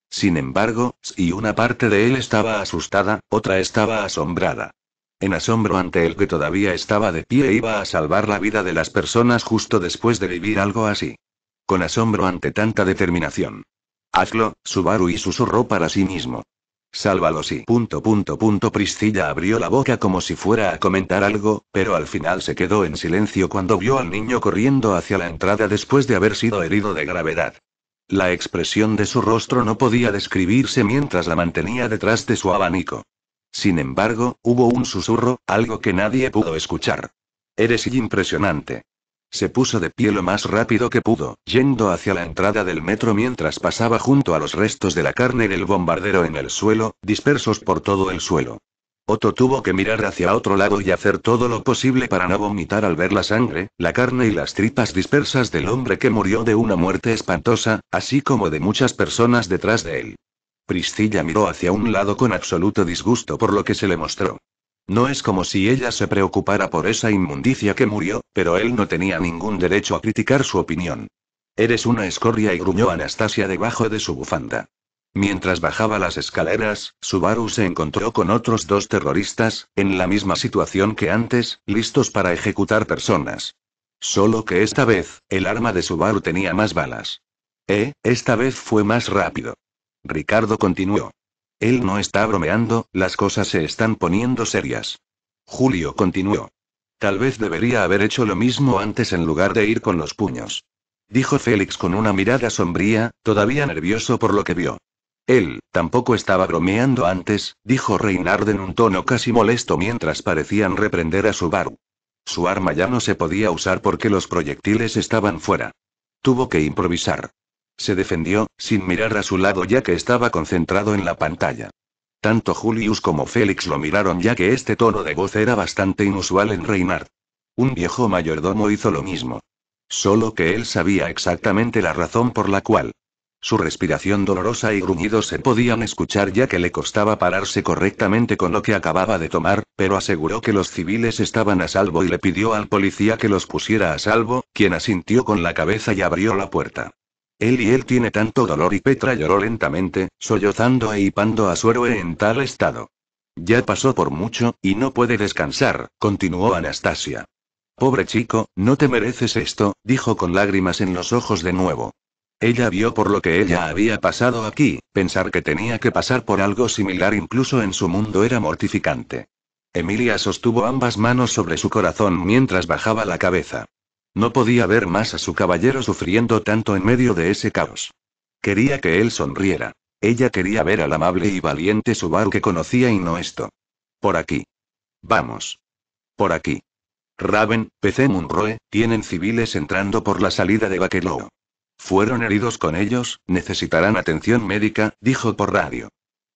Sin embargo, si una parte de él estaba asustada, otra estaba asombrada. En asombro ante el que todavía estaba de pie e iba a salvar la vida de las personas justo después de vivir algo así. Con asombro ante tanta determinación. Hazlo, Subaru y susurró para sí mismo. Sálvalo y... Punto, punto. Priscilla abrió la boca como si fuera a comentar algo, pero al final se quedó en silencio cuando vio al niño corriendo hacia la entrada después de haber sido herido de gravedad. La expresión de su rostro no podía describirse mientras la mantenía detrás de su abanico. Sin embargo, hubo un susurro, algo que nadie pudo escuchar. Eres impresionante. Se puso de pie lo más rápido que pudo, yendo hacia la entrada del metro mientras pasaba junto a los restos de la carne del bombardero en el suelo, dispersos por todo el suelo. Otto tuvo que mirar hacia otro lado y hacer todo lo posible para no vomitar al ver la sangre, la carne y las tripas dispersas del hombre que murió de una muerte espantosa, así como de muchas personas detrás de él. Priscilla miró hacia un lado con absoluto disgusto por lo que se le mostró. No es como si ella se preocupara por esa inmundicia que murió, pero él no tenía ningún derecho a criticar su opinión. Eres una escoria y gruñó Anastasia debajo de su bufanda. Mientras bajaba las escaleras, Subaru se encontró con otros dos terroristas, en la misma situación que antes, listos para ejecutar personas. Solo que esta vez, el arma de Subaru tenía más balas. Eh, esta vez fue más rápido. Ricardo continuó. Él no está bromeando, las cosas se están poniendo serias. Julio continuó. Tal vez debería haber hecho lo mismo antes en lugar de ir con los puños. Dijo Félix con una mirada sombría, todavía nervioso por lo que vio. Él, tampoco estaba bromeando antes, dijo Reinhard en un tono casi molesto mientras parecían reprender a su Subaru. Su arma ya no se podía usar porque los proyectiles estaban fuera. Tuvo que improvisar. Se defendió, sin mirar a su lado ya que estaba concentrado en la pantalla. Tanto Julius como Félix lo miraron ya que este tono de voz era bastante inusual en Reinhard. Un viejo mayordomo hizo lo mismo. Solo que él sabía exactamente la razón por la cual. Su respiración dolorosa y gruñidos se podían escuchar ya que le costaba pararse correctamente con lo que acababa de tomar, pero aseguró que los civiles estaban a salvo y le pidió al policía que los pusiera a salvo, quien asintió con la cabeza y abrió la puerta. Él y él tiene tanto dolor y Petra lloró lentamente, sollozando e hipando a su héroe en tal estado. Ya pasó por mucho, y no puede descansar, continuó Anastasia. Pobre chico, no te mereces esto, dijo con lágrimas en los ojos de nuevo. Ella vio por lo que ella había pasado aquí, pensar que tenía que pasar por algo similar incluso en su mundo era mortificante. Emilia sostuvo ambas manos sobre su corazón mientras bajaba la cabeza. No podía ver más a su caballero sufriendo tanto en medio de ese caos. Quería que él sonriera. Ella quería ver al amable y valiente Subaru que conocía y no esto. Por aquí. Vamos. Por aquí. Raven, PC Munroe, tienen civiles entrando por la salida de Bakelow. Fueron heridos con ellos, necesitarán atención médica, dijo por radio.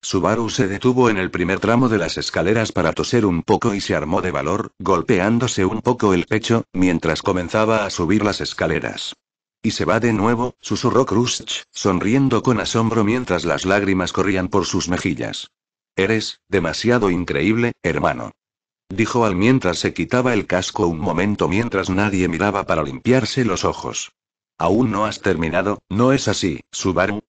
Subaru se detuvo en el primer tramo de las escaleras para toser un poco y se armó de valor, golpeándose un poco el pecho, mientras comenzaba a subir las escaleras. Y se va de nuevo, susurró Krusch, sonriendo con asombro mientras las lágrimas corrían por sus mejillas. Eres, demasiado increíble, hermano. Dijo al mientras se quitaba el casco un momento mientras nadie miraba para limpiarse los ojos. Aún no has terminado, ¿no es así, Subaru?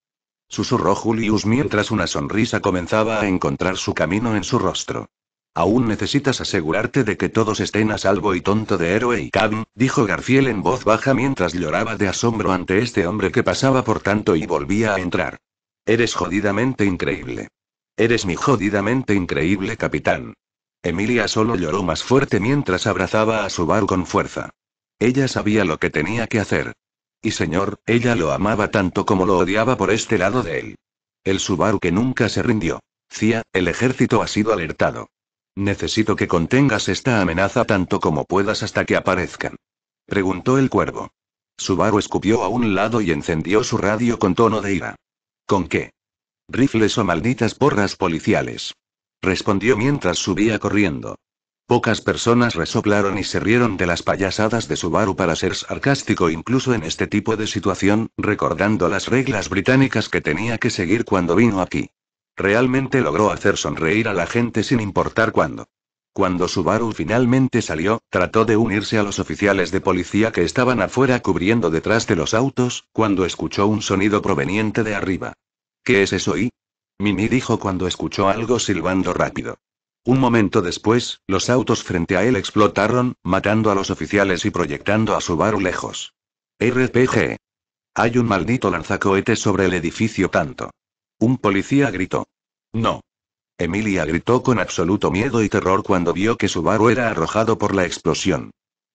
Susurró Julius mientras una sonrisa comenzaba a encontrar su camino en su rostro. Aún necesitas asegurarte de que todos estén a salvo y tonto de héroe y cabin, dijo Garfiel en voz baja mientras lloraba de asombro ante este hombre que pasaba por tanto y volvía a entrar. Eres jodidamente increíble. Eres mi jodidamente increíble capitán. Emilia solo lloró más fuerte mientras abrazaba a Subaru con fuerza. Ella sabía lo que tenía que hacer. Y señor, ella lo amaba tanto como lo odiaba por este lado de él. El Subaru que nunca se rindió. Cía, el ejército ha sido alertado. Necesito que contengas esta amenaza tanto como puedas hasta que aparezcan. Preguntó el cuervo. Subaru escupió a un lado y encendió su radio con tono de ira. ¿Con qué? Rifles o malditas porras policiales. Respondió mientras subía corriendo. Pocas personas resoplaron y se rieron de las payasadas de Subaru para ser sarcástico incluso en este tipo de situación, recordando las reglas británicas que tenía que seguir cuando vino aquí. Realmente logró hacer sonreír a la gente sin importar cuándo. Cuando Subaru finalmente salió, trató de unirse a los oficiales de policía que estaban afuera cubriendo detrás de los autos, cuando escuchó un sonido proveniente de arriba. ¿Qué es eso y? Mimi dijo cuando escuchó algo silbando rápido. Un momento después, los autos frente a él explotaron, matando a los oficiales y proyectando a Subaru lejos. RPG. Hay un maldito lanzacohetes sobre el edificio tanto. Un policía gritó. No. Emilia gritó con absoluto miedo y terror cuando vio que Subaru era arrojado por la explosión.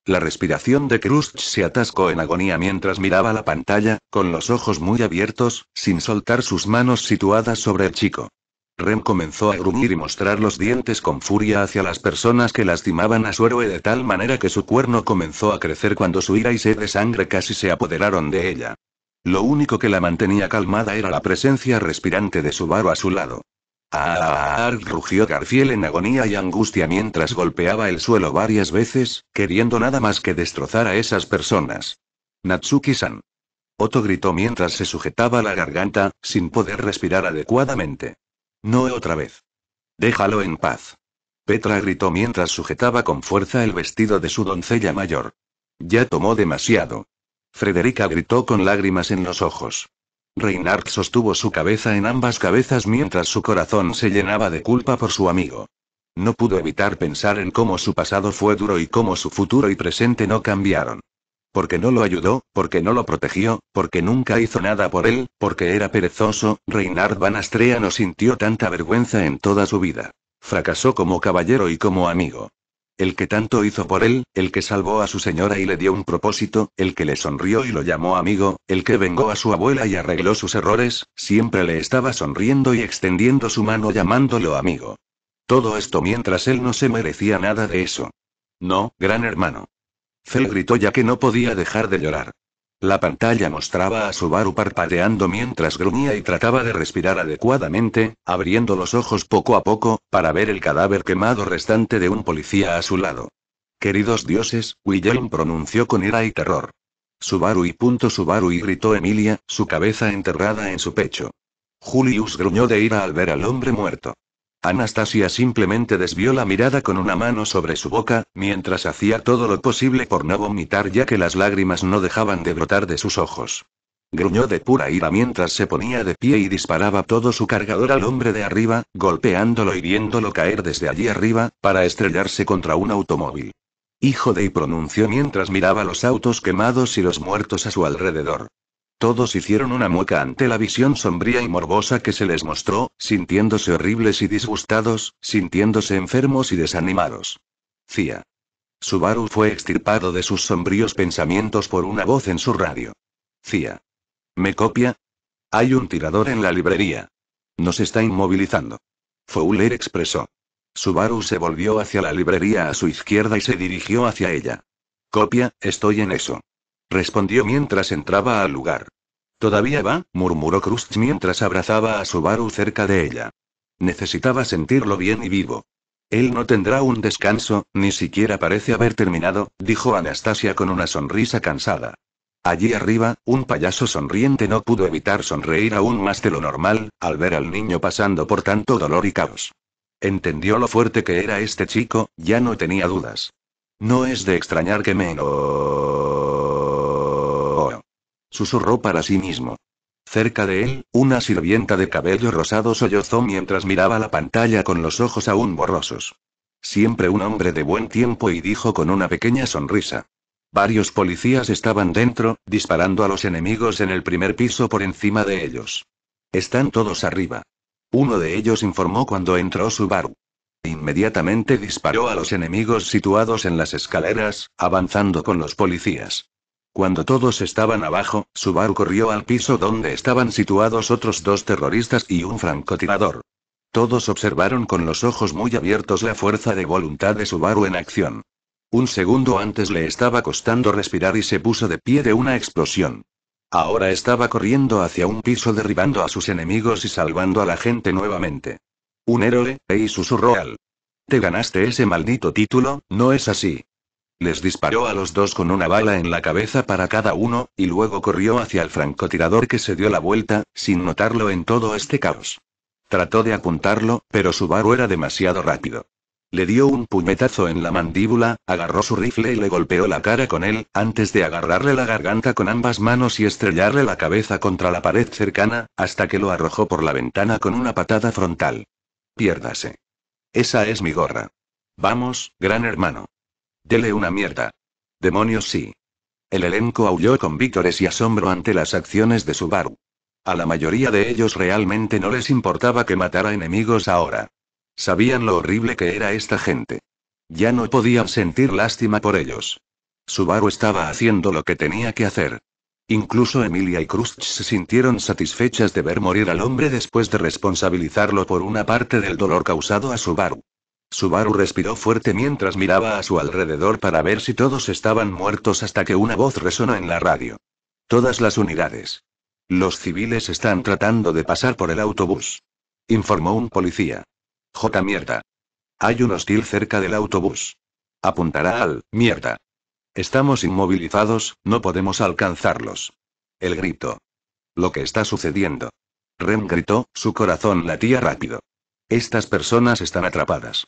La respiración de Krust se atascó en agonía mientras miraba la pantalla, con los ojos muy abiertos, sin soltar sus manos situadas sobre el chico. Rem comenzó a gruñir y mostrar los dientes con furia hacia las personas que lastimaban a su héroe de tal manera que su cuerno comenzó a crecer cuando su ira y sed de sangre casi se apoderaron de ella. Lo único que la mantenía calmada era la presencia respirante de su Subaru a su lado. Ah, rugió Garfiel en agonía y angustia mientras golpeaba el suelo varias veces, queriendo nada más que destrozar a esas personas. Natsuki-san. Otto gritó mientras se sujetaba la garganta, sin poder respirar adecuadamente. No otra vez. Déjalo en paz. Petra gritó mientras sujetaba con fuerza el vestido de su doncella mayor. Ya tomó demasiado. Frederica gritó con lágrimas en los ojos. Reinard sostuvo su cabeza en ambas cabezas mientras su corazón se llenaba de culpa por su amigo. No pudo evitar pensar en cómo su pasado fue duro y cómo su futuro y presente no cambiaron porque no lo ayudó, porque no lo protegió, porque nunca hizo nada por él, porque era perezoso, Reinhard Van Astrea no sintió tanta vergüenza en toda su vida. Fracasó como caballero y como amigo. El que tanto hizo por él, el que salvó a su señora y le dio un propósito, el que le sonrió y lo llamó amigo, el que vengó a su abuela y arregló sus errores, siempre le estaba sonriendo y extendiendo su mano llamándolo amigo. Todo esto mientras él no se merecía nada de eso. No, gran hermano. Fel gritó ya que no podía dejar de llorar. La pantalla mostraba a Subaru parpadeando mientras gruñía y trataba de respirar adecuadamente, abriendo los ojos poco a poco, para ver el cadáver quemado restante de un policía a su lado. Queridos dioses, William pronunció con ira y terror. Subaru y punto Subaru y gritó Emilia, su cabeza enterrada en su pecho. Julius gruñó de ira al ver al hombre muerto. Anastasia simplemente desvió la mirada con una mano sobre su boca, mientras hacía todo lo posible por no vomitar ya que las lágrimas no dejaban de brotar de sus ojos. Gruñó de pura ira mientras se ponía de pie y disparaba todo su cargador al hombre de arriba, golpeándolo y viéndolo caer desde allí arriba, para estrellarse contra un automóvil. Hijo de y pronunció mientras miraba los autos quemados y los muertos a su alrededor. Todos hicieron una mueca ante la visión sombría y morbosa que se les mostró, sintiéndose horribles y disgustados, sintiéndose enfermos y desanimados. Cía. Subaru fue extirpado de sus sombríos pensamientos por una voz en su radio. Cía. ¿Me copia? Hay un tirador en la librería. Nos está inmovilizando. Fowler expresó. Subaru se volvió hacia la librería a su izquierda y se dirigió hacia ella. Copia, estoy en eso respondió mientras entraba al lugar. Todavía va, murmuró Krust mientras abrazaba a Subaru cerca de ella. Necesitaba sentirlo bien y vivo. Él no tendrá un descanso, ni siquiera parece haber terminado, dijo Anastasia con una sonrisa cansada. Allí arriba, un payaso sonriente no pudo evitar sonreír aún más de lo normal, al ver al niño pasando por tanto dolor y caos. Entendió lo fuerte que era este chico, ya no tenía dudas. No es de extrañar que me susurró para sí mismo. Cerca de él, una sirvienta de cabello rosado sollozó mientras miraba la pantalla con los ojos aún borrosos. Siempre un hombre de buen tiempo y dijo con una pequeña sonrisa. Varios policías estaban dentro, disparando a los enemigos en el primer piso por encima de ellos. Están todos arriba. Uno de ellos informó cuando entró su bar. Inmediatamente disparó a los enemigos situados en las escaleras, avanzando con los policías. Cuando todos estaban abajo, Subaru corrió al piso donde estaban situados otros dos terroristas y un francotirador. Todos observaron con los ojos muy abiertos la fuerza de voluntad de Subaru en acción. Un segundo antes le estaba costando respirar y se puso de pie de una explosión. Ahora estaba corriendo hacia un piso derribando a sus enemigos y salvando a la gente nuevamente. Un héroe, y susurró al. Te ganaste ese maldito título, ¿no es así? Les disparó a los dos con una bala en la cabeza para cada uno, y luego corrió hacia el francotirador que se dio la vuelta, sin notarlo en todo este caos. Trató de apuntarlo, pero su barro era demasiado rápido. Le dio un puñetazo en la mandíbula, agarró su rifle y le golpeó la cara con él, antes de agarrarle la garganta con ambas manos y estrellarle la cabeza contra la pared cercana, hasta que lo arrojó por la ventana con una patada frontal. Piérdase. Esa es mi gorra. Vamos, gran hermano. Dele una mierda. Demonios sí. El elenco aulló con víctores y asombro ante las acciones de Subaru. A la mayoría de ellos realmente no les importaba que matara enemigos ahora. Sabían lo horrible que era esta gente. Ya no podían sentir lástima por ellos. Subaru estaba haciendo lo que tenía que hacer. Incluso Emilia y Krusch se sintieron satisfechas de ver morir al hombre después de responsabilizarlo por una parte del dolor causado a Subaru. Subaru respiró fuerte mientras miraba a su alrededor para ver si todos estaban muertos hasta que una voz resonó en la radio. Todas las unidades. Los civiles están tratando de pasar por el autobús. Informó un policía. J mierda. Hay un hostil cerca del autobús. Apuntará al mierda. Estamos inmovilizados, no podemos alcanzarlos. El grito. Lo que está sucediendo. Rem gritó, su corazón latía rápido. Estas personas están atrapadas.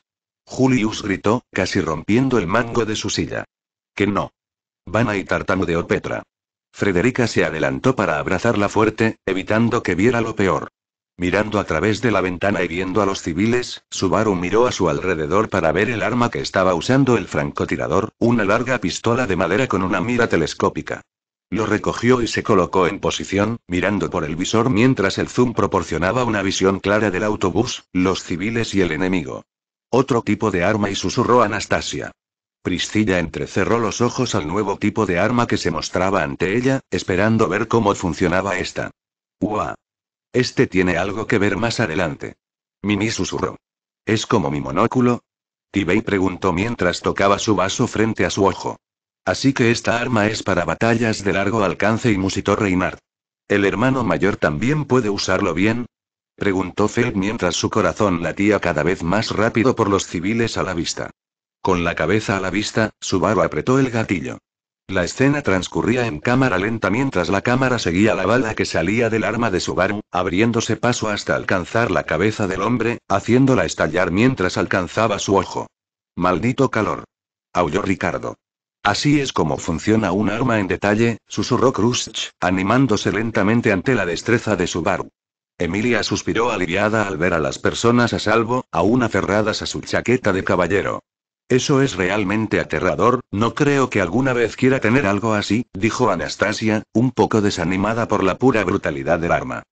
Julius gritó, casi rompiendo el mango de su silla. Que no. Van y tartamudeó Petra. Frederica se adelantó para abrazarla fuerte, evitando que viera lo peor. Mirando a través de la ventana y viendo a los civiles, Subaru miró a su alrededor para ver el arma que estaba usando el francotirador, una larga pistola de madera con una mira telescópica. Lo recogió y se colocó en posición, mirando por el visor mientras el zoom proporcionaba una visión clara del autobús, los civiles y el enemigo. Otro tipo de arma y susurró Anastasia. Priscilla entrecerró los ojos al nuevo tipo de arma que se mostraba ante ella, esperando ver cómo funcionaba esta. ¡Guau! Este tiene algo que ver más adelante. Mimi susurró. ¿Es como mi monóculo? T-Bay preguntó mientras tocaba su vaso frente a su ojo. Así que esta arma es para batallas de largo alcance y musitó Reinhardt. ¿El hermano mayor también puede usarlo bien? preguntó Feld mientras su corazón latía cada vez más rápido por los civiles a la vista. Con la cabeza a la vista, Subaru apretó el gatillo. La escena transcurría en cámara lenta mientras la cámara seguía la bala que salía del arma de Subaru, abriéndose paso hasta alcanzar la cabeza del hombre, haciéndola estallar mientras alcanzaba su ojo. Maldito calor. Aulló Ricardo. Así es como funciona un arma en detalle, susurró Krusch, animándose lentamente ante la destreza de Subaru. Emilia suspiró aliviada al ver a las personas a salvo, aún aferradas a su chaqueta de caballero. Eso es realmente aterrador, no creo que alguna vez quiera tener algo así, dijo Anastasia, un poco desanimada por la pura brutalidad del arma.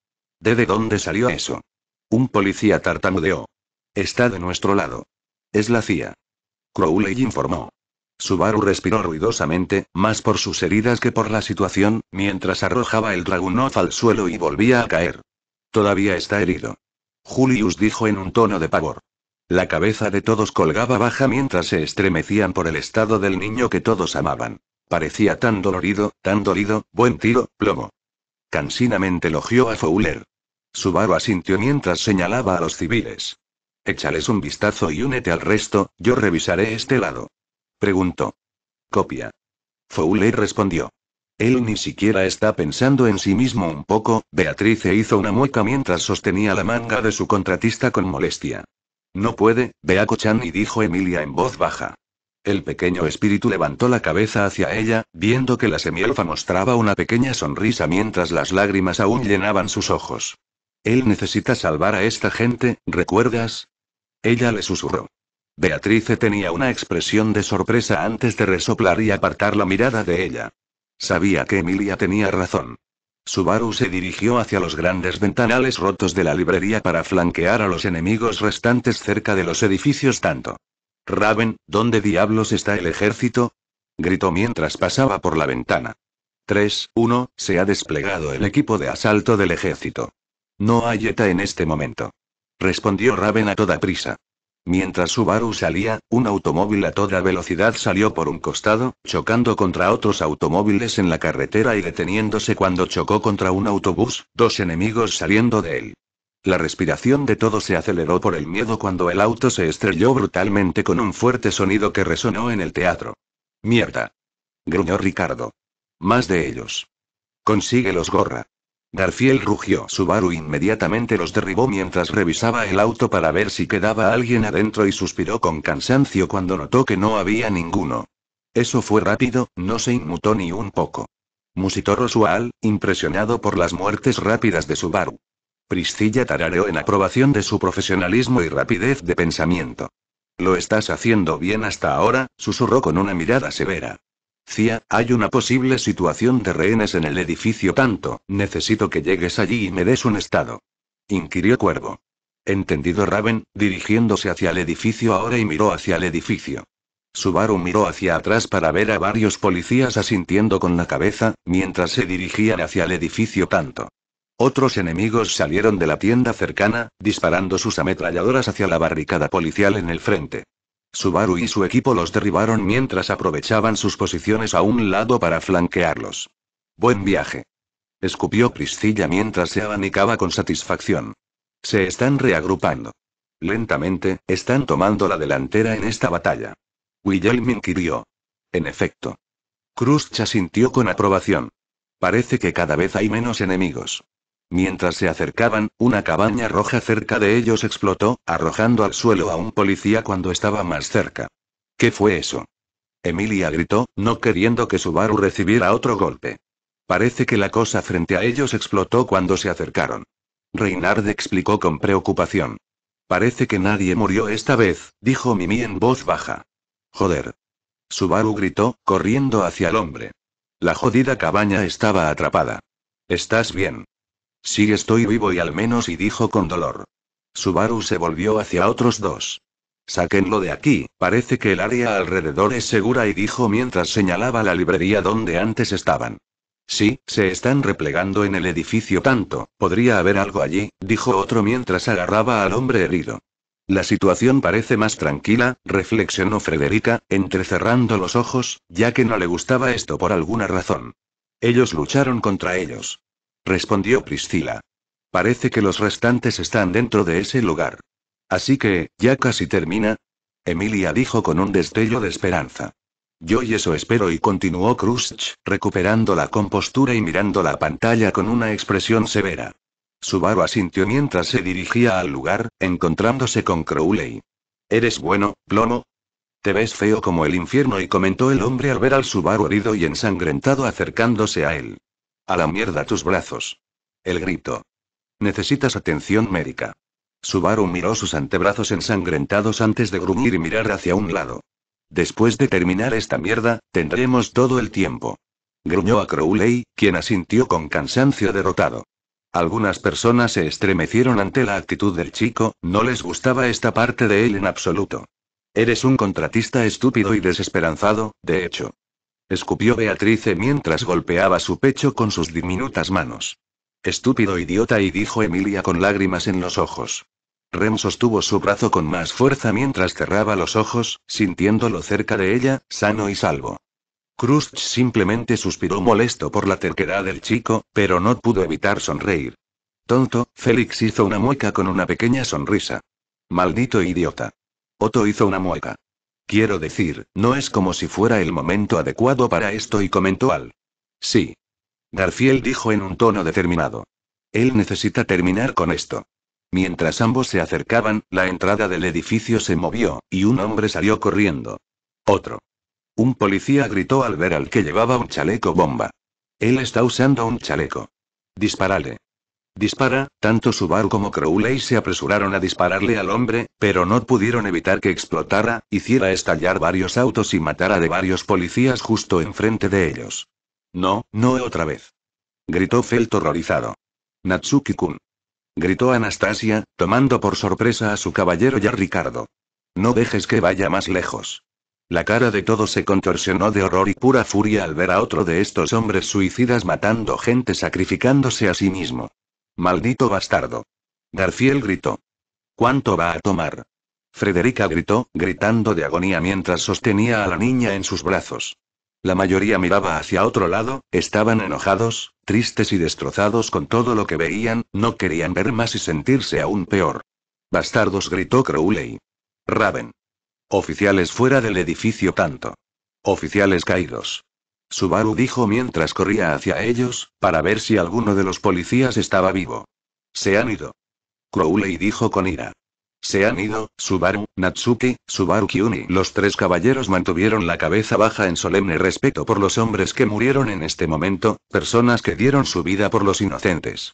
¿De, dónde salió eso? Un policía tartamudeó. Está de nuestro lado. Es la CIA. Crowley informó. Subaru respiró ruidosamente, más por sus heridas que por la situación, mientras arrojaba el Dragunov al suelo y volvía a caer. Todavía está herido. Julius dijo en un tono de pavor. La cabeza de todos colgaba baja mientras se estremecían por el estado del niño que todos amaban. Parecía tan dolorido, tan dolido, buen tiro, plomo. Cansinamente elogió a Fowler. Subaru asintió mientras señalaba a los civiles. Échales un vistazo y únete al resto, yo revisaré este lado. Preguntó. Copia. Fowler respondió. Él ni siquiera está pensando en sí mismo un poco, Beatrice hizo una mueca mientras sostenía la manga de su contratista con molestia. No puede, beaco y dijo Emilia en voz baja. El pequeño espíritu levantó la cabeza hacia ella, viendo que la semielfa mostraba una pequeña sonrisa mientras las lágrimas aún llenaban sus ojos. Él necesita salvar a esta gente, ¿recuerdas? Ella le susurró. Beatrice tenía una expresión de sorpresa antes de resoplar y apartar la mirada de ella. Sabía que Emilia tenía razón. Subaru se dirigió hacia los grandes ventanales rotos de la librería para flanquear a los enemigos restantes cerca de los edificios tanto. Raven, ¿dónde diablos está el ejército? gritó mientras pasaba por la ventana. 3-1, se ha desplegado el equipo de asalto del ejército. No hay ETA en este momento. Respondió Raven a toda prisa. Mientras Subaru salía, un automóvil a toda velocidad salió por un costado, chocando contra otros automóviles en la carretera y deteniéndose cuando chocó contra un autobús, dos enemigos saliendo de él. La respiración de todos se aceleró por el miedo cuando el auto se estrelló brutalmente con un fuerte sonido que resonó en el teatro. Mierda. Gruñó Ricardo. Más de ellos. Consigue los gorra. Garfield rugió. Subaru inmediatamente los derribó mientras revisaba el auto para ver si quedaba alguien adentro y suspiró con cansancio cuando notó que no había ninguno. Eso fue rápido, no se inmutó ni un poco. Musitó Rosual, impresionado por las muertes rápidas de Subaru. Priscilla tarareó en aprobación de su profesionalismo y rapidez de pensamiento. Lo estás haciendo bien hasta ahora, susurró con una mirada severa. Cia, hay una posible situación de rehenes en el edificio tanto, necesito que llegues allí y me des un estado. Inquirió Cuervo. Entendido Raven, dirigiéndose hacia el edificio ahora y miró hacia el edificio. Subaru miró hacia atrás para ver a varios policías asintiendo con la cabeza, mientras se dirigían hacia el edificio tanto. Otros enemigos salieron de la tienda cercana, disparando sus ametralladoras hacia la barricada policial en el frente. Subaru y su equipo los derribaron mientras aprovechaban sus posiciones a un lado para flanquearlos. Buen viaje. Escupió Priscilla mientras se abanicaba con satisfacción. Se están reagrupando. Lentamente, están tomando la delantera en esta batalla. William inquirió. En efecto. Cruz sintió con aprobación. Parece que cada vez hay menos enemigos. Mientras se acercaban, una cabaña roja cerca de ellos explotó, arrojando al suelo a un policía cuando estaba más cerca. ¿Qué fue eso? Emilia gritó, no queriendo que Subaru recibiera otro golpe. Parece que la cosa frente a ellos explotó cuando se acercaron. Reynard explicó con preocupación. Parece que nadie murió esta vez, dijo Mimi en voz baja. Joder. Subaru gritó, corriendo hacia el hombre. La jodida cabaña estaba atrapada. ¿Estás bien? Sí estoy vivo y al menos y dijo con dolor. Subaru se volvió hacia otros dos. Sáquenlo de aquí, parece que el área alrededor es segura y dijo mientras señalaba la librería donde antes estaban. Sí, se están replegando en el edificio tanto, podría haber algo allí, dijo otro mientras agarraba al hombre herido. La situación parece más tranquila, reflexionó Frederica, entrecerrando los ojos, ya que no le gustaba esto por alguna razón. Ellos lucharon contra ellos respondió Priscila. Parece que los restantes están dentro de ese lugar. Así que, ya casi termina. Emilia dijo con un destello de esperanza. Yo y eso espero y continuó Krusch, recuperando la compostura y mirando la pantalla con una expresión severa. Subaru asintió mientras se dirigía al lugar, encontrándose con Crowley. ¿Eres bueno, plomo? Te ves feo como el infierno y comentó el hombre al ver al Subaru herido y ensangrentado acercándose a él. A la mierda tus brazos. El grito. Necesitas atención médica. Subaru miró sus antebrazos ensangrentados antes de gruñir y mirar hacia un lado. Después de terminar esta mierda, tendremos todo el tiempo. Gruñó a Crowley, quien asintió con cansancio derrotado. Algunas personas se estremecieron ante la actitud del chico, no les gustaba esta parte de él en absoluto. Eres un contratista estúpido y desesperanzado, de hecho escupió Beatrice mientras golpeaba su pecho con sus diminutas manos. Estúpido idiota y dijo Emilia con lágrimas en los ojos. Rem sostuvo su brazo con más fuerza mientras cerraba los ojos, sintiéndolo cerca de ella, sano y salvo. Krusch simplemente suspiró molesto por la terquedad del chico, pero no pudo evitar sonreír. Tonto, Félix hizo una mueca con una pequeña sonrisa. Maldito idiota. Otto hizo una mueca. Quiero decir, no es como si fuera el momento adecuado para esto y comentó Al. Sí. Garfiel dijo en un tono determinado. Él necesita terminar con esto. Mientras ambos se acercaban, la entrada del edificio se movió, y un hombre salió corriendo. Otro. Un policía gritó al ver al que llevaba un chaleco bomba. Él está usando un chaleco. Disparale. Dispara, tanto Subaru como Crowley se apresuraron a dispararle al hombre, pero no pudieron evitar que explotara, hiciera estallar varios autos y matara de varios policías justo enfrente de ellos. No, no otra vez. Gritó Felt horrorizado. Natsuki-kun. Gritó Anastasia, tomando por sorpresa a su caballero ya Ricardo. No dejes que vaya más lejos. La cara de todos se contorsionó de horror y pura furia al ver a otro de estos hombres suicidas matando gente sacrificándose a sí mismo. Maldito bastardo. Garfield gritó. ¿Cuánto va a tomar? Frederica gritó, gritando de agonía mientras sostenía a la niña en sus brazos. La mayoría miraba hacia otro lado, estaban enojados, tristes y destrozados con todo lo que veían, no querían ver más y sentirse aún peor. Bastardos gritó Crowley. Raven. Oficiales fuera del edificio tanto. Oficiales caídos. Subaru dijo mientras corría hacia ellos, para ver si alguno de los policías estaba vivo. Se han ido. Crowley dijo con ira. Se han ido, Subaru, Natsuki, Subaru Kyuni. Los tres caballeros mantuvieron la cabeza baja en solemne respeto por los hombres que murieron en este momento, personas que dieron su vida por los inocentes.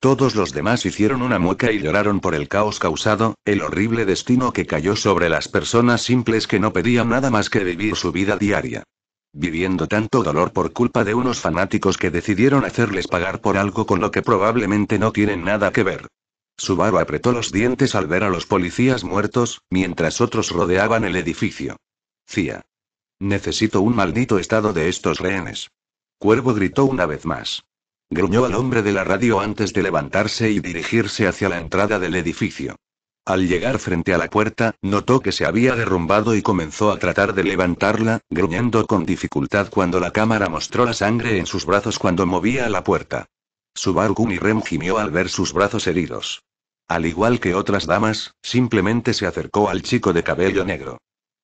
Todos los demás hicieron una mueca y lloraron por el caos causado, el horrible destino que cayó sobre las personas simples que no pedían nada más que vivir su vida diaria viviendo tanto dolor por culpa de unos fanáticos que decidieron hacerles pagar por algo con lo que probablemente no tienen nada que ver. Subaru apretó los dientes al ver a los policías muertos, mientras otros rodeaban el edificio. Cía. Necesito un maldito estado de estos rehenes. Cuervo gritó una vez más. Gruñó al hombre de la radio antes de levantarse y dirigirse hacia la entrada del edificio. Al llegar frente a la puerta, notó que se había derrumbado y comenzó a tratar de levantarla, gruñendo con dificultad cuando la cámara mostró la sangre en sus brazos cuando movía la puerta. y Rem gimió al ver sus brazos heridos. Al igual que otras damas, simplemente se acercó al chico de cabello negro.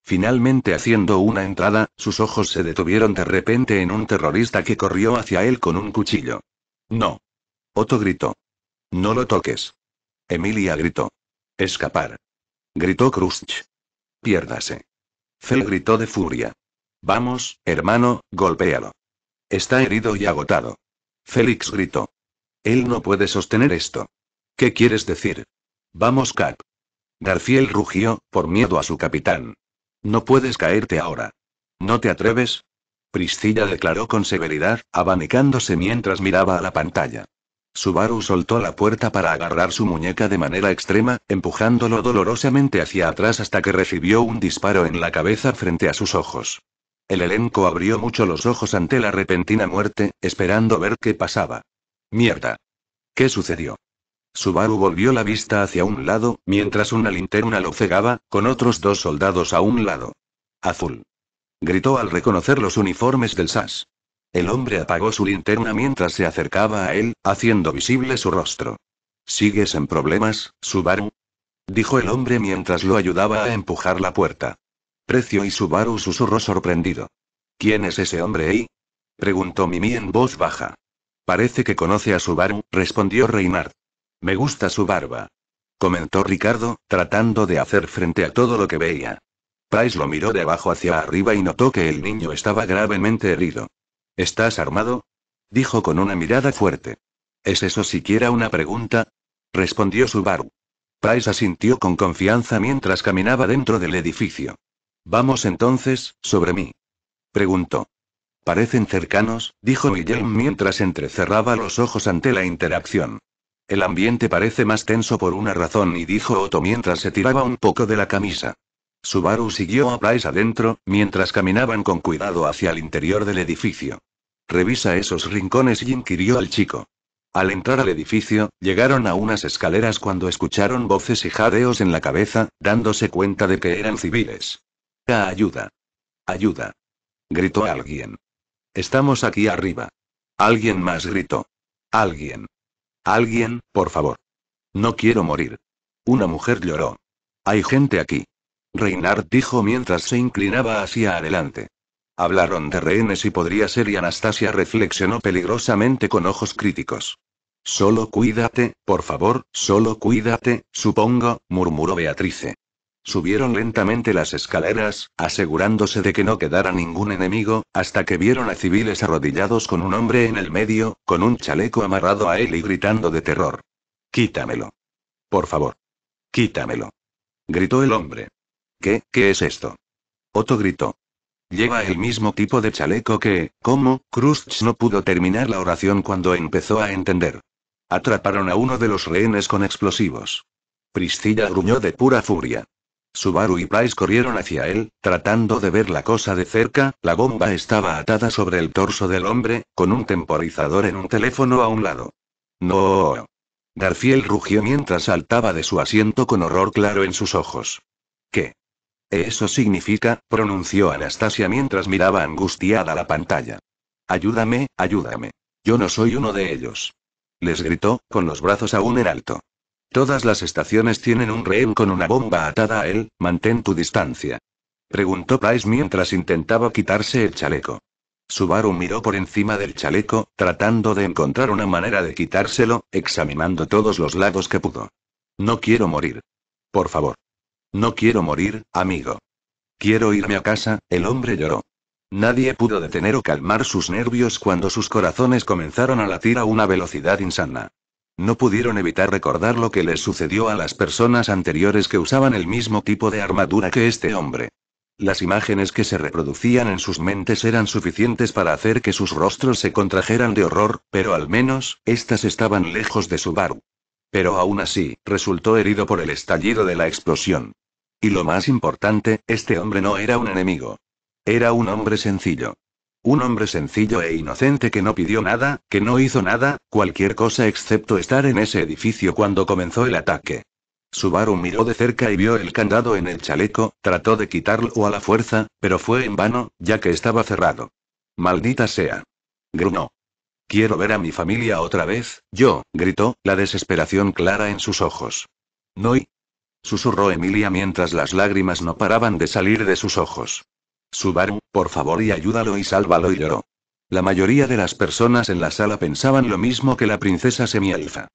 Finalmente haciendo una entrada, sus ojos se detuvieron de repente en un terrorista que corrió hacia él con un cuchillo. No. Otto gritó. No lo toques. Emilia gritó. Escapar. Gritó Krusch. Piérdase. Fel gritó de furia. Vamos, hermano, golpéalo. Está herido y agotado. Félix gritó. Él no puede sostener esto. ¿Qué quieres decir? Vamos, Cap. Garfiel rugió, por miedo a su capitán. No puedes caerte ahora. ¿No te atreves? Priscilla declaró con severidad, abanicándose mientras miraba a la pantalla. Subaru soltó la puerta para agarrar su muñeca de manera extrema, empujándolo dolorosamente hacia atrás hasta que recibió un disparo en la cabeza frente a sus ojos. El elenco abrió mucho los ojos ante la repentina muerte, esperando ver qué pasaba. Mierda. ¿Qué sucedió? Subaru volvió la vista hacia un lado, mientras una linterna lo cegaba, con otros dos soldados a un lado. Azul. Gritó al reconocer los uniformes del SAS. El hombre apagó su linterna mientras se acercaba a él, haciendo visible su rostro. ¿Sigues en problemas, Subaru? dijo el hombre mientras lo ayudaba a empujar la puerta. Precio y Subaru susurró sorprendido. ¿Quién es ese hombre ahí? Eh? preguntó Mimi en voz baja. Parece que conoce a Subaru, respondió Reinhardt. Me gusta su barba. Comentó Ricardo, tratando de hacer frente a todo lo que veía. Price lo miró de abajo hacia arriba y notó que el niño estaba gravemente herido. ¿Estás armado? dijo con una mirada fuerte. ¿Es eso siquiera una pregunta? respondió Subaru. Price asintió con confianza mientras caminaba dentro del edificio. Vamos entonces, sobre mí. preguntó. Parecen cercanos, dijo William mientras entrecerraba los ojos ante la interacción. El ambiente parece más tenso por una razón y dijo Otto mientras se tiraba un poco de la camisa. Subaru siguió a Price adentro, mientras caminaban con cuidado hacia el interior del edificio. Revisa esos rincones y inquirió al chico. Al entrar al edificio, llegaron a unas escaleras cuando escucharon voces y jadeos en la cabeza, dándose cuenta de que eran civiles. Ayuda. Ayuda. Gritó alguien. Estamos aquí arriba. Alguien más gritó. Alguien. Alguien, por favor. No quiero morir. Una mujer lloró. Hay gente aquí. Reinhard dijo mientras se inclinaba hacia adelante. Hablaron de rehenes y podría ser y Anastasia reflexionó peligrosamente con ojos críticos. Solo cuídate, por favor, solo cuídate, supongo, murmuró Beatrice. Subieron lentamente las escaleras, asegurándose de que no quedara ningún enemigo, hasta que vieron a civiles arrodillados con un hombre en el medio, con un chaleco amarrado a él y gritando de terror. Quítamelo. Por favor. Quítamelo. Gritó el hombre. ¿Qué, qué es esto? Otto gritó. Lleva el mismo tipo de chaleco que, como, Cruz no pudo terminar la oración cuando empezó a entender. Atraparon a uno de los rehenes con explosivos. Priscilla gruñó de pura furia. Subaru y Price corrieron hacia él, tratando de ver la cosa de cerca, la bomba estaba atada sobre el torso del hombre, con un temporizador en un teléfono a un lado. No. Garfield rugió mientras saltaba de su asiento con horror claro en sus ojos. ¿Qué? Eso significa, pronunció Anastasia mientras miraba angustiada la pantalla. Ayúdame, ayúdame. Yo no soy uno de ellos. Les gritó, con los brazos aún en alto. Todas las estaciones tienen un rehén con una bomba atada a él, mantén tu distancia. Preguntó Price mientras intentaba quitarse el chaleco. Subaru miró por encima del chaleco, tratando de encontrar una manera de quitárselo, examinando todos los lados que pudo. No quiero morir. Por favor. No quiero morir, amigo. Quiero irme a casa, el hombre lloró. Nadie pudo detener o calmar sus nervios cuando sus corazones comenzaron a latir a una velocidad insana. No pudieron evitar recordar lo que les sucedió a las personas anteriores que usaban el mismo tipo de armadura que este hombre. Las imágenes que se reproducían en sus mentes eran suficientes para hacer que sus rostros se contrajeran de horror, pero al menos, éstas estaban lejos de su bar pero aún así, resultó herido por el estallido de la explosión. Y lo más importante, este hombre no era un enemigo. Era un hombre sencillo. Un hombre sencillo e inocente que no pidió nada, que no hizo nada, cualquier cosa excepto estar en ese edificio cuando comenzó el ataque. Subaru miró de cerca y vio el candado en el chaleco, trató de quitarlo a la fuerza, pero fue en vano, ya que estaba cerrado. Maldita sea. Grunó. Quiero ver a mi familia otra vez, yo, gritó, la desesperación clara en sus ojos. y Susurró Emilia mientras las lágrimas no paraban de salir de sus ojos. Subaru, por favor y ayúdalo y sálvalo y lloró. La mayoría de las personas en la sala pensaban lo mismo que la princesa semielfa.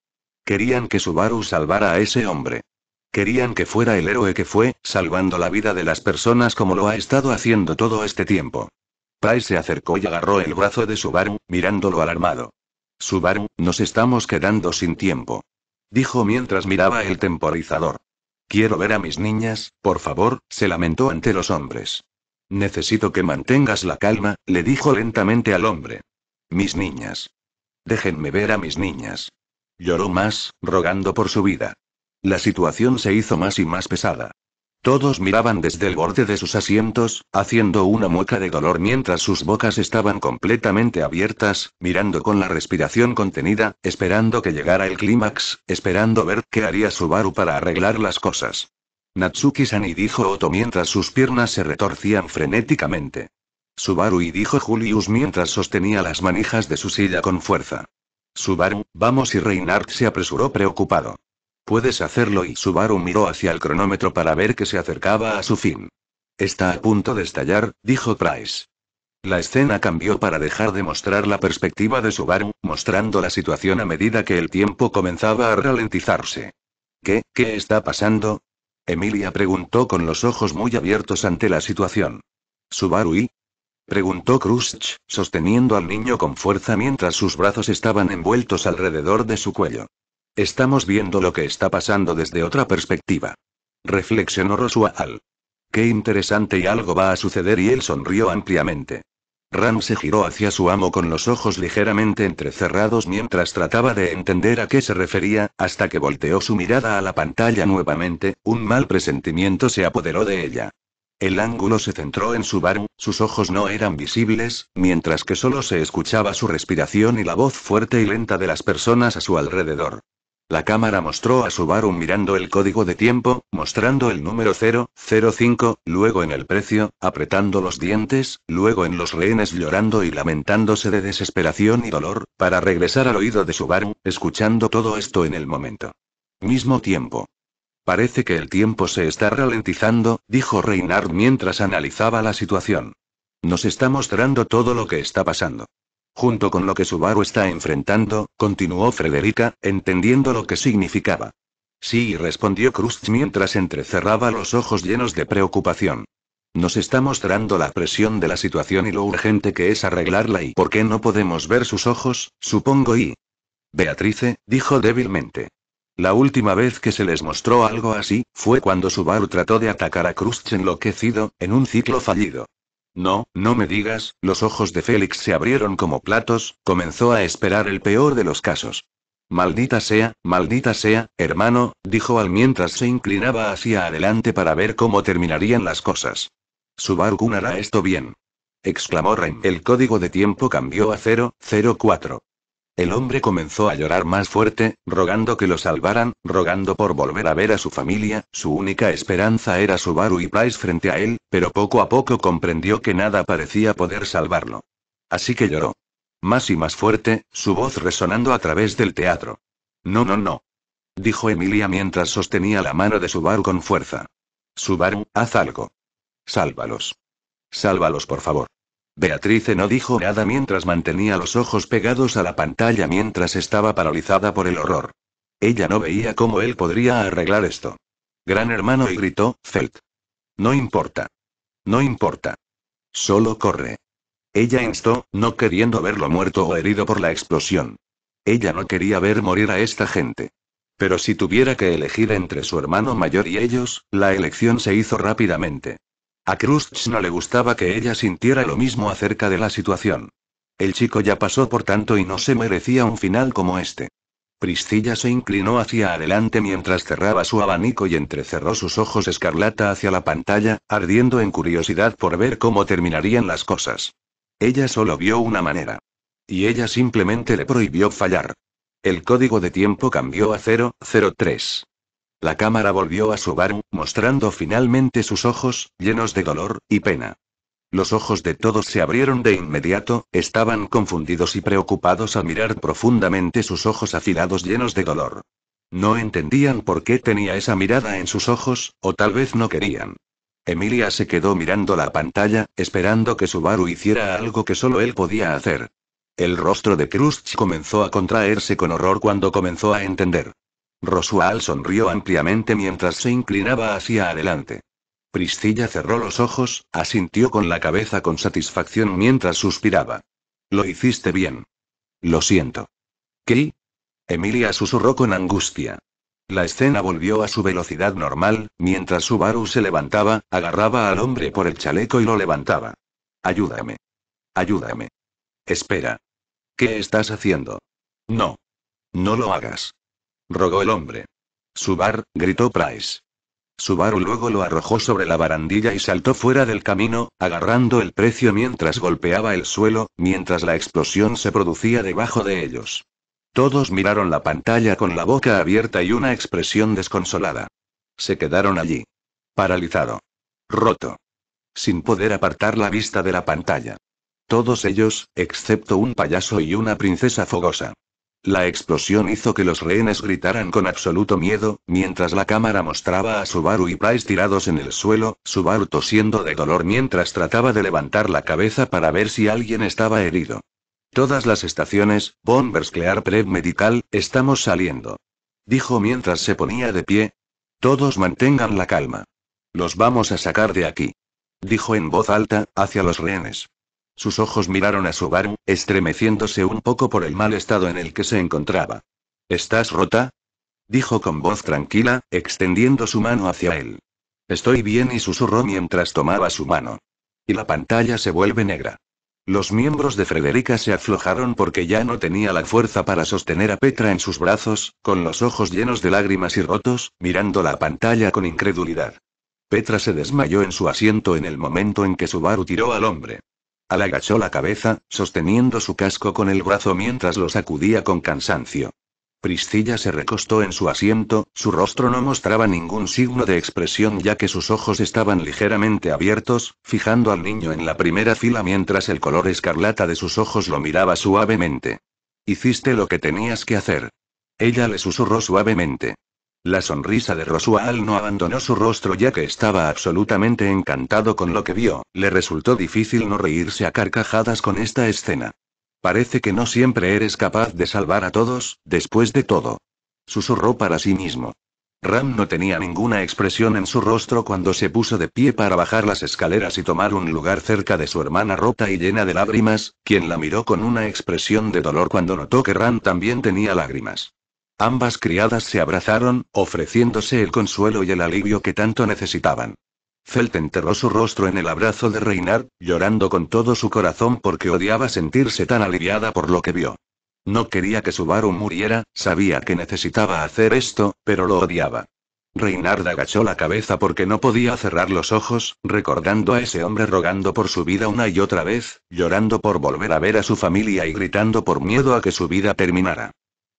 Querían que Subaru salvara a ese hombre. Querían que fuera el héroe que fue, salvando la vida de las personas como lo ha estado haciendo todo este tiempo. Pai se acercó y agarró el brazo de Subaru, mirándolo alarmado. Subaru, nos estamos quedando sin tiempo. Dijo mientras miraba el temporizador. Quiero ver a mis niñas, por favor, se lamentó ante los hombres. Necesito que mantengas la calma, le dijo lentamente al hombre. Mis niñas. Déjenme ver a mis niñas. Lloró más, rogando por su vida. La situación se hizo más y más pesada. Todos miraban desde el borde de sus asientos, haciendo una mueca de dolor mientras sus bocas estaban completamente abiertas, mirando con la respiración contenida, esperando que llegara el clímax, esperando ver qué haría Subaru para arreglar las cosas. Natsuki-san dijo Otto mientras sus piernas se retorcían frenéticamente. Subaru y dijo Julius mientras sostenía las manijas de su silla con fuerza. Subaru, vamos y Reinhardt se apresuró preocupado. Puedes hacerlo y Subaru miró hacia el cronómetro para ver que se acercaba a su fin. Está a punto de estallar, dijo Price. La escena cambió para dejar de mostrar la perspectiva de Subaru, mostrando la situación a medida que el tiempo comenzaba a ralentizarse. ¿Qué, qué está pasando? Emilia preguntó con los ojos muy abiertos ante la situación. ¿Subaru y? preguntó Krusch, sosteniendo al niño con fuerza mientras sus brazos estaban envueltos alrededor de su cuello. Estamos viendo lo que está pasando desde otra perspectiva. Reflexionó Rosual. Qué interesante y algo va a suceder y él sonrió ampliamente. Ram se giró hacia su amo con los ojos ligeramente entrecerrados mientras trataba de entender a qué se refería, hasta que volteó su mirada a la pantalla nuevamente, un mal presentimiento se apoderó de ella. El ángulo se centró en su bar. sus ojos no eran visibles, mientras que solo se escuchaba su respiración y la voz fuerte y lenta de las personas a su alrededor. La cámara mostró a Subaru mirando el código de tiempo, mostrando el número 005, luego en el precio, apretando los dientes, luego en los rehenes llorando y lamentándose de desesperación y dolor, para regresar al oído de Subaru, escuchando todo esto en el momento. Mismo tiempo. Parece que el tiempo se está ralentizando, dijo Reinhard mientras analizaba la situación. Nos está mostrando todo lo que está pasando. Junto con lo que Subaru está enfrentando, continuó Frederica, entendiendo lo que significaba. Sí, respondió Krust mientras entrecerraba los ojos llenos de preocupación. Nos está mostrando la presión de la situación y lo urgente que es arreglarla y por qué no podemos ver sus ojos, supongo y... Beatrice, dijo débilmente. La última vez que se les mostró algo así, fue cuando Subaru trató de atacar a Cruz enloquecido, en un ciclo fallido. No, no me digas, los ojos de Félix se abrieron como platos, comenzó a esperar el peor de los casos. Maldita sea, maldita sea, hermano, dijo al mientras se inclinaba hacia adelante para ver cómo terminarían las cosas. barco hará esto bien. Exclamó Ren. El código de tiempo cambió a 004. El hombre comenzó a llorar más fuerte, rogando que lo salvaran, rogando por volver a ver a su familia, su única esperanza era Subaru y Price frente a él, pero poco a poco comprendió que nada parecía poder salvarlo. Así que lloró. Más y más fuerte, su voz resonando a través del teatro. No, no, no. Dijo Emilia mientras sostenía la mano de Subaru con fuerza. Subaru, haz algo. Sálvalos. Sálvalos, por favor. Beatrice no dijo nada mientras mantenía los ojos pegados a la pantalla mientras estaba paralizada por el horror. Ella no veía cómo él podría arreglar esto. Gran hermano y gritó, Felt. No importa. No importa. Solo corre. Ella instó, no queriendo verlo muerto o herido por la explosión. Ella no quería ver morir a esta gente. Pero si tuviera que elegir entre su hermano mayor y ellos, la elección se hizo rápidamente. A Krustz no le gustaba que ella sintiera lo mismo acerca de la situación. El chico ya pasó por tanto y no se merecía un final como este. Priscilla se inclinó hacia adelante mientras cerraba su abanico y entrecerró sus ojos escarlata hacia la pantalla, ardiendo en curiosidad por ver cómo terminarían las cosas. Ella solo vio una manera. Y ella simplemente le prohibió fallar. El código de tiempo cambió a 003. La cámara volvió a Subaru, mostrando finalmente sus ojos, llenos de dolor y pena. Los ojos de todos se abrieron de inmediato, estaban confundidos y preocupados al mirar profundamente sus ojos afilados llenos de dolor. No entendían por qué tenía esa mirada en sus ojos, o tal vez no querían. Emilia se quedó mirando la pantalla, esperando que Subaru hiciera algo que solo él podía hacer. El rostro de Krush comenzó a contraerse con horror cuando comenzó a entender. Rosual sonrió ampliamente mientras se inclinaba hacia adelante. Priscilla cerró los ojos, asintió con la cabeza con satisfacción mientras suspiraba. Lo hiciste bien. Lo siento. ¿Qué? Emilia susurró con angustia. La escena volvió a su velocidad normal, mientras Subaru se levantaba, agarraba al hombre por el chaleco y lo levantaba. Ayúdame. Ayúdame. Espera. ¿Qué estás haciendo? No. No lo hagas rogó el hombre. Subar, gritó Price. Subar luego lo arrojó sobre la barandilla y saltó fuera del camino, agarrando el precio mientras golpeaba el suelo, mientras la explosión se producía debajo de ellos. Todos miraron la pantalla con la boca abierta y una expresión desconsolada. Se quedaron allí. Paralizado. Roto. Sin poder apartar la vista de la pantalla. Todos ellos, excepto un payaso y una princesa fogosa. La explosión hizo que los rehenes gritaran con absoluto miedo, mientras la cámara mostraba a Subaru y Price tirados en el suelo, Subaru tosiendo de dolor mientras trataba de levantar la cabeza para ver si alguien estaba herido. Todas las estaciones, Bombers Clear Prep Medical, estamos saliendo. Dijo mientras se ponía de pie. Todos mantengan la calma. Los vamos a sacar de aquí. Dijo en voz alta, hacia los rehenes. Sus ojos miraron a Subaru, estremeciéndose un poco por el mal estado en el que se encontraba. ¿Estás rota? dijo con voz tranquila, extendiendo su mano hacia él. Estoy bien y susurró mientras tomaba su mano. Y la pantalla se vuelve negra. Los miembros de Frederica se aflojaron porque ya no tenía la fuerza para sostener a Petra en sus brazos, con los ojos llenos de lágrimas y rotos, mirando la pantalla con incredulidad. Petra se desmayó en su asiento en el momento en que Subaru tiró al hombre. Al agachó la cabeza, sosteniendo su casco con el brazo mientras lo sacudía con cansancio. Priscilla se recostó en su asiento, su rostro no mostraba ningún signo de expresión ya que sus ojos estaban ligeramente abiertos, fijando al niño en la primera fila mientras el color escarlata de sus ojos lo miraba suavemente. Hiciste lo que tenías que hacer. Ella le susurró suavemente. La sonrisa de Rosual no abandonó su rostro ya que estaba absolutamente encantado con lo que vio, le resultó difícil no reírse a carcajadas con esta escena. Parece que no siempre eres capaz de salvar a todos, después de todo. Susurró para sí mismo. Ram no tenía ninguna expresión en su rostro cuando se puso de pie para bajar las escaleras y tomar un lugar cerca de su hermana rota y llena de lágrimas, quien la miró con una expresión de dolor cuando notó que Ram también tenía lágrimas. Ambas criadas se abrazaron, ofreciéndose el consuelo y el alivio que tanto necesitaban. Felt enterró su rostro en el abrazo de Reinar, llorando con todo su corazón porque odiaba sentirse tan aliviada por lo que vio. No quería que su Subaru muriera, sabía que necesitaba hacer esto, pero lo odiaba. Reinard agachó la cabeza porque no podía cerrar los ojos, recordando a ese hombre rogando por su vida una y otra vez, llorando por volver a ver a su familia y gritando por miedo a que su vida terminara.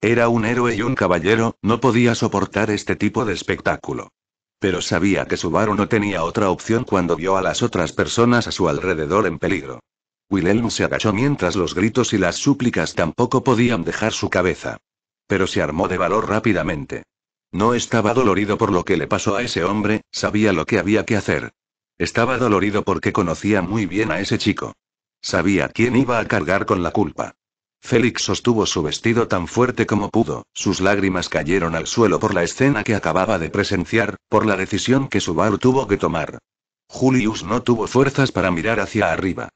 Era un héroe y un caballero, no podía soportar este tipo de espectáculo. Pero sabía que su Subaru no tenía otra opción cuando vio a las otras personas a su alrededor en peligro. Wilhelm se agachó mientras los gritos y las súplicas tampoco podían dejar su cabeza. Pero se armó de valor rápidamente. No estaba dolorido por lo que le pasó a ese hombre, sabía lo que había que hacer. Estaba dolorido porque conocía muy bien a ese chico. Sabía quién iba a cargar con la culpa. Félix sostuvo su vestido tan fuerte como pudo, sus lágrimas cayeron al suelo por la escena que acababa de presenciar, por la decisión que Subaru tuvo que tomar. Julius no tuvo fuerzas para mirar hacia arriba.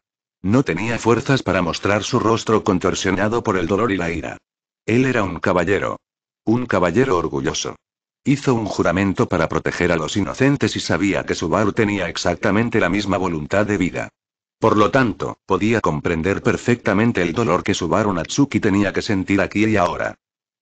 No tenía fuerzas para mostrar su rostro contorsionado por el dolor y la ira. Él era un caballero. Un caballero orgulloso. Hizo un juramento para proteger a los inocentes y sabía que su Subaru tenía exactamente la misma voluntad de vida. Por lo tanto, podía comprender perfectamente el dolor que Subaru Natsuki tenía que sentir aquí y ahora.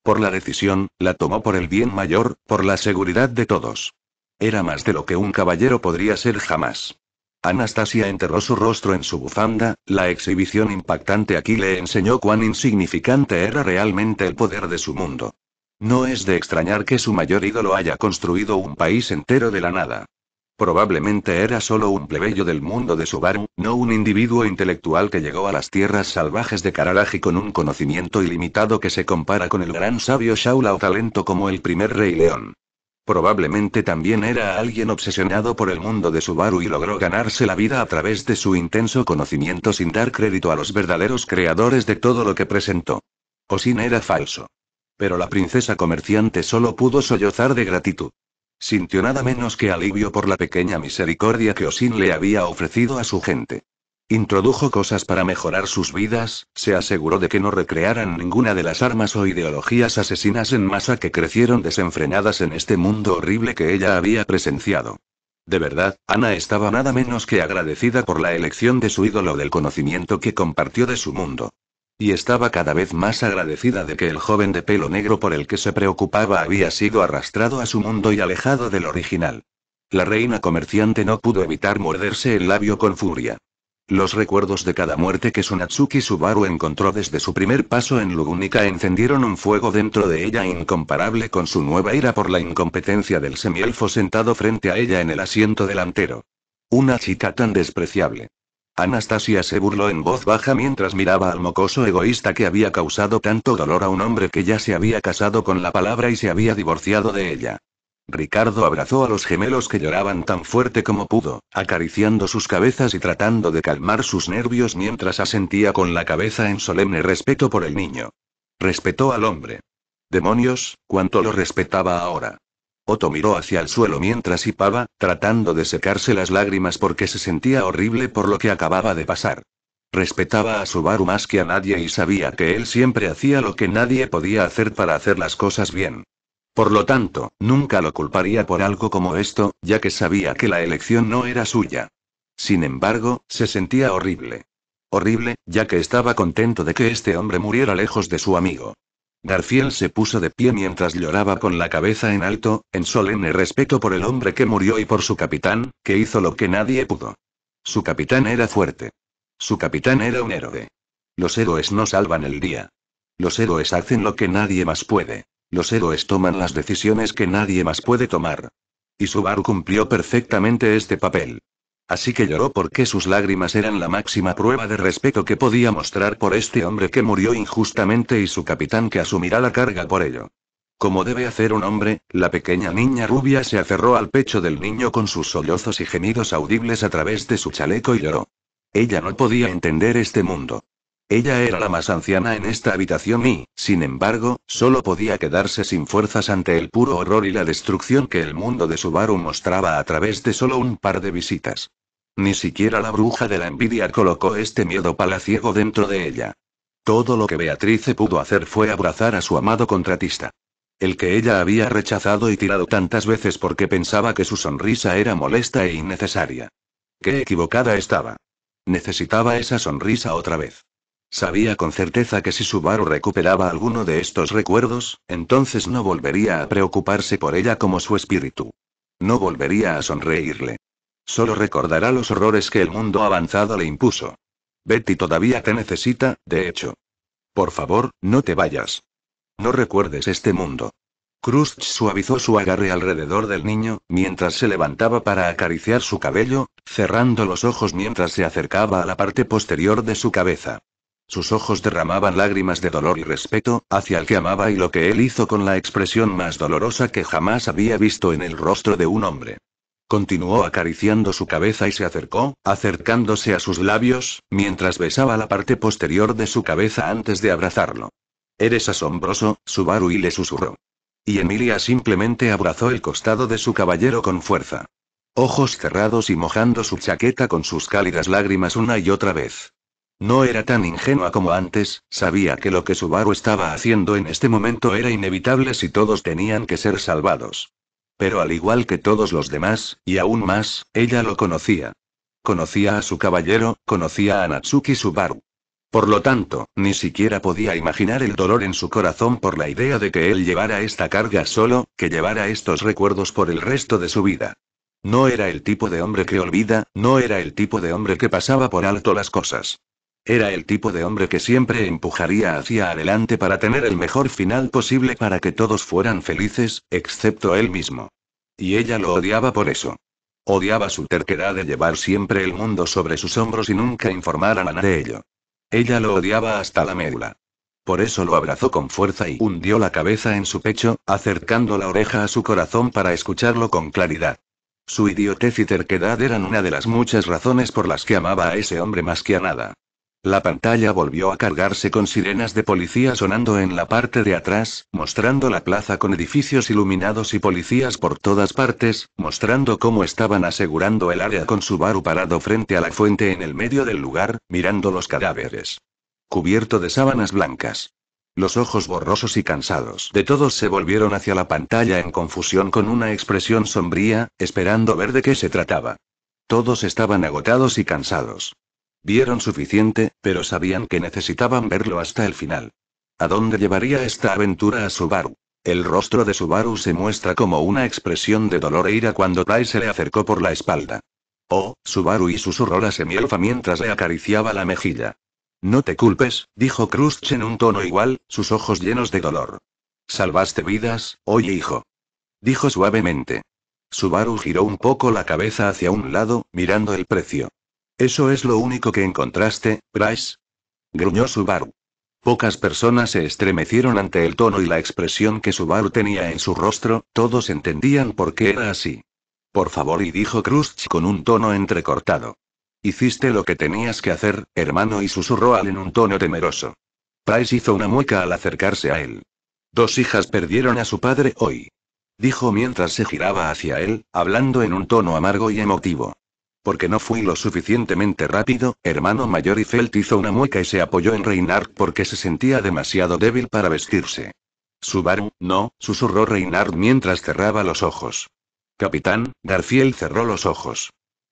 Por la decisión, la tomó por el bien mayor, por la seguridad de todos. Era más de lo que un caballero podría ser jamás. Anastasia enterró su rostro en su bufanda, la exhibición impactante aquí le enseñó cuán insignificante era realmente el poder de su mundo. No es de extrañar que su mayor ídolo haya construido un país entero de la nada. Probablemente era solo un plebeyo del mundo de Subaru, no un individuo intelectual que llegó a las tierras salvajes de Karalaji con un conocimiento ilimitado que se compara con el gran sabio Shaula o talento como el primer rey león. Probablemente también era alguien obsesionado por el mundo de Subaru y logró ganarse la vida a través de su intenso conocimiento sin dar crédito a los verdaderos creadores de todo lo que presentó. o sin era falso. Pero la princesa comerciante solo pudo sollozar de gratitud. Sintió nada menos que alivio por la pequeña misericordia que Osin le había ofrecido a su gente. Introdujo cosas para mejorar sus vidas, se aseguró de que no recrearan ninguna de las armas o ideologías asesinas en masa que crecieron desenfrenadas en este mundo horrible que ella había presenciado. De verdad, Ana estaba nada menos que agradecida por la elección de su ídolo del conocimiento que compartió de su mundo. Y estaba cada vez más agradecida de que el joven de pelo negro por el que se preocupaba había sido arrastrado a su mundo y alejado del original. La reina comerciante no pudo evitar morderse el labio con furia. Los recuerdos de cada muerte que Sunatsuki Subaru encontró desde su primer paso en Lugunica encendieron un fuego dentro de ella incomparable con su nueva ira por la incompetencia del semielfo sentado frente a ella en el asiento delantero. Una chica tan despreciable. Anastasia se burló en voz baja mientras miraba al mocoso egoísta que había causado tanto dolor a un hombre que ya se había casado con la palabra y se había divorciado de ella. Ricardo abrazó a los gemelos que lloraban tan fuerte como pudo, acariciando sus cabezas y tratando de calmar sus nervios mientras asentía con la cabeza en solemne respeto por el niño. Respetó al hombre. Demonios, cuánto lo respetaba ahora. Otto miró hacia el suelo mientras hipaba, tratando de secarse las lágrimas porque se sentía horrible por lo que acababa de pasar. Respetaba a Subaru más que a nadie y sabía que él siempre hacía lo que nadie podía hacer para hacer las cosas bien. Por lo tanto, nunca lo culparía por algo como esto, ya que sabía que la elección no era suya. Sin embargo, se sentía horrible. Horrible, ya que estaba contento de que este hombre muriera lejos de su amigo. Garfield se puso de pie mientras lloraba con la cabeza en alto, en solemne respeto por el hombre que murió y por su capitán, que hizo lo que nadie pudo. Su capitán era fuerte. Su capitán era un héroe. Los héroes no salvan el día. Los héroes hacen lo que nadie más puede. Los héroes toman las decisiones que nadie más puede tomar. Y Subaru cumplió perfectamente este papel. Así que lloró porque sus lágrimas eran la máxima prueba de respeto que podía mostrar por este hombre que murió injustamente y su capitán que asumirá la carga por ello. Como debe hacer un hombre, la pequeña niña rubia se aferró al pecho del niño con sus sollozos y gemidos audibles a través de su chaleco y lloró. Ella no podía entender este mundo. Ella era la más anciana en esta habitación y, sin embargo, solo podía quedarse sin fuerzas ante el puro horror y la destrucción que el mundo de Subaru mostraba a través de solo un par de visitas. Ni siquiera la bruja de la envidia colocó este miedo palaciego dentro de ella. Todo lo que Beatrice pudo hacer fue abrazar a su amado contratista. El que ella había rechazado y tirado tantas veces porque pensaba que su sonrisa era molesta e innecesaria. Qué equivocada estaba. Necesitaba esa sonrisa otra vez. Sabía con certeza que si su Subaru recuperaba alguno de estos recuerdos, entonces no volvería a preocuparse por ella como su espíritu. No volvería a sonreírle. Solo recordará los horrores que el mundo avanzado le impuso. Betty todavía te necesita, de hecho. Por favor, no te vayas. No recuerdes este mundo. Krust suavizó su agarre alrededor del niño, mientras se levantaba para acariciar su cabello, cerrando los ojos mientras se acercaba a la parte posterior de su cabeza. Sus ojos derramaban lágrimas de dolor y respeto, hacia el que amaba y lo que él hizo con la expresión más dolorosa que jamás había visto en el rostro de un hombre. Continuó acariciando su cabeza y se acercó, acercándose a sus labios, mientras besaba la parte posterior de su cabeza antes de abrazarlo. Eres asombroso, Subaru y le susurró. Y Emilia simplemente abrazó el costado de su caballero con fuerza. Ojos cerrados y mojando su chaqueta con sus cálidas lágrimas una y otra vez. No era tan ingenua como antes, sabía que lo que Subaru estaba haciendo en este momento era inevitable si todos tenían que ser salvados. Pero al igual que todos los demás, y aún más, ella lo conocía. Conocía a su caballero, conocía a Natsuki Subaru. Por lo tanto, ni siquiera podía imaginar el dolor en su corazón por la idea de que él llevara esta carga solo, que llevara estos recuerdos por el resto de su vida. No era el tipo de hombre que olvida, no era el tipo de hombre que pasaba por alto las cosas. Era el tipo de hombre que siempre empujaría hacia adelante para tener el mejor final posible para que todos fueran felices, excepto él mismo. Y ella lo odiaba por eso. Odiaba su terquedad de llevar siempre el mundo sobre sus hombros y nunca informar a nadie de ello. Ella lo odiaba hasta la médula. Por eso lo abrazó con fuerza y hundió la cabeza en su pecho, acercando la oreja a su corazón para escucharlo con claridad. Su idiotez y terquedad eran una de las muchas razones por las que amaba a ese hombre más que a nada. La pantalla volvió a cargarse con sirenas de policía sonando en la parte de atrás, mostrando la plaza con edificios iluminados y policías por todas partes, mostrando cómo estaban asegurando el área con su baru parado frente a la fuente en el medio del lugar, mirando los cadáveres. Cubierto de sábanas blancas. Los ojos borrosos y cansados de todos se volvieron hacia la pantalla en confusión con una expresión sombría, esperando ver de qué se trataba. Todos estaban agotados y cansados. Vieron suficiente, pero sabían que necesitaban verlo hasta el final. ¿A dónde llevaría esta aventura a Subaru? El rostro de Subaru se muestra como una expresión de dolor e ira cuando Tai se le acercó por la espalda. Oh, Subaru y susurró la semielfa mientras le acariciaba la mejilla. No te culpes, dijo Krust en un tono igual, sus ojos llenos de dolor. Salvaste vidas, oye hijo. Dijo suavemente. Subaru giró un poco la cabeza hacia un lado, mirando el precio. ¿Eso es lo único que encontraste, Price. Gruñó Subaru. Pocas personas se estremecieron ante el tono y la expresión que Subaru tenía en su rostro, todos entendían por qué era así. Por favor, y dijo Krusty con un tono entrecortado. Hiciste lo que tenías que hacer, hermano, y susurró Al en un tono temeroso. Price hizo una mueca al acercarse a él. Dos hijas perdieron a su padre hoy. Dijo mientras se giraba hacia él, hablando en un tono amargo y emotivo. Porque no fui lo suficientemente rápido, hermano mayor y Felt hizo una mueca y se apoyó en Reinhardt porque se sentía demasiado débil para vestirse. Subaru, no, susurró Reinhardt mientras cerraba los ojos. Capitán, Garfield cerró los ojos.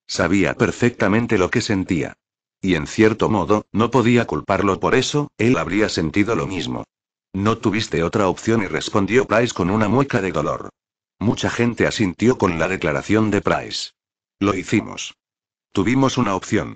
Sabía perfectamente lo que sentía. Y en cierto modo, no podía culparlo por eso, él habría sentido lo mismo. No tuviste otra opción y respondió Price con una mueca de dolor. Mucha gente asintió con la declaración de Price. Lo hicimos. Tuvimos una opción.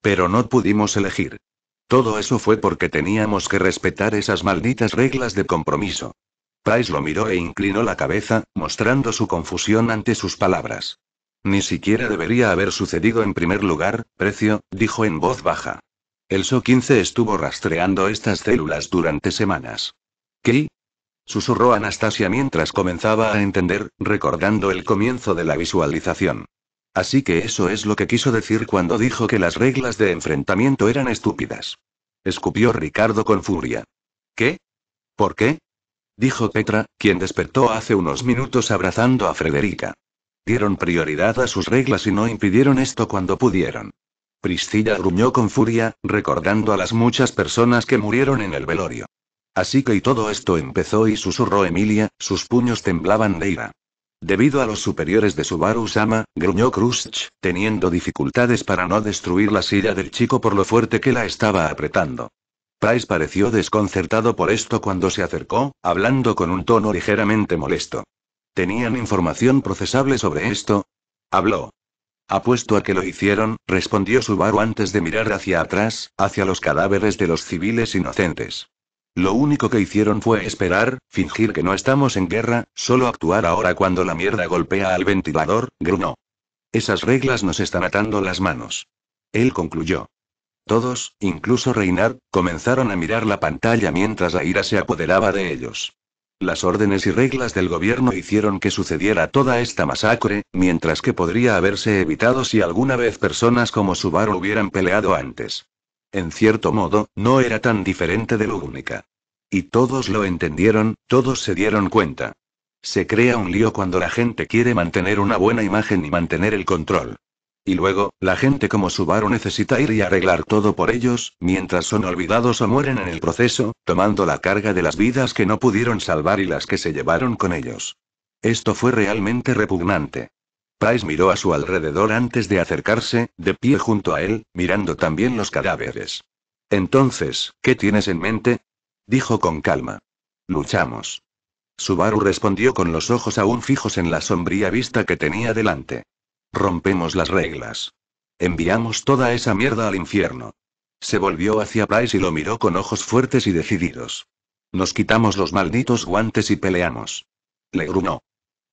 Pero no pudimos elegir. Todo eso fue porque teníamos que respetar esas malditas reglas de compromiso. Price lo miró e inclinó la cabeza, mostrando su confusión ante sus palabras. Ni siquiera debería haber sucedido en primer lugar, precio, dijo en voz baja. El SO-15 estuvo rastreando estas células durante semanas. ¿Qué? Susurró Anastasia mientras comenzaba a entender, recordando el comienzo de la visualización. Así que eso es lo que quiso decir cuando dijo que las reglas de enfrentamiento eran estúpidas. Escupió Ricardo con furia. ¿Qué? ¿Por qué? Dijo Petra, quien despertó hace unos minutos abrazando a Frederica. Dieron prioridad a sus reglas y no impidieron esto cuando pudieron. Priscilla gruñó con furia, recordando a las muchas personas que murieron en el velorio. Así que y todo esto empezó y susurró Emilia, sus puños temblaban de ira. Debido a los superiores de Subaru-sama, gruñó Krusch, teniendo dificultades para no destruir la silla del chico por lo fuerte que la estaba apretando. Price pareció desconcertado por esto cuando se acercó, hablando con un tono ligeramente molesto. ¿Tenían información procesable sobre esto? Habló. Apuesto a que lo hicieron, respondió Subaru antes de mirar hacia atrás, hacia los cadáveres de los civiles inocentes. Lo único que hicieron fue esperar, fingir que no estamos en guerra, solo actuar ahora cuando la mierda golpea al ventilador, grunó. Esas reglas nos están atando las manos. Él concluyó. Todos, incluso Reinar, comenzaron a mirar la pantalla mientras la ira se apoderaba de ellos. Las órdenes y reglas del gobierno hicieron que sucediera toda esta masacre, mientras que podría haberse evitado si alguna vez personas como Subaru hubieran peleado antes en cierto modo, no era tan diferente de lo única. Y todos lo entendieron, todos se dieron cuenta. Se crea un lío cuando la gente quiere mantener una buena imagen y mantener el control. Y luego, la gente como Subaru necesita ir y arreglar todo por ellos, mientras son olvidados o mueren en el proceso, tomando la carga de las vidas que no pudieron salvar y las que se llevaron con ellos. Esto fue realmente repugnante. Price miró a su alrededor antes de acercarse, de pie junto a él, mirando también los cadáveres. Entonces, ¿qué tienes en mente? dijo con calma. Luchamos. Subaru respondió con los ojos aún fijos en la sombría vista que tenía delante. Rompemos las reglas. Enviamos toda esa mierda al infierno. Se volvió hacia Price y lo miró con ojos fuertes y decididos. Nos quitamos los malditos guantes y peleamos. Le gruñó.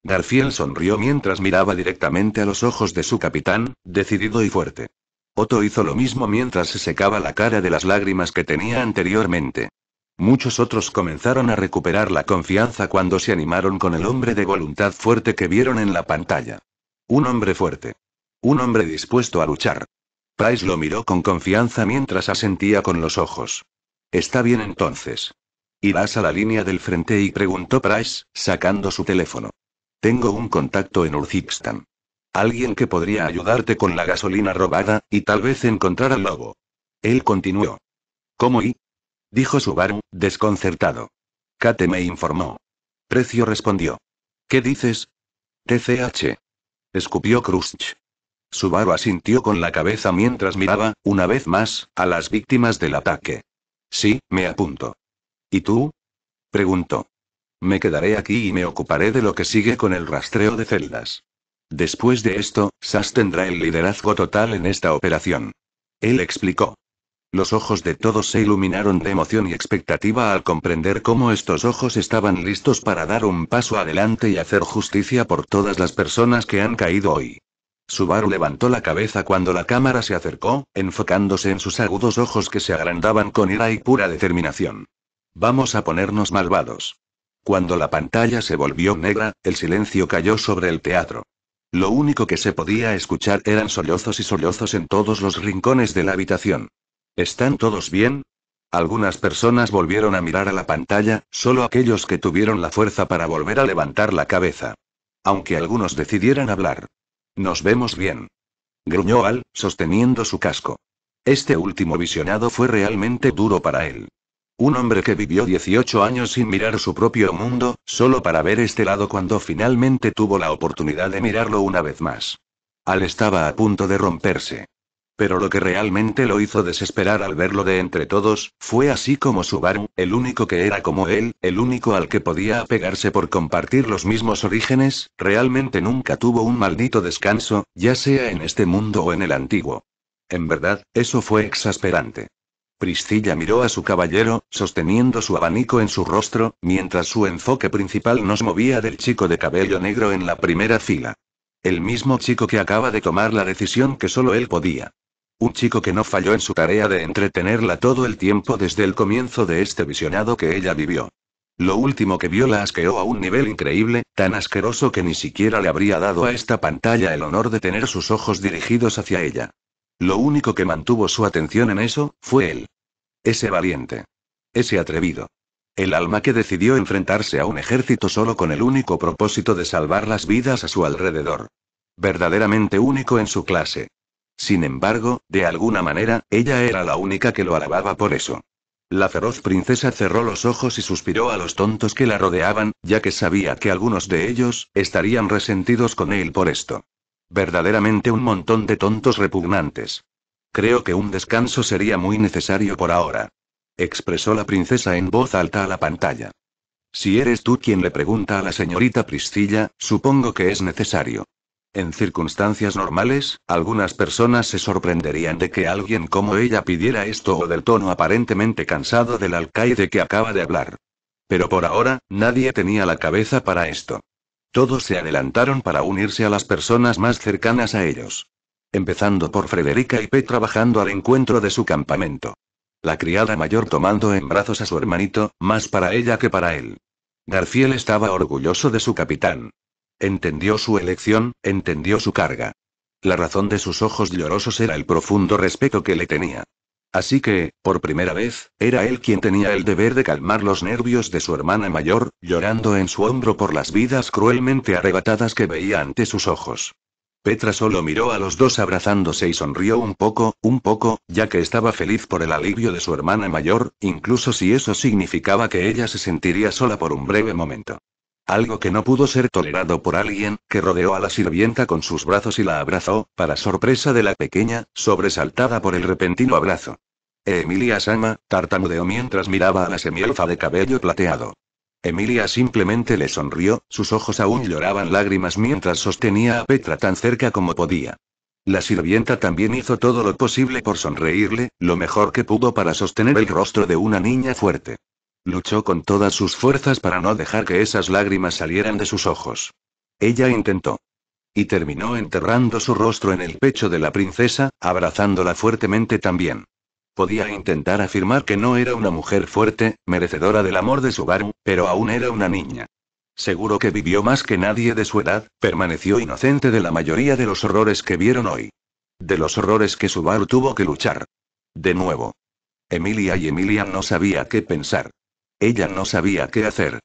Garfield sonrió mientras miraba directamente a los ojos de su capitán, decidido y fuerte. Otto hizo lo mismo mientras se secaba la cara de las lágrimas que tenía anteriormente. Muchos otros comenzaron a recuperar la confianza cuando se animaron con el hombre de voluntad fuerte que vieron en la pantalla. Un hombre fuerte. Un hombre dispuesto a luchar. Price lo miró con confianza mientras asentía con los ojos. Está bien entonces. Irás a la línea del frente y preguntó Price, sacando su teléfono. Tengo un contacto en Urzikstan. Alguien que podría ayudarte con la gasolina robada, y tal vez encontrar al lobo. Él continuó. ¿Cómo y? Dijo Subaru, desconcertado. Kate me informó. Precio respondió. ¿Qué dices? TCH. Escupió Krusch. Subaru asintió con la cabeza mientras miraba, una vez más, a las víctimas del ataque. Sí, me apunto. ¿Y tú? Preguntó. Me quedaré aquí y me ocuparé de lo que sigue con el rastreo de celdas. Después de esto, Sas tendrá el liderazgo total en esta operación. Él explicó. Los ojos de todos se iluminaron de emoción y expectativa al comprender cómo estos ojos estaban listos para dar un paso adelante y hacer justicia por todas las personas que han caído hoy. Subaru levantó la cabeza cuando la cámara se acercó, enfocándose en sus agudos ojos que se agrandaban con ira y pura determinación. Vamos a ponernos malvados. Cuando la pantalla se volvió negra, el silencio cayó sobre el teatro. Lo único que se podía escuchar eran sollozos y sollozos en todos los rincones de la habitación. ¿Están todos bien? Algunas personas volvieron a mirar a la pantalla, solo aquellos que tuvieron la fuerza para volver a levantar la cabeza. Aunque algunos decidieran hablar. Nos vemos bien. Gruñó Al, sosteniendo su casco. Este último visionado fue realmente duro para él. Un hombre que vivió 18 años sin mirar su propio mundo, solo para ver este lado cuando finalmente tuvo la oportunidad de mirarlo una vez más. Al estaba a punto de romperse. Pero lo que realmente lo hizo desesperar al verlo de entre todos, fue así como Subaru, el único que era como él, el único al que podía apegarse por compartir los mismos orígenes, realmente nunca tuvo un maldito descanso, ya sea en este mundo o en el antiguo. En verdad, eso fue exasperante. Priscilla miró a su caballero, sosteniendo su abanico en su rostro, mientras su enfoque principal nos movía del chico de cabello negro en la primera fila. El mismo chico que acaba de tomar la decisión que solo él podía. Un chico que no falló en su tarea de entretenerla todo el tiempo desde el comienzo de este visionado que ella vivió. Lo último que vio la asqueó a un nivel increíble, tan asqueroso que ni siquiera le habría dado a esta pantalla el honor de tener sus ojos dirigidos hacia ella. Lo único que mantuvo su atención en eso, fue él. Ese valiente. Ese atrevido. El alma que decidió enfrentarse a un ejército solo con el único propósito de salvar las vidas a su alrededor. Verdaderamente único en su clase. Sin embargo, de alguna manera, ella era la única que lo alababa por eso. La feroz princesa cerró los ojos y suspiró a los tontos que la rodeaban, ya que sabía que algunos de ellos, estarían resentidos con él por esto. Verdaderamente un montón de tontos repugnantes. Creo que un descanso sería muy necesario por ahora. Expresó la princesa en voz alta a la pantalla. Si eres tú quien le pregunta a la señorita Priscilla, supongo que es necesario. En circunstancias normales, algunas personas se sorprenderían de que alguien como ella pidiera esto o del tono aparentemente cansado del alcaide que acaba de hablar. Pero por ahora, nadie tenía la cabeza para esto. Todos se adelantaron para unirse a las personas más cercanas a ellos. Empezando por Frederica y Petra trabajando al encuentro de su campamento. La criada mayor tomando en brazos a su hermanito, más para ella que para él. Garfiel estaba orgulloso de su capitán. Entendió su elección, entendió su carga. La razón de sus ojos llorosos era el profundo respeto que le tenía. Así que, por primera vez, era él quien tenía el deber de calmar los nervios de su hermana mayor, llorando en su hombro por las vidas cruelmente arrebatadas que veía ante sus ojos. Petra solo miró a los dos abrazándose y sonrió un poco, un poco, ya que estaba feliz por el alivio de su hermana mayor, incluso si eso significaba que ella se sentiría sola por un breve momento algo que no pudo ser tolerado por alguien, que rodeó a la sirvienta con sus brazos y la abrazó, para sorpresa de la pequeña, sobresaltada por el repentino abrazo. Emilia Sama, tartamudeó mientras miraba a la semielfa de cabello plateado. Emilia simplemente le sonrió, sus ojos aún lloraban lágrimas mientras sostenía a Petra tan cerca como podía. La sirvienta también hizo todo lo posible por sonreírle, lo mejor que pudo para sostener el rostro de una niña fuerte. Luchó con todas sus fuerzas para no dejar que esas lágrimas salieran de sus ojos. Ella intentó. Y terminó enterrando su rostro en el pecho de la princesa, abrazándola fuertemente también. Podía intentar afirmar que no era una mujer fuerte, merecedora del amor de Subaru, pero aún era una niña. Seguro que vivió más que nadie de su edad, permaneció inocente de la mayoría de los horrores que vieron hoy. De los horrores que Subaru tuvo que luchar. De nuevo. Emilia y Emilia no sabía qué pensar. Ella no sabía qué hacer.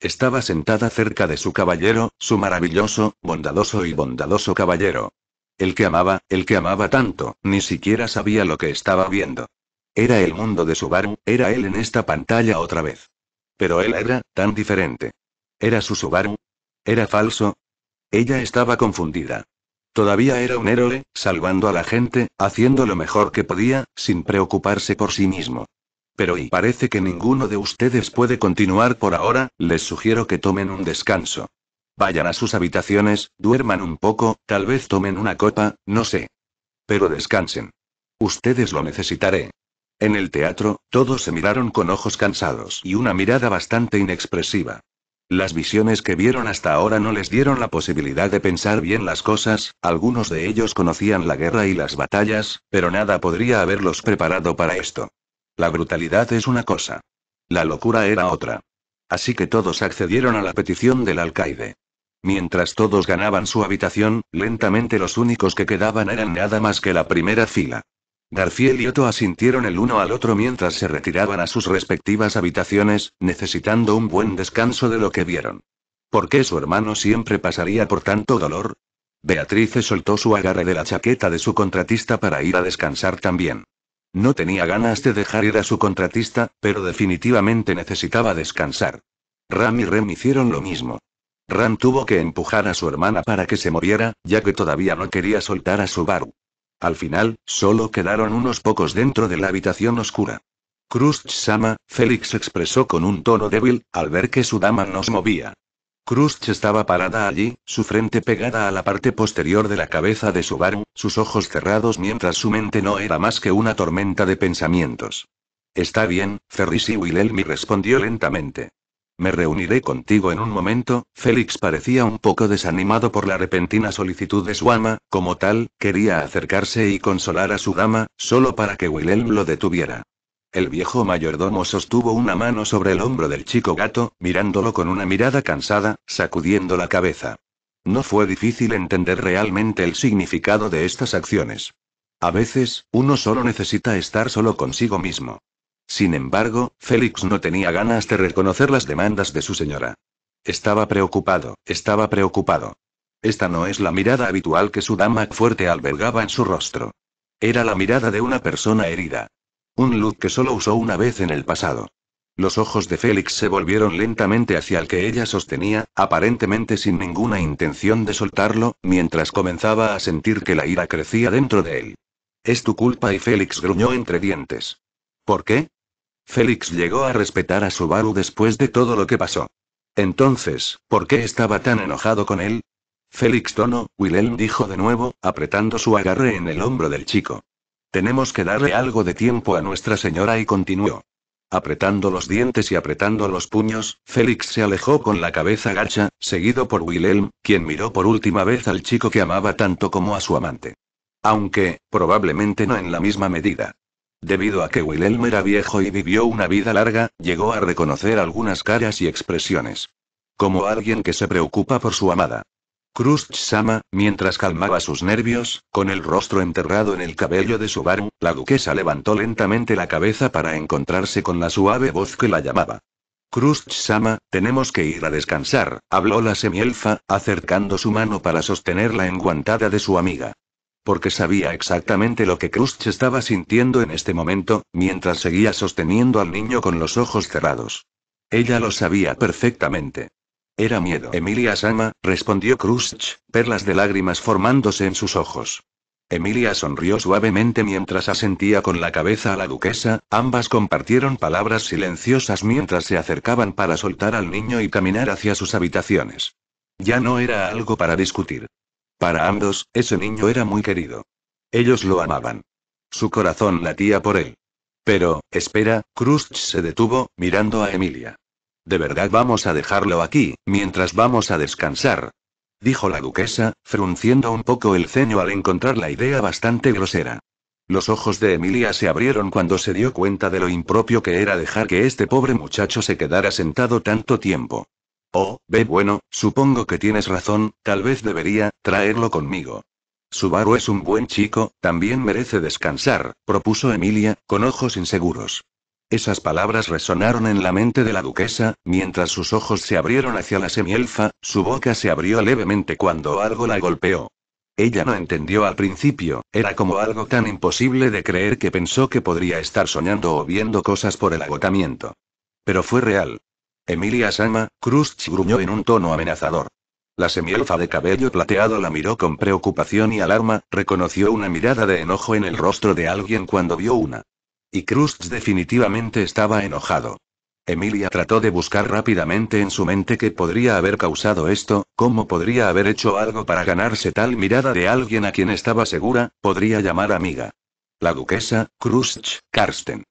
Estaba sentada cerca de su caballero, su maravilloso, bondadoso y bondadoso caballero. El que amaba, el que amaba tanto, ni siquiera sabía lo que estaba viendo. Era el mundo de Subaru, era él en esta pantalla otra vez. Pero él era, tan diferente. ¿Era su Subaru? ¿Era falso? Ella estaba confundida. Todavía era un héroe, salvando a la gente, haciendo lo mejor que podía, sin preocuparse por sí mismo pero y parece que ninguno de ustedes puede continuar por ahora, les sugiero que tomen un descanso. Vayan a sus habitaciones, duerman un poco, tal vez tomen una copa, no sé. Pero descansen. Ustedes lo necesitaré. En el teatro, todos se miraron con ojos cansados y una mirada bastante inexpresiva. Las visiones que vieron hasta ahora no les dieron la posibilidad de pensar bien las cosas, algunos de ellos conocían la guerra y las batallas, pero nada podría haberlos preparado para esto. La brutalidad es una cosa. La locura era otra. Así que todos accedieron a la petición del alcaide. Mientras todos ganaban su habitación, lentamente los únicos que quedaban eran nada más que la primera fila. Garfiel y Otto asintieron el uno al otro mientras se retiraban a sus respectivas habitaciones, necesitando un buen descanso de lo que vieron. ¿Por qué su hermano siempre pasaría por tanto dolor? Beatrice soltó su agarre de la chaqueta de su contratista para ir a descansar también. No tenía ganas de dejar ir a su contratista, pero definitivamente necesitaba descansar. Ram y Rem hicieron lo mismo. Ram tuvo que empujar a su hermana para que se moviera, ya que todavía no quería soltar a su Subaru. Al final, solo quedaron unos pocos dentro de la habitación oscura. Cruz sama Félix expresó con un tono débil, al ver que su dama no se movía. Krust estaba parada allí, su frente pegada a la parte posterior de la cabeza de su bar sus ojos cerrados mientras su mente no era más que una tormenta de pensamientos. Está bien, Ferris y me respondió lentamente. Me reuniré contigo en un momento. Félix parecía un poco desanimado por la repentina solicitud de su ama, como tal, quería acercarse y consolar a su dama, solo para que Wilhelm lo detuviera. El viejo mayordomo sostuvo una mano sobre el hombro del chico gato, mirándolo con una mirada cansada, sacudiendo la cabeza. No fue difícil entender realmente el significado de estas acciones. A veces, uno solo necesita estar solo consigo mismo. Sin embargo, Félix no tenía ganas de reconocer las demandas de su señora. Estaba preocupado, estaba preocupado. Esta no es la mirada habitual que su dama fuerte albergaba en su rostro. Era la mirada de una persona herida. Un look que solo usó una vez en el pasado. Los ojos de Félix se volvieron lentamente hacia el que ella sostenía, aparentemente sin ninguna intención de soltarlo, mientras comenzaba a sentir que la ira crecía dentro de él. Es tu culpa y Félix gruñó entre dientes. ¿Por qué? Félix llegó a respetar a Subaru después de todo lo que pasó. Entonces, ¿por qué estaba tan enojado con él? Félix Tono, Wilhelm dijo de nuevo, apretando su agarre en el hombro del chico. Tenemos que darle algo de tiempo a Nuestra Señora y continuó. Apretando los dientes y apretando los puños, Félix se alejó con la cabeza gacha, seguido por Wilhelm, quien miró por última vez al chico que amaba tanto como a su amante. Aunque, probablemente no en la misma medida. Debido a que Wilhelm era viejo y vivió una vida larga, llegó a reconocer algunas caras y expresiones. Como alguien que se preocupa por su amada sama mientras calmaba sus nervios, con el rostro enterrado en el cabello de su barón la duquesa levantó lentamente la cabeza para encontrarse con la suave voz que la llamaba. Crust-sama, tenemos que ir a descansar, habló la semielfa, acercando su mano para sostener la enguantada de su amiga. Porque sabía exactamente lo que Krustch estaba sintiendo en este momento, mientras seguía sosteniendo al niño con los ojos cerrados. Ella lo sabía perfectamente. Era miedo. Emilia Sama, respondió Krusch, perlas de lágrimas formándose en sus ojos. Emilia sonrió suavemente mientras asentía con la cabeza a la duquesa, ambas compartieron palabras silenciosas mientras se acercaban para soltar al niño y caminar hacia sus habitaciones. Ya no era algo para discutir. Para ambos, ese niño era muy querido. Ellos lo amaban. Su corazón latía por él. Pero, espera, Krusch se detuvo, mirando a Emilia de verdad vamos a dejarlo aquí, mientras vamos a descansar. Dijo la duquesa, frunciendo un poco el ceño al encontrar la idea bastante grosera. Los ojos de Emilia se abrieron cuando se dio cuenta de lo impropio que era dejar que este pobre muchacho se quedara sentado tanto tiempo. Oh, ve bueno, supongo que tienes razón, tal vez debería, traerlo conmigo. Subaru es un buen chico, también merece descansar, propuso Emilia, con ojos inseguros. Esas palabras resonaron en la mente de la duquesa, mientras sus ojos se abrieron hacia la semielfa, su boca se abrió levemente cuando algo la golpeó. Ella no entendió al principio, era como algo tan imposible de creer que pensó que podría estar soñando o viendo cosas por el agotamiento. Pero fue real. Emilia Sama, Cruz gruñó en un tono amenazador. La semielfa de cabello plateado la miró con preocupación y alarma, reconoció una mirada de enojo en el rostro de alguien cuando vio una. Y Krust definitivamente estaba enojado. Emilia trató de buscar rápidamente en su mente qué podría haber causado esto, cómo podría haber hecho algo para ganarse tal mirada de alguien a quien estaba segura, podría llamar amiga. La duquesa, Krust, Karsten.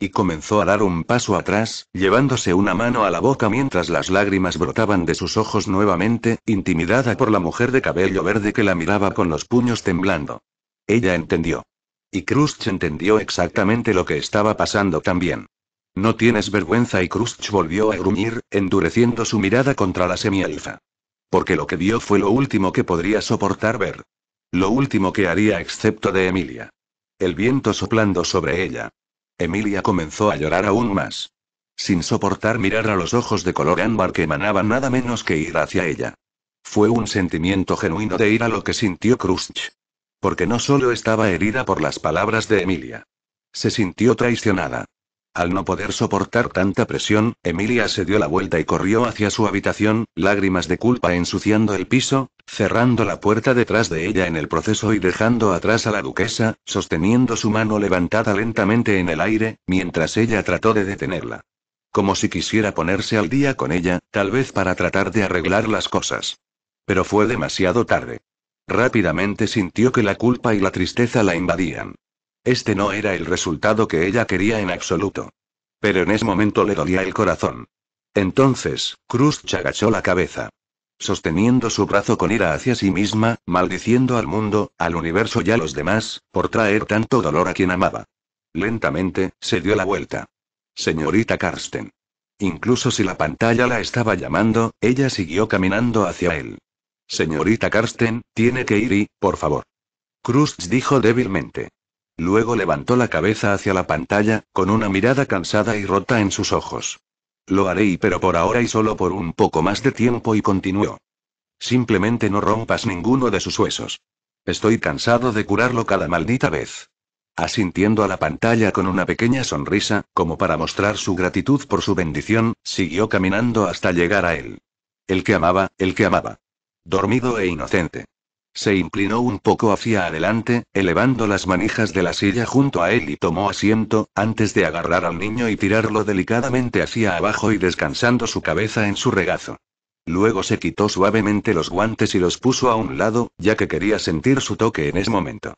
Y comenzó a dar un paso atrás, llevándose una mano a la boca mientras las lágrimas brotaban de sus ojos nuevamente, intimidada por la mujer de cabello verde que la miraba con los puños temblando. Ella entendió. Y Krusch entendió exactamente lo que estaba pasando también. No tienes vergüenza y Krusch volvió a gruñir, endureciendo su mirada contra la semielfa. Porque lo que vio fue lo último que podría soportar ver. Lo último que haría excepto de Emilia. El viento soplando sobre ella. Emilia comenzó a llorar aún más. Sin soportar mirar a los ojos de color ámbar que emanaban nada menos que ir hacia ella. Fue un sentimiento genuino de ira lo que sintió Krusch. Porque no solo estaba herida por las palabras de Emilia. Se sintió traicionada. Al no poder soportar tanta presión, Emilia se dio la vuelta y corrió hacia su habitación, lágrimas de culpa ensuciando el piso, cerrando la puerta detrás de ella en el proceso y dejando atrás a la duquesa, sosteniendo su mano levantada lentamente en el aire, mientras ella trató de detenerla. Como si quisiera ponerse al día con ella, tal vez para tratar de arreglar las cosas. Pero fue demasiado tarde. Rápidamente sintió que la culpa y la tristeza la invadían. Este no era el resultado que ella quería en absoluto. Pero en ese momento le dolía el corazón. Entonces, Cruz agachó la cabeza. Sosteniendo su brazo con ira hacia sí misma, maldiciendo al mundo, al universo y a los demás, por traer tanto dolor a quien amaba. Lentamente, se dio la vuelta. Señorita Karsten. Incluso si la pantalla la estaba llamando, ella siguió caminando hacia él. Señorita Karsten, tiene que ir y, por favor. Cruz dijo débilmente. Luego levantó la cabeza hacia la pantalla, con una mirada cansada y rota en sus ojos. Lo haré, pero por ahora y solo por un poco más de tiempo, y continuó. Simplemente no rompas ninguno de sus huesos. Estoy cansado de curarlo cada maldita vez. Asintiendo a la pantalla con una pequeña sonrisa, como para mostrar su gratitud por su bendición, siguió caminando hasta llegar a él. El que amaba, el que amaba. Dormido e inocente. Se inclinó un poco hacia adelante, elevando las manijas de la silla junto a él y tomó asiento, antes de agarrar al niño y tirarlo delicadamente hacia abajo y descansando su cabeza en su regazo. Luego se quitó suavemente los guantes y los puso a un lado, ya que quería sentir su toque en ese momento.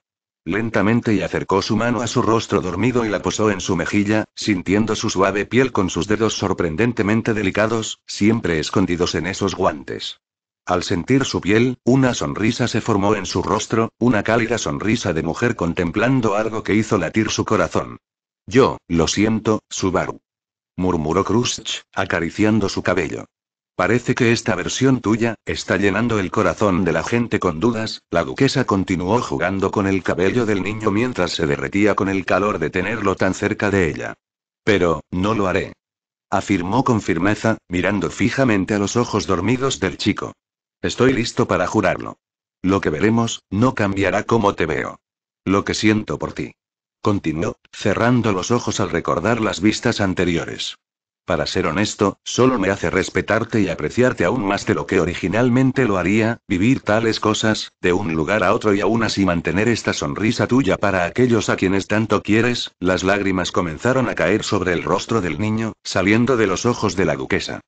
Lentamente y acercó su mano a su rostro dormido y la posó en su mejilla, sintiendo su suave piel con sus dedos sorprendentemente delicados, siempre escondidos en esos guantes. Al sentir su piel, una sonrisa se formó en su rostro, una cálida sonrisa de mujer contemplando algo que hizo latir su corazón. Yo, lo siento, Subaru. Murmuró Krusch, acariciando su cabello. Parece que esta versión tuya, está llenando el corazón de la gente con dudas, la duquesa continuó jugando con el cabello del niño mientras se derretía con el calor de tenerlo tan cerca de ella. Pero, no lo haré. Afirmó con firmeza, mirando fijamente a los ojos dormidos del chico. Estoy listo para jurarlo. Lo que veremos, no cambiará cómo te veo. Lo que siento por ti. Continuó, cerrando los ojos al recordar las vistas anteriores. Para ser honesto, solo me hace respetarte y apreciarte aún más de lo que originalmente lo haría, vivir tales cosas, de un lugar a otro y aún así mantener esta sonrisa tuya para aquellos a quienes tanto quieres, las lágrimas comenzaron a caer sobre el rostro del niño, saliendo de los ojos de la duquesa.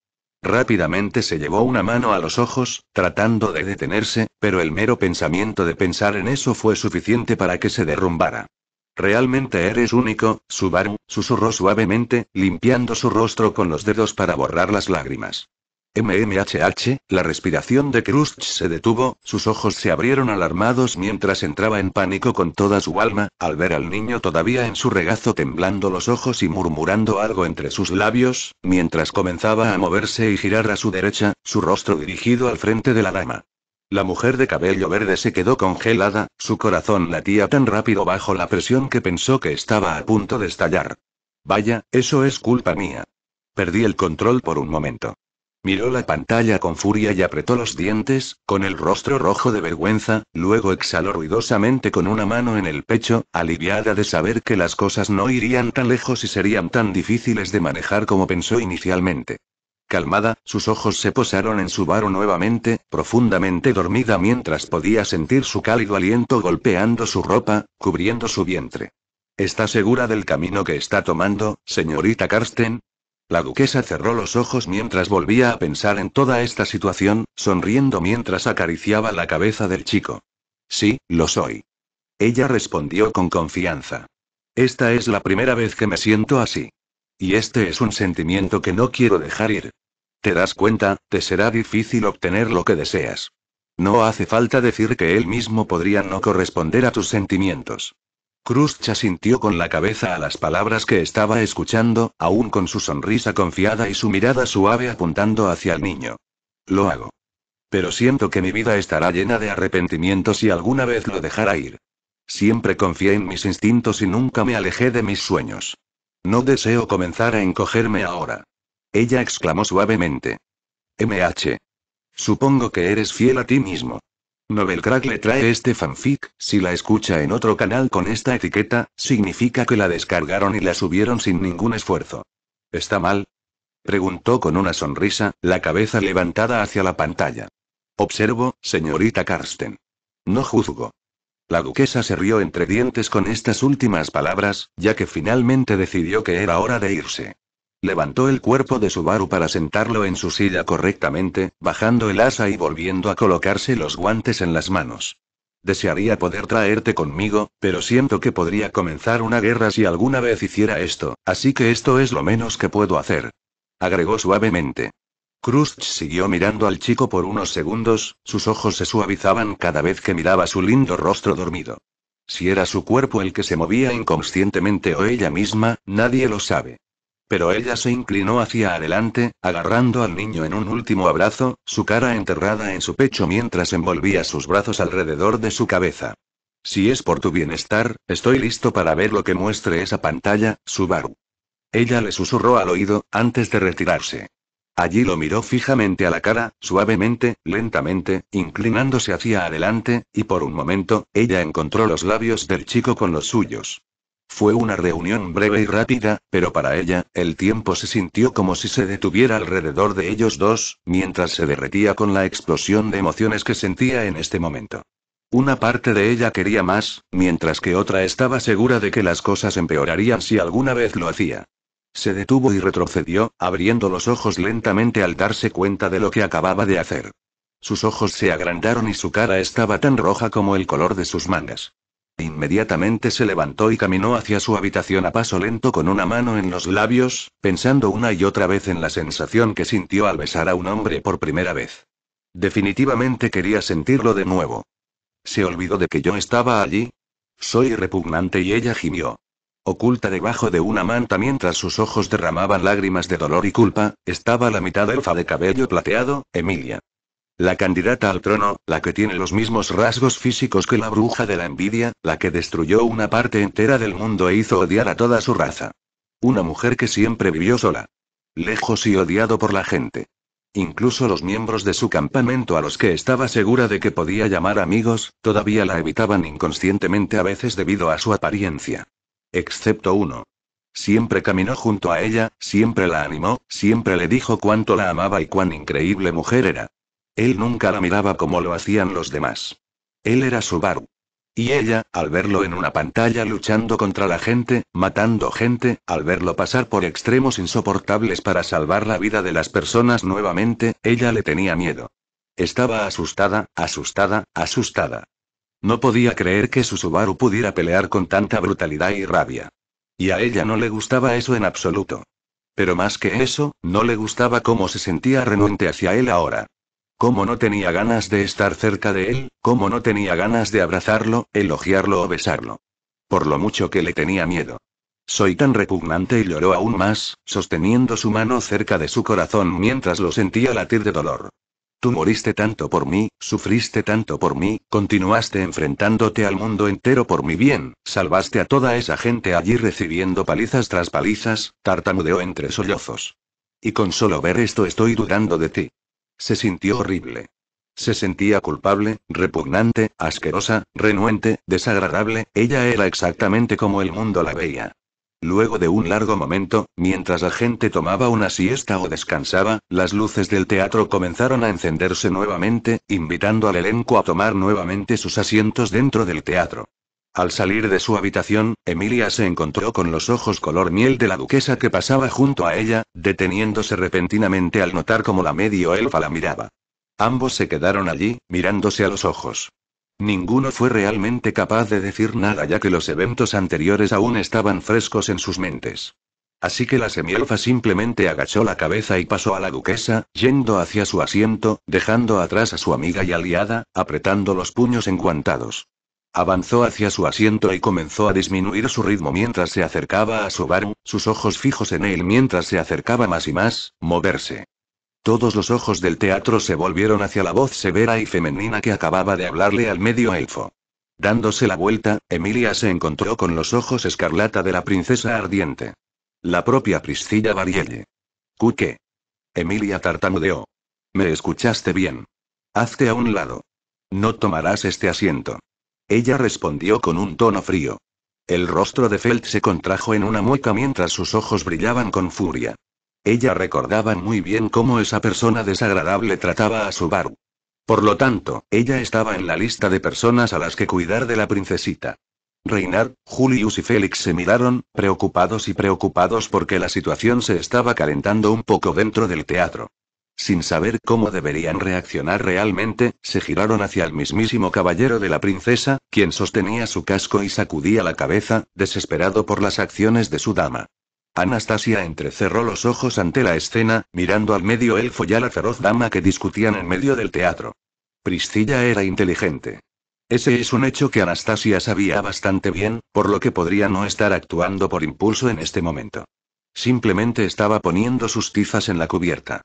Rápidamente se llevó una mano a los ojos, tratando de detenerse, pero el mero pensamiento de pensar en eso fue suficiente para que se derrumbara. Realmente eres único, Subaru, susurró suavemente, limpiando su rostro con los dedos para borrar las lágrimas. MMHH, la respiración de Krusch se detuvo, sus ojos se abrieron alarmados mientras entraba en pánico con toda su alma, al ver al niño todavía en su regazo temblando los ojos y murmurando algo entre sus labios, mientras comenzaba a moverse y girar a su derecha, su rostro dirigido al frente de la dama. La mujer de cabello verde se quedó congelada, su corazón latía tan rápido bajo la presión que pensó que estaba a punto de estallar. Vaya, eso es culpa mía. Perdí el control por un momento. Miró la pantalla con furia y apretó los dientes, con el rostro rojo de vergüenza, luego exhaló ruidosamente con una mano en el pecho, aliviada de saber que las cosas no irían tan lejos y serían tan difíciles de manejar como pensó inicialmente. Calmada, sus ojos se posaron en su varo nuevamente, profundamente dormida mientras podía sentir su cálido aliento golpeando su ropa, cubriendo su vientre. ¿Está segura del camino que está tomando, señorita Karsten? La duquesa cerró los ojos mientras volvía a pensar en toda esta situación, sonriendo mientras acariciaba la cabeza del chico. Sí, lo soy. Ella respondió con confianza. Esta es la primera vez que me siento así. Y este es un sentimiento que no quiero dejar ir. Te das cuenta, te será difícil obtener lo que deseas. No hace falta decir que él mismo podría no corresponder a tus sentimientos. Cruzcha sintió con la cabeza a las palabras que estaba escuchando, aún con su sonrisa confiada y su mirada suave apuntando hacia el niño. Lo hago. Pero siento que mi vida estará llena de arrepentimiento si alguna vez lo dejara ir. Siempre confié en mis instintos y nunca me alejé de mis sueños. No deseo comenzar a encogerme ahora. Ella exclamó suavemente. MH. Supongo que eres fiel a ti mismo. Novelcrack le trae este fanfic, si la escucha en otro canal con esta etiqueta, significa que la descargaron y la subieron sin ningún esfuerzo. ¿Está mal? Preguntó con una sonrisa, la cabeza levantada hacia la pantalla. Observo, señorita Karsten. No juzgo. La duquesa se rió entre dientes con estas últimas palabras, ya que finalmente decidió que era hora de irse. Levantó el cuerpo de Subaru para sentarlo en su silla correctamente, bajando el asa y volviendo a colocarse los guantes en las manos. Desearía poder traerte conmigo, pero siento que podría comenzar una guerra si alguna vez hiciera esto, así que esto es lo menos que puedo hacer. Agregó suavemente. Krusch siguió mirando al chico por unos segundos, sus ojos se suavizaban cada vez que miraba su lindo rostro dormido. Si era su cuerpo el que se movía inconscientemente o ella misma, nadie lo sabe pero ella se inclinó hacia adelante, agarrando al niño en un último abrazo, su cara enterrada en su pecho mientras envolvía sus brazos alrededor de su cabeza. Si es por tu bienestar, estoy listo para ver lo que muestre esa pantalla, Subaru. Ella le susurró al oído, antes de retirarse. Allí lo miró fijamente a la cara, suavemente, lentamente, inclinándose hacia adelante, y por un momento, ella encontró los labios del chico con los suyos. Fue una reunión breve y rápida, pero para ella, el tiempo se sintió como si se detuviera alrededor de ellos dos, mientras se derretía con la explosión de emociones que sentía en este momento. Una parte de ella quería más, mientras que otra estaba segura de que las cosas empeorarían si alguna vez lo hacía. Se detuvo y retrocedió, abriendo los ojos lentamente al darse cuenta de lo que acababa de hacer. Sus ojos se agrandaron y su cara estaba tan roja como el color de sus mangas. Inmediatamente se levantó y caminó hacia su habitación a paso lento con una mano en los labios, pensando una y otra vez en la sensación que sintió al besar a un hombre por primera vez. Definitivamente quería sentirlo de nuevo. ¿Se olvidó de que yo estaba allí? Soy repugnante y ella gimió. Oculta debajo de una manta mientras sus ojos derramaban lágrimas de dolor y culpa, estaba la mitad elfa de cabello plateado, Emilia. La candidata al trono, la que tiene los mismos rasgos físicos que la bruja de la envidia, la que destruyó una parte entera del mundo e hizo odiar a toda su raza. Una mujer que siempre vivió sola. Lejos y odiado por la gente. Incluso los miembros de su campamento a los que estaba segura de que podía llamar amigos, todavía la evitaban inconscientemente a veces debido a su apariencia. Excepto uno. Siempre caminó junto a ella, siempre la animó, siempre le dijo cuánto la amaba y cuán increíble mujer era. Él nunca la miraba como lo hacían los demás. Él era Subaru. Y ella, al verlo en una pantalla luchando contra la gente, matando gente, al verlo pasar por extremos insoportables para salvar la vida de las personas nuevamente, ella le tenía miedo. Estaba asustada, asustada, asustada. No podía creer que su Subaru pudiera pelear con tanta brutalidad y rabia. Y a ella no le gustaba eso en absoluto. Pero más que eso, no le gustaba cómo se sentía renuente hacia él ahora. Cómo no tenía ganas de estar cerca de él, cómo no tenía ganas de abrazarlo, elogiarlo o besarlo. Por lo mucho que le tenía miedo. Soy tan repugnante y lloró aún más, sosteniendo su mano cerca de su corazón mientras lo sentía latir de dolor. Tú moriste tanto por mí, sufriste tanto por mí, continuaste enfrentándote al mundo entero por mi bien, salvaste a toda esa gente allí recibiendo palizas tras palizas, tartamudeó entre sollozos. Y con solo ver esto estoy dudando de ti. Se sintió horrible. Se sentía culpable, repugnante, asquerosa, renuente, desagradable, ella era exactamente como el mundo la veía. Luego de un largo momento, mientras la gente tomaba una siesta o descansaba, las luces del teatro comenzaron a encenderse nuevamente, invitando al elenco a tomar nuevamente sus asientos dentro del teatro. Al salir de su habitación, Emilia se encontró con los ojos color miel de la duquesa que pasaba junto a ella, deteniéndose repentinamente al notar cómo la medio elfa la miraba. Ambos se quedaron allí, mirándose a los ojos. Ninguno fue realmente capaz de decir nada ya que los eventos anteriores aún estaban frescos en sus mentes. Así que la semielfa simplemente agachó la cabeza y pasó a la duquesa, yendo hacia su asiento, dejando atrás a su amiga y aliada, apretando los puños encuantados. Avanzó hacia su asiento y comenzó a disminuir su ritmo mientras se acercaba a su bar sus ojos fijos en él mientras se acercaba más y más, moverse. Todos los ojos del teatro se volvieron hacia la voz severa y femenina que acababa de hablarle al medio elfo. Dándose la vuelta, Emilia se encontró con los ojos escarlata de la princesa ardiente. La propia Priscilla Varielle. ¿Qué? Emilia tartamudeó. Me escuchaste bien. Hazte a un lado. No tomarás este asiento. Ella respondió con un tono frío. El rostro de Felt se contrajo en una mueca mientras sus ojos brillaban con furia. Ella recordaba muy bien cómo esa persona desagradable trataba a su Subaru. Por lo tanto, ella estaba en la lista de personas a las que cuidar de la princesita. Reinar, Julius y Félix se miraron, preocupados y preocupados porque la situación se estaba calentando un poco dentro del teatro. Sin saber cómo deberían reaccionar realmente, se giraron hacia el mismísimo caballero de la princesa, quien sostenía su casco y sacudía la cabeza, desesperado por las acciones de su dama. Anastasia entrecerró los ojos ante la escena, mirando al medio elfo y a la feroz dama que discutían en medio del teatro. Priscilla era inteligente. Ese es un hecho que Anastasia sabía bastante bien, por lo que podría no estar actuando por impulso en este momento. Simplemente estaba poniendo sus tizas en la cubierta.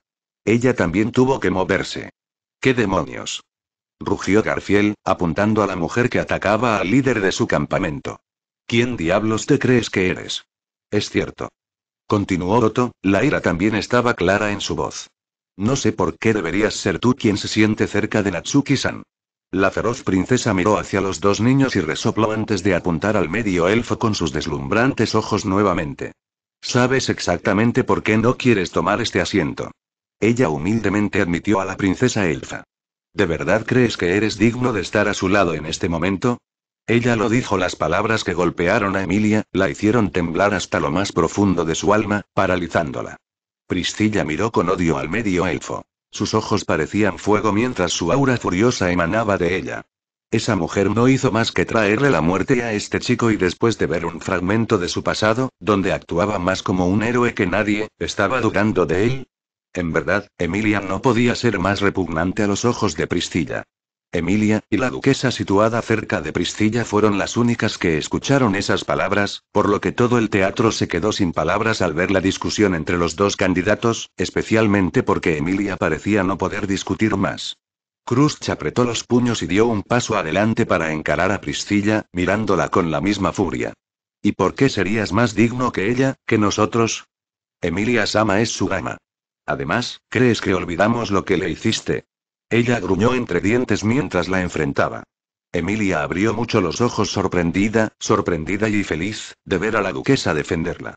Ella también tuvo que moverse. ¿Qué demonios? rugió Garfiel, apuntando a la mujer que atacaba al líder de su campamento. ¿Quién diablos te crees que eres? Es cierto. Continuó Otto, la ira también estaba clara en su voz. No sé por qué deberías ser tú quien se siente cerca de Natsuki-san. La feroz princesa miró hacia los dos niños y resopló antes de apuntar al medio elfo con sus deslumbrantes ojos nuevamente. Sabes exactamente por qué no quieres tomar este asiento. Ella humildemente admitió a la princesa Elfa. ¿De verdad crees que eres digno de estar a su lado en este momento? Ella lo dijo, las palabras que golpearon a Emilia, la hicieron temblar hasta lo más profundo de su alma, paralizándola. Priscilla miró con odio al medio elfo. Sus ojos parecían fuego mientras su aura furiosa emanaba de ella. Esa mujer no hizo más que traerle la muerte a este chico y después de ver un fragmento de su pasado, donde actuaba más como un héroe que nadie, estaba dudando de él, en verdad, Emilia no podía ser más repugnante a los ojos de Priscilla. Emilia, y la duquesa situada cerca de Priscilla fueron las únicas que escucharon esas palabras, por lo que todo el teatro se quedó sin palabras al ver la discusión entre los dos candidatos, especialmente porque Emilia parecía no poder discutir más. Cruz apretó los puños y dio un paso adelante para encarar a Priscilla, mirándola con la misma furia. ¿Y por qué serías más digno que ella, que nosotros? Emilia Sama es su ama. Además, ¿crees que olvidamos lo que le hiciste? Ella gruñó entre dientes mientras la enfrentaba. Emilia abrió mucho los ojos sorprendida, sorprendida y feliz, de ver a la duquesa defenderla.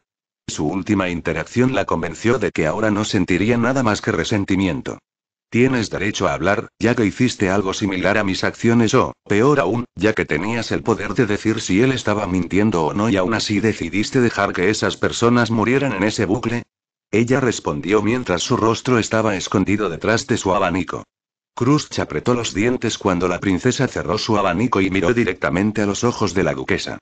Su última interacción la convenció de que ahora no sentiría nada más que resentimiento. Tienes derecho a hablar, ya que hiciste algo similar a mis acciones o, peor aún, ya que tenías el poder de decir si él estaba mintiendo o no y aún así decidiste dejar que esas personas murieran en ese bucle, ella respondió mientras su rostro estaba escondido detrás de su abanico. Cruz apretó los dientes cuando la princesa cerró su abanico y miró directamente a los ojos de la duquesa.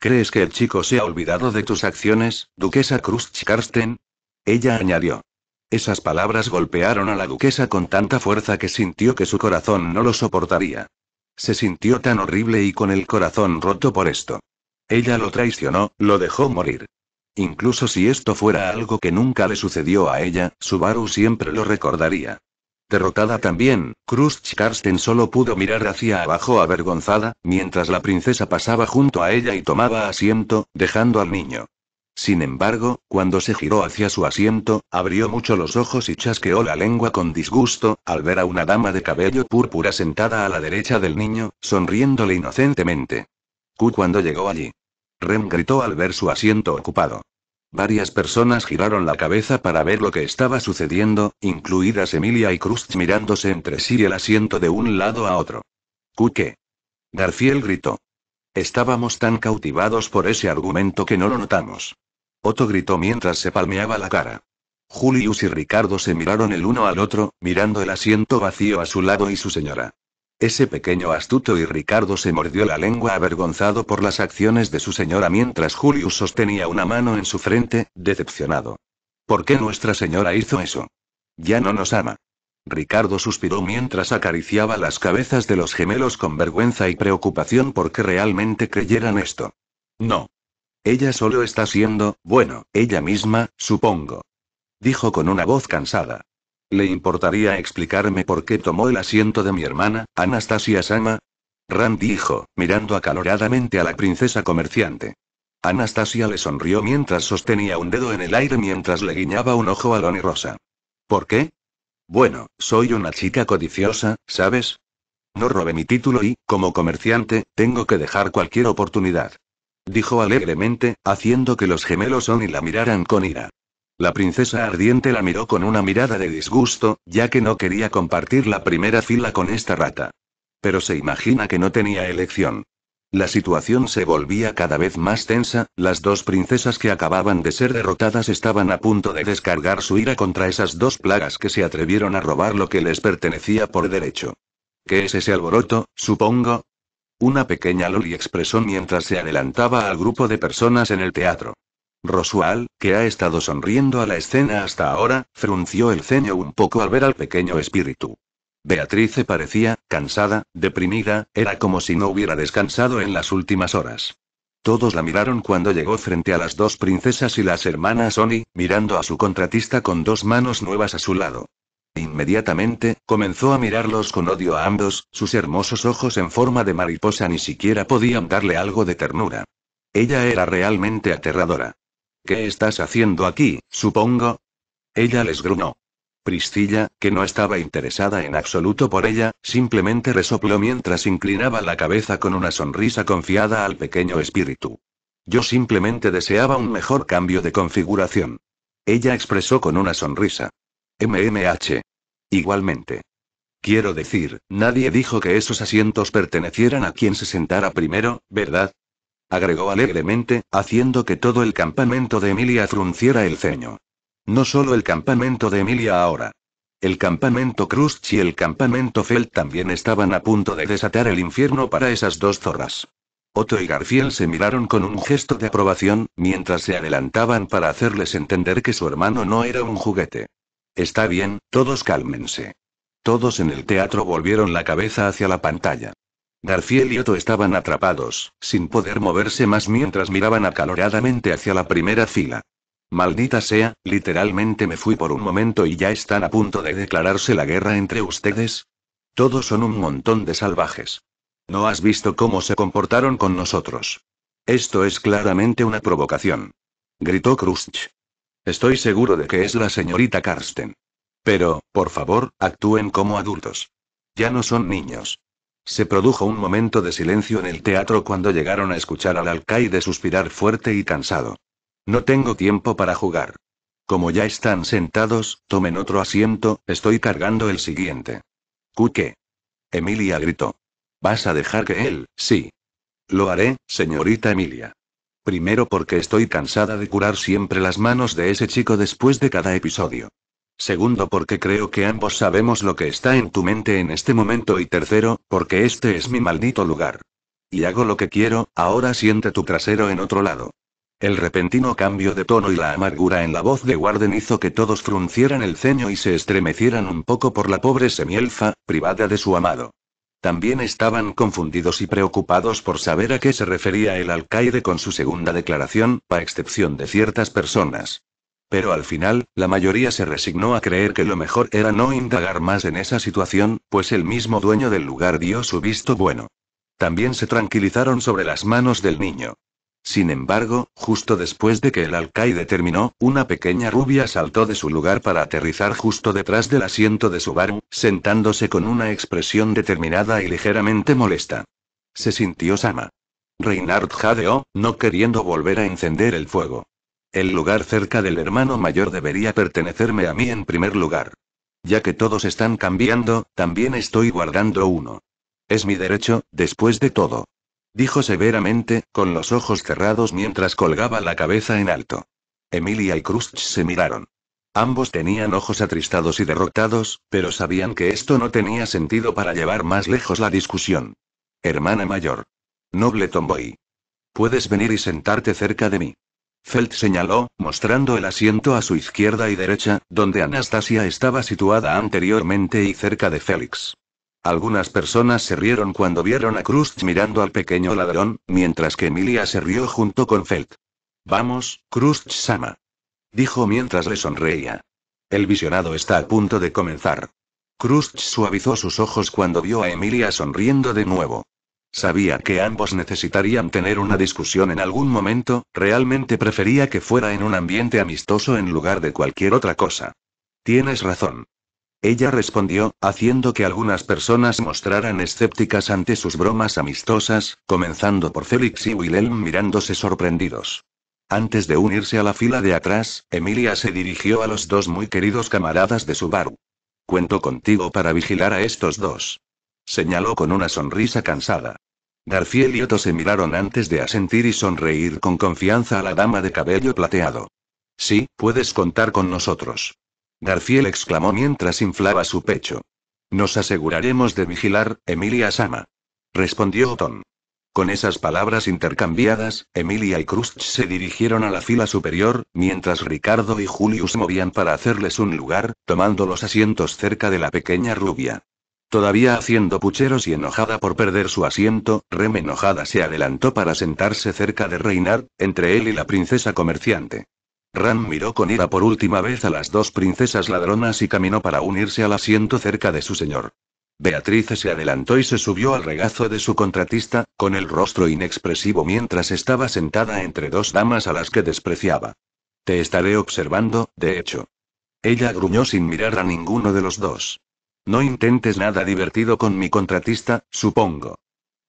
¿Crees que el chico se ha olvidado de tus acciones, duquesa Cruz Karsten? Ella añadió. Esas palabras golpearon a la duquesa con tanta fuerza que sintió que su corazón no lo soportaría. Se sintió tan horrible y con el corazón roto por esto. Ella lo traicionó, lo dejó morir. Incluso si esto fuera algo que nunca le sucedió a ella, Subaru siempre lo recordaría. Derrotada también, Krusch Karsten solo pudo mirar hacia abajo avergonzada, mientras la princesa pasaba junto a ella y tomaba asiento, dejando al niño. Sin embargo, cuando se giró hacia su asiento, abrió mucho los ojos y chasqueó la lengua con disgusto, al ver a una dama de cabello púrpura sentada a la derecha del niño, sonriéndole inocentemente. Q cuando llegó allí. Rem gritó al ver su asiento ocupado. Varias personas giraron la cabeza para ver lo que estaba sucediendo, incluidas Emilia y Cruz mirándose entre sí y el asiento de un lado a otro. ¿Qué? Garfield gritó. Estábamos tan cautivados por ese argumento que no lo notamos. Otto gritó mientras se palmeaba la cara. Julius y Ricardo se miraron el uno al otro, mirando el asiento vacío a su lado y su señora. Ese pequeño astuto y Ricardo se mordió la lengua avergonzado por las acciones de su señora mientras Julius sostenía una mano en su frente, decepcionado. ¿Por qué nuestra señora hizo eso? Ya no nos ama. Ricardo suspiró mientras acariciaba las cabezas de los gemelos con vergüenza y preocupación porque realmente creyeran esto. No. Ella solo está siendo, bueno, ella misma, supongo. Dijo con una voz cansada. ¿Le importaría explicarme por qué tomó el asiento de mi hermana, Anastasia Sama? Rand dijo, mirando acaloradamente a la princesa comerciante. Anastasia le sonrió mientras sostenía un dedo en el aire mientras le guiñaba un ojo a Loni Rosa. ¿Por qué? Bueno, soy una chica codiciosa, ¿sabes? No robé mi título y, como comerciante, tengo que dejar cualquier oportunidad. Dijo alegremente, haciendo que los gemelos Oni la miraran con ira. La princesa ardiente la miró con una mirada de disgusto, ya que no quería compartir la primera fila con esta rata. Pero se imagina que no tenía elección. La situación se volvía cada vez más tensa, las dos princesas que acababan de ser derrotadas estaban a punto de descargar su ira contra esas dos plagas que se atrevieron a robar lo que les pertenecía por derecho. ¿Qué es ese alboroto, supongo? Una pequeña Loli expresó mientras se adelantaba al grupo de personas en el teatro. Rosual, que ha estado sonriendo a la escena hasta ahora, frunció el ceño un poco al ver al pequeño espíritu. se parecía, cansada, deprimida, era como si no hubiera descansado en las últimas horas. Todos la miraron cuando llegó frente a las dos princesas y las hermanas Oni, mirando a su contratista con dos manos nuevas a su lado. Inmediatamente, comenzó a mirarlos con odio a ambos, sus hermosos ojos en forma de mariposa ni siquiera podían darle algo de ternura. Ella era realmente aterradora. ¿Qué estás haciendo aquí, supongo? Ella les grunó. Priscilla, que no estaba interesada en absoluto por ella, simplemente resopló mientras inclinaba la cabeza con una sonrisa confiada al pequeño espíritu. Yo simplemente deseaba un mejor cambio de configuración. Ella expresó con una sonrisa. MMH. Igualmente. Quiero decir, nadie dijo que esos asientos pertenecieran a quien se sentara primero, ¿verdad? agregó alegremente, haciendo que todo el campamento de Emilia frunciera el ceño. No solo el campamento de Emilia ahora. El campamento Krust y el campamento Feld también estaban a punto de desatar el infierno para esas dos zorras. Otto y garcía se miraron con un gesto de aprobación, mientras se adelantaban para hacerles entender que su hermano no era un juguete. Está bien, todos cálmense. Todos en el teatro volvieron la cabeza hacia la pantalla. Garfiel y Otto estaban atrapados, sin poder moverse más mientras miraban acaloradamente hacia la primera fila. Maldita sea, literalmente me fui por un momento y ya están a punto de declararse la guerra entre ustedes. Todos son un montón de salvajes. ¿No has visto cómo se comportaron con nosotros? Esto es claramente una provocación. Gritó Krusch. Estoy seguro de que es la señorita Karsten. Pero, por favor, actúen como adultos. Ya no son niños. Se produjo un momento de silencio en el teatro cuando llegaron a escuchar al alcaide suspirar fuerte y cansado. No tengo tiempo para jugar. Como ya están sentados, tomen otro asiento, estoy cargando el siguiente. ¿Qué? Emilia gritó. ¿Vas a dejar que él, sí? Lo haré, señorita Emilia. Primero porque estoy cansada de curar siempre las manos de ese chico después de cada episodio. Segundo, porque creo que ambos sabemos lo que está en tu mente en este momento. Y tercero, porque este es mi maldito lugar. Y hago lo que quiero, ahora siente tu trasero en otro lado. El repentino cambio de tono y la amargura en la voz de Warden hizo que todos fruncieran el ceño y se estremecieran un poco por la pobre semielfa, privada de su amado. También estaban confundidos y preocupados por saber a qué se refería el alcaide con su segunda declaración, a excepción de ciertas personas. Pero al final, la mayoría se resignó a creer que lo mejor era no indagar más en esa situación, pues el mismo dueño del lugar dio su visto bueno. También se tranquilizaron sobre las manos del niño. Sin embargo, justo después de que el alcaide terminó, una pequeña rubia saltó de su lugar para aterrizar justo detrás del asiento de su Subaru, sentándose con una expresión determinada y ligeramente molesta. Se sintió Sama. Reinhard jadeó, no queriendo volver a encender el fuego. El lugar cerca del hermano mayor debería pertenecerme a mí en primer lugar. Ya que todos están cambiando, también estoy guardando uno. Es mi derecho, después de todo. Dijo severamente, con los ojos cerrados mientras colgaba la cabeza en alto. Emilia y Krusch se miraron. Ambos tenían ojos atristados y derrotados, pero sabían que esto no tenía sentido para llevar más lejos la discusión. Hermana mayor. Noble Tomboy. Puedes venir y sentarte cerca de mí. Felt señaló, mostrando el asiento a su izquierda y derecha, donde Anastasia estaba situada anteriormente y cerca de Félix. Algunas personas se rieron cuando vieron a Krust mirando al pequeño ladrón, mientras que Emilia se rió junto con Felt. Vamos, Krust, Sama. Dijo mientras le sonreía. El visionado está a punto de comenzar. Krust suavizó sus ojos cuando vio a Emilia sonriendo de nuevo. Sabía que ambos necesitarían tener una discusión en algún momento, realmente prefería que fuera en un ambiente amistoso en lugar de cualquier otra cosa. Tienes razón. Ella respondió, haciendo que algunas personas mostraran escépticas ante sus bromas amistosas, comenzando por Félix y Wilhelm mirándose sorprendidos. Antes de unirse a la fila de atrás, Emilia se dirigió a los dos muy queridos camaradas de su bar. Cuento contigo para vigilar a estos dos señaló con una sonrisa cansada. Garfield y Otto se miraron antes de asentir y sonreír con confianza a la dama de cabello plateado. Sí, puedes contar con nosotros. Garfield exclamó mientras inflaba su pecho. Nos aseguraremos de vigilar, Emilia Sama. Respondió Otto. Con esas palabras intercambiadas, Emilia y Krust se dirigieron a la fila superior, mientras Ricardo y Julius movían para hacerles un lugar, tomando los asientos cerca de la pequeña rubia. Todavía haciendo pucheros y enojada por perder su asiento, Rem enojada se adelantó para sentarse cerca de Reinar, entre él y la princesa comerciante. Ran miró con ira por última vez a las dos princesas ladronas y caminó para unirse al asiento cerca de su señor. Beatriz se adelantó y se subió al regazo de su contratista, con el rostro inexpresivo mientras estaba sentada entre dos damas a las que despreciaba. Te estaré observando, de hecho. Ella gruñó sin mirar a ninguno de los dos. No intentes nada divertido con mi contratista, supongo.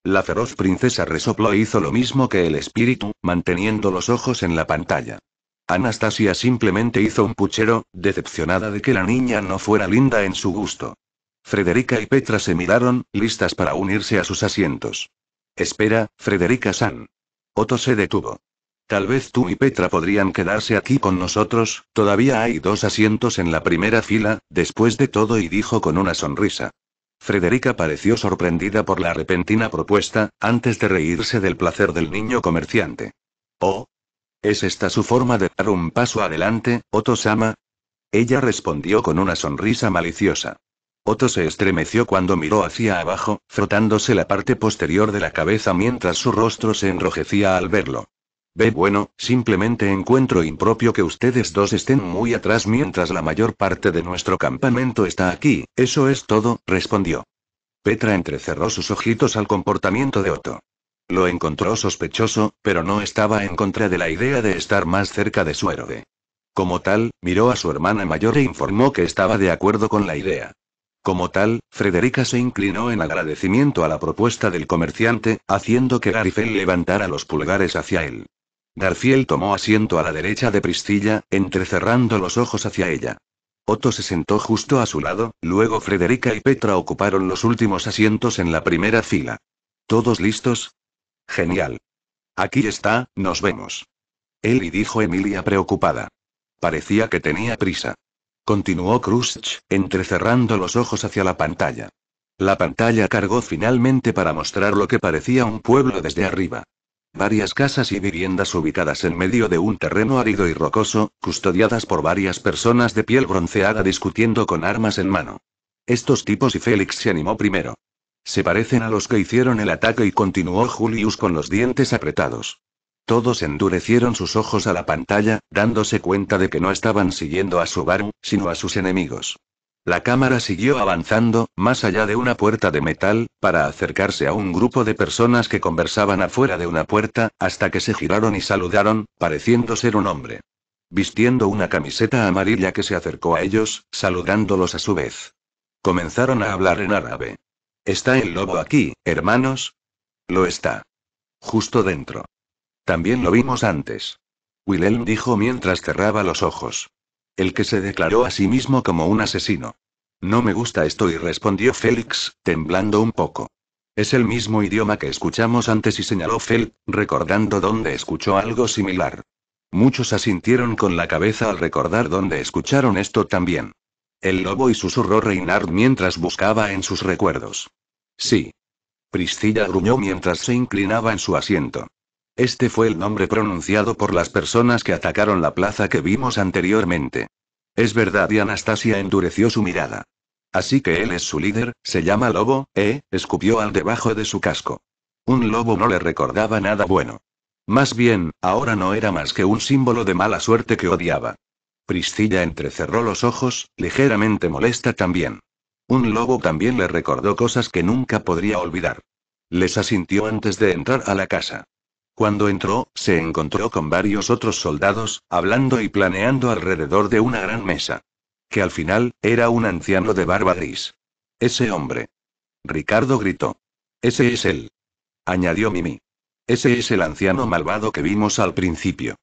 La feroz princesa resopló e hizo lo mismo que el espíritu, manteniendo los ojos en la pantalla. Anastasia simplemente hizo un puchero, decepcionada de que la niña no fuera linda en su gusto. Frederica y Petra se miraron, listas para unirse a sus asientos. Espera, Frederica San. Otto se detuvo. Tal vez tú y Petra podrían quedarse aquí con nosotros, todavía hay dos asientos en la primera fila, después de todo y dijo con una sonrisa. Frederica pareció sorprendida por la repentina propuesta, antes de reírse del placer del niño comerciante. Oh. ¿Es esta su forma de dar un paso adelante, Otto-sama? Ella respondió con una sonrisa maliciosa. Otto se estremeció cuando miró hacia abajo, frotándose la parte posterior de la cabeza mientras su rostro se enrojecía al verlo. Ve bueno, simplemente encuentro impropio que ustedes dos estén muy atrás mientras la mayor parte de nuestro campamento está aquí, eso es todo, respondió. Petra entrecerró sus ojitos al comportamiento de Otto. Lo encontró sospechoso, pero no estaba en contra de la idea de estar más cerca de su héroe. Como tal, miró a su hermana mayor e informó que estaba de acuerdo con la idea. Como tal, Frederica se inclinó en agradecimiento a la propuesta del comerciante, haciendo que Garifel levantara los pulgares hacia él. Garfiel tomó asiento a la derecha de Pristilla, entrecerrando los ojos hacia ella. Otto se sentó justo a su lado, luego Frederica y Petra ocuparon los últimos asientos en la primera fila. ¿Todos listos? Genial. Aquí está, nos vemos. Él y dijo Emilia preocupada. Parecía que tenía prisa. Continuó Krusch, entrecerrando los ojos hacia la pantalla. La pantalla cargó finalmente para mostrar lo que parecía un pueblo desde arriba. Varias casas y viviendas ubicadas en medio de un terreno árido y rocoso, custodiadas por varias personas de piel bronceada discutiendo con armas en mano. Estos tipos y Félix se animó primero. Se parecen a los que hicieron el ataque y continuó Julius con los dientes apretados. Todos endurecieron sus ojos a la pantalla, dándose cuenta de que no estaban siguiendo a su Subaru, sino a sus enemigos. La cámara siguió avanzando, más allá de una puerta de metal, para acercarse a un grupo de personas que conversaban afuera de una puerta, hasta que se giraron y saludaron, pareciendo ser un hombre. Vistiendo una camiseta amarilla que se acercó a ellos, saludándolos a su vez. Comenzaron a hablar en árabe. ¿Está el lobo aquí, hermanos? Lo está. Justo dentro. También lo vimos antes. Wilhelm dijo mientras cerraba los ojos el que se declaró a sí mismo como un asesino. No me gusta esto y respondió Félix, temblando un poco. Es el mismo idioma que escuchamos antes y señaló Fel, recordando dónde escuchó algo similar. Muchos asintieron con la cabeza al recordar dónde escucharon esto también. El lobo y susurró Reinhard mientras buscaba en sus recuerdos. Sí. Priscilla gruñó mientras se inclinaba en su asiento. Este fue el nombre pronunciado por las personas que atacaron la plaza que vimos anteriormente. Es verdad y Anastasia endureció su mirada. Así que él es su líder, se llama Lobo, ¿eh? escupió al debajo de su casco. Un lobo no le recordaba nada bueno. Más bien, ahora no era más que un símbolo de mala suerte que odiaba. Priscilla entrecerró los ojos, ligeramente molesta también. Un lobo también le recordó cosas que nunca podría olvidar. Les asintió antes de entrar a la casa. Cuando entró, se encontró con varios otros soldados, hablando y planeando alrededor de una gran mesa. Que al final, era un anciano de barba gris. Ese hombre. Ricardo gritó. Ese es él. Añadió Mimi. Ese es el anciano malvado que vimos al principio.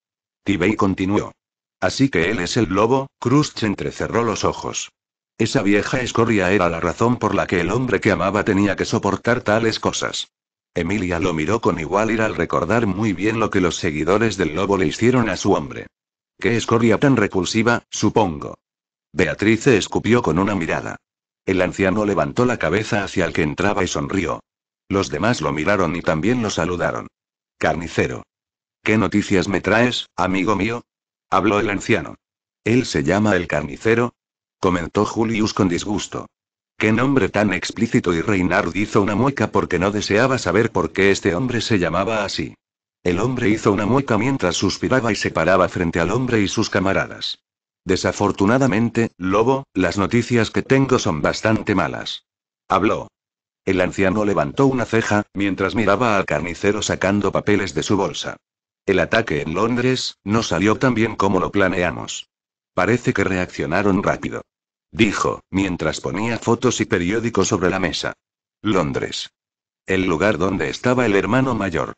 Tibey continuó. Así que él es el lobo, Krust entrecerró los ojos. Esa vieja escoria era la razón por la que el hombre que amaba tenía que soportar tales cosas. Emilia lo miró con igual ira al recordar muy bien lo que los seguidores del lobo le hicieron a su hombre. Qué escoria tan repulsiva, supongo. Beatrice escupió con una mirada. El anciano levantó la cabeza hacia el que entraba y sonrió. Los demás lo miraron y también lo saludaron. Carnicero. ¿Qué noticias me traes, amigo mío? Habló el anciano. Él se llama el carnicero. Comentó Julius con disgusto. Qué nombre tan explícito y Reynard hizo una mueca porque no deseaba saber por qué este hombre se llamaba así. El hombre hizo una mueca mientras suspiraba y se paraba frente al hombre y sus camaradas. Desafortunadamente, Lobo, las noticias que tengo son bastante malas. Habló. El anciano levantó una ceja, mientras miraba al carnicero sacando papeles de su bolsa. El ataque en Londres, no salió tan bien como lo planeamos. Parece que reaccionaron rápido. Dijo, mientras ponía fotos y periódicos sobre la mesa. Londres. El lugar donde estaba el hermano mayor.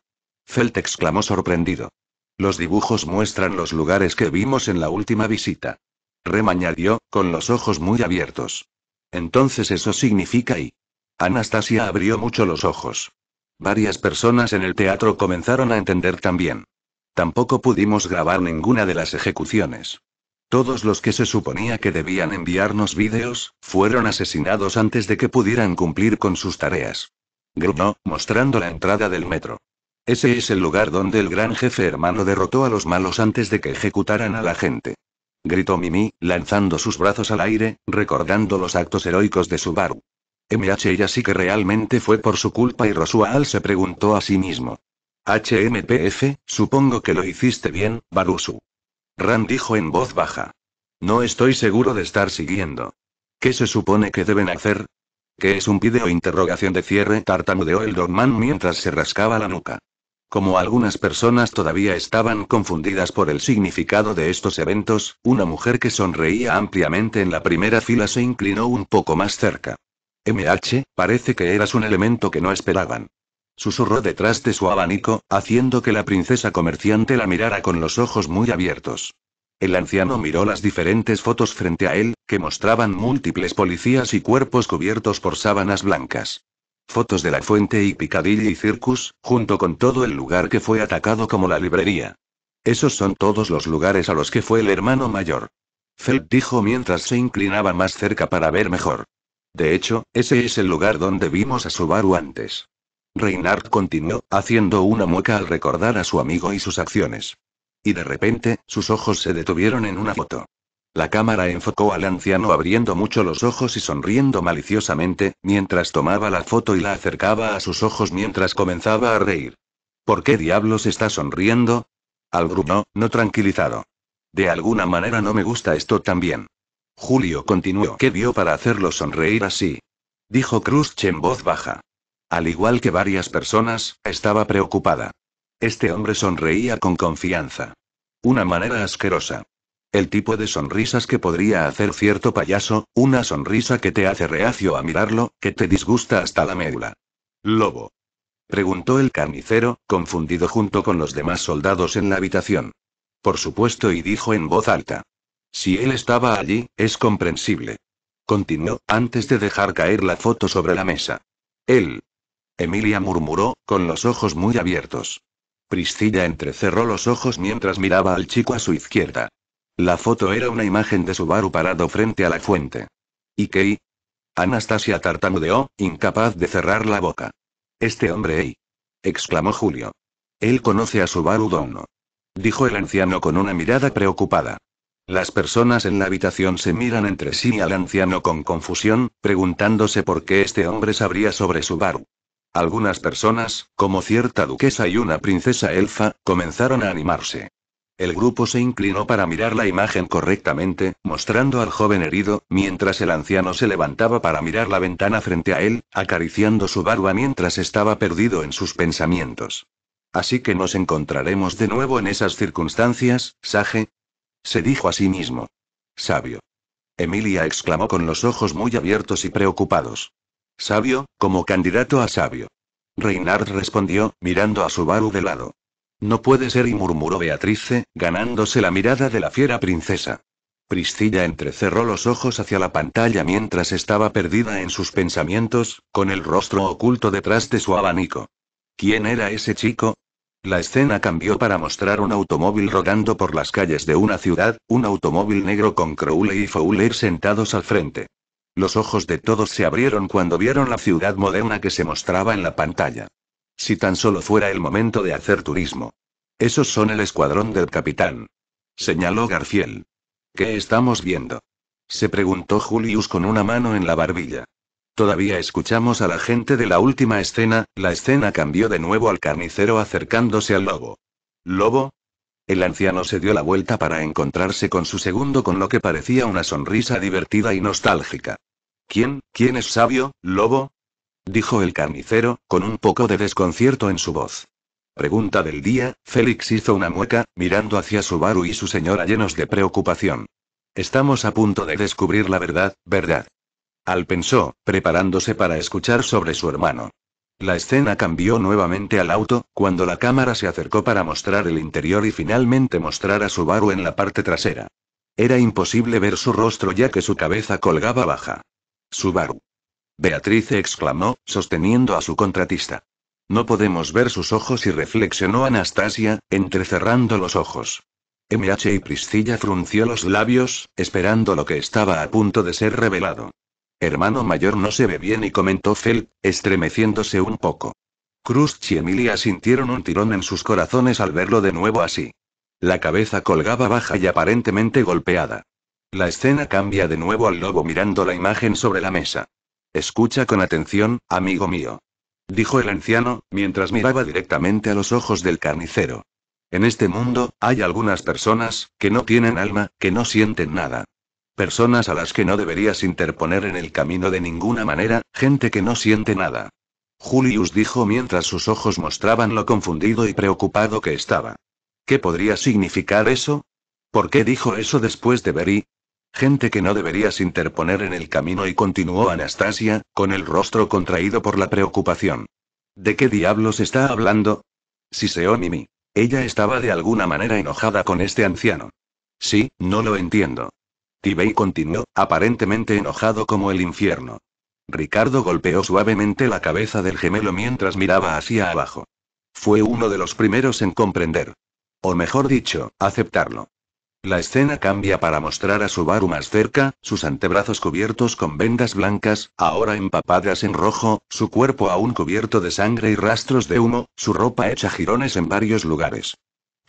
Felt exclamó sorprendido. Los dibujos muestran los lugares que vimos en la última visita. Rem añadió, con los ojos muy abiertos. Entonces eso significa y. Anastasia abrió mucho los ojos. Varias personas en el teatro comenzaron a entender también. Tampoco pudimos grabar ninguna de las ejecuciones. Todos los que se suponía que debían enviarnos vídeos, fueron asesinados antes de que pudieran cumplir con sus tareas. Grunó, mostrando la entrada del metro. Ese es el lugar donde el gran jefe hermano derrotó a los malos antes de que ejecutaran a la gente. Gritó Mimi, lanzando sus brazos al aire, recordando los actos heroicos de Subaru. MH ya sí que realmente fue por su culpa y Rosual se preguntó a sí mismo. HMPF, supongo que lo hiciste bien, Barusu. Ran dijo en voz baja. No estoy seguro de estar siguiendo. ¿Qué se supone que deben hacer? ¿Qué es un video interrogación de cierre? tartamudeó el dogman mientras se rascaba la nuca. Como algunas personas todavía estaban confundidas por el significado de estos eventos, una mujer que sonreía ampliamente en la primera fila se inclinó un poco más cerca. MH, parece que eras un elemento que no esperaban susurró detrás de su abanico, haciendo que la princesa comerciante la mirara con los ojos muy abiertos. El anciano miró las diferentes fotos frente a él, que mostraban múltiples policías y cuerpos cubiertos por sábanas blancas. Fotos de la fuente y y Circus, junto con todo el lugar que fue atacado como la librería. Esos son todos los lugares a los que fue el hermano mayor. Felt dijo mientras se inclinaba más cerca para ver mejor. De hecho, ese es el lugar donde vimos a Subaru antes reynard continuó, haciendo una mueca al recordar a su amigo y sus acciones. Y de repente, sus ojos se detuvieron en una foto. La cámara enfocó al anciano abriendo mucho los ojos y sonriendo maliciosamente, mientras tomaba la foto y la acercaba a sus ojos mientras comenzaba a reír. ¿Por qué diablos está sonriendo? Al no tranquilizado. De alguna manera no me gusta esto también. Julio continuó. ¿Qué vio para hacerlo sonreír así? Dijo Krusche en voz baja. Al igual que varias personas, estaba preocupada. Este hombre sonreía con confianza. Una manera asquerosa. El tipo de sonrisas que podría hacer cierto payaso, una sonrisa que te hace reacio a mirarlo, que te disgusta hasta la médula. Lobo. Preguntó el carnicero, confundido junto con los demás soldados en la habitación. Por supuesto, y dijo en voz alta. Si él estaba allí, es comprensible. Continuó, antes de dejar caer la foto sobre la mesa. Él, Emilia murmuró, con los ojos muy abiertos. Priscilla entrecerró los ojos mientras miraba al chico a su izquierda. La foto era una imagen de Subaru parado frente a la fuente. ¿Y qué? Anastasia tartamudeó, incapaz de cerrar la boca. Este hombre, ¿eh? exclamó Julio. Él conoce a Subaru Dono. Dijo el anciano con una mirada preocupada. Las personas en la habitación se miran entre sí y al anciano con confusión, preguntándose por qué este hombre sabría sobre Subaru. Algunas personas, como cierta duquesa y una princesa elfa, comenzaron a animarse. El grupo se inclinó para mirar la imagen correctamente, mostrando al joven herido, mientras el anciano se levantaba para mirar la ventana frente a él, acariciando su barba mientras estaba perdido en sus pensamientos. Así que nos encontraremos de nuevo en esas circunstancias, Sage. Se dijo a sí mismo. Sabio. Emilia exclamó con los ojos muy abiertos y preocupados. Sabio, como candidato a sabio. Reinhard respondió, mirando a su Subaru de lado. No puede ser y murmuró Beatrice, ganándose la mirada de la fiera princesa. Priscilla entrecerró los ojos hacia la pantalla mientras estaba perdida en sus pensamientos, con el rostro oculto detrás de su abanico. ¿Quién era ese chico? La escena cambió para mostrar un automóvil rodando por las calles de una ciudad, un automóvil negro con Crowley y Fowler sentados al frente. Los ojos de todos se abrieron cuando vieron la ciudad moderna que se mostraba en la pantalla. Si tan solo fuera el momento de hacer turismo. Esos son el escuadrón del capitán. Señaló Garfiel. ¿Qué estamos viendo? Se preguntó Julius con una mano en la barbilla. Todavía escuchamos a la gente de la última escena, la escena cambió de nuevo al carnicero acercándose al lobo. ¿Lobo? El anciano se dio la vuelta para encontrarse con su segundo con lo que parecía una sonrisa divertida y nostálgica. ¿Quién, quién es sabio, lobo? dijo el carnicero, con un poco de desconcierto en su voz. Pregunta del día, Félix hizo una mueca, mirando hacia Subaru y su señora llenos de preocupación. Estamos a punto de descubrir la verdad, ¿verdad? Al pensó, preparándose para escuchar sobre su hermano. La escena cambió nuevamente al auto, cuando la cámara se acercó para mostrar el interior y finalmente mostrar a Subaru en la parte trasera. Era imposible ver su rostro ya que su cabeza colgaba baja. Subaru. Beatriz exclamó, sosteniendo a su contratista. No podemos ver sus ojos y reflexionó Anastasia, entrecerrando los ojos. MH y Priscilla frunció los labios, esperando lo que estaba a punto de ser revelado. Hermano mayor no se ve bien y comentó Fel, estremeciéndose un poco. Cruz y Emilia sintieron un tirón en sus corazones al verlo de nuevo así. La cabeza colgaba baja y aparentemente golpeada. La escena cambia de nuevo al lobo mirando la imagen sobre la mesa. Escucha con atención, amigo mío. Dijo el anciano, mientras miraba directamente a los ojos del carnicero. En este mundo, hay algunas personas, que no tienen alma, que no sienten nada personas a las que no deberías interponer en el camino de ninguna manera, gente que no siente nada. Julius dijo mientras sus ojos mostraban lo confundido y preocupado que estaba. ¿Qué podría significar eso? ¿Por qué dijo eso después de Berry? Gente que no deberías interponer en el camino y continuó Anastasia, con el rostro contraído por la preocupación. ¿De qué diablos está hablando? y Mimi. Ella estaba de alguna manera enojada con este anciano. Sí, no lo entiendo. Tibey continuó, aparentemente enojado como el infierno. Ricardo golpeó suavemente la cabeza del gemelo mientras miraba hacia abajo. Fue uno de los primeros en comprender. O mejor dicho, aceptarlo. La escena cambia para mostrar a Subaru más cerca, sus antebrazos cubiertos con vendas blancas, ahora empapadas en rojo, su cuerpo aún cubierto de sangre y rastros de humo, su ropa hecha jirones en varios lugares.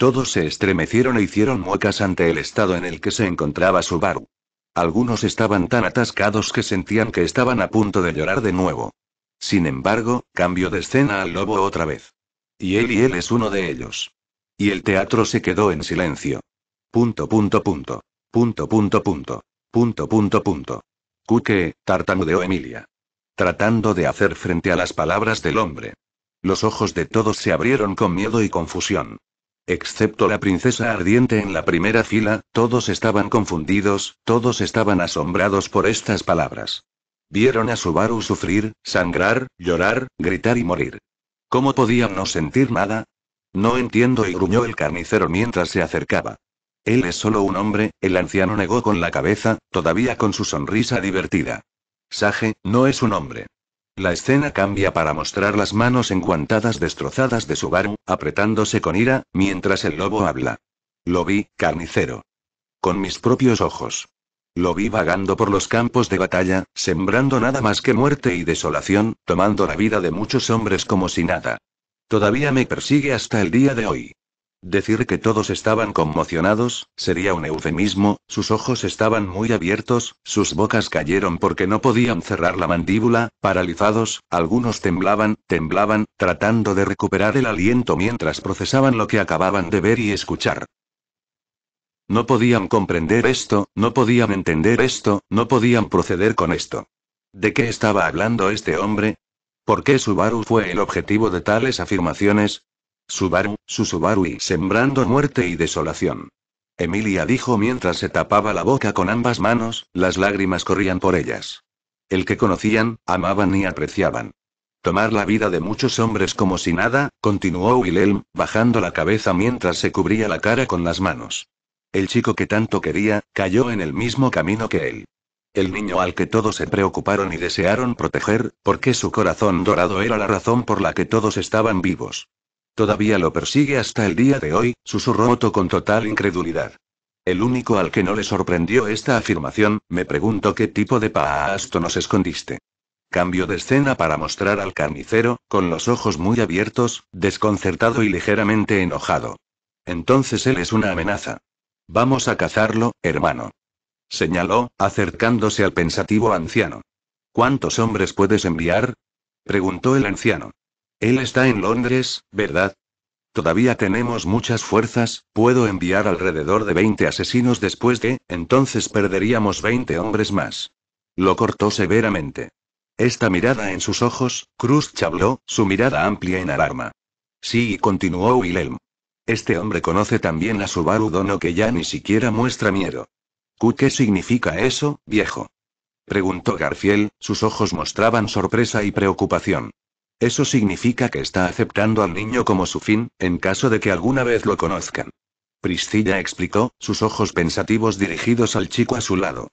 Todos se estremecieron e hicieron muecas ante el estado en el que se encontraba su Subaru. Algunos estaban tan atascados que sentían que estaban a punto de llorar de nuevo. Sin embargo, cambió de escena al lobo otra vez. Y él y él es uno de ellos. Y el teatro se quedó en silencio. Punto, punto, punto. Punto, punto, punto. Punto, punto, punto. Cuque, tartamudeó Emilia. Tratando de hacer frente a las palabras del hombre. Los ojos de todos se abrieron con miedo y confusión. Excepto la princesa ardiente en la primera fila, todos estaban confundidos, todos estaban asombrados por estas palabras. Vieron a Subaru sufrir, sangrar, llorar, gritar y morir. ¿Cómo podían no sentir nada? No entiendo y gruñó el carnicero mientras se acercaba. Él es solo un hombre, el anciano negó con la cabeza, todavía con su sonrisa divertida. Sage, no es un hombre. La escena cambia para mostrar las manos enguantadas destrozadas de Subaru, apretándose con ira, mientras el lobo habla. Lo vi, carnicero. Con mis propios ojos. Lo vi vagando por los campos de batalla, sembrando nada más que muerte y desolación, tomando la vida de muchos hombres como si nada. Todavía me persigue hasta el día de hoy. Decir que todos estaban conmocionados, sería un eufemismo, sus ojos estaban muy abiertos, sus bocas cayeron porque no podían cerrar la mandíbula, paralizados, algunos temblaban, temblaban, tratando de recuperar el aliento mientras procesaban lo que acababan de ver y escuchar. No podían comprender esto, no podían entender esto, no podían proceder con esto. ¿De qué estaba hablando este hombre? ¿Por qué Subaru fue el objetivo de tales afirmaciones? Subaru, Subaru y sembrando muerte y desolación. Emilia dijo mientras se tapaba la boca con ambas manos, las lágrimas corrían por ellas. El que conocían, amaban y apreciaban. Tomar la vida de muchos hombres como si nada, continuó Wilhelm, bajando la cabeza mientras se cubría la cara con las manos. El chico que tanto quería, cayó en el mismo camino que él. El niño al que todos se preocuparon y desearon proteger, porque su corazón dorado era la razón por la que todos estaban vivos. Todavía lo persigue hasta el día de hoy, susurró Otto con total incredulidad. El único al que no le sorprendió esta afirmación, me preguntó qué tipo de paasto nos escondiste. Cambio de escena para mostrar al carnicero, con los ojos muy abiertos, desconcertado y ligeramente enojado. Entonces él es una amenaza. Vamos a cazarlo, hermano. Señaló, acercándose al pensativo anciano. ¿Cuántos hombres puedes enviar? preguntó el anciano. Él está en Londres, ¿verdad? Todavía tenemos muchas fuerzas, puedo enviar alrededor de 20 asesinos después de, entonces perderíamos 20 hombres más. Lo cortó severamente. Esta mirada en sus ojos, Cruz chabló, su mirada amplia en alarma. Sí, continuó Wilhelm. Este hombre conoce también a Subaru Dono que ya ni siquiera muestra miedo. ¿Qué significa eso, viejo? Preguntó Garfiel, sus ojos mostraban sorpresa y preocupación. Eso significa que está aceptando al niño como su fin, en caso de que alguna vez lo conozcan. Priscilla explicó, sus ojos pensativos dirigidos al chico a su lado.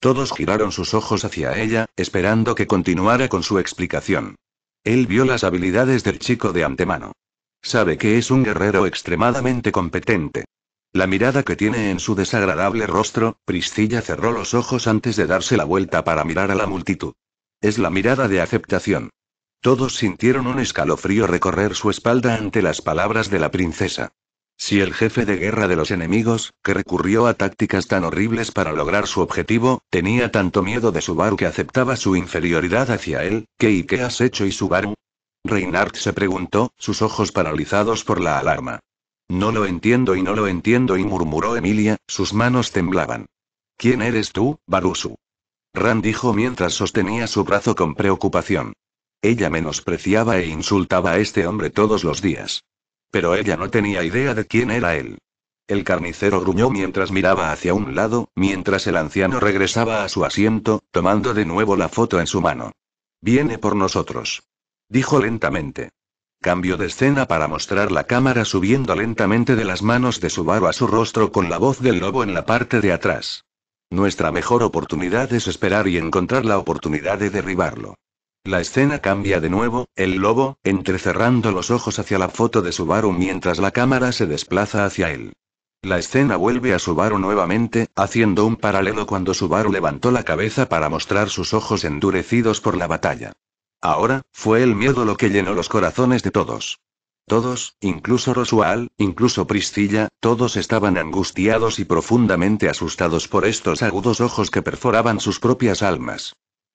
Todos giraron sus ojos hacia ella, esperando que continuara con su explicación. Él vio las habilidades del chico de antemano. Sabe que es un guerrero extremadamente competente. La mirada que tiene en su desagradable rostro, Priscilla cerró los ojos antes de darse la vuelta para mirar a la multitud. Es la mirada de aceptación. Todos sintieron un escalofrío recorrer su espalda ante las palabras de la princesa. Si el jefe de guerra de los enemigos, que recurrió a tácticas tan horribles para lograr su objetivo, tenía tanto miedo de Subaru que aceptaba su inferioridad hacia él, ¿qué y qué has hecho y Subaru? Reinhardt se preguntó, sus ojos paralizados por la alarma. No lo entiendo y no lo entiendo y murmuró Emilia, sus manos temblaban. ¿Quién eres tú, Barusu? Ran dijo mientras sostenía su brazo con preocupación. Ella menospreciaba e insultaba a este hombre todos los días. Pero ella no tenía idea de quién era él. El carnicero gruñó mientras miraba hacia un lado, mientras el anciano regresaba a su asiento, tomando de nuevo la foto en su mano. Viene por nosotros. Dijo lentamente. Cambio de escena para mostrar la cámara subiendo lentamente de las manos de su Subaru a su rostro con la voz del lobo en la parte de atrás. Nuestra mejor oportunidad es esperar y encontrar la oportunidad de derribarlo. La escena cambia de nuevo, el lobo, entrecerrando los ojos hacia la foto de Subaru mientras la cámara se desplaza hacia él. La escena vuelve a Subaru nuevamente, haciendo un paralelo cuando Subaru levantó la cabeza para mostrar sus ojos endurecidos por la batalla. Ahora, fue el miedo lo que llenó los corazones de todos. Todos, incluso Rosual, incluso Priscilla, todos estaban angustiados y profundamente asustados por estos agudos ojos que perforaban sus propias almas.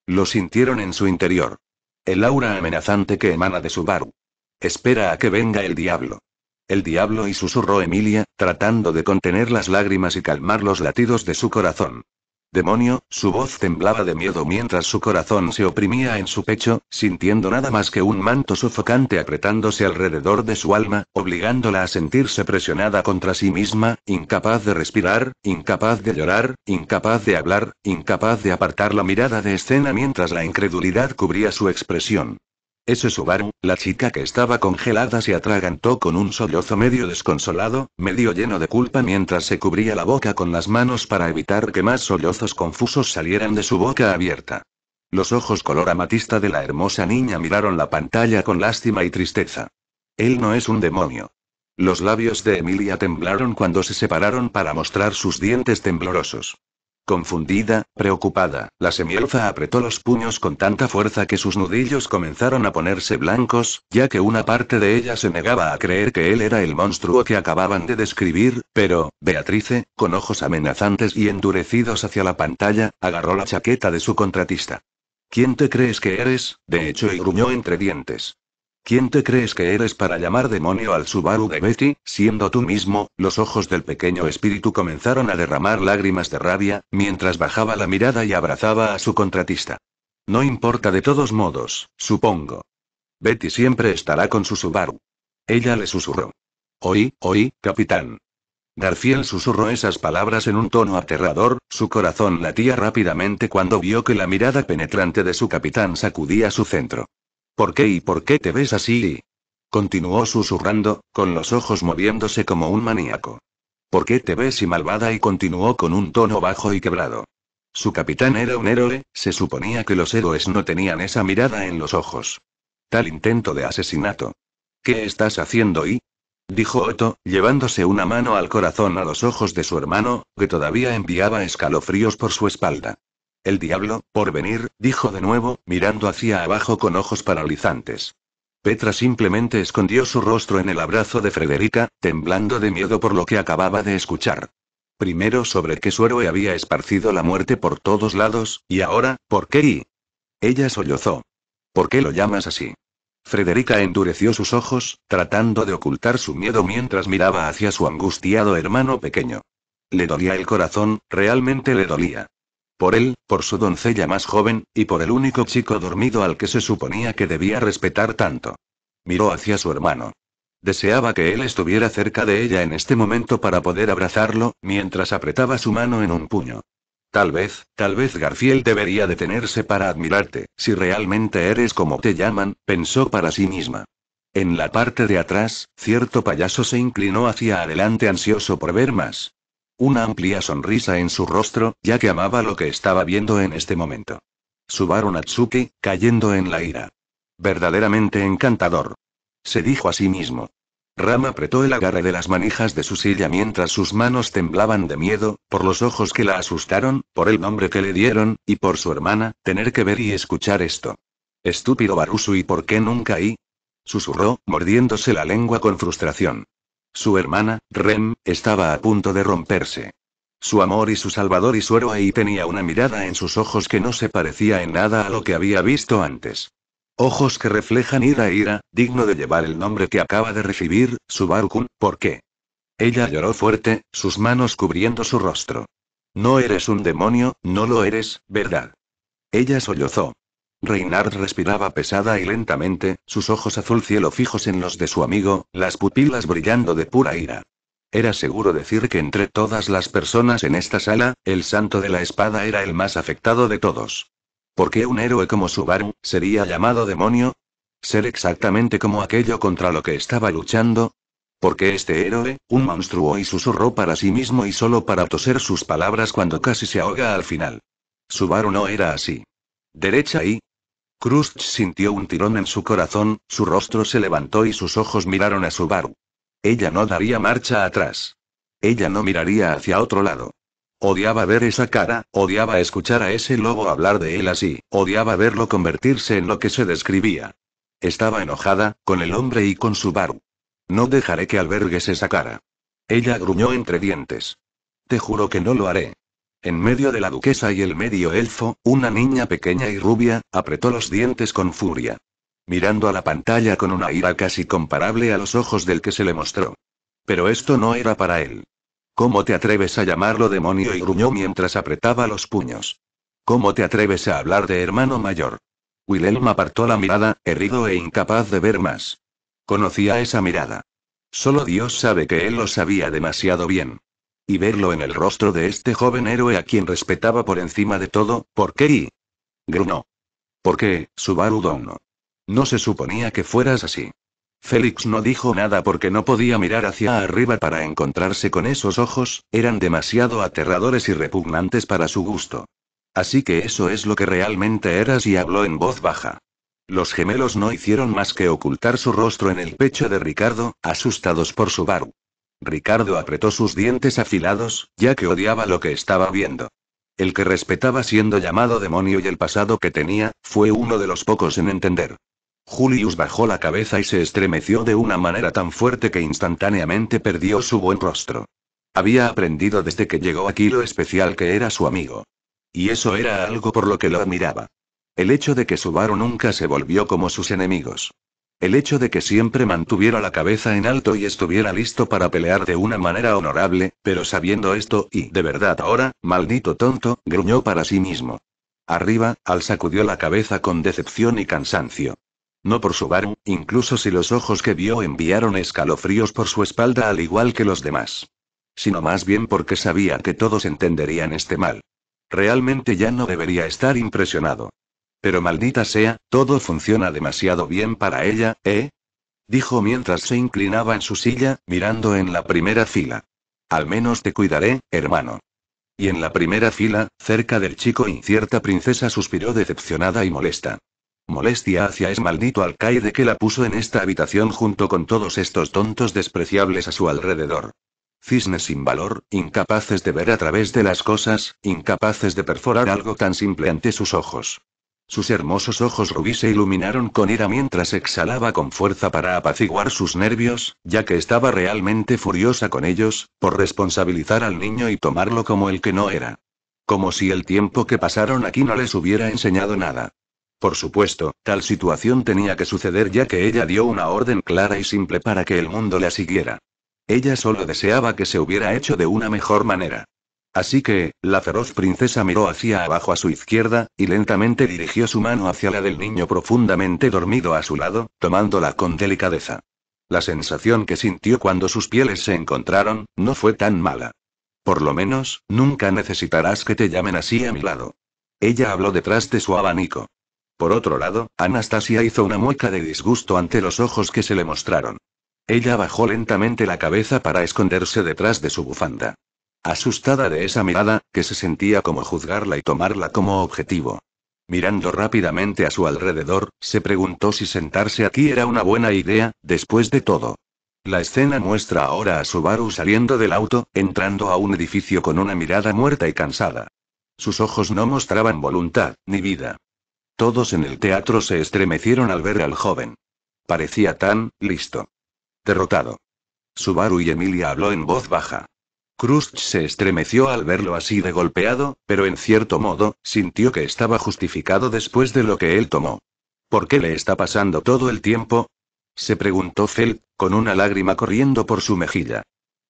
Lo sintieron en su interior. El aura amenazante que emana de su baru. Espera a que venga el diablo. El diablo y susurró Emilia, tratando de contener las lágrimas y calmar los latidos de su corazón. Demonio, su voz temblaba de miedo mientras su corazón se oprimía en su pecho, sintiendo nada más que un manto sofocante apretándose alrededor de su alma, obligándola a sentirse presionada contra sí misma, incapaz de respirar, incapaz de llorar, incapaz de hablar, incapaz de apartar la mirada de escena mientras la incredulidad cubría su expresión. Ese Subaru, la chica que estaba congelada se atragantó con un sollozo medio desconsolado, medio lleno de culpa mientras se cubría la boca con las manos para evitar que más sollozos confusos salieran de su boca abierta. Los ojos color amatista de la hermosa niña miraron la pantalla con lástima y tristeza. Él no es un demonio. Los labios de Emilia temblaron cuando se separaron para mostrar sus dientes temblorosos. Confundida, preocupada, la semielza apretó los puños con tanta fuerza que sus nudillos comenzaron a ponerse blancos, ya que una parte de ella se negaba a creer que él era el monstruo que acababan de describir, pero, Beatrice, con ojos amenazantes y endurecidos hacia la pantalla, agarró la chaqueta de su contratista. ¿Quién te crees que eres? De hecho, y gruñó entre dientes. ¿Quién te crees que eres para llamar demonio al Subaru de Betty, siendo tú mismo? Los ojos del pequeño espíritu comenzaron a derramar lágrimas de rabia, mientras bajaba la mirada y abrazaba a su contratista. No importa de todos modos, supongo. Betty siempre estará con su Subaru. Ella le susurró. Oí, oí, capitán. Garfield susurró esas palabras en un tono aterrador, su corazón latía rápidamente cuando vio que la mirada penetrante de su capitán sacudía su centro. ¿Por qué y por qué te ves así? Continuó susurrando, con los ojos moviéndose como un maníaco. ¿Por qué te ves y malvada? y continuó con un tono bajo y quebrado. Su capitán era un héroe, se suponía que los héroes no tenían esa mirada en los ojos. Tal intento de asesinato. ¿Qué estás haciendo y? dijo Otto, llevándose una mano al corazón a los ojos de su hermano, que todavía enviaba escalofríos por su espalda. El diablo, por venir, dijo de nuevo, mirando hacia abajo con ojos paralizantes. Petra simplemente escondió su rostro en el abrazo de Frederica, temblando de miedo por lo que acababa de escuchar. Primero sobre qué suero había esparcido la muerte por todos lados, y ahora, ¿por qué? Y... Ella sollozó. ¿Por qué lo llamas así? Frederica endureció sus ojos, tratando de ocultar su miedo mientras miraba hacia su angustiado hermano pequeño. Le dolía el corazón, realmente le dolía por él, por su doncella más joven, y por el único chico dormido al que se suponía que debía respetar tanto. Miró hacia su hermano. Deseaba que él estuviera cerca de ella en este momento para poder abrazarlo, mientras apretaba su mano en un puño. Tal vez, tal vez Garfield debería detenerse para admirarte, si realmente eres como te llaman, pensó para sí misma. En la parte de atrás, cierto payaso se inclinó hacia adelante ansioso por ver más. Una amplia sonrisa en su rostro, ya que amaba lo que estaba viendo en este momento. Subaru Natsuki, cayendo en la ira. Verdaderamente encantador. Se dijo a sí mismo. Rama apretó el agarre de las manijas de su silla mientras sus manos temblaban de miedo, por los ojos que la asustaron, por el nombre que le dieron, y por su hermana, tener que ver y escuchar esto. Estúpido Barusu y por qué nunca y... susurró, mordiéndose la lengua con frustración. Su hermana, Rem, estaba a punto de romperse. Su amor y su salvador y suero ahí tenía una mirada en sus ojos que no se parecía en nada a lo que había visto antes. Ojos que reflejan ira e ira, digno de llevar el nombre que acaba de recibir, su ¿por qué? Ella lloró fuerte, sus manos cubriendo su rostro. No eres un demonio, no lo eres, ¿verdad? Ella sollozó reynard respiraba pesada y lentamente, sus ojos azul cielo fijos en los de su amigo, las pupilas brillando de pura ira. Era seguro decir que entre todas las personas en esta sala, el santo de la espada era el más afectado de todos. ¿Por qué un héroe como Subaru sería llamado demonio? ¿Ser exactamente como aquello contra lo que estaba luchando? ¿Por qué este héroe, un monstruo y susurró para sí mismo y solo para toser sus palabras cuando casi se ahoga al final? Subaru no era así. Derecha y, Krust sintió un tirón en su corazón, su rostro se levantó y sus ojos miraron a Subaru. Ella no daría marcha atrás. Ella no miraría hacia otro lado. Odiaba ver esa cara, odiaba escuchar a ese lobo hablar de él así, odiaba verlo convertirse en lo que se describía. Estaba enojada, con el hombre y con Subaru. No dejaré que albergues esa cara. Ella gruñó entre dientes. Te juro que no lo haré. En medio de la duquesa y el medio elfo, una niña pequeña y rubia, apretó los dientes con furia. Mirando a la pantalla con una ira casi comparable a los ojos del que se le mostró. Pero esto no era para él. ¿Cómo te atreves a llamarlo demonio? y gruñó mientras apretaba los puños. ¿Cómo te atreves a hablar de hermano mayor? Wilhelm apartó la mirada, herido e incapaz de ver más. Conocía esa mirada. Solo Dios sabe que él lo sabía demasiado bien y verlo en el rostro de este joven héroe a quien respetaba por encima de todo, ¿por qué y? ¿Por qué, Subaru Dono? No se suponía que fueras así. Félix no dijo nada porque no podía mirar hacia arriba para encontrarse con esos ojos, eran demasiado aterradores y repugnantes para su gusto. Así que eso es lo que realmente eras y habló en voz baja. Los gemelos no hicieron más que ocultar su rostro en el pecho de Ricardo, asustados por Subaru. Ricardo apretó sus dientes afilados, ya que odiaba lo que estaba viendo. El que respetaba siendo llamado demonio y el pasado que tenía, fue uno de los pocos en entender. Julius bajó la cabeza y se estremeció de una manera tan fuerte que instantáneamente perdió su buen rostro. Había aprendido desde que llegó aquí lo especial que era su amigo. Y eso era algo por lo que lo admiraba. El hecho de que su Subaru nunca se volvió como sus enemigos. El hecho de que siempre mantuviera la cabeza en alto y estuviera listo para pelear de una manera honorable, pero sabiendo esto, y de verdad ahora, maldito tonto, gruñó para sí mismo. Arriba, Al sacudió la cabeza con decepción y cansancio. No por su barón, incluso si los ojos que vio enviaron escalofríos por su espalda al igual que los demás. Sino más bien porque sabía que todos entenderían este mal. Realmente ya no debería estar impresionado. Pero maldita sea, todo funciona demasiado bien para ella, ¿eh? Dijo mientras se inclinaba en su silla, mirando en la primera fila. Al menos te cuidaré, hermano. Y en la primera fila, cerca del chico incierta princesa suspiró decepcionada y molesta. Molestia hacia ese maldito alcaide que la puso en esta habitación junto con todos estos tontos despreciables a su alrededor. Cisnes sin valor, incapaces de ver a través de las cosas, incapaces de perforar algo tan simple ante sus ojos. Sus hermosos ojos rubí se iluminaron con ira mientras exhalaba con fuerza para apaciguar sus nervios, ya que estaba realmente furiosa con ellos, por responsabilizar al niño y tomarlo como el que no era. Como si el tiempo que pasaron aquí no les hubiera enseñado nada. Por supuesto, tal situación tenía que suceder ya que ella dio una orden clara y simple para que el mundo la siguiera. Ella solo deseaba que se hubiera hecho de una mejor manera. Así que, la feroz princesa miró hacia abajo a su izquierda, y lentamente dirigió su mano hacia la del niño profundamente dormido a su lado, tomándola con delicadeza. La sensación que sintió cuando sus pieles se encontraron, no fue tan mala. Por lo menos, nunca necesitarás que te llamen así a mi lado. Ella habló detrás de su abanico. Por otro lado, Anastasia hizo una mueca de disgusto ante los ojos que se le mostraron. Ella bajó lentamente la cabeza para esconderse detrás de su bufanda. Asustada de esa mirada, que se sentía como juzgarla y tomarla como objetivo. Mirando rápidamente a su alrededor, se preguntó si sentarse aquí era una buena idea, después de todo. La escena muestra ahora a Subaru saliendo del auto, entrando a un edificio con una mirada muerta y cansada. Sus ojos no mostraban voluntad, ni vida. Todos en el teatro se estremecieron al ver al joven. Parecía tan, listo. Derrotado. Subaru y Emilia habló en voz baja. Krust se estremeció al verlo así de golpeado, pero en cierto modo, sintió que estaba justificado después de lo que él tomó. ¿Por qué le está pasando todo el tiempo? se preguntó Fel, con una lágrima corriendo por su mejilla.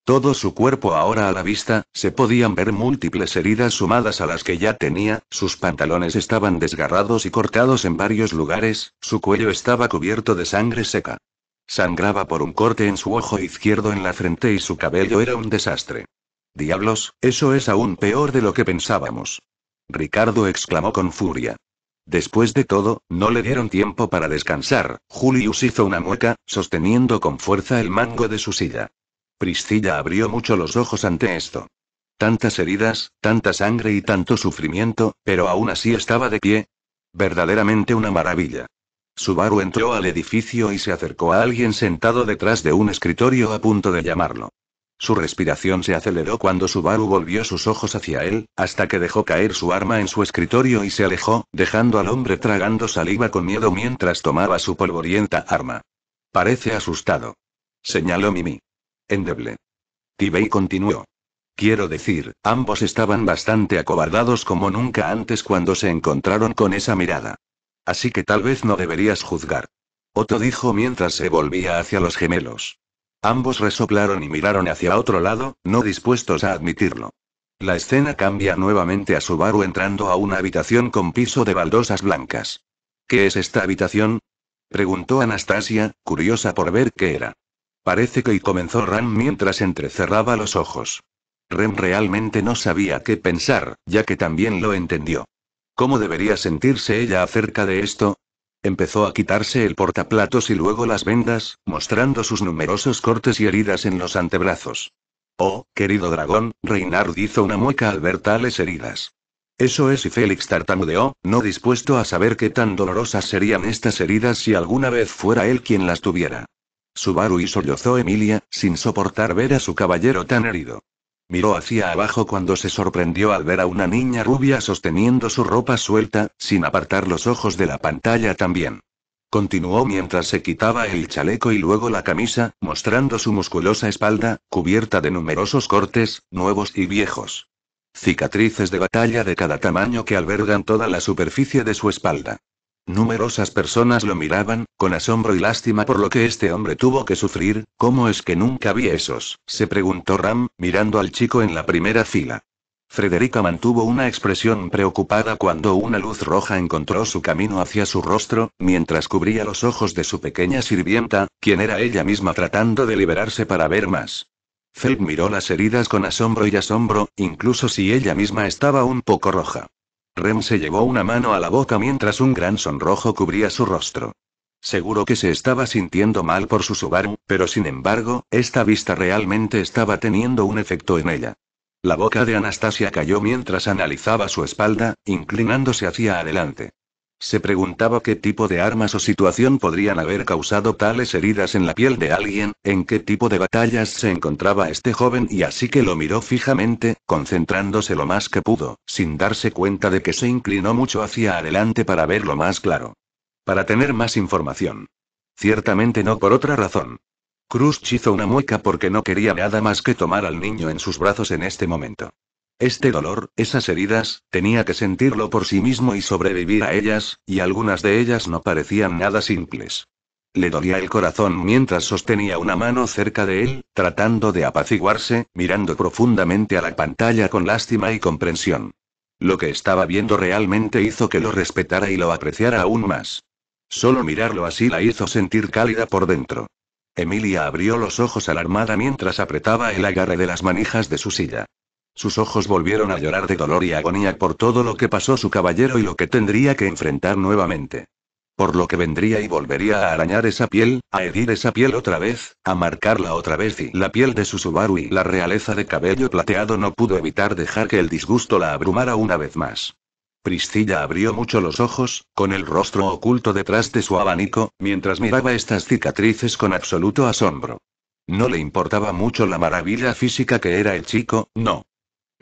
Todo su cuerpo ahora a la vista, se podían ver múltiples heridas sumadas a las que ya tenía, sus pantalones estaban desgarrados y cortados en varios lugares, su cuello estaba cubierto de sangre seca. Sangraba por un corte en su ojo izquierdo en la frente y su cabello era un desastre. Diablos, eso es aún peor de lo que pensábamos. Ricardo exclamó con furia. Después de todo, no le dieron tiempo para descansar. Julius hizo una mueca, sosteniendo con fuerza el mango de su silla. Priscilla abrió mucho los ojos ante esto. Tantas heridas, tanta sangre y tanto sufrimiento, pero aún así estaba de pie. Verdaderamente una maravilla. Subaru entró al edificio y se acercó a alguien sentado detrás de un escritorio a punto de llamarlo. Su respiración se aceleró cuando Subaru volvió sus ojos hacia él, hasta que dejó caer su arma en su escritorio y se alejó, dejando al hombre tragando saliva con miedo mientras tomaba su polvorienta arma. Parece asustado. Señaló Mimi. Endeble. Tibei continuó. Quiero decir, ambos estaban bastante acobardados como nunca antes cuando se encontraron con esa mirada. Así que tal vez no deberías juzgar. Otto dijo mientras se volvía hacia los gemelos. Ambos resoplaron y miraron hacia otro lado, no dispuestos a admitirlo. La escena cambia nuevamente a Subaru entrando a una habitación con piso de baldosas blancas. ¿Qué es esta habitación? preguntó Anastasia, curiosa por ver qué era. Parece que y comenzó Ram mientras entrecerraba los ojos. Rem realmente no sabía qué pensar, ya que también lo entendió. ¿Cómo debería sentirse ella acerca de esto? Empezó a quitarse el portaplatos y luego las vendas, mostrando sus numerosos cortes y heridas en los antebrazos. Oh, querido dragón, Reynard hizo una mueca al ver tales heridas. Eso es y Félix tartamudeó, no dispuesto a saber qué tan dolorosas serían estas heridas si alguna vez fuera él quien las tuviera. Subaru y sollozó Emilia, sin soportar ver a su caballero tan herido. Miró hacia abajo cuando se sorprendió al ver a una niña rubia sosteniendo su ropa suelta, sin apartar los ojos de la pantalla también. Continuó mientras se quitaba el chaleco y luego la camisa, mostrando su musculosa espalda, cubierta de numerosos cortes, nuevos y viejos. Cicatrices de batalla de cada tamaño que albergan toda la superficie de su espalda. Numerosas personas lo miraban, con asombro y lástima por lo que este hombre tuvo que sufrir, ¿cómo es que nunca vi esos? se preguntó Ram, mirando al chico en la primera fila. Frederica mantuvo una expresión preocupada cuando una luz roja encontró su camino hacia su rostro, mientras cubría los ojos de su pequeña sirvienta, quien era ella misma tratando de liberarse para ver más. Feld miró las heridas con asombro y asombro, incluso si ella misma estaba un poco roja. Rem se llevó una mano a la boca mientras un gran sonrojo cubría su rostro. Seguro que se estaba sintiendo mal por su Subaru, pero sin embargo, esta vista realmente estaba teniendo un efecto en ella. La boca de Anastasia cayó mientras analizaba su espalda, inclinándose hacia adelante. Se preguntaba qué tipo de armas o situación podrían haber causado tales heridas en la piel de alguien, en qué tipo de batallas se encontraba este joven y así que lo miró fijamente, concentrándose lo más que pudo, sin darse cuenta de que se inclinó mucho hacia adelante para verlo más claro. Para tener más información. Ciertamente no por otra razón. Cruz hizo una mueca porque no quería nada más que tomar al niño en sus brazos en este momento. Este dolor, esas heridas, tenía que sentirlo por sí mismo y sobrevivir a ellas, y algunas de ellas no parecían nada simples. Le dolía el corazón mientras sostenía una mano cerca de él, tratando de apaciguarse, mirando profundamente a la pantalla con lástima y comprensión. Lo que estaba viendo realmente hizo que lo respetara y lo apreciara aún más. Solo mirarlo así la hizo sentir cálida por dentro. Emilia abrió los ojos alarmada mientras apretaba el agarre de las manijas de su silla. Sus ojos volvieron a llorar de dolor y agonía por todo lo que pasó su caballero y lo que tendría que enfrentar nuevamente. Por lo que vendría y volvería a arañar esa piel, a herir esa piel otra vez, a marcarla otra vez y la piel de su Subaru y la realeza de cabello plateado no pudo evitar dejar que el disgusto la abrumara una vez más. Priscilla abrió mucho los ojos, con el rostro oculto detrás de su abanico, mientras miraba estas cicatrices con absoluto asombro. No le importaba mucho la maravilla física que era el chico, no.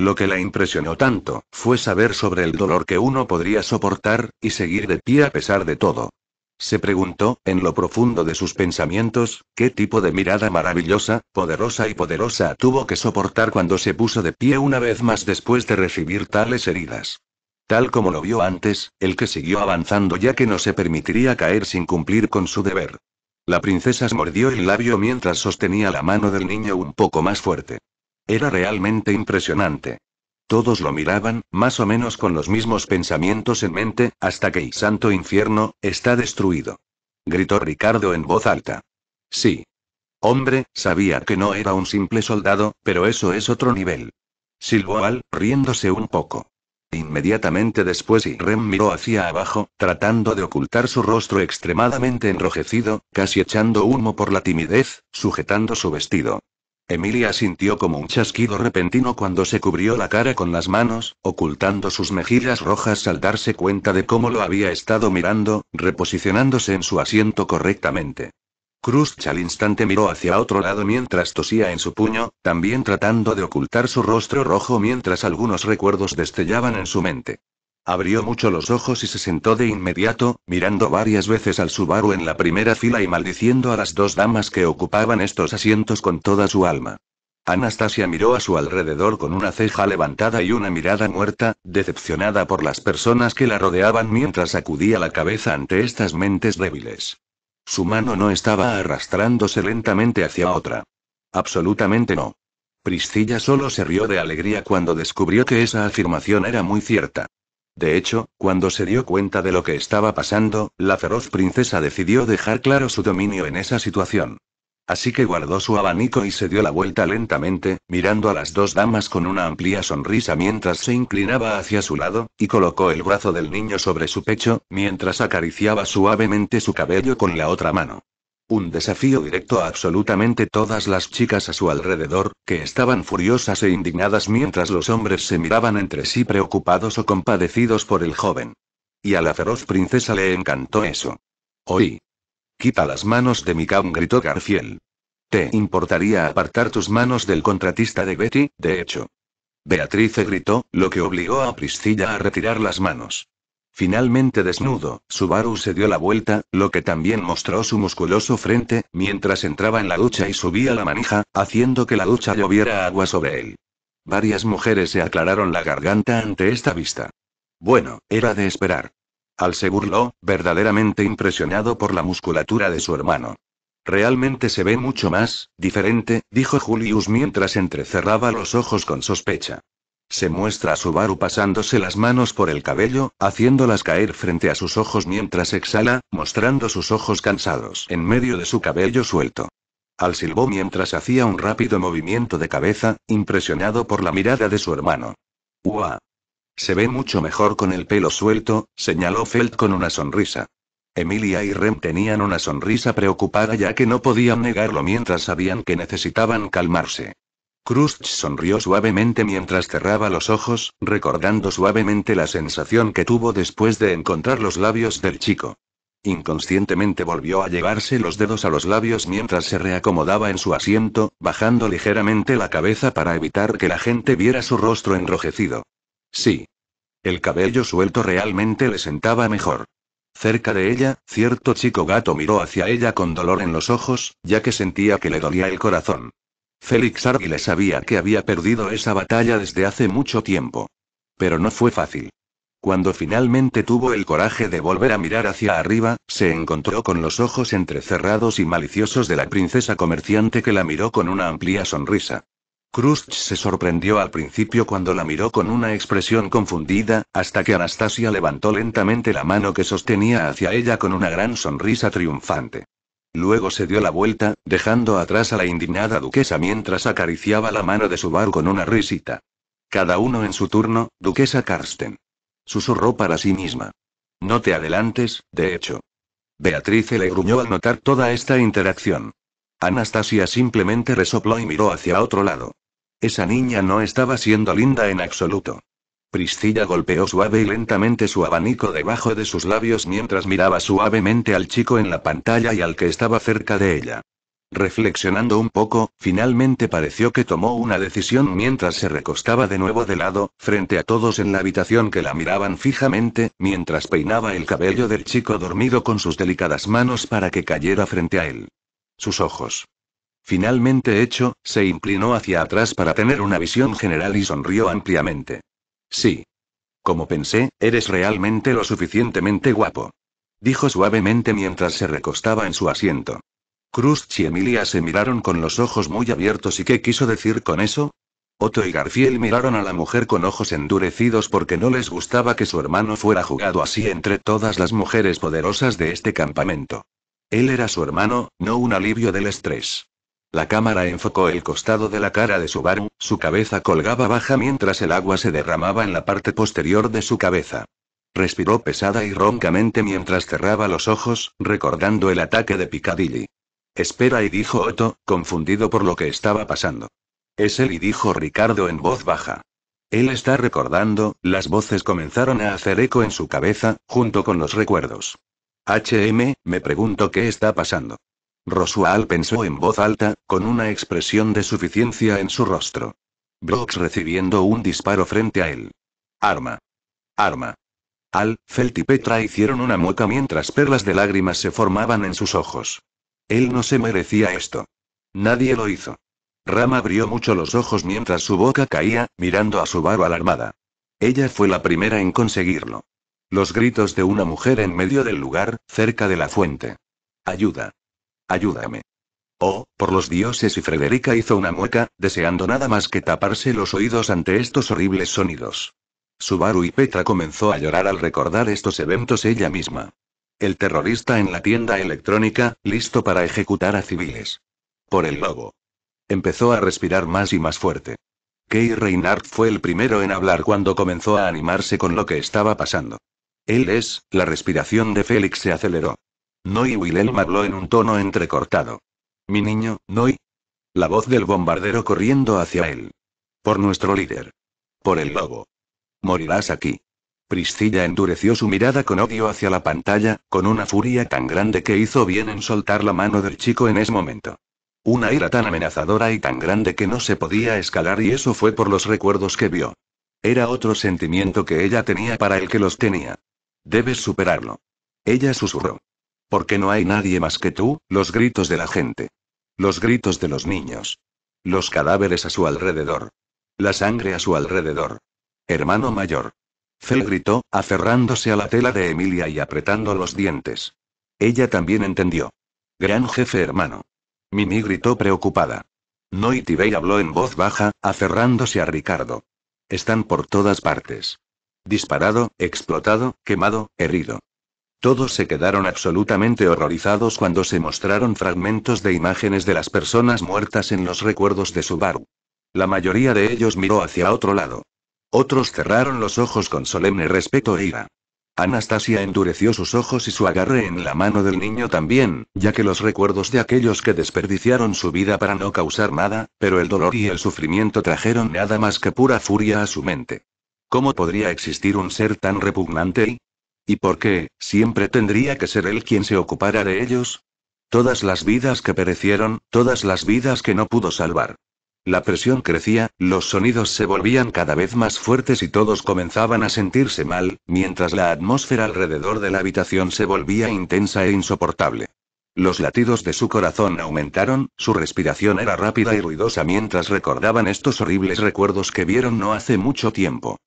Lo que la impresionó tanto, fue saber sobre el dolor que uno podría soportar, y seguir de pie a pesar de todo. Se preguntó, en lo profundo de sus pensamientos, qué tipo de mirada maravillosa, poderosa y poderosa tuvo que soportar cuando se puso de pie una vez más después de recibir tales heridas. Tal como lo vio antes, el que siguió avanzando ya que no se permitiría caer sin cumplir con su deber. La princesa mordió el labio mientras sostenía la mano del niño un poco más fuerte. Era realmente impresionante. Todos lo miraban, más o menos con los mismos pensamientos en mente, hasta que el santo infierno, está destruido. Gritó Ricardo en voz alta. Sí. Hombre, sabía que no era un simple soldado, pero eso es otro nivel. Silbó Al, riéndose un poco. Inmediatamente después Rem miró hacia abajo, tratando de ocultar su rostro extremadamente enrojecido, casi echando humo por la timidez, sujetando su vestido. Emilia sintió como un chasquido repentino cuando se cubrió la cara con las manos, ocultando sus mejillas rojas al darse cuenta de cómo lo había estado mirando, reposicionándose en su asiento correctamente. Krusch al instante miró hacia otro lado mientras tosía en su puño, también tratando de ocultar su rostro rojo mientras algunos recuerdos destellaban en su mente. Abrió mucho los ojos y se sentó de inmediato, mirando varias veces al Subaru en la primera fila y maldiciendo a las dos damas que ocupaban estos asientos con toda su alma. Anastasia miró a su alrededor con una ceja levantada y una mirada muerta, decepcionada por las personas que la rodeaban mientras sacudía la cabeza ante estas mentes débiles. Su mano no estaba arrastrándose lentamente hacia otra. Absolutamente no. Priscilla solo se rió de alegría cuando descubrió que esa afirmación era muy cierta. De hecho, cuando se dio cuenta de lo que estaba pasando, la feroz princesa decidió dejar claro su dominio en esa situación. Así que guardó su abanico y se dio la vuelta lentamente, mirando a las dos damas con una amplia sonrisa mientras se inclinaba hacia su lado, y colocó el brazo del niño sobre su pecho, mientras acariciaba suavemente su cabello con la otra mano. Un desafío directo a absolutamente todas las chicas a su alrededor, que estaban furiosas e indignadas mientras los hombres se miraban entre sí preocupados o compadecidos por el joven. Y a la feroz princesa le encantó eso. Oí. Quita las manos de mi cam, gritó Garfiel. ¿Te importaría apartar tus manos del contratista de Betty, de hecho? Beatrice gritó, lo que obligó a Priscilla a retirar las manos. Finalmente desnudo, Subaru se dio la vuelta, lo que también mostró su musculoso frente, mientras entraba en la ducha y subía la manija, haciendo que la ducha lloviera agua sobre él. Varias mujeres se aclararon la garganta ante esta vista. Bueno, era de esperar. Al se burló, verdaderamente impresionado por la musculatura de su hermano. Realmente se ve mucho más, diferente, dijo Julius mientras entrecerraba los ojos con sospecha. Se muestra a Subaru pasándose las manos por el cabello, haciéndolas caer frente a sus ojos mientras exhala, mostrando sus ojos cansados en medio de su cabello suelto. Al silbó mientras hacía un rápido movimiento de cabeza, impresionado por la mirada de su hermano. ¡Uah! Se ve mucho mejor con el pelo suelto, señaló Felt con una sonrisa. Emilia y Rem tenían una sonrisa preocupada ya que no podían negarlo mientras sabían que necesitaban calmarse sonrió suavemente mientras cerraba los ojos, recordando suavemente la sensación que tuvo después de encontrar los labios del chico. Inconscientemente volvió a llevarse los dedos a los labios mientras se reacomodaba en su asiento, bajando ligeramente la cabeza para evitar que la gente viera su rostro enrojecido. Sí. El cabello suelto realmente le sentaba mejor. Cerca de ella, cierto chico gato miró hacia ella con dolor en los ojos, ya que sentía que le dolía el corazón. Félix le sabía que había perdido esa batalla desde hace mucho tiempo. Pero no fue fácil. Cuando finalmente tuvo el coraje de volver a mirar hacia arriba, se encontró con los ojos entrecerrados y maliciosos de la princesa comerciante que la miró con una amplia sonrisa. Krusch se sorprendió al principio cuando la miró con una expresión confundida, hasta que Anastasia levantó lentamente la mano que sostenía hacia ella con una gran sonrisa triunfante. Luego se dio la vuelta, dejando atrás a la indignada duquesa mientras acariciaba la mano de su bar con una risita. Cada uno en su turno, duquesa Karsten. Susurró para sí misma. No te adelantes, de hecho. Beatrice le gruñó al notar toda esta interacción. Anastasia simplemente resopló y miró hacia otro lado. Esa niña no estaba siendo linda en absoluto. Priscilla golpeó suave y lentamente su abanico debajo de sus labios mientras miraba suavemente al chico en la pantalla y al que estaba cerca de ella. Reflexionando un poco, finalmente pareció que tomó una decisión mientras se recostaba de nuevo de lado, frente a todos en la habitación que la miraban fijamente, mientras peinaba el cabello del chico dormido con sus delicadas manos para que cayera frente a él. Sus ojos. Finalmente hecho, se inclinó hacia atrás para tener una visión general y sonrió ampliamente. Sí. Como pensé, eres realmente lo suficientemente guapo. Dijo suavemente mientras se recostaba en su asiento. Cruz y Emilia se miraron con los ojos muy abiertos y ¿qué quiso decir con eso? Otto y Garfield miraron a la mujer con ojos endurecidos porque no les gustaba que su hermano fuera jugado así entre todas las mujeres poderosas de este campamento. Él era su hermano, no un alivio del estrés. La cámara enfocó el costado de la cara de su Subaru, su cabeza colgaba baja mientras el agua se derramaba en la parte posterior de su cabeza. Respiró pesada y roncamente mientras cerraba los ojos, recordando el ataque de Piccadilly. Espera y dijo Otto, confundido por lo que estaba pasando. Es él y dijo Ricardo en voz baja. Él está recordando, las voces comenzaron a hacer eco en su cabeza, junto con los recuerdos. HM, me pregunto qué está pasando. Rosual pensó en voz alta, con una expresión de suficiencia en su rostro. Brooks recibiendo un disparo frente a él. Arma. Arma. Al, Felt y Petra hicieron una mueca mientras perlas de lágrimas se formaban en sus ojos. Él no se merecía esto. Nadie lo hizo. Rama abrió mucho los ojos mientras su boca caía, mirando a su barba alarmada. Ella fue la primera en conseguirlo. Los gritos de una mujer en medio del lugar, cerca de la fuente. Ayuda. Ayúdame. Oh, por los dioses y Frederica hizo una mueca, deseando nada más que taparse los oídos ante estos horribles sonidos. Subaru y Petra comenzó a llorar al recordar estos eventos ella misma. El terrorista en la tienda electrónica, listo para ejecutar a civiles. Por el lobo. Empezó a respirar más y más fuerte. Kay Reinhardt fue el primero en hablar cuando comenzó a animarse con lo que estaba pasando. Él es, la respiración de Félix se aceleró. Noi Wilhelm habló en un tono entrecortado. Mi niño, Noi. La voz del bombardero corriendo hacia él. Por nuestro líder. Por el lobo. Morirás aquí. Priscilla endureció su mirada con odio hacia la pantalla, con una furia tan grande que hizo bien en soltar la mano del chico en ese momento. Una ira tan amenazadora y tan grande que no se podía escalar y eso fue por los recuerdos que vio. Era otro sentimiento que ella tenía para el que los tenía. Debes superarlo. Ella susurró. Porque no hay nadie más que tú, los gritos de la gente. Los gritos de los niños. Los cadáveres a su alrededor. La sangre a su alrededor. Hermano mayor. Fel gritó, aferrándose a la tela de Emilia y apretando los dientes. Ella también entendió. Gran jefe hermano. Mimi gritó preocupada. Noy habló en voz baja, aferrándose a Ricardo. Están por todas partes. Disparado, explotado, quemado, herido. Todos se quedaron absolutamente horrorizados cuando se mostraron fragmentos de imágenes de las personas muertas en los recuerdos de Subaru. La mayoría de ellos miró hacia otro lado. Otros cerraron los ojos con solemne respeto e ira. Anastasia endureció sus ojos y su agarre en la mano del niño también, ya que los recuerdos de aquellos que desperdiciaron su vida para no causar nada, pero el dolor y el sufrimiento trajeron nada más que pura furia a su mente. ¿Cómo podría existir un ser tan repugnante y ¿Y por qué, siempre tendría que ser él quien se ocupara de ellos? Todas las vidas que perecieron, todas las vidas que no pudo salvar. La presión crecía, los sonidos se volvían cada vez más fuertes y todos comenzaban a sentirse mal, mientras la atmósfera alrededor de la habitación se volvía intensa e insoportable. Los latidos de su corazón aumentaron, su respiración era rápida y ruidosa mientras recordaban estos horribles recuerdos que vieron no hace mucho tiempo.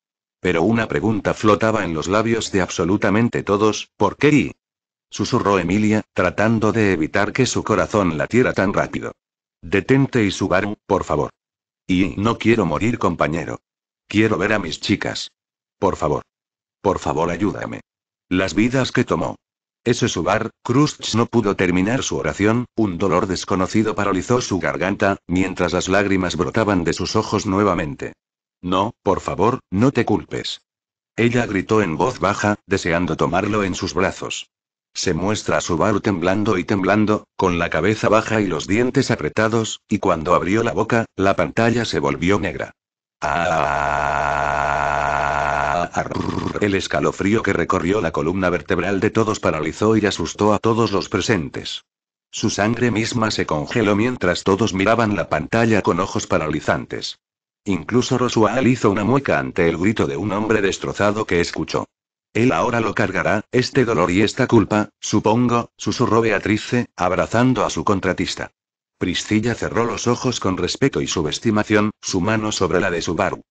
Pero una pregunta flotaba en los labios de absolutamente todos, ¿por qué y? susurró Emilia, tratando de evitar que su corazón latiera tan rápido. Detente y Subaru, por favor. Y no quiero morir, compañero. Quiero ver a mis chicas. Por favor. Por favor, ayúdame. Las vidas que tomó. Ese subar, Krusch no pudo terminar su oración, un dolor desconocido paralizó su garganta, mientras las lágrimas brotaban de sus ojos nuevamente. No, por favor, no te culpes. Ella gritó en voz baja, deseando tomarlo en sus brazos. Se muestra a Subaru temblando y temblando, con la cabeza baja y los dientes apretados, y cuando abrió la boca, la pantalla se volvió negra. El escalofrío que recorrió la columna vertebral de todos paralizó y asustó a todos los presentes. Su sangre misma se congeló mientras todos miraban la pantalla con ojos paralizantes. Incluso Rosual hizo una mueca ante el grito de un hombre destrozado que escuchó. Él ahora lo cargará, este dolor y esta culpa, supongo, susurró Beatrice, abrazando a su contratista. Priscilla cerró los ojos con respeto y subestimación, su mano sobre la de su Subaru.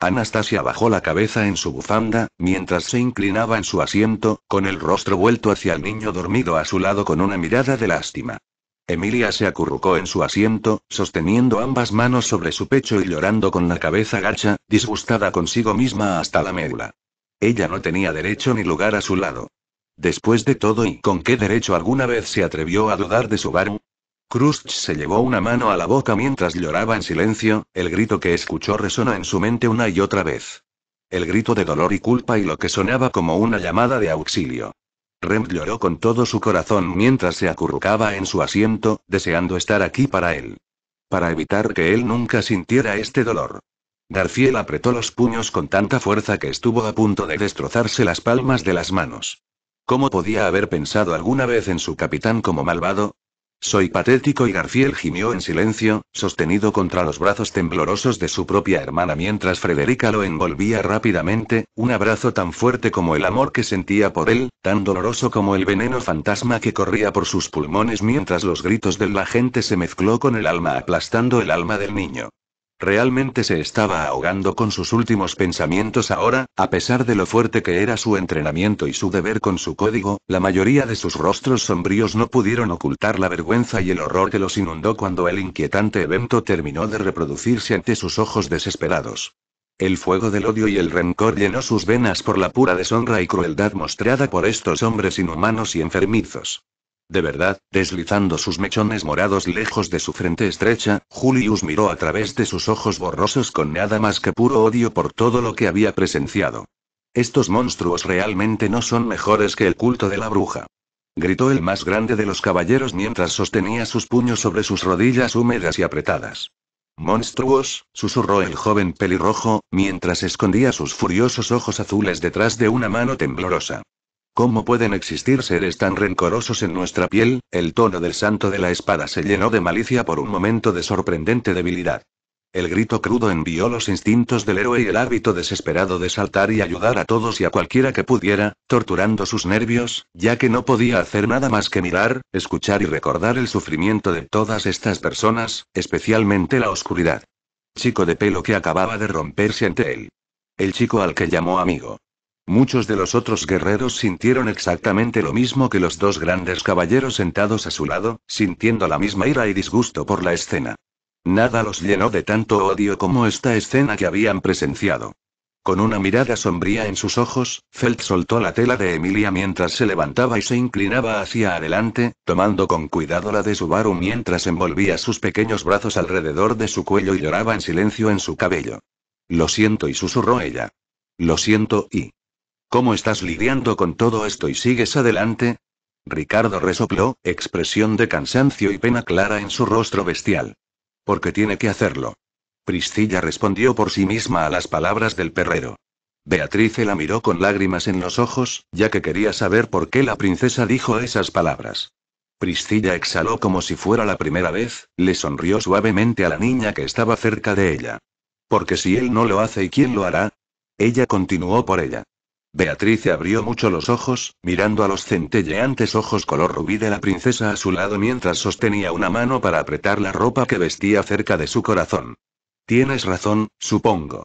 Anastasia bajó la cabeza en su bufanda, mientras se inclinaba en su asiento, con el rostro vuelto hacia el niño dormido a su lado con una mirada de lástima. Emilia se acurrucó en su asiento, sosteniendo ambas manos sobre su pecho y llorando con la cabeza gacha, disgustada consigo misma hasta la médula. Ella no tenía derecho ni lugar a su lado. Después de todo, ¿y con qué derecho alguna vez se atrevió a dudar de su Baru? Krust se llevó una mano a la boca mientras lloraba en silencio, el grito que escuchó resonó en su mente una y otra vez. El grito de dolor y culpa y lo que sonaba como una llamada de auxilio. Rem lloró con todo su corazón mientras se acurrucaba en su asiento, deseando estar aquí para él. Para evitar que él nunca sintiera este dolor. Garfiel apretó los puños con tanta fuerza que estuvo a punto de destrozarse las palmas de las manos. ¿Cómo podía haber pensado alguna vez en su capitán como malvado? Soy patético y Garfiel gimió en silencio, sostenido contra los brazos temblorosos de su propia hermana mientras Frederica lo envolvía rápidamente, un abrazo tan fuerte como el amor que sentía por él, tan doloroso como el veneno fantasma que corría por sus pulmones mientras los gritos de la gente se mezcló con el alma aplastando el alma del niño. Realmente se estaba ahogando con sus últimos pensamientos ahora, a pesar de lo fuerte que era su entrenamiento y su deber con su código, la mayoría de sus rostros sombríos no pudieron ocultar la vergüenza y el horror que los inundó cuando el inquietante evento terminó de reproducirse ante sus ojos desesperados. El fuego del odio y el rencor llenó sus venas por la pura deshonra y crueldad mostrada por estos hombres inhumanos y enfermizos. De verdad, deslizando sus mechones morados lejos de su frente estrecha, Julius miró a través de sus ojos borrosos con nada más que puro odio por todo lo que había presenciado. Estos monstruos realmente no son mejores que el culto de la bruja. Gritó el más grande de los caballeros mientras sostenía sus puños sobre sus rodillas húmedas y apretadas. Monstruos, susurró el joven pelirrojo, mientras escondía sus furiosos ojos azules detrás de una mano temblorosa. ¿Cómo pueden existir seres tan rencorosos en nuestra piel? El tono del santo de la espada se llenó de malicia por un momento de sorprendente debilidad. El grito crudo envió los instintos del héroe y el hábito desesperado de saltar y ayudar a todos y a cualquiera que pudiera, torturando sus nervios, ya que no podía hacer nada más que mirar, escuchar y recordar el sufrimiento de todas estas personas, especialmente la oscuridad. Chico de pelo que acababa de romperse ante él. El chico al que llamó amigo. Muchos de los otros guerreros sintieron exactamente lo mismo que los dos grandes caballeros sentados a su lado, sintiendo la misma ira y disgusto por la escena. Nada los llenó de tanto odio como esta escena que habían presenciado. Con una mirada sombría en sus ojos, Felt soltó la tela de Emilia mientras se levantaba y se inclinaba hacia adelante, tomando con cuidado la de su Subaru mientras envolvía sus pequeños brazos alrededor de su cuello y lloraba en silencio en su cabello. Lo siento y susurró ella. Lo siento y... ¿Cómo estás lidiando con todo esto y sigues adelante? Ricardo resopló, expresión de cansancio y pena clara en su rostro bestial. Porque tiene que hacerlo. Priscilla respondió por sí misma a las palabras del perrero. Beatriz la miró con lágrimas en los ojos, ya que quería saber por qué la princesa dijo esas palabras. Priscilla exhaló como si fuera la primera vez, le sonrió suavemente a la niña que estaba cerca de ella. Porque si él no lo hace, ¿y quién lo hará? Ella continuó por ella. Beatriz abrió mucho los ojos, mirando a los centelleantes ojos color rubí de la princesa a su lado mientras sostenía una mano para apretar la ropa que vestía cerca de su corazón. Tienes razón, supongo.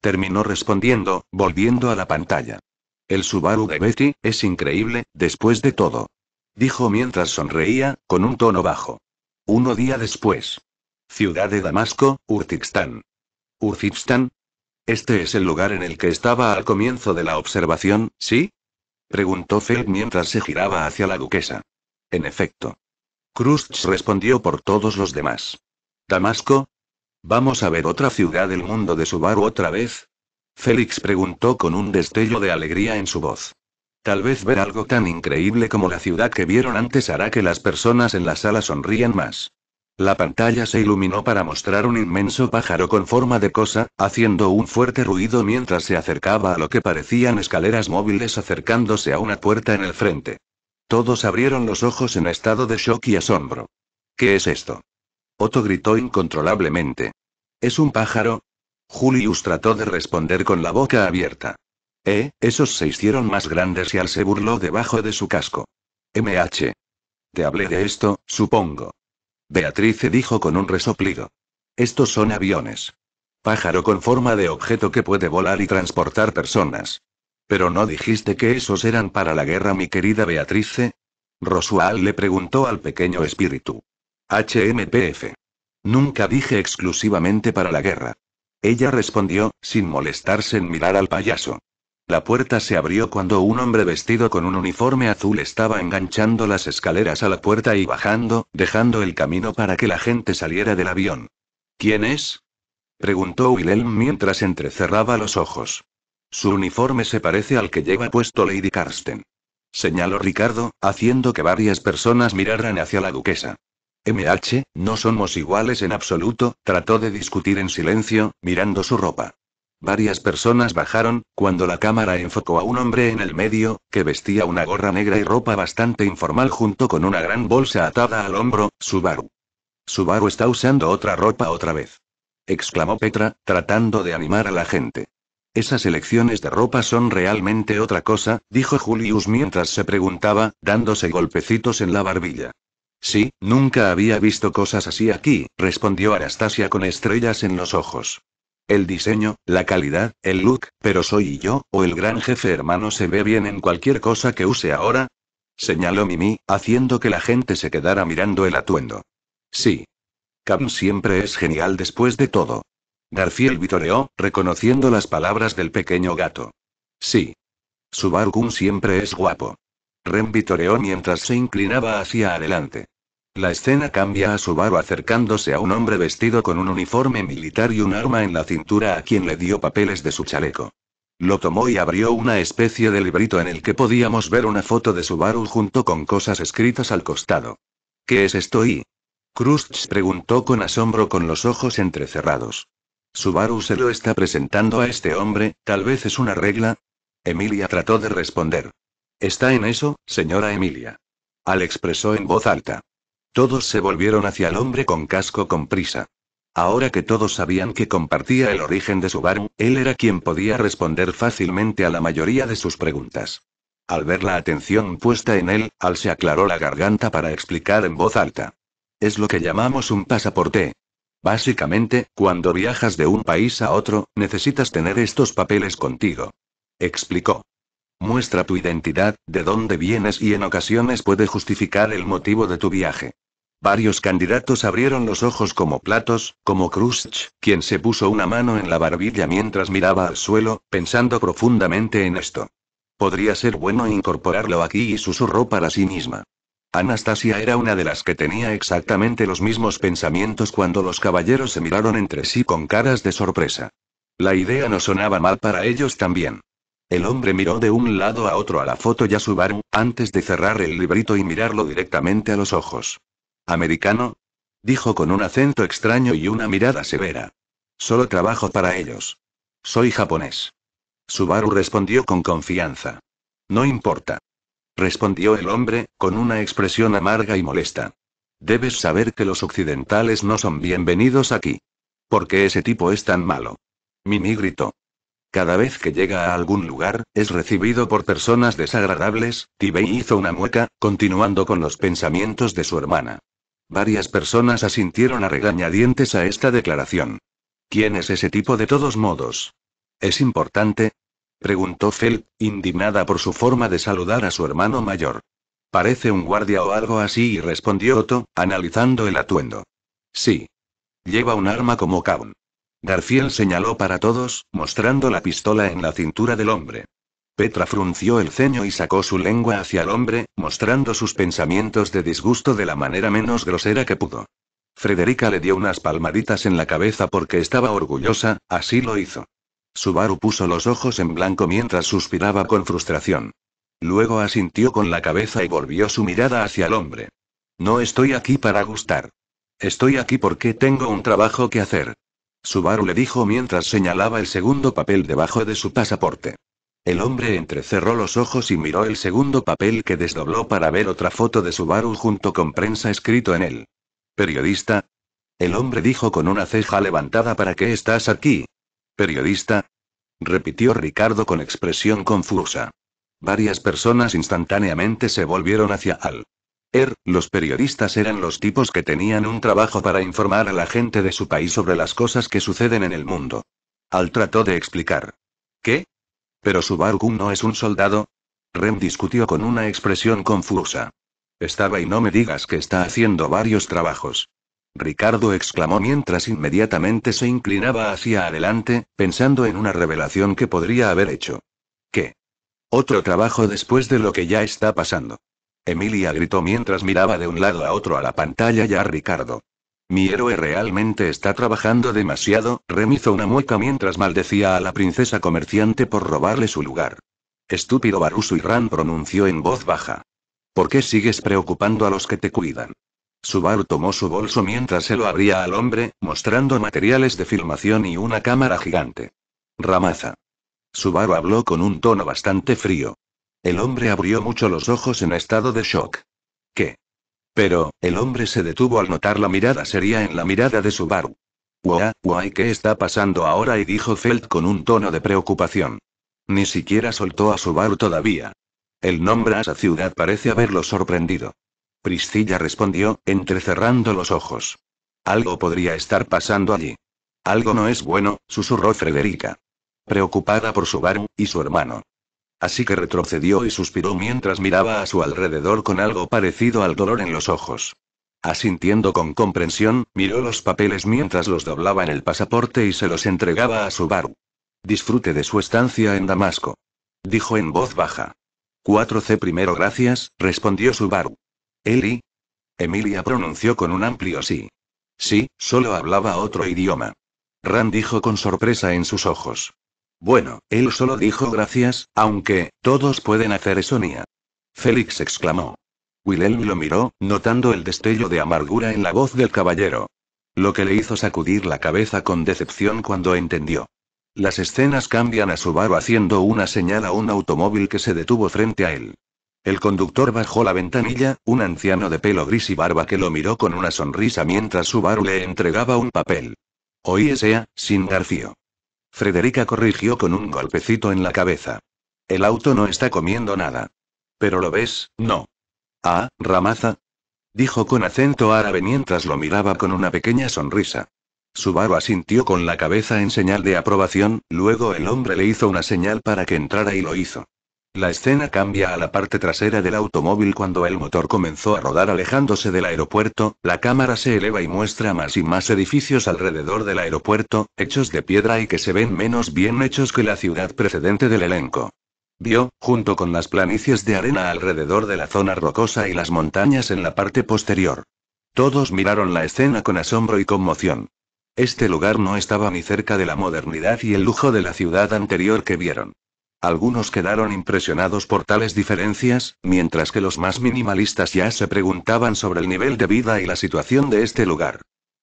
Terminó respondiendo, volviendo a la pantalla. El Subaru de Betty, es increíble, después de todo. Dijo mientras sonreía, con un tono bajo. Uno día después. Ciudad de Damasco, Urtixtán. Urtixtán, este es el lugar en el que estaba al comienzo de la observación, ¿sí? preguntó Feld mientras se giraba hacia la duquesa. En efecto. Krust respondió por todos los demás. ¿Damasco? ¿Vamos a ver otra ciudad del mundo de Subaru otra vez? Félix preguntó con un destello de alegría en su voz. Tal vez ver algo tan increíble como la ciudad que vieron antes hará que las personas en la sala sonrían más. La pantalla se iluminó para mostrar un inmenso pájaro con forma de cosa, haciendo un fuerte ruido mientras se acercaba a lo que parecían escaleras móviles acercándose a una puerta en el frente. Todos abrieron los ojos en estado de shock y asombro. ¿Qué es esto? Otto gritó incontrolablemente. ¿Es un pájaro? Julius trató de responder con la boca abierta. Eh, esos se hicieron más grandes y Al se burló debajo de su casco. MH. Te hablé de esto, supongo. Beatrice dijo con un resoplido. Estos son aviones. Pájaro con forma de objeto que puede volar y transportar personas. Pero no dijiste que esos eran para la guerra, mi querida Beatrice? Rosual le preguntó al pequeño espíritu. HMPF. Nunca dije exclusivamente para la guerra. Ella respondió, sin molestarse en mirar al payaso. La puerta se abrió cuando un hombre vestido con un uniforme azul estaba enganchando las escaleras a la puerta y bajando, dejando el camino para que la gente saliera del avión. ¿Quién es? preguntó Wilhelm mientras entrecerraba los ojos. Su uniforme se parece al que lleva puesto Lady Carsten. Señaló Ricardo, haciendo que varias personas miraran hacia la duquesa. MH, no somos iguales en absoluto, trató de discutir en silencio, mirando su ropa. Varias personas bajaron, cuando la cámara enfocó a un hombre en el medio, que vestía una gorra negra y ropa bastante informal junto con una gran bolsa atada al hombro, Subaru. Subaru está usando otra ropa otra vez. Exclamó Petra, tratando de animar a la gente. Esas elecciones de ropa son realmente otra cosa, dijo Julius mientras se preguntaba, dándose golpecitos en la barbilla. Sí, nunca había visto cosas así aquí, respondió Anastasia con estrellas en los ojos. El diseño, la calidad, el look, pero soy yo, o el gran jefe hermano se ve bien en cualquier cosa que use ahora. Señaló Mimi, haciendo que la gente se quedara mirando el atuendo. Sí. Cam siempre es genial después de todo. Garfield vitoreó, reconociendo las palabras del pequeño gato. Sí. Su kun siempre es guapo. Ren vitoreó mientras se inclinaba hacia adelante. La escena cambia a Subaru acercándose a un hombre vestido con un uniforme militar y un arma en la cintura a quien le dio papeles de su chaleco. Lo tomó y abrió una especie de librito en el que podíamos ver una foto de Subaru junto con cosas escritas al costado. ¿Qué es esto y? Krusts preguntó con asombro con los ojos entrecerrados. Subaru se lo está presentando a este hombre, tal vez es una regla. Emilia trató de responder. Está en eso, señora Emilia. Al expresó en voz alta. Todos se volvieron hacia el hombre con casco con prisa. Ahora que todos sabían que compartía el origen de su Subaru, él era quien podía responder fácilmente a la mayoría de sus preguntas. Al ver la atención puesta en él, Al se aclaró la garganta para explicar en voz alta. Es lo que llamamos un pasaporte. Básicamente, cuando viajas de un país a otro, necesitas tener estos papeles contigo. Explicó. Muestra tu identidad, de dónde vienes y en ocasiones puede justificar el motivo de tu viaje. Varios candidatos abrieron los ojos como platos, como Krusch, quien se puso una mano en la barbilla mientras miraba al suelo, pensando profundamente en esto. Podría ser bueno incorporarlo aquí y susurró para sí misma. Anastasia era una de las que tenía exactamente los mismos pensamientos cuando los caballeros se miraron entre sí con caras de sorpresa. La idea no sonaba mal para ellos también. El hombre miró de un lado a otro a la foto Subaru, antes de cerrar el librito y mirarlo directamente a los ojos. ¿Americano? Dijo con un acento extraño y una mirada severa. Solo trabajo para ellos. Soy japonés. Subaru respondió con confianza. No importa. Respondió el hombre, con una expresión amarga y molesta. Debes saber que los occidentales no son bienvenidos aquí. ¿Por qué ese tipo es tan malo? Mimi gritó. Cada vez que llega a algún lugar, es recibido por personas desagradables. tibé hizo una mueca, continuando con los pensamientos de su hermana. Varias personas asintieron a regañadientes a esta declaración. ¿Quién es ese tipo de todos modos? ¿Es importante? preguntó Fel, indignada por su forma de saludar a su hermano mayor. Parece un guardia o algo así, y respondió Otto, analizando el atuendo. Sí. Lleva un arma como Kaun. Garfield señaló para todos, mostrando la pistola en la cintura del hombre. Petra frunció el ceño y sacó su lengua hacia el hombre, mostrando sus pensamientos de disgusto de la manera menos grosera que pudo. Frederica le dio unas palmaditas en la cabeza porque estaba orgullosa, así lo hizo. Subaru puso los ojos en blanco mientras suspiraba con frustración. Luego asintió con la cabeza y volvió su mirada hacia el hombre. No estoy aquí para gustar. Estoy aquí porque tengo un trabajo que hacer. Subaru le dijo mientras señalaba el segundo papel debajo de su pasaporte. El hombre entrecerró los ojos y miró el segundo papel que desdobló para ver otra foto de Subaru junto con prensa escrito en él. ¿Periodista? El hombre dijo con una ceja levantada ¿Para qué estás aquí? ¿Periodista? repitió Ricardo con expresión confusa. Varias personas instantáneamente se volvieron hacia Al. Er, los periodistas eran los tipos que tenían un trabajo para informar a la gente de su país sobre las cosas que suceden en el mundo. Al trató de explicar. ¿Qué? ¿Pero Subaru no es un soldado? Rem discutió con una expresión confusa. Estaba y no me digas que está haciendo varios trabajos. Ricardo exclamó mientras inmediatamente se inclinaba hacia adelante, pensando en una revelación que podría haber hecho. ¿Qué? Otro trabajo después de lo que ya está pasando. Emilia gritó mientras miraba de un lado a otro a la pantalla y a Ricardo. Mi héroe realmente está trabajando demasiado, remizó una mueca mientras maldecía a la princesa comerciante por robarle su lugar. Estúpido Baruso y Ran pronunció en voz baja. ¿Por qué sigues preocupando a los que te cuidan? Subaru tomó su bolso mientras se lo abría al hombre, mostrando materiales de filmación y una cámara gigante. Ramaza. Subaru habló con un tono bastante frío. El hombre abrió mucho los ojos en estado de shock. ¿Qué? Pero, el hombre se detuvo al notar la mirada seria en la mirada de Subaru. guau! guay, ¿qué está pasando ahora? y dijo Felt con un tono de preocupación. Ni siquiera soltó a Subaru todavía. El nombre a esa ciudad parece haberlo sorprendido. Priscilla respondió, entrecerrando los ojos. Algo podría estar pasando allí. Algo no es bueno, susurró Frederica. Preocupada por Subaru y su hermano. Así que retrocedió y suspiró mientras miraba a su alrededor con algo parecido al dolor en los ojos. Asintiendo con comprensión, miró los papeles mientras los doblaba en el pasaporte y se los entregaba a Subaru. Disfrute de su estancia en Damasco. Dijo en voz baja. 4C primero gracias, respondió Subaru. Eli. Emilia pronunció con un amplio sí. Sí, solo hablaba otro idioma. Ran dijo con sorpresa en sus ojos. Bueno, él solo dijo gracias, aunque, todos pueden hacer eso, Nia. Félix exclamó. Wilhelm lo miró, notando el destello de amargura en la voz del caballero. Lo que le hizo sacudir la cabeza con decepción cuando entendió. Las escenas cambian a Subaru haciendo una señal a un automóvil que se detuvo frente a él. El conductor bajó la ventanilla, un anciano de pelo gris y barba que lo miró con una sonrisa mientras Subaru le entregaba un papel. Oí sea, sin García. Frederica corrigió con un golpecito en la cabeza. El auto no está comiendo nada. Pero lo ves, no. Ah, Ramaza. Dijo con acento árabe mientras lo miraba con una pequeña sonrisa. Su Subaru asintió con la cabeza en señal de aprobación, luego el hombre le hizo una señal para que entrara y lo hizo. La escena cambia a la parte trasera del automóvil cuando el motor comenzó a rodar alejándose del aeropuerto, la cámara se eleva y muestra más y más edificios alrededor del aeropuerto, hechos de piedra y que se ven menos bien hechos que la ciudad precedente del elenco. Vio, junto con las planicies de arena alrededor de la zona rocosa y las montañas en la parte posterior. Todos miraron la escena con asombro y conmoción. Este lugar no estaba ni cerca de la modernidad y el lujo de la ciudad anterior que vieron. Algunos quedaron impresionados por tales diferencias, mientras que los más minimalistas ya se preguntaban sobre el nivel de vida y la situación de este lugar.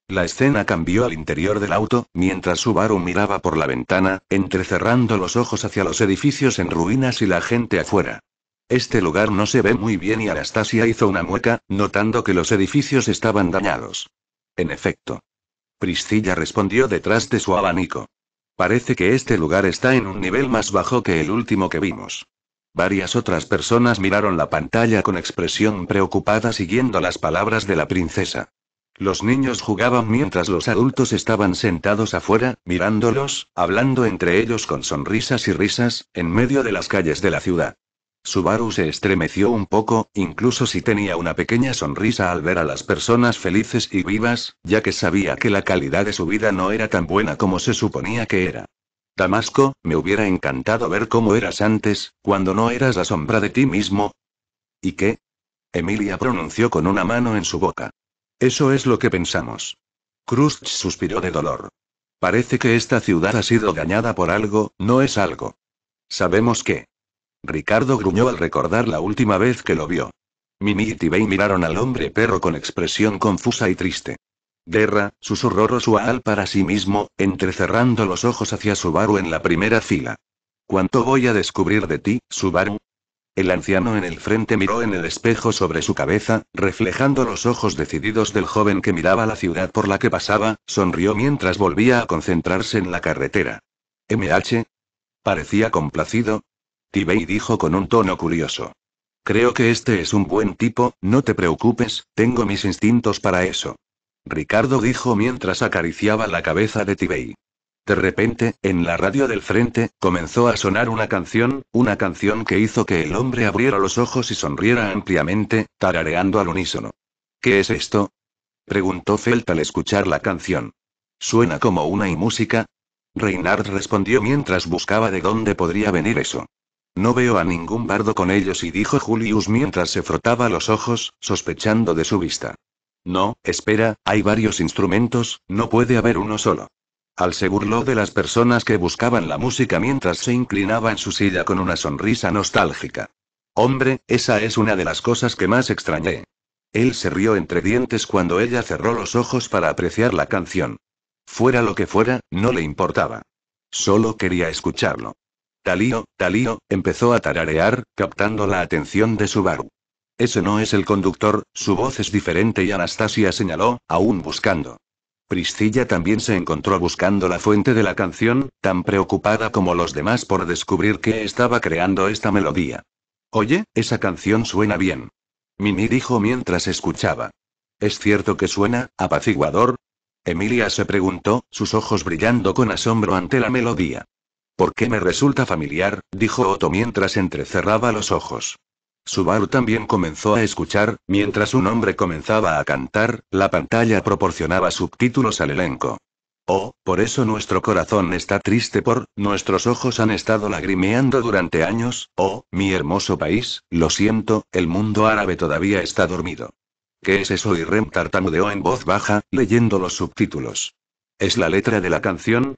La escena cambió al interior del auto, mientras Subaru miraba por la ventana, entrecerrando los ojos hacia los edificios en ruinas y la gente afuera. Este lugar no se ve muy bien y Anastasia hizo una mueca, notando que los edificios estaban dañados. En efecto. Priscilla respondió detrás de su abanico. Parece que este lugar está en un nivel más bajo que el último que vimos. Varias otras personas miraron la pantalla con expresión preocupada siguiendo las palabras de la princesa. Los niños jugaban mientras los adultos estaban sentados afuera, mirándolos, hablando entre ellos con sonrisas y risas, en medio de las calles de la ciudad. Subaru se estremeció un poco, incluso si tenía una pequeña sonrisa al ver a las personas felices y vivas, ya que sabía que la calidad de su vida no era tan buena como se suponía que era. Damasco, me hubiera encantado ver cómo eras antes, cuando no eras la sombra de ti mismo. ¿Y qué? Emilia pronunció con una mano en su boca. Eso es lo que pensamos. Krust suspiró de dolor. Parece que esta ciudad ha sido dañada por algo, no es algo. Sabemos que. Ricardo gruñó al recordar la última vez que lo vio. Mimi y Tibey miraron al hombre perro con expresión confusa y triste. Guerra, susurró Rosual para sí mismo, entrecerrando los ojos hacia Subaru en la primera fila. ¿Cuánto voy a descubrir de ti, Subaru? El anciano en el frente miró en el espejo sobre su cabeza, reflejando los ojos decididos del joven que miraba la ciudad por la que pasaba, sonrió mientras volvía a concentrarse en la carretera. MH. Parecía complacido, Tibey dijo con un tono curioso. Creo que este es un buen tipo, no te preocupes, tengo mis instintos para eso. Ricardo dijo mientras acariciaba la cabeza de Tibey. De repente, en la radio del frente, comenzó a sonar una canción, una canción que hizo que el hombre abriera los ojos y sonriera ampliamente, tarareando al unísono. ¿Qué es esto? preguntó Felt al escuchar la canción. ¿Suena como una y música? Reinhard respondió mientras buscaba de dónde podría venir eso. No veo a ningún bardo con ellos, y dijo Julius mientras se frotaba los ojos, sospechando de su vista. No, espera, hay varios instrumentos, no puede haber uno solo. Al se burló de las personas que buscaban la música mientras se inclinaba en su silla con una sonrisa nostálgica. Hombre, esa es una de las cosas que más extrañé. Él se rió entre dientes cuando ella cerró los ojos para apreciar la canción. Fuera lo que fuera, no le importaba. Solo quería escucharlo. Talío, Talío, empezó a tararear, captando la atención de Subaru. Ese no es el conductor, su voz es diferente y Anastasia señaló, aún buscando. Priscilla también se encontró buscando la fuente de la canción, tan preocupada como los demás por descubrir que estaba creando esta melodía. Oye, esa canción suena bien. Mimi dijo mientras escuchaba. ¿Es cierto que suena, apaciguador? Emilia se preguntó, sus ojos brillando con asombro ante la melodía. ¿Por qué me resulta familiar? dijo Otto mientras entrecerraba los ojos. Subaru también comenzó a escuchar, mientras un hombre comenzaba a cantar, la pantalla proporcionaba subtítulos al elenco. Oh, por eso nuestro corazón está triste por, nuestros ojos han estado lagrimeando durante años, oh, mi hermoso país, lo siento, el mundo árabe todavía está dormido. ¿Qué es eso? Y Rem tartamudeó en voz baja, leyendo los subtítulos. Es la letra de la canción,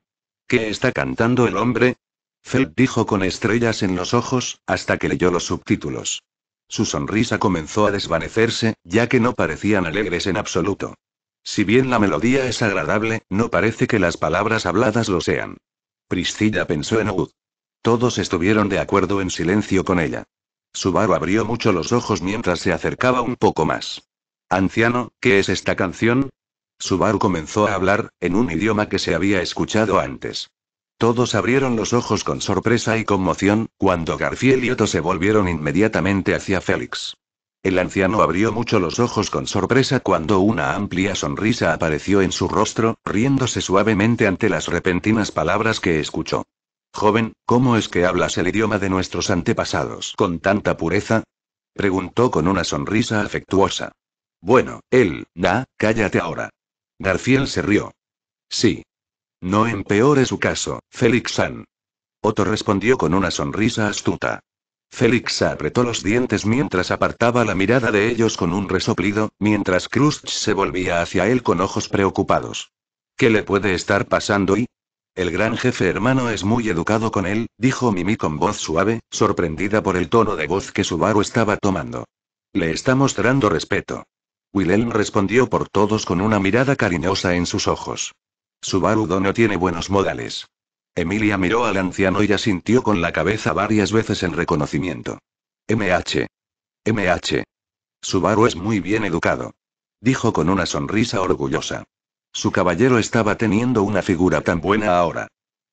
¿Qué está cantando el hombre? Felt dijo con estrellas en los ojos, hasta que leyó los subtítulos. Su sonrisa comenzó a desvanecerse, ya que no parecían alegres en absoluto. Si bien la melodía es agradable, no parece que las palabras habladas lo sean. Priscilla pensó en Wood. Todos estuvieron de acuerdo en silencio con ella. Subaru abrió mucho los ojos mientras se acercaba un poco más. Anciano, ¿qué es esta canción? Subaru comenzó a hablar, en un idioma que se había escuchado antes. Todos abrieron los ojos con sorpresa y conmoción, cuando García y Otto se volvieron inmediatamente hacia Félix. El anciano abrió mucho los ojos con sorpresa cuando una amplia sonrisa apareció en su rostro, riéndose suavemente ante las repentinas palabras que escuchó. Joven, ¿cómo es que hablas el idioma de nuestros antepasados con tanta pureza? preguntó con una sonrisa afectuosa. Bueno, él, da, cállate ahora. Garfield se rió. Sí. No empeore su caso, Félix San. Otto respondió con una sonrisa astuta. Félix apretó los dientes mientras apartaba la mirada de ellos con un resoplido, mientras Krust se volvía hacia él con ojos preocupados. ¿Qué le puede estar pasando y? El gran jefe hermano es muy educado con él, dijo Mimi con voz suave, sorprendida por el tono de voz que su Subaru estaba tomando. Le está mostrando respeto. Wilhelm respondió por todos con una mirada cariñosa en sus ojos. Subaru no tiene buenos modales. Emilia miró al anciano y asintió con la cabeza varias veces en reconocimiento. MH. MH. Subaru es muy bien educado. Dijo con una sonrisa orgullosa. Su caballero estaba teniendo una figura tan buena ahora.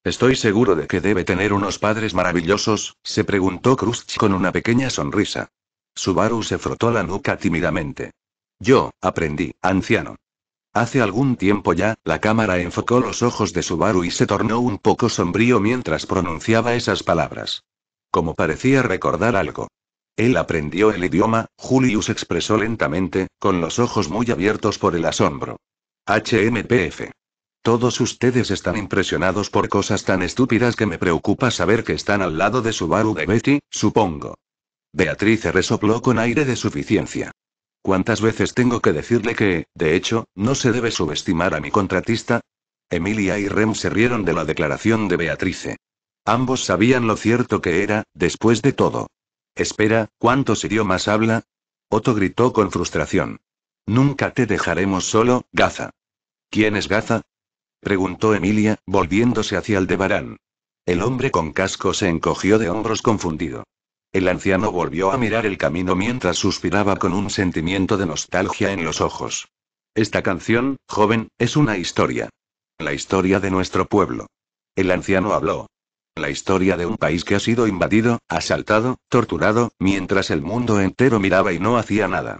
Estoy seguro de que debe tener unos padres maravillosos, se preguntó Krusch con una pequeña sonrisa. Subaru se frotó la nuca tímidamente. Yo, aprendí, anciano. Hace algún tiempo ya, la cámara enfocó los ojos de Subaru y se tornó un poco sombrío mientras pronunciaba esas palabras. Como parecía recordar algo. Él aprendió el idioma, Julius expresó lentamente, con los ojos muy abiertos por el asombro. HMPF. Todos ustedes están impresionados por cosas tan estúpidas que me preocupa saber que están al lado de Subaru de Betty, supongo. Beatrice resopló con aire de suficiencia. ¿Cuántas veces tengo que decirle que, de hecho, no se debe subestimar a mi contratista? Emilia y Rem se rieron de la declaración de Beatrice. Ambos sabían lo cierto que era, después de todo. Espera, ¿cuántos idiomas habla? Otto gritó con frustración. Nunca te dejaremos solo, Gaza. ¿Quién es Gaza? preguntó Emilia, volviéndose hacia el de barán. El hombre con casco se encogió de hombros confundido. El anciano volvió a mirar el camino mientras suspiraba con un sentimiento de nostalgia en los ojos. Esta canción, joven, es una historia. La historia de nuestro pueblo. El anciano habló. La historia de un país que ha sido invadido, asaltado, torturado, mientras el mundo entero miraba y no hacía nada.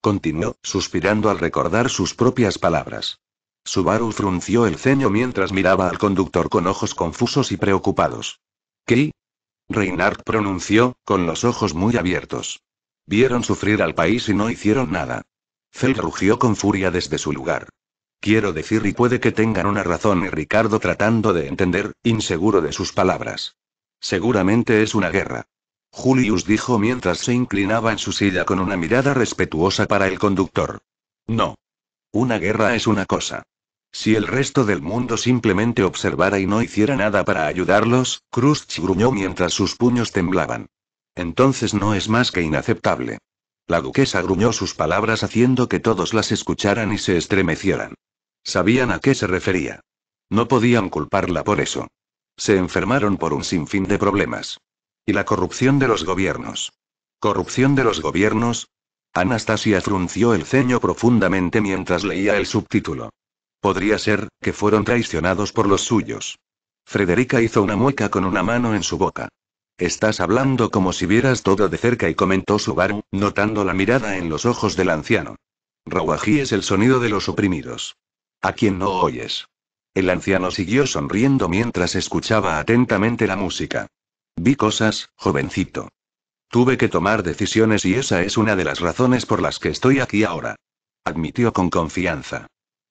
Continuó, suspirando al recordar sus propias palabras. Subaru frunció el ceño mientras miraba al conductor con ojos confusos y preocupados. ¿Qué? Reinhard pronunció, con los ojos muy abiertos. Vieron sufrir al país y no hicieron nada. Fell rugió con furia desde su lugar. Quiero decir, y puede que tengan una razón, y Ricardo tratando de entender, inseguro de sus palabras. Seguramente es una guerra. Julius dijo mientras se inclinaba en su silla con una mirada respetuosa para el conductor. No. Una guerra es una cosa. Si el resto del mundo simplemente observara y no hiciera nada para ayudarlos, Cruz gruñó mientras sus puños temblaban. Entonces no es más que inaceptable. La duquesa gruñó sus palabras haciendo que todos las escucharan y se estremecieran. Sabían a qué se refería. No podían culparla por eso. Se enfermaron por un sinfín de problemas. Y la corrupción de los gobiernos. ¿Corrupción de los gobiernos? Anastasia frunció el ceño profundamente mientras leía el subtítulo. Podría ser, que fueron traicionados por los suyos. Frederica hizo una mueca con una mano en su boca. Estás hablando como si vieras todo de cerca y comentó Subaru, notando la mirada en los ojos del anciano. Rawaji es el sonido de los oprimidos. A quien no oyes. El anciano siguió sonriendo mientras escuchaba atentamente la música. Vi cosas, jovencito. Tuve que tomar decisiones y esa es una de las razones por las que estoy aquí ahora. Admitió con confianza.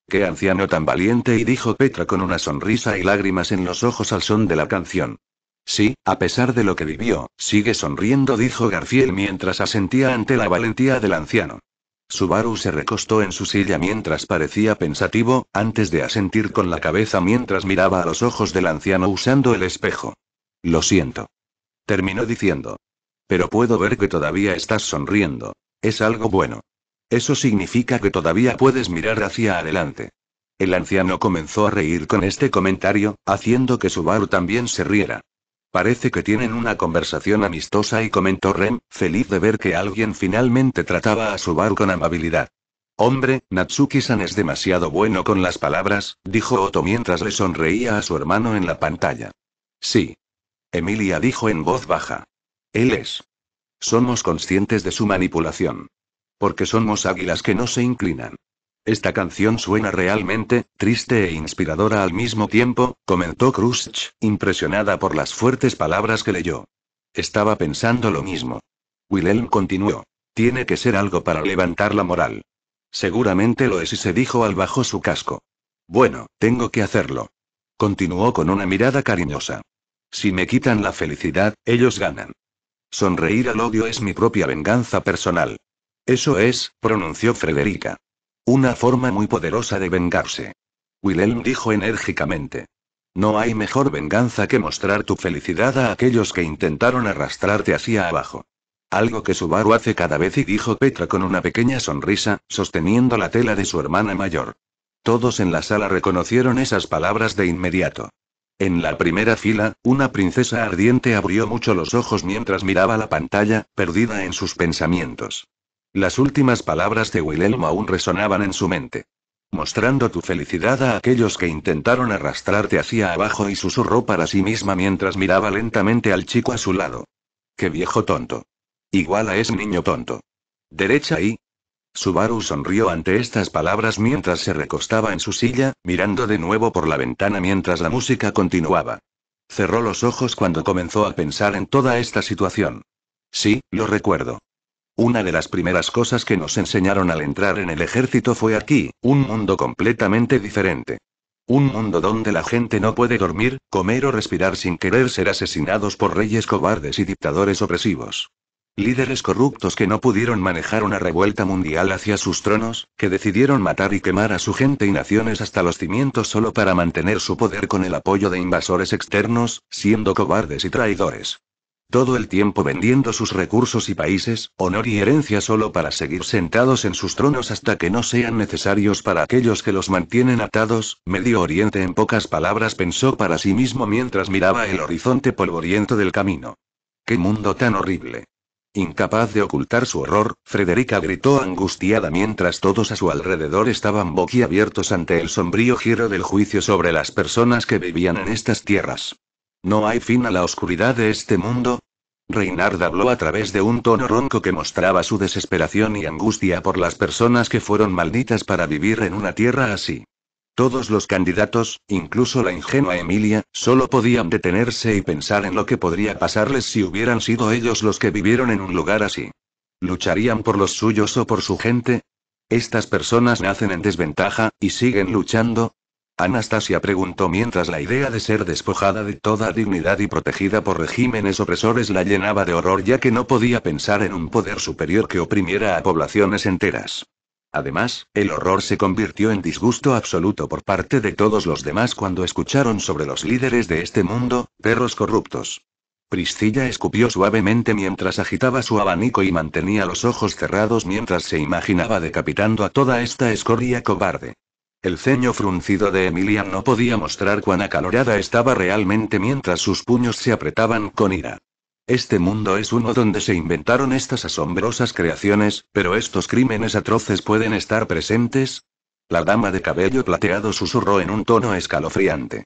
Qué anciano tan valiente, y dijo Petra con una sonrisa y lágrimas en los ojos al son de la canción. Sí, a pesar de lo que vivió, sigue sonriendo, dijo Garfiel mientras asentía ante la valentía del anciano. Subaru se recostó en su silla mientras parecía pensativo, antes de asentir con la cabeza mientras miraba a los ojos del anciano usando el espejo. Lo siento. Terminó diciendo. Pero puedo ver que todavía estás sonriendo. Es algo bueno. Eso significa que todavía puedes mirar hacia adelante. El anciano comenzó a reír con este comentario, haciendo que Subaru también se riera. Parece que tienen una conversación amistosa y comentó Rem, feliz de ver que alguien finalmente trataba a Subaru con amabilidad. Hombre, Natsuki-san es demasiado bueno con las palabras, dijo Otto mientras le sonreía a su hermano en la pantalla. Sí. Emilia dijo en voz baja. Él es. Somos conscientes de su manipulación. Porque somos águilas que no se inclinan. Esta canción suena realmente, triste e inspiradora al mismo tiempo, comentó Krusch, impresionada por las fuertes palabras que leyó. Estaba pensando lo mismo. Wilhelm continuó. Tiene que ser algo para levantar la moral. Seguramente lo es y se dijo al bajo su casco. Bueno, tengo que hacerlo. Continuó con una mirada cariñosa. Si me quitan la felicidad, ellos ganan. Sonreír al odio es mi propia venganza personal. Eso es, pronunció Frederica. Una forma muy poderosa de vengarse. Wilhelm dijo enérgicamente. No hay mejor venganza que mostrar tu felicidad a aquellos que intentaron arrastrarte hacia abajo. Algo que su Subaru hace cada vez y dijo Petra con una pequeña sonrisa, sosteniendo la tela de su hermana mayor. Todos en la sala reconocieron esas palabras de inmediato. En la primera fila, una princesa ardiente abrió mucho los ojos mientras miraba la pantalla, perdida en sus pensamientos. Las últimas palabras de Wilhelm aún resonaban en su mente. Mostrando tu felicidad a aquellos que intentaron arrastrarte hacia abajo y susurró para sí misma mientras miraba lentamente al chico a su lado. ¡Qué viejo tonto! Igual a ese niño tonto. Derecha y... Subaru sonrió ante estas palabras mientras se recostaba en su silla, mirando de nuevo por la ventana mientras la música continuaba. Cerró los ojos cuando comenzó a pensar en toda esta situación. Sí, lo recuerdo. Una de las primeras cosas que nos enseñaron al entrar en el ejército fue aquí, un mundo completamente diferente. Un mundo donde la gente no puede dormir, comer o respirar sin querer ser asesinados por reyes cobardes y dictadores opresivos. Líderes corruptos que no pudieron manejar una revuelta mundial hacia sus tronos, que decidieron matar y quemar a su gente y naciones hasta los cimientos solo para mantener su poder con el apoyo de invasores externos, siendo cobardes y traidores. Todo el tiempo vendiendo sus recursos y países, honor y herencia solo para seguir sentados en sus tronos hasta que no sean necesarios para aquellos que los mantienen atados, Medio Oriente en pocas palabras pensó para sí mismo mientras miraba el horizonte polvoriento del camino. ¡Qué mundo tan horrible! Incapaz de ocultar su horror, Frederica gritó angustiada mientras todos a su alrededor estaban boquiabiertos ante el sombrío giro del juicio sobre las personas que vivían en estas tierras. ¿No hay fin a la oscuridad de este mundo? Reynard habló a través de un tono ronco que mostraba su desesperación y angustia por las personas que fueron malditas para vivir en una tierra así. Todos los candidatos, incluso la ingenua Emilia, solo podían detenerse y pensar en lo que podría pasarles si hubieran sido ellos los que vivieron en un lugar así. ¿Lucharían por los suyos o por su gente? Estas personas nacen en desventaja, y siguen luchando, Anastasia preguntó mientras la idea de ser despojada de toda dignidad y protegida por regímenes opresores la llenaba de horror ya que no podía pensar en un poder superior que oprimiera a poblaciones enteras. Además, el horror se convirtió en disgusto absoluto por parte de todos los demás cuando escucharon sobre los líderes de este mundo, perros corruptos. Priscilla escupió suavemente mientras agitaba su abanico y mantenía los ojos cerrados mientras se imaginaba decapitando a toda esta escoria cobarde. El ceño fruncido de Emilia no podía mostrar cuán acalorada estaba realmente mientras sus puños se apretaban con ira. Este mundo es uno donde se inventaron estas asombrosas creaciones, pero estos crímenes atroces pueden estar presentes. La dama de cabello plateado susurró en un tono escalofriante.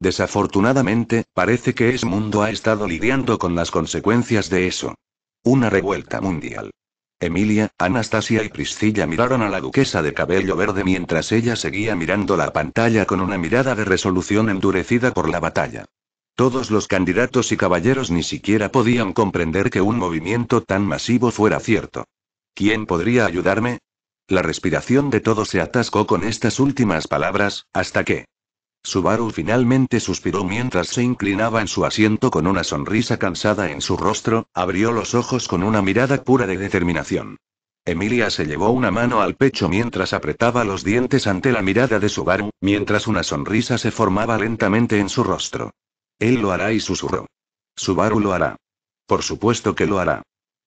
Desafortunadamente, parece que ese mundo ha estado lidiando con las consecuencias de eso. Una revuelta mundial. Emilia, Anastasia y Priscilla miraron a la duquesa de cabello verde mientras ella seguía mirando la pantalla con una mirada de resolución endurecida por la batalla. Todos los candidatos y caballeros ni siquiera podían comprender que un movimiento tan masivo fuera cierto. ¿Quién podría ayudarme? La respiración de todos se atascó con estas últimas palabras, hasta que, Subaru finalmente suspiró mientras se inclinaba en su asiento con una sonrisa cansada en su rostro, abrió los ojos con una mirada pura de determinación. Emilia se llevó una mano al pecho mientras apretaba los dientes ante la mirada de Subaru, mientras una sonrisa se formaba lentamente en su rostro. Él lo hará y susurró. Subaru lo hará. Por supuesto que lo hará.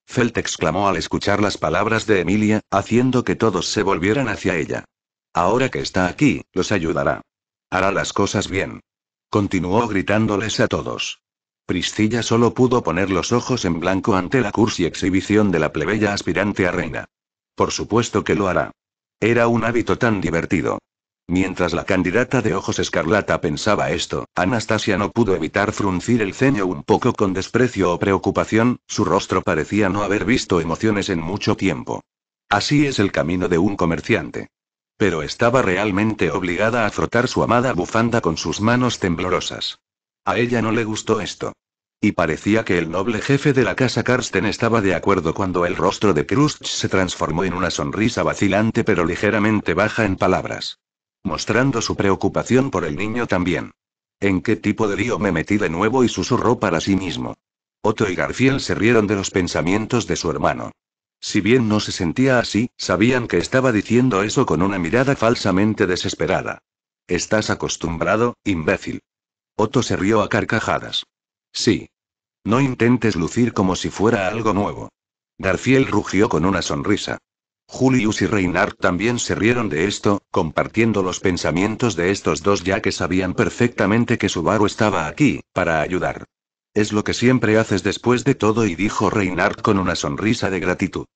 Felt exclamó al escuchar las palabras de Emilia, haciendo que todos se volvieran hacia ella. Ahora que está aquí, los ayudará. Hará las cosas bien. Continuó gritándoles a todos. Priscilla solo pudo poner los ojos en blanco ante la cursi exhibición de la plebeya aspirante a reina. Por supuesto que lo hará. Era un hábito tan divertido. Mientras la candidata de ojos escarlata pensaba esto, Anastasia no pudo evitar fruncir el ceño un poco con desprecio o preocupación, su rostro parecía no haber visto emociones en mucho tiempo. Así es el camino de un comerciante. Pero estaba realmente obligada a frotar su amada bufanda con sus manos temblorosas. A ella no le gustó esto. Y parecía que el noble jefe de la casa Karsten estaba de acuerdo cuando el rostro de Krust se transformó en una sonrisa vacilante pero ligeramente baja en palabras. Mostrando su preocupación por el niño también. ¿En qué tipo de lío me metí de nuevo? y susurró para sí mismo. Otto y Garfield se rieron de los pensamientos de su hermano. Si bien no se sentía así, sabían que estaba diciendo eso con una mirada falsamente desesperada. Estás acostumbrado, imbécil. Otto se rió a carcajadas. Sí. No intentes lucir como si fuera algo nuevo. Garfiel rugió con una sonrisa. Julius y Reinhard también se rieron de esto, compartiendo los pensamientos de estos dos ya que sabían perfectamente que Subaru estaba aquí, para ayudar. Es lo que siempre haces después de todo y dijo Reinhardt con una sonrisa de gratitud.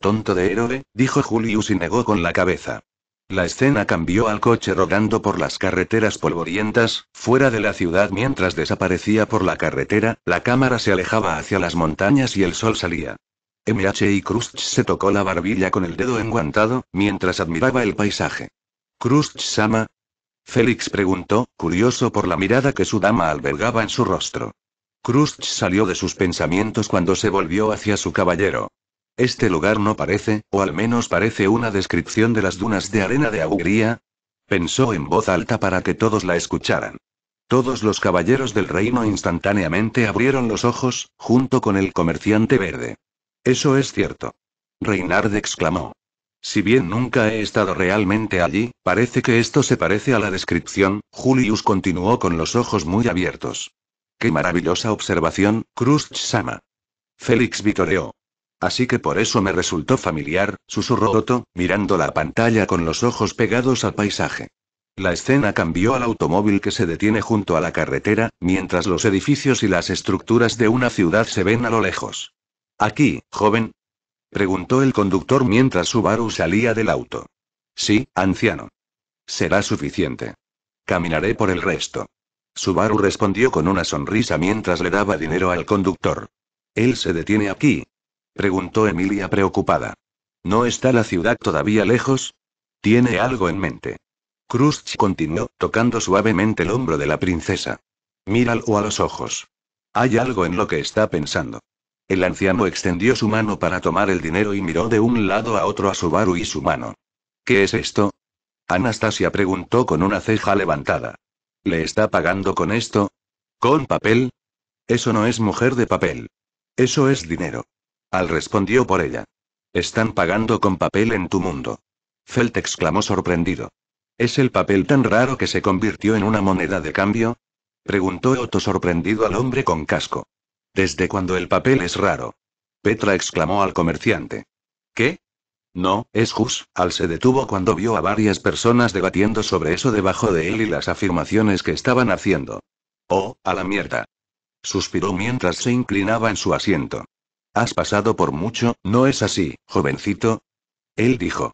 Tonto de héroe, dijo Julius y negó con la cabeza. La escena cambió al coche rodando por las carreteras polvorientas, fuera de la ciudad mientras desaparecía por la carretera, la cámara se alejaba hacia las montañas y el sol salía. MH y Krusch se tocó la barbilla con el dedo enguantado, mientras admiraba el paisaje. Krusch-sama? Félix preguntó, curioso por la mirada que su dama albergaba en su rostro. Krusch salió de sus pensamientos cuando se volvió hacia su caballero. Este lugar no parece, o al menos parece una descripción de las dunas de arena de Auguría», Pensó en voz alta para que todos la escucharan. Todos los caballeros del reino instantáneamente abrieron los ojos, junto con el comerciante verde. Eso es cierto. Reynard exclamó. Si bien nunca he estado realmente allí, parece que esto se parece a la descripción, Julius continuó con los ojos muy abiertos. Qué maravillosa observación, Cruz-sama. Félix vitoreó. Así que por eso me resultó familiar, susurró Otto, mirando la pantalla con los ojos pegados al paisaje. La escena cambió al automóvil que se detiene junto a la carretera, mientras los edificios y las estructuras de una ciudad se ven a lo lejos. ¿Aquí, joven? preguntó el conductor mientras Subaru salía del auto. Sí, anciano. Será suficiente. Caminaré por el resto. Subaru respondió con una sonrisa mientras le daba dinero al conductor. ¿Él se detiene aquí? preguntó Emilia preocupada. ¿No está la ciudad todavía lejos? Tiene algo en mente. Krusch continuó, tocando suavemente el hombro de la princesa. Míralo a los ojos. Hay algo en lo que está pensando. El anciano extendió su mano para tomar el dinero y miró de un lado a otro a Subaru y su mano. ¿Qué es esto? Anastasia preguntó con una ceja levantada. ¿Le está pagando con esto? ¿Con papel? Eso no es mujer de papel. Eso es dinero. Al respondió por ella. Están pagando con papel en tu mundo. Felt exclamó sorprendido. ¿Es el papel tan raro que se convirtió en una moneda de cambio? Preguntó Otto sorprendido al hombre con casco. ¿Desde cuando el papel es raro? Petra exclamó al comerciante. ¿Qué? No, es Jus, Al se detuvo cuando vio a varias personas debatiendo sobre eso debajo de él y las afirmaciones que estaban haciendo. Oh, a la mierda. Suspiró mientras se inclinaba en su asiento. Has pasado por mucho, ¿no es así, jovencito? Él dijo.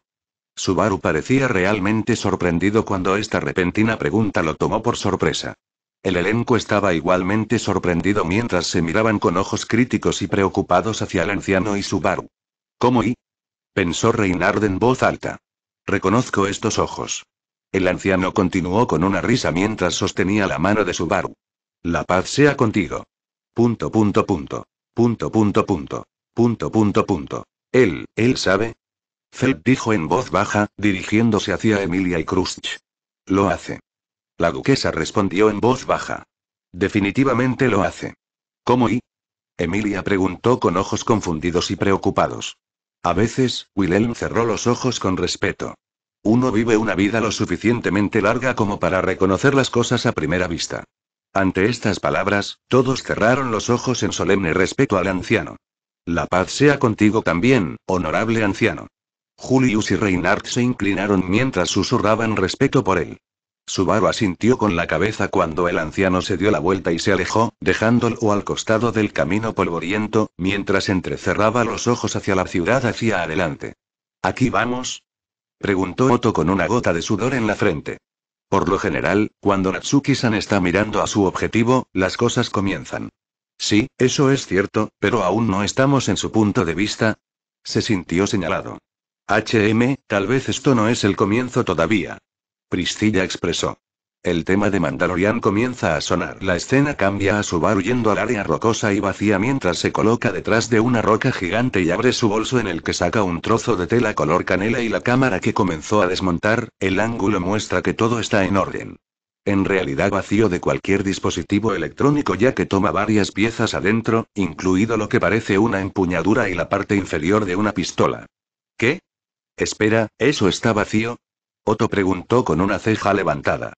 Subaru parecía realmente sorprendido cuando esta repentina pregunta lo tomó por sorpresa. El elenco estaba igualmente sorprendido mientras se miraban con ojos críticos y preocupados hacia el anciano y Subaru. ¿Cómo y? pensó Reinard en voz alta. Reconozco estos ojos. El anciano continuó con una risa mientras sostenía la mano de su Subaru. La paz sea contigo. Punto, punto, punto. Punto, punto, punto. Punto, punto, punto. Él, él sabe. Feld dijo en voz baja, dirigiéndose hacia Emilia y Krusch. Lo hace. La duquesa respondió en voz baja. Definitivamente lo hace. ¿Cómo y? Emilia preguntó con ojos confundidos y preocupados. A veces, Wilhelm cerró los ojos con respeto. Uno vive una vida lo suficientemente larga como para reconocer las cosas a primera vista. Ante estas palabras, todos cerraron los ojos en solemne respeto al anciano. La paz sea contigo también, honorable anciano. Julius y Reinhardt se inclinaron mientras susurraban respeto por él. Subaru asintió con la cabeza cuando el anciano se dio la vuelta y se alejó, dejándolo al costado del camino polvoriento, mientras entrecerraba los ojos hacia la ciudad hacia adelante. ¿Aquí vamos? preguntó Oto con una gota de sudor en la frente. Por lo general, cuando Natsuki-san está mirando a su objetivo, las cosas comienzan. Sí, eso es cierto, pero aún no estamos en su punto de vista. Se sintió señalado. HM, tal vez esto no es el comienzo todavía. Priscilla expresó. El tema de Mandalorian comienza a sonar. La escena cambia a bar huyendo al área rocosa y vacía mientras se coloca detrás de una roca gigante y abre su bolso en el que saca un trozo de tela color canela y la cámara que comenzó a desmontar, el ángulo muestra que todo está en orden. En realidad vacío de cualquier dispositivo electrónico ya que toma varias piezas adentro, incluido lo que parece una empuñadura y la parte inferior de una pistola. ¿Qué? Espera, ¿eso está vacío? Otto preguntó con una ceja levantada.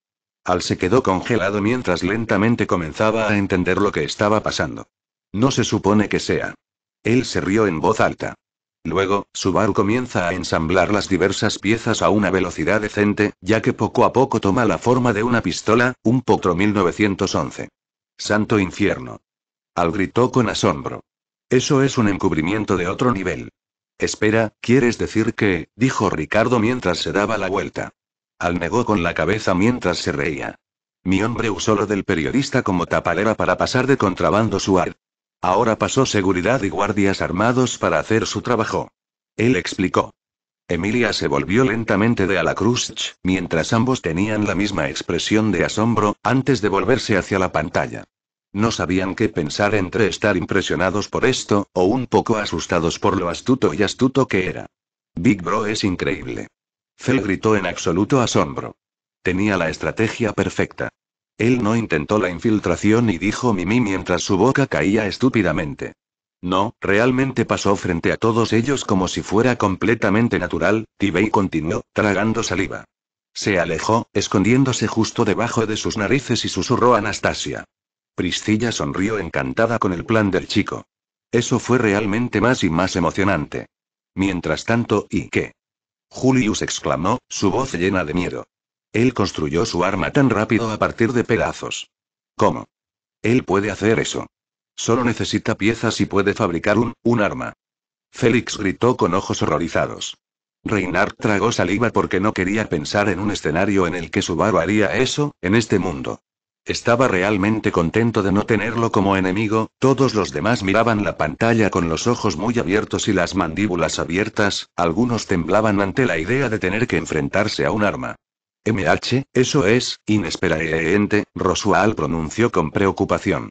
Al se quedó congelado mientras lentamente comenzaba a entender lo que estaba pasando. No se supone que sea. Él se rió en voz alta. Luego, su Subaru comienza a ensamblar las diversas piezas a una velocidad decente, ya que poco a poco toma la forma de una pistola, un Potro 1911. Santo infierno. Al gritó con asombro. Eso es un encubrimiento de otro nivel. Espera, ¿quieres decir que? dijo Ricardo mientras se daba la vuelta. Al negó con la cabeza mientras se reía. Mi hombre usó lo del periodista como tapalera para pasar de contrabando su ar. Ahora pasó seguridad y guardias armados para hacer su trabajo. Él explicó. Emilia se volvió lentamente de cruz, mientras ambos tenían la misma expresión de asombro, antes de volverse hacia la pantalla. No sabían qué pensar entre estar impresionados por esto, o un poco asustados por lo astuto y astuto que era. Big Bro es increíble. Fell gritó en absoluto asombro. Tenía la estrategia perfecta. Él no intentó la infiltración y dijo Mimi mientras su boca caía estúpidamente. No, realmente pasó frente a todos ellos como si fuera completamente natural, T-Bay continuó, tragando saliva. Se alejó, escondiéndose justo debajo de sus narices y susurró a Anastasia. Priscilla sonrió encantada con el plan del chico. Eso fue realmente más y más emocionante. Mientras tanto, ¿y qué? Julius exclamó, su voz llena de miedo. Él construyó su arma tan rápido a partir de pedazos. ¿Cómo? Él puede hacer eso. Solo necesita piezas y puede fabricar un, un arma. Félix gritó con ojos horrorizados. Reinhard tragó saliva porque no quería pensar en un escenario en el que su haría eso, en este mundo. Estaba realmente contento de no tenerlo como enemigo, todos los demás miraban la pantalla con los ojos muy abiertos y las mandíbulas abiertas, algunos temblaban ante la idea de tener que enfrentarse a un arma. MH, eso es, inesperadamente, Rosual pronunció con preocupación.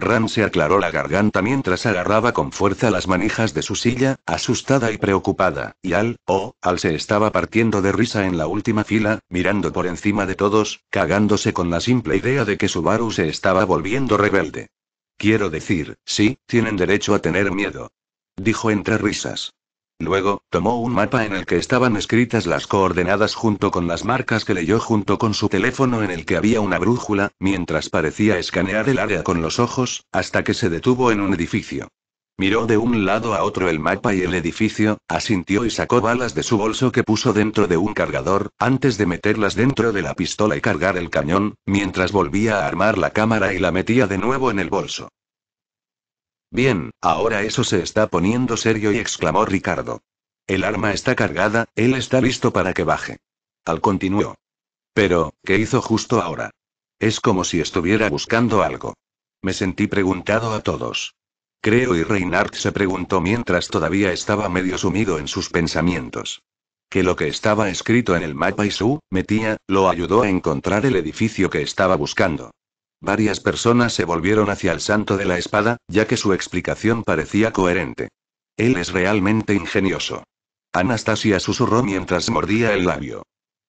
Ram se aclaró la garganta mientras agarraba con fuerza las manijas de su silla, asustada y preocupada, y Al, oh, Al se estaba partiendo de risa en la última fila, mirando por encima de todos, cagándose con la simple idea de que Subaru se estaba volviendo rebelde. Quiero decir, sí, tienen derecho a tener miedo. Dijo entre risas. Luego, tomó un mapa en el que estaban escritas las coordenadas junto con las marcas que leyó junto con su teléfono en el que había una brújula, mientras parecía escanear el área con los ojos, hasta que se detuvo en un edificio. Miró de un lado a otro el mapa y el edificio, asintió y sacó balas de su bolso que puso dentro de un cargador, antes de meterlas dentro de la pistola y cargar el cañón, mientras volvía a armar la cámara y la metía de nuevo en el bolso. Bien, ahora eso se está poniendo serio y exclamó Ricardo. El arma está cargada, él está listo para que baje. Al continuó. Pero, ¿qué hizo justo ahora? Es como si estuviera buscando algo. Me sentí preguntado a todos. Creo y Reinhardt se preguntó mientras todavía estaba medio sumido en sus pensamientos. Que lo que estaba escrito en el mapa y su, metía, lo ayudó a encontrar el edificio que estaba buscando. Varias personas se volvieron hacia el santo de la espada, ya que su explicación parecía coherente. Él es realmente ingenioso. Anastasia susurró mientras mordía el labio.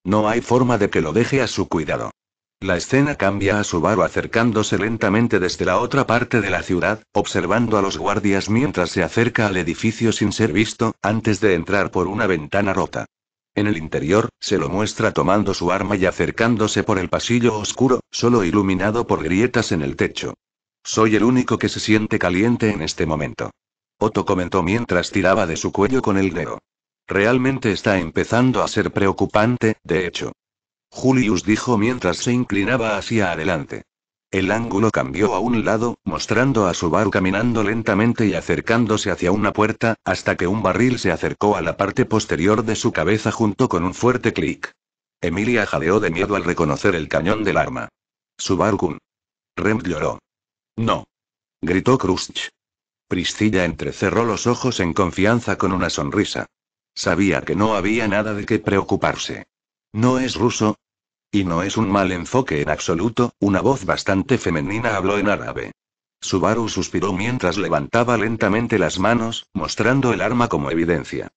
No hay forma de que lo deje a su cuidado. La escena cambia a su Subaru acercándose lentamente desde la otra parte de la ciudad, observando a los guardias mientras se acerca al edificio sin ser visto, antes de entrar por una ventana rota. En el interior, se lo muestra tomando su arma y acercándose por el pasillo oscuro, solo iluminado por grietas en el techo. Soy el único que se siente caliente en este momento. Otto comentó mientras tiraba de su cuello con el dedo. Realmente está empezando a ser preocupante, de hecho. Julius dijo mientras se inclinaba hacia adelante. El ángulo cambió a un lado, mostrando a Subaru caminando lentamente y acercándose hacia una puerta, hasta que un barril se acercó a la parte posterior de su cabeza junto con un fuerte clic. Emilia jadeó de miedo al reconocer el cañón del arma. Subaru-kun. Rem lloró. No. Gritó Krusch. Priscilla entrecerró los ojos en confianza con una sonrisa. Sabía que no había nada de qué preocuparse. No es ruso, y no es un mal enfoque en absoluto, una voz bastante femenina habló en árabe. Subaru suspiró mientras levantaba lentamente las manos, mostrando el arma como evidencia.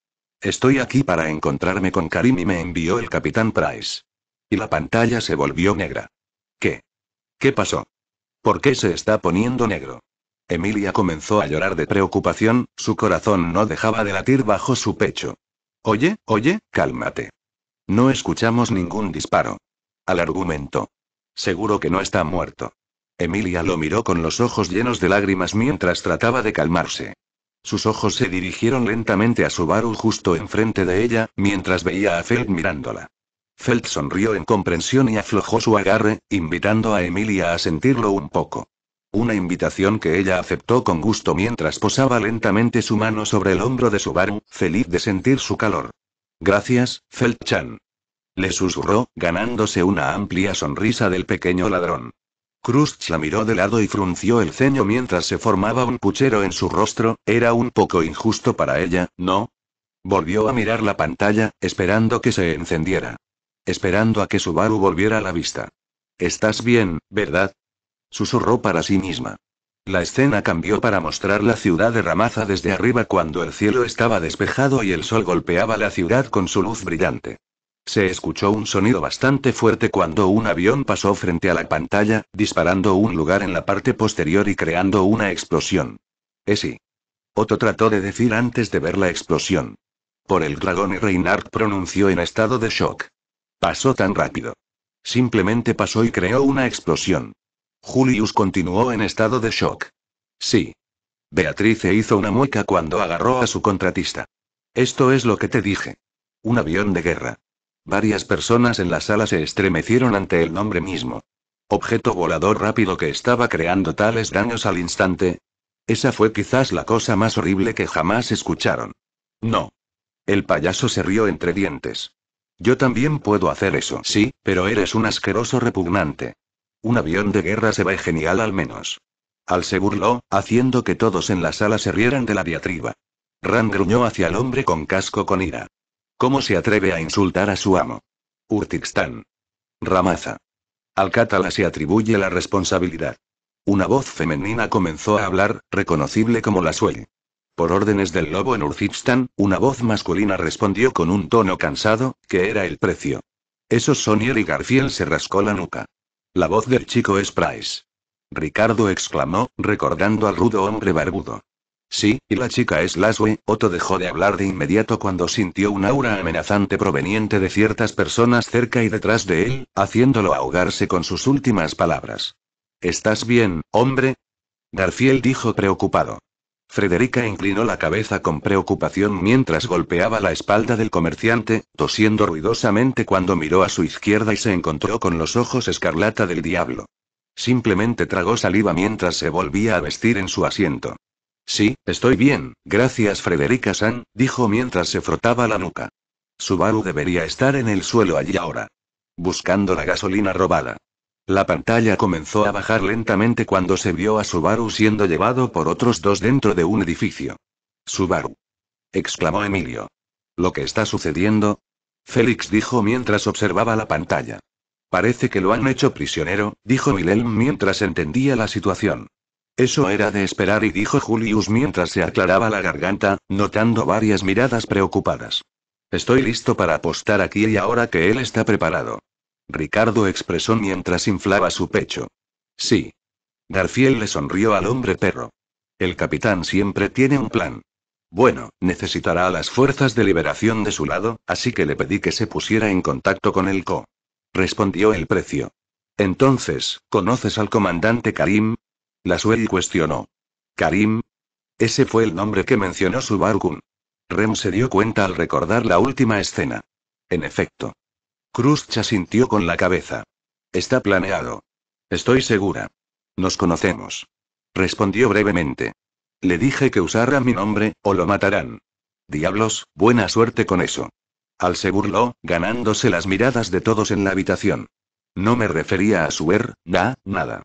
Estoy aquí para encontrarme con Karim y me envió el capitán Price. Y la pantalla se volvió negra. ¿Qué? ¿Qué pasó? ¿Por qué se está poniendo negro? Emilia comenzó a llorar de preocupación, su corazón no dejaba de latir bajo su pecho. Oye, oye, cálmate. No escuchamos ningún disparo al argumento. Seguro que no está muerto. Emilia lo miró con los ojos llenos de lágrimas mientras trataba de calmarse. Sus ojos se dirigieron lentamente a Subaru justo enfrente de ella, mientras veía a Feld mirándola. Felt sonrió en comprensión y aflojó su agarre, invitando a Emilia a sentirlo un poco. Una invitación que ella aceptó con gusto mientras posaba lentamente su mano sobre el hombro de Subaru, feliz de sentir su calor. Gracias, Feld-chan. Le susurró, ganándose una amplia sonrisa del pequeño ladrón. Krust la miró de lado y frunció el ceño mientras se formaba un puchero en su rostro, era un poco injusto para ella, ¿no? Volvió a mirar la pantalla, esperando que se encendiera. Esperando a que Subaru volviera a la vista. Estás bien, ¿verdad? Susurró para sí misma. La escena cambió para mostrar la ciudad de Ramaza desde arriba cuando el cielo estaba despejado y el sol golpeaba la ciudad con su luz brillante. Se escuchó un sonido bastante fuerte cuando un avión pasó frente a la pantalla, disparando un lugar en la parte posterior y creando una explosión. sí. Otto trató de decir antes de ver la explosión. Por el dragón y Reinhardt pronunció en estado de shock. Pasó tan rápido. Simplemente pasó y creó una explosión. Julius continuó en estado de shock. Sí. Beatrice hizo una mueca cuando agarró a su contratista. Esto es lo que te dije. Un avión de guerra. Varias personas en la sala se estremecieron ante el nombre mismo. Objeto volador rápido que estaba creando tales daños al instante. Esa fue quizás la cosa más horrible que jamás escucharon. No. El payaso se rió entre dientes. Yo también puedo hacer eso, sí, pero eres un asqueroso repugnante. Un avión de guerra se ve genial al menos. Al se burló, haciendo que todos en la sala se rieran de la diatriba. Rand gruñó hacia el hombre con casco con ira. ¿Cómo se atreve a insultar a su amo? Urtixtán. Ramaza. Al cátala se atribuye la responsabilidad. Una voz femenina comenzó a hablar, reconocible como la suya. Por órdenes del lobo en Urtixtán, una voz masculina respondió con un tono cansado, que era el precio. Eso Sonier y Garfiel se rascó la nuca. La voz del chico es Price. Ricardo exclamó, recordando al rudo hombre barbudo. Sí, y la chica es Laswe. Otto dejó de hablar de inmediato cuando sintió un aura amenazante proveniente de ciertas personas cerca y detrás de él, haciéndolo ahogarse con sus últimas palabras. ¿Estás bien, hombre? Garfield dijo preocupado. Frederica inclinó la cabeza con preocupación mientras golpeaba la espalda del comerciante, tosiendo ruidosamente cuando miró a su izquierda y se encontró con los ojos escarlata del diablo. Simplemente tragó saliva mientras se volvía a vestir en su asiento. Sí, estoy bien, gracias Frederica San, dijo mientras se frotaba la nuca. Subaru debería estar en el suelo allí ahora. Buscando la gasolina robada. La pantalla comenzó a bajar lentamente cuando se vio a Subaru siendo llevado por otros dos dentro de un edificio. Subaru. exclamó Emilio. ¿Lo que está sucediendo? Félix dijo mientras observaba la pantalla. Parece que lo han hecho prisionero, dijo Wilhelm mientras entendía la situación. Eso era de esperar y dijo Julius mientras se aclaraba la garganta, notando varias miradas preocupadas. Estoy listo para apostar aquí y ahora que él está preparado. Ricardo expresó mientras inflaba su pecho. Sí. Garfiel le sonrió al hombre perro. El capitán siempre tiene un plan. Bueno, necesitará a las fuerzas de liberación de su lado, así que le pedí que se pusiera en contacto con el CO. Respondió el precio. Entonces, ¿conoces al comandante Karim? La Suey cuestionó. ¿Karim? Ese fue el nombre que mencionó su Subarkun. Rem se dio cuenta al recordar la última escena. En efecto. Cruz sintió con la cabeza. Está planeado. Estoy segura. Nos conocemos. Respondió brevemente. Le dije que usara mi nombre, o lo matarán. Diablos, buena suerte con eso. Al se burló, ganándose las miradas de todos en la habitación. No me refería a su da, nada.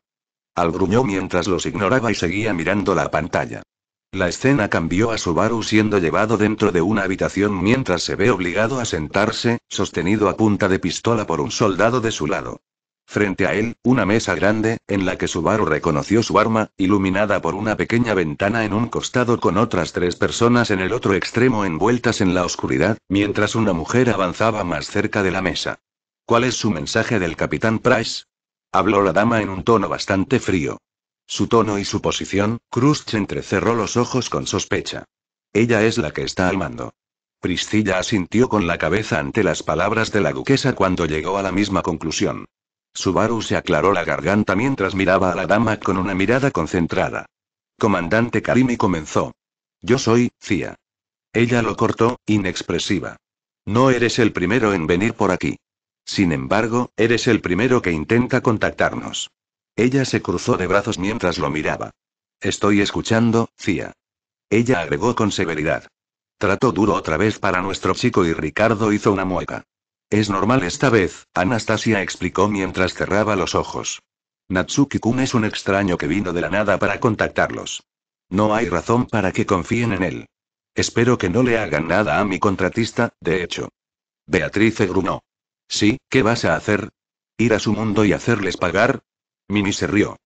Al gruñó mientras los ignoraba y seguía mirando la pantalla. La escena cambió a Subaru siendo llevado dentro de una habitación mientras se ve obligado a sentarse, sostenido a punta de pistola por un soldado de su lado. Frente a él, una mesa grande, en la que Subaru reconoció su arma, iluminada por una pequeña ventana en un costado con otras tres personas en el otro extremo envueltas en la oscuridad, mientras una mujer avanzaba más cerca de la mesa. ¿Cuál es su mensaje del capitán Price? Habló la dama en un tono bastante frío. Su tono y su posición, Cruz entrecerró los ojos con sospecha. Ella es la que está al mando. Priscilla asintió con la cabeza ante las palabras de la duquesa cuando llegó a la misma conclusión. Subaru se aclaró la garganta mientras miraba a la dama con una mirada concentrada. Comandante Karimi comenzó. Yo soy, Cia. Ella lo cortó, inexpresiva. No eres el primero en venir por aquí. Sin embargo, eres el primero que intenta contactarnos. Ella se cruzó de brazos mientras lo miraba. Estoy escuchando, Cía. Ella agregó con severidad. Trato duro otra vez para nuestro chico y Ricardo hizo una mueca. Es normal esta vez, Anastasia explicó mientras cerraba los ojos. Natsuki-kun es un extraño que vino de la nada para contactarlos. No hay razón para que confíen en él. Espero que no le hagan nada a mi contratista, de hecho. Beatriz grunó. Sí, ¿qué vas a hacer? ¿Ir a su mundo y hacerles pagar? Mimi se rió.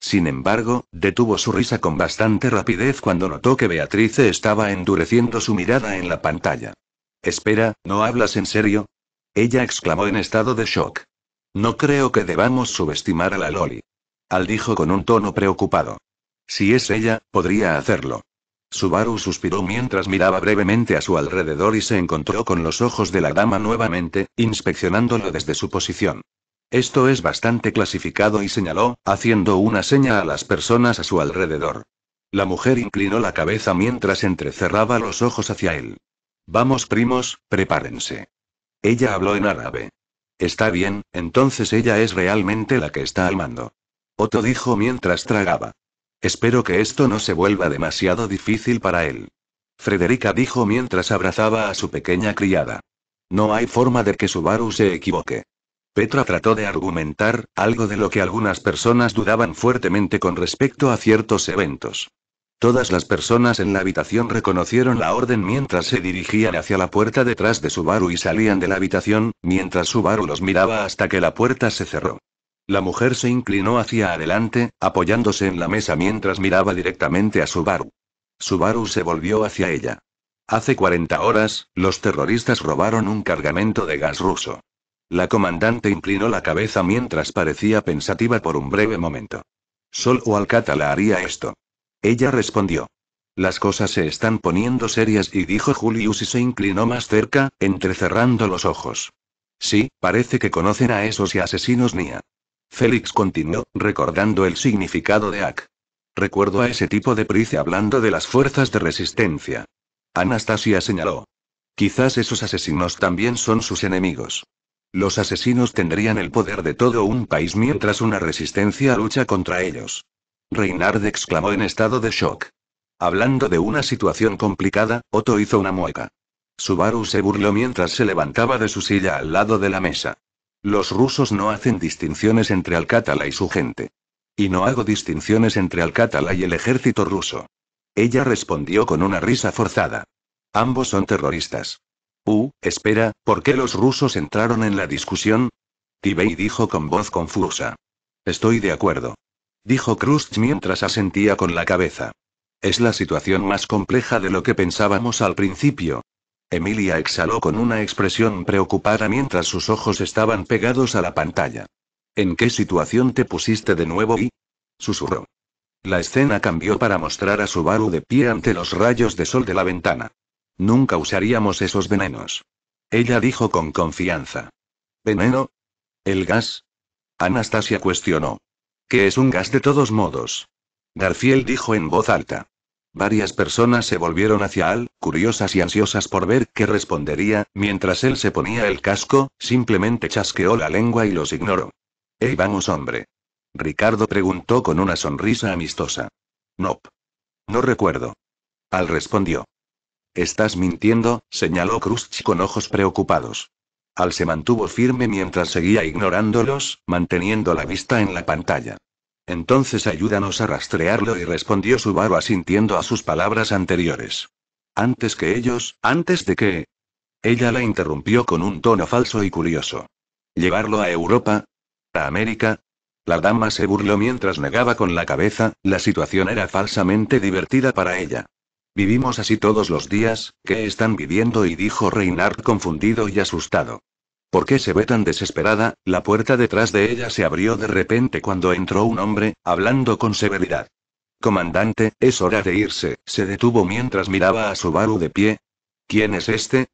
Sin embargo, detuvo su risa con bastante rapidez cuando notó que Beatrice estaba endureciendo su mirada en la pantalla. Espera, ¿no hablas en serio? Ella exclamó en estado de shock. No creo que debamos subestimar a la Loli. Al dijo con un tono preocupado. Si es ella, podría hacerlo. Subaru suspiró mientras miraba brevemente a su alrededor y se encontró con los ojos de la dama nuevamente, inspeccionándolo desde su posición. Esto es bastante clasificado y señaló, haciendo una seña a las personas a su alrededor. La mujer inclinó la cabeza mientras entrecerraba los ojos hacia él. Vamos, primos, prepárense. Ella habló en árabe. Está bien, entonces ella es realmente la que está al mando. Otto dijo mientras tragaba. Espero que esto no se vuelva demasiado difícil para él. Frederica dijo mientras abrazaba a su pequeña criada. No hay forma de que Subaru se equivoque. Petra trató de argumentar, algo de lo que algunas personas dudaban fuertemente con respecto a ciertos eventos. Todas las personas en la habitación reconocieron la orden mientras se dirigían hacia la puerta detrás de Subaru y salían de la habitación, mientras Subaru los miraba hasta que la puerta se cerró. La mujer se inclinó hacia adelante, apoyándose en la mesa mientras miraba directamente a Subaru. Subaru se volvió hacia ella. Hace 40 horas, los terroristas robaron un cargamento de gas ruso. La comandante inclinó la cabeza mientras parecía pensativa por un breve momento. Sol o la haría esto. Ella respondió. Las cosas se están poniendo serias y dijo Julius y se inclinó más cerca, entrecerrando los ojos. Sí, parece que conocen a esos y asesinos Nia. Félix continuó, recordando el significado de AK. Recuerdo a ese tipo de price hablando de las fuerzas de resistencia. Anastasia señaló. Quizás esos asesinos también son sus enemigos. Los asesinos tendrían el poder de todo un país mientras una resistencia lucha contra ellos. Reinhard exclamó en estado de shock. Hablando de una situación complicada, Otto hizo una mueca. Subaru se burló mientras se levantaba de su silla al lado de la mesa. Los rusos no hacen distinciones entre Alcátala y su gente. Y no hago distinciones entre Alcátala y el ejército ruso. Ella respondió con una risa forzada. Ambos son terroristas. Uh, espera, ¿por qué los rusos entraron en la discusión? Tibet dijo con voz confusa. Estoy de acuerdo. Dijo Krust mientras asentía con la cabeza. Es la situación más compleja de lo que pensábamos al principio, Emilia exhaló con una expresión preocupada mientras sus ojos estaban pegados a la pantalla. ¿En qué situación te pusiste de nuevo y? susurró. La escena cambió para mostrar a Subaru de pie ante los rayos de sol de la ventana. Nunca usaríamos esos venenos. Ella dijo con confianza. ¿Veneno? ¿El gas? Anastasia cuestionó. ¿Qué es un gas de todos modos? Garfield dijo en voz alta. Varias personas se volvieron hacia Al, curiosas y ansiosas por ver qué respondería, mientras él se ponía el casco, simplemente chasqueó la lengua y los ignoró. «¡Ey, vamos, hombre! Ricardo preguntó con una sonrisa amistosa. Nope. No recuerdo». Al respondió. Estás mintiendo, señaló Krusty con ojos preocupados. Al se mantuvo firme mientras seguía ignorándolos, manteniendo la vista en la pantalla. Entonces ayúdanos a rastrearlo y respondió Subaru asintiendo a sus palabras anteriores. Antes que ellos, antes de que... Ella la interrumpió con un tono falso y curioso. ¿Llevarlo a Europa? ¿A América? La dama se burló mientras negaba con la cabeza, la situación era falsamente divertida para ella. Vivimos así todos los días, ¿qué están viviendo? y dijo Reinhardt confundido y asustado. ¿Por qué se ve tan desesperada? La puerta detrás de ella se abrió de repente cuando entró un hombre, hablando con severidad. Comandante, es hora de irse. Se detuvo mientras miraba a Subaru de pie. ¿Quién es este?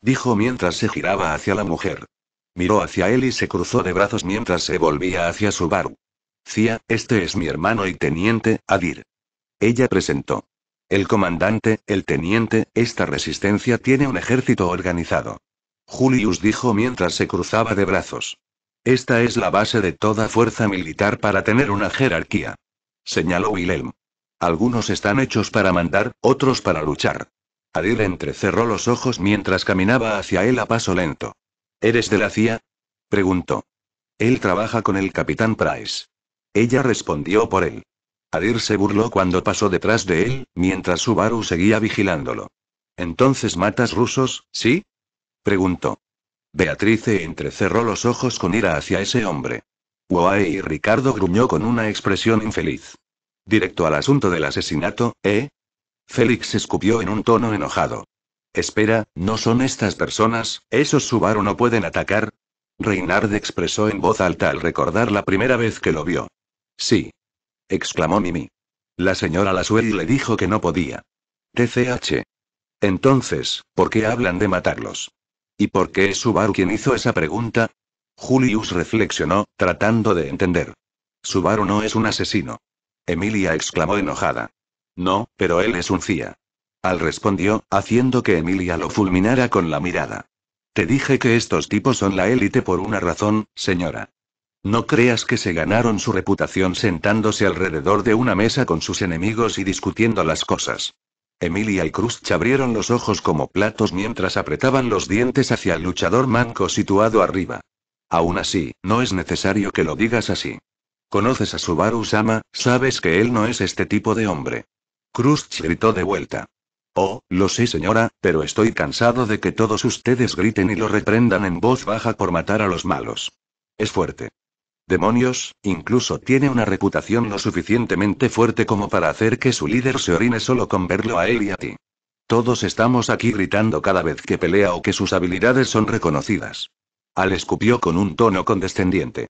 dijo mientras se giraba hacia la mujer. Miró hacia él y se cruzó de brazos mientras se volvía hacia Subaru. Cía, este es mi hermano y teniente, Adir. Ella presentó. El comandante, el teniente, esta resistencia tiene un ejército organizado. Julius dijo mientras se cruzaba de brazos. Esta es la base de toda fuerza militar para tener una jerarquía. Señaló Wilhelm. Algunos están hechos para mandar, otros para luchar. Adir entrecerró los ojos mientras caminaba hacia él a paso lento. ¿Eres de la CIA? preguntó. Él trabaja con el capitán Price. Ella respondió por él. Adir se burló cuando pasó detrás de él, mientras Subaru seguía vigilándolo. Entonces matas rusos, ¿sí? Preguntó. Beatrice entrecerró los ojos con ira hacia ese hombre. Guae y Ricardo gruñó con una expresión infeliz. Directo al asunto del asesinato, ¿eh? Félix escupió en un tono enojado. Espera, ¿no son estas personas, esos Subaru no pueden atacar? Reynard expresó en voz alta al recordar la primera vez que lo vio. Sí. exclamó Mimi. La señora Lasuel le dijo que no podía. TCH. Entonces, ¿por qué hablan de matarlos? ¿Y por qué es Subaru quien hizo esa pregunta? Julius reflexionó, tratando de entender. Subaru no es un asesino. Emilia exclamó enojada. No, pero él es un CIA. Al respondió, haciendo que Emilia lo fulminara con la mirada. Te dije que estos tipos son la élite por una razón, señora. No creas que se ganaron su reputación sentándose alrededor de una mesa con sus enemigos y discutiendo las cosas. Emilia y Cruz abrieron los ojos como platos mientras apretaban los dientes hacia el luchador manco situado arriba. Aún así, no es necesario que lo digas así. Conoces a Subaru Sama, sabes que él no es este tipo de hombre. Cruz gritó de vuelta. Oh, lo sé señora, pero estoy cansado de que todos ustedes griten y lo reprendan en voz baja por matar a los malos. Es fuerte. Demonios, incluso tiene una reputación lo suficientemente fuerte como para hacer que su líder se orine solo con verlo a él y a ti. Todos estamos aquí gritando cada vez que pelea o que sus habilidades son reconocidas. Al escupió con un tono condescendiente.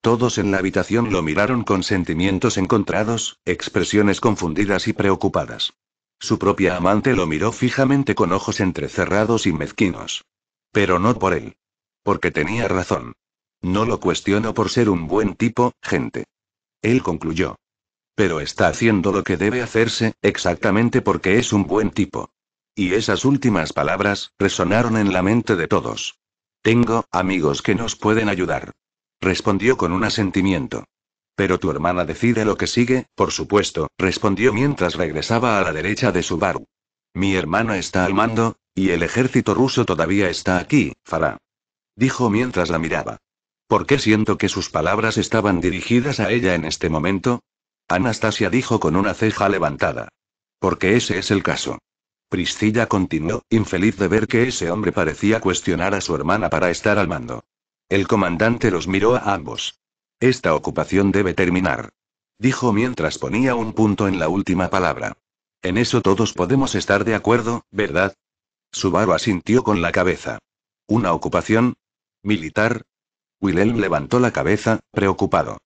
Todos en la habitación lo miraron con sentimientos encontrados, expresiones confundidas y preocupadas. Su propia amante lo miró fijamente con ojos entrecerrados y mezquinos. Pero no por él. Porque tenía razón. No lo cuestiono por ser un buen tipo, gente. Él concluyó. Pero está haciendo lo que debe hacerse, exactamente porque es un buen tipo. Y esas últimas palabras resonaron en la mente de todos. Tengo amigos que nos pueden ayudar. Respondió con un asentimiento. Pero tu hermana decide lo que sigue, por supuesto, respondió mientras regresaba a la derecha de su Subaru. Mi hermana está al mando, y el ejército ruso todavía está aquí, Farah. Dijo mientras la miraba. ¿Por qué siento que sus palabras estaban dirigidas a ella en este momento? Anastasia dijo con una ceja levantada. Porque ese es el caso. Priscilla continuó, infeliz de ver que ese hombre parecía cuestionar a su hermana para estar al mando. El comandante los miró a ambos. Esta ocupación debe terminar. Dijo mientras ponía un punto en la última palabra. En eso todos podemos estar de acuerdo, ¿verdad? Subaru asintió con la cabeza. Una ocupación militar, Wilhelm levantó la cabeza, preocupado.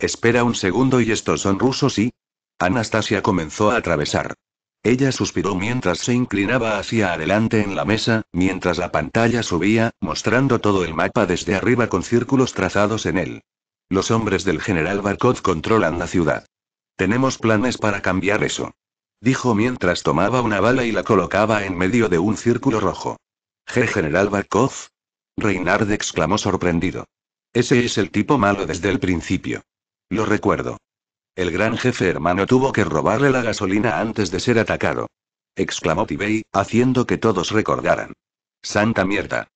Espera un segundo y estos son rusos y... Anastasia comenzó a atravesar. Ella suspiró mientras se inclinaba hacia adelante en la mesa, mientras la pantalla subía, mostrando todo el mapa desde arriba con círculos trazados en él. Los hombres del general Barkov controlan la ciudad. Tenemos planes para cambiar eso. Dijo mientras tomaba una bala y la colocaba en medio de un círculo rojo. ¿G general Barkov? Reynard exclamó sorprendido. Ese es el tipo malo desde el principio. Lo recuerdo. El gran jefe hermano tuvo que robarle la gasolina antes de ser atacado. Exclamó Tibey, haciendo que todos recordaran. Santa mierda.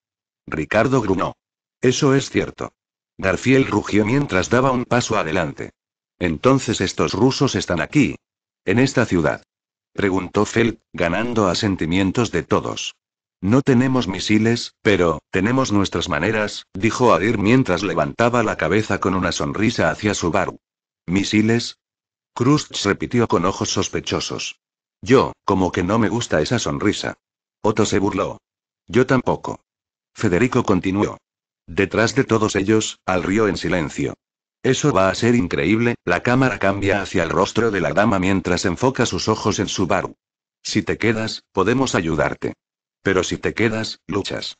Ricardo gruñó. Eso es cierto. Garfield rugió mientras daba un paso adelante. Entonces estos rusos están aquí. En esta ciudad. Preguntó Feld, ganando asentimientos de todos. No tenemos misiles, pero, tenemos nuestras maneras, dijo Adir mientras levantaba la cabeza con una sonrisa hacia su Subaru. ¿Misiles? Krusch repitió con ojos sospechosos. Yo, como que no me gusta esa sonrisa. Otto se burló. Yo tampoco. Federico continuó. Detrás de todos ellos, al río en silencio. Eso va a ser increíble, la cámara cambia hacia el rostro de la dama mientras enfoca sus ojos en su Subaru. Si te quedas, podemos ayudarte. Pero si te quedas, luchas.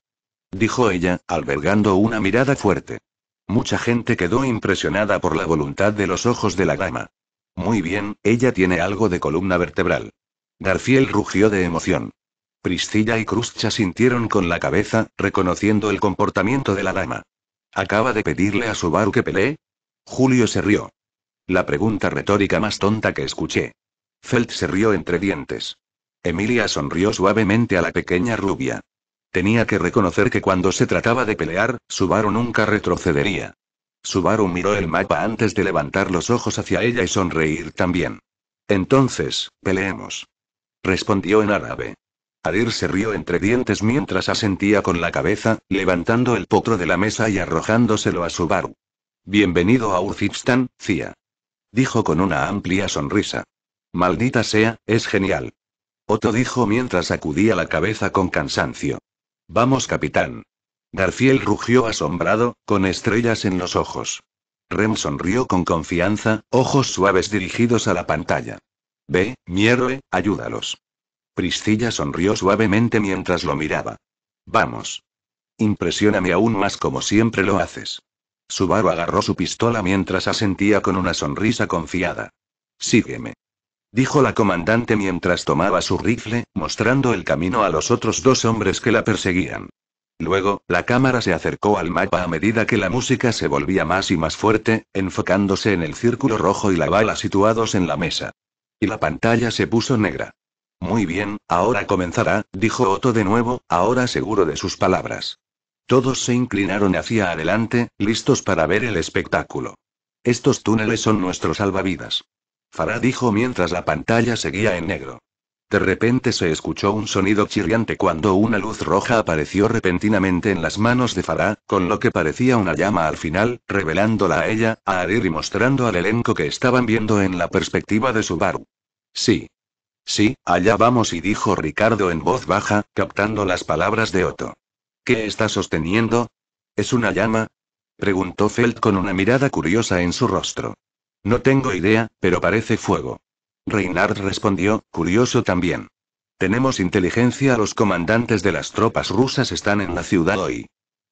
Dijo ella, albergando una mirada fuerte. Mucha gente quedó impresionada por la voluntad de los ojos de la dama. Muy bien, ella tiene algo de columna vertebral. Garfield rugió de emoción. Priscilla y Kruscha sintieron con la cabeza, reconociendo el comportamiento de la dama. ¿Acaba de pedirle a su bar que pelee? Julio se rió. La pregunta retórica más tonta que escuché. Felt se rió entre dientes. Emilia sonrió suavemente a la pequeña rubia. Tenía que reconocer que cuando se trataba de pelear, Subaru nunca retrocedería. Subaru miró el mapa antes de levantar los ojos hacia ella y sonreír también. Entonces, peleemos. Respondió en árabe. Adir se rió entre dientes mientras asentía con la cabeza, levantando el potro de la mesa y arrojándoselo a Subaru. Bienvenido a Urzistan, Cia. Dijo con una amplia sonrisa. Maldita sea, es genial. Otto dijo mientras sacudía la cabeza con cansancio. Vamos, capitán. Garfiel rugió asombrado, con estrellas en los ojos. Rem sonrió con confianza, ojos suaves dirigidos a la pantalla. Ve, mi héroe, ayúdalos. Priscilla sonrió suavemente mientras lo miraba. Vamos. Impresióname aún más como siempre lo haces. Subaru agarró su pistola mientras asentía con una sonrisa confiada. Sígueme dijo la comandante mientras tomaba su rifle, mostrando el camino a los otros dos hombres que la perseguían. Luego, la cámara se acercó al mapa a medida que la música se volvía más y más fuerte, enfocándose en el círculo rojo y la bala situados en la mesa. Y la pantalla se puso negra. Muy bien, ahora comenzará, dijo Otto de nuevo, ahora seguro de sus palabras. Todos se inclinaron hacia adelante, listos para ver el espectáculo. Estos túneles son nuestros salvavidas. Farah dijo mientras la pantalla seguía en negro. De repente se escuchó un sonido chirriante cuando una luz roja apareció repentinamente en las manos de Farah, con lo que parecía una llama al final, revelándola a ella, a Arir y mostrando al elenco que estaban viendo en la perspectiva de su bar. Sí. Sí, allá vamos y dijo Ricardo en voz baja, captando las palabras de Otto. ¿Qué está sosteniendo? ¿Es una llama? preguntó Felt con una mirada curiosa en su rostro. No tengo idea, pero parece fuego. Reynard respondió, curioso también. Tenemos inteligencia, los comandantes de las tropas rusas están en la ciudad hoy.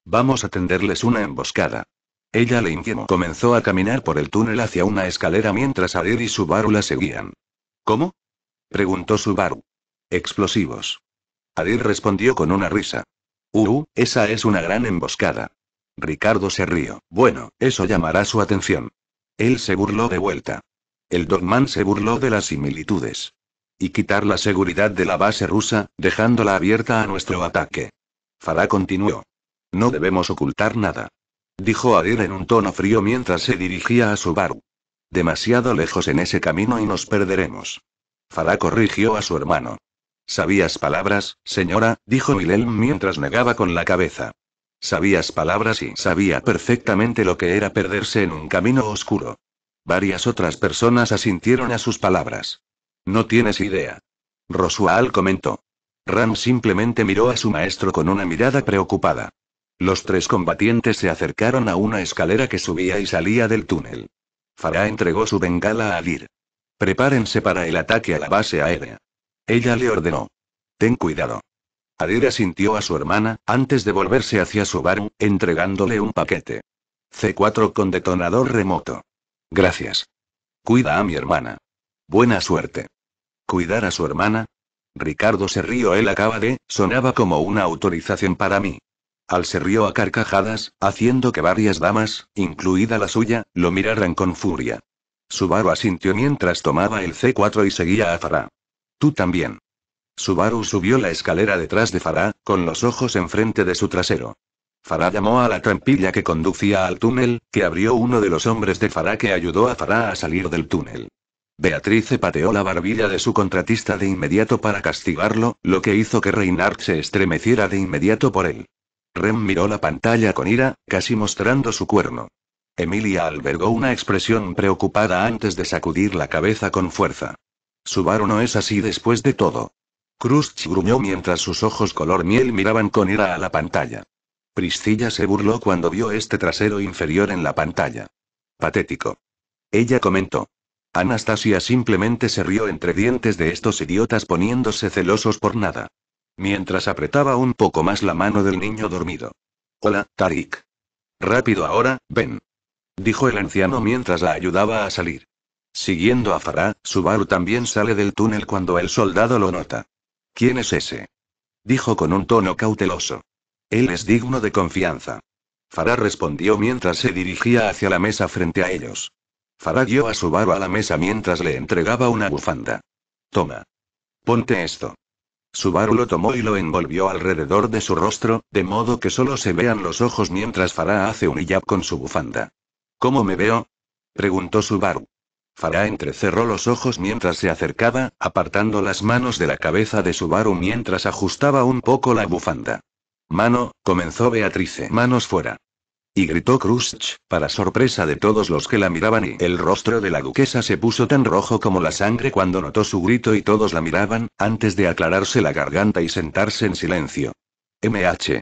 Vamos a tenderles una emboscada. Ella le inquietó. Comenzó a caminar por el túnel hacia una escalera mientras Adir y Subaru la seguían. ¿Cómo? preguntó Subaru. Explosivos. Adir respondió con una risa. Uh, esa es una gran emboscada. Ricardo se rió. Bueno, eso llamará su atención. Él se burló de vuelta. El Dogman se burló de las similitudes. Y quitar la seguridad de la base rusa, dejándola abierta a nuestro ataque. Farah continuó. No debemos ocultar nada. Dijo Adir en un tono frío mientras se dirigía a su Subaru. Demasiado lejos en ese camino y nos perderemos. Farah corrigió a su hermano. Sabías palabras, señora, dijo Milel mientras negaba con la cabeza. Sabías palabras y sabía perfectamente lo que era perderse en un camino oscuro. Varias otras personas asintieron a sus palabras. No tienes idea. Rosual comentó. Ram simplemente miró a su maestro con una mirada preocupada. Los tres combatientes se acercaron a una escalera que subía y salía del túnel. Farah entregó su bengala a Alir. Prepárense para el ataque a la base aérea. Ella le ordenó. Ten cuidado. Adira sintió a su hermana, antes de volverse hacia Subaru, entregándole un paquete. C4 con detonador remoto. Gracias. Cuida a mi hermana. Buena suerte. ¿Cuidar a su hermana? Ricardo se rió, él acaba de, sonaba como una autorización para mí. Al se rió a carcajadas, haciendo que varias damas, incluida la suya, lo miraran con furia. Subaru asintió mientras tomaba el C4 y seguía a Farah. Tú también. Subaru subió la escalera detrás de Farah, con los ojos enfrente de su trasero. Farah llamó a la trampilla que conducía al túnel, que abrió uno de los hombres de Farah que ayudó a Farah a salir del túnel. Beatrice pateó la barbilla de su contratista de inmediato para castigarlo, lo que hizo que Reinhardt se estremeciera de inmediato por él. Rem miró la pantalla con ira, casi mostrando su cuerno. Emilia albergó una expresión preocupada antes de sacudir la cabeza con fuerza. Subaru no es así después de todo. Krust gruñó mientras sus ojos color miel miraban con ira a la pantalla. Priscilla se burló cuando vio este trasero inferior en la pantalla. Patético. Ella comentó. Anastasia simplemente se rió entre dientes de estos idiotas poniéndose celosos por nada. Mientras apretaba un poco más la mano del niño dormido. Hola, Tarik. Rápido ahora, ven. Dijo el anciano mientras la ayudaba a salir. Siguiendo a Farah, Subaru también sale del túnel cuando el soldado lo nota. ¿Quién es ese? Dijo con un tono cauteloso. Él es digno de confianza. Farah respondió mientras se dirigía hacia la mesa frente a ellos. Farah dio a Subaru a la mesa mientras le entregaba una bufanda. Toma. Ponte esto. Subaru lo tomó y lo envolvió alrededor de su rostro, de modo que solo se vean los ojos mientras Farah hace un hijab con su bufanda. ¿Cómo me veo? preguntó Subaru. Farah entrecerró los ojos mientras se acercaba, apartando las manos de la cabeza de su Subaru mientras ajustaba un poco la bufanda. Mano, comenzó Beatrice, manos fuera. Y gritó Krusch, para sorpresa de todos los que la miraban y el rostro de la duquesa se puso tan rojo como la sangre cuando notó su grito y todos la miraban, antes de aclararse la garganta y sentarse en silencio. MH.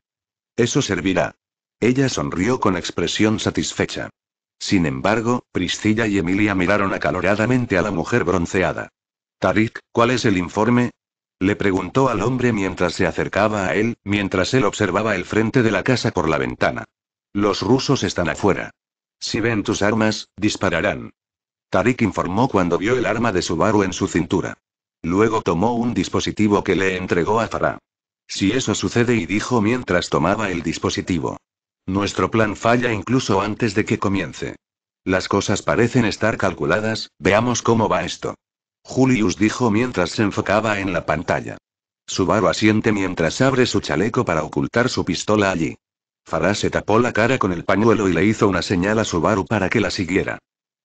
Eso servirá. Ella sonrió con expresión satisfecha. Sin embargo, Priscilla y Emilia miraron acaloradamente a la mujer bronceada. Tarik, ¿cuál es el informe? Le preguntó al hombre mientras se acercaba a él, mientras él observaba el frente de la casa por la ventana. Los rusos están afuera. Si ven tus armas, dispararán. Tarik informó cuando vio el arma de Subaru en su cintura. Luego tomó un dispositivo que le entregó a Farah. Si eso sucede y dijo mientras tomaba el dispositivo. Nuestro plan falla incluso antes de que comience. Las cosas parecen estar calculadas, veamos cómo va esto. Julius dijo mientras se enfocaba en la pantalla. Subaru asiente mientras abre su chaleco para ocultar su pistola allí. Farah se tapó la cara con el pañuelo y le hizo una señal a Subaru para que la siguiera.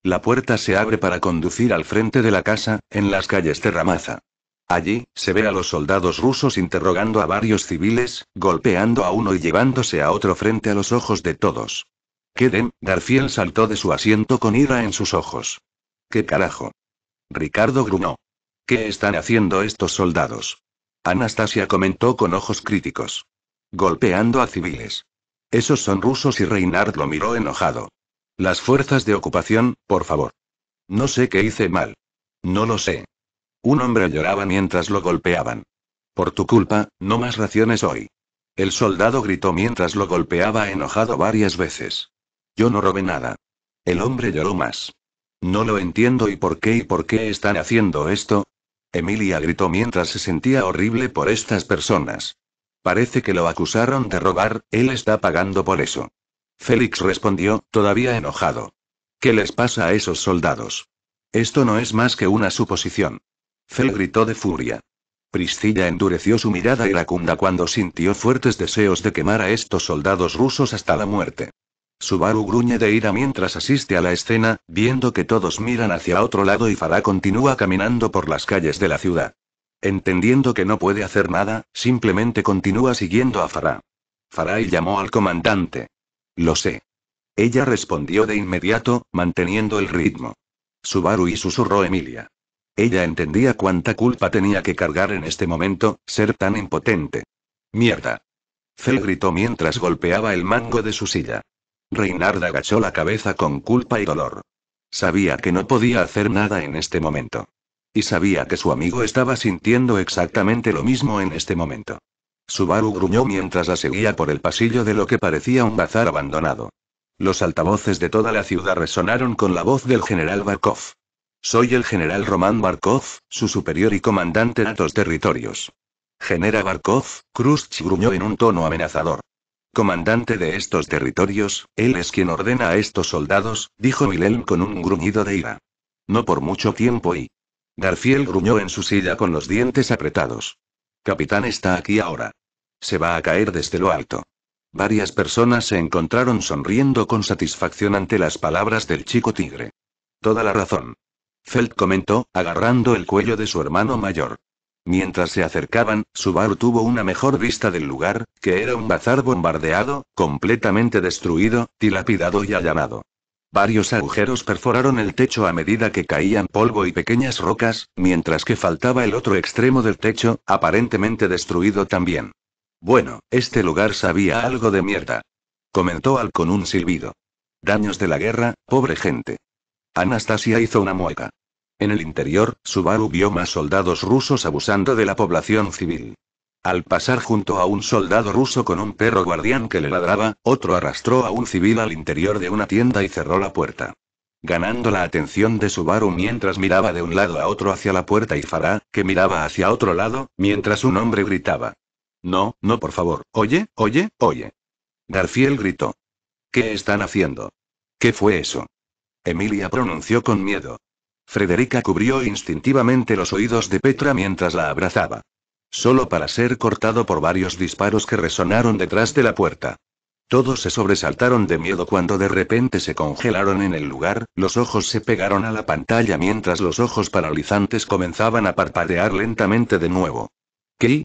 La puerta se abre para conducir al frente de la casa, en las calles Terramaza. Allí, se ve a los soldados rusos interrogando a varios civiles, golpeando a uno y llevándose a otro frente a los ojos de todos. Kedem, Darfiel saltó de su asiento con ira en sus ojos. ¿Qué carajo? Ricardo grunó. ¿Qué están haciendo estos soldados? Anastasia comentó con ojos críticos. Golpeando a civiles. Esos son rusos y Reinhard lo miró enojado. Las fuerzas de ocupación, por favor. No sé qué hice mal. No lo sé, un hombre lloraba mientras lo golpeaban. Por tu culpa, no más raciones hoy. El soldado gritó mientras lo golpeaba enojado varias veces. Yo no robé nada. El hombre lloró más. No lo entiendo y por qué y por qué están haciendo esto. Emilia gritó mientras se sentía horrible por estas personas. Parece que lo acusaron de robar, él está pagando por eso. Félix respondió, todavía enojado. ¿Qué les pasa a esos soldados? Esto no es más que una suposición. Fel gritó de furia. Priscilla endureció su mirada iracunda cuando sintió fuertes deseos de quemar a estos soldados rusos hasta la muerte. Subaru gruñe de ira mientras asiste a la escena, viendo que todos miran hacia otro lado y Farah continúa caminando por las calles de la ciudad. Entendiendo que no puede hacer nada, simplemente continúa siguiendo a Farah. Farah llamó al comandante. Lo sé. Ella respondió de inmediato, manteniendo el ritmo. Subaru y susurró Emilia. Ella entendía cuánta culpa tenía que cargar en este momento, ser tan impotente. Mierda. Fel gritó mientras golpeaba el mango de su silla. Reinarda agachó la cabeza con culpa y dolor. Sabía que no podía hacer nada en este momento. Y sabía que su amigo estaba sintiendo exactamente lo mismo en este momento. Subaru gruñó mientras la seguía por el pasillo de lo que parecía un bazar abandonado. Los altavoces de toda la ciudad resonaron con la voz del general Barkov. Soy el general Román Barkov, su superior y comandante de estos territorios. Genera Barkov, Krusch gruñó en un tono amenazador. Comandante de estos territorios, él es quien ordena a estos soldados, dijo Milen con un gruñido de ira. No por mucho tiempo y. Garfiel gruñó en su silla con los dientes apretados. Capitán está aquí ahora. Se va a caer desde lo alto. Varias personas se encontraron sonriendo con satisfacción ante las palabras del chico tigre. Toda la razón. Felt comentó, agarrando el cuello de su hermano mayor. Mientras se acercaban, Subaru tuvo una mejor vista del lugar, que era un bazar bombardeado, completamente destruido, dilapidado y allanado. Varios agujeros perforaron el techo a medida que caían polvo y pequeñas rocas, mientras que faltaba el otro extremo del techo, aparentemente destruido también. Bueno, este lugar sabía algo de mierda. Comentó Al con un silbido. Daños de la guerra, pobre gente. Anastasia hizo una mueca. En el interior, Subaru vio más soldados rusos abusando de la población civil. Al pasar junto a un soldado ruso con un perro guardián que le ladraba, otro arrastró a un civil al interior de una tienda y cerró la puerta. Ganando la atención de Subaru mientras miraba de un lado a otro hacia la puerta y Farah, que miraba hacia otro lado, mientras un hombre gritaba. No, no, por favor, oye, oye, oye. Garfiel gritó. ¿Qué están haciendo? ¿Qué fue eso? Emilia pronunció con miedo. Frederica cubrió instintivamente los oídos de Petra mientras la abrazaba. Solo para ser cortado por varios disparos que resonaron detrás de la puerta. Todos se sobresaltaron de miedo cuando de repente se congelaron en el lugar, los ojos se pegaron a la pantalla mientras los ojos paralizantes comenzaban a parpadear lentamente de nuevo. ¿Qué?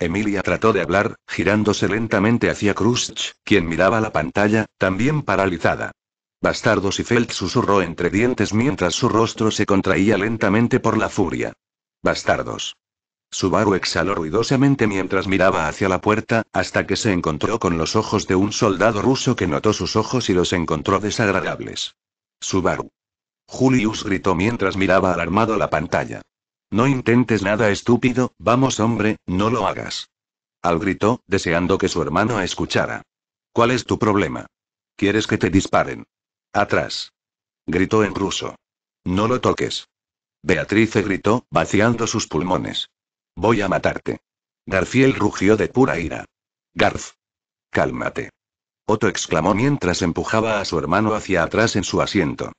Emilia trató de hablar, girándose lentamente hacia Krusch, quien miraba la pantalla, también paralizada. Bastardos y Felt susurró entre dientes mientras su rostro se contraía lentamente por la furia. Bastardos. Subaru exhaló ruidosamente mientras miraba hacia la puerta, hasta que se encontró con los ojos de un soldado ruso que notó sus ojos y los encontró desagradables. Subaru. Julius gritó mientras miraba alarmado la pantalla. No intentes nada estúpido, vamos hombre, no lo hagas. Al gritó, deseando que su hermano escuchara. ¿Cuál es tu problema? ¿Quieres que te disparen? Atrás. Gritó en ruso. No lo toques. Beatrice gritó, vaciando sus pulmones. Voy a matarte. Garfiel rugió de pura ira. Garf. Cálmate. Otto exclamó mientras empujaba a su hermano hacia atrás en su asiento.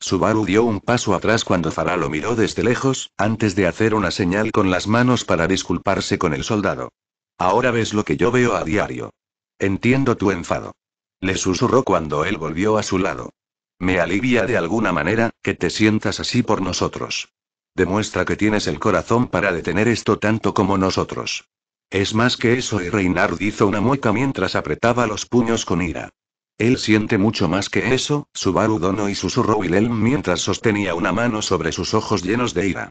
Subaru dio un paso atrás cuando Zara lo miró desde lejos, antes de hacer una señal con las manos para disculparse con el soldado. Ahora ves lo que yo veo a diario. Entiendo tu enfado. Le susurró cuando él volvió a su lado. Me alivia de alguna manera, que te sientas así por nosotros. Demuestra que tienes el corazón para detener esto tanto como nosotros. Es más que eso y Reinhard hizo una mueca mientras apretaba los puños con ira. Él siente mucho más que eso, Subaru donó y susurró Wilhelm mientras sostenía una mano sobre sus ojos llenos de ira.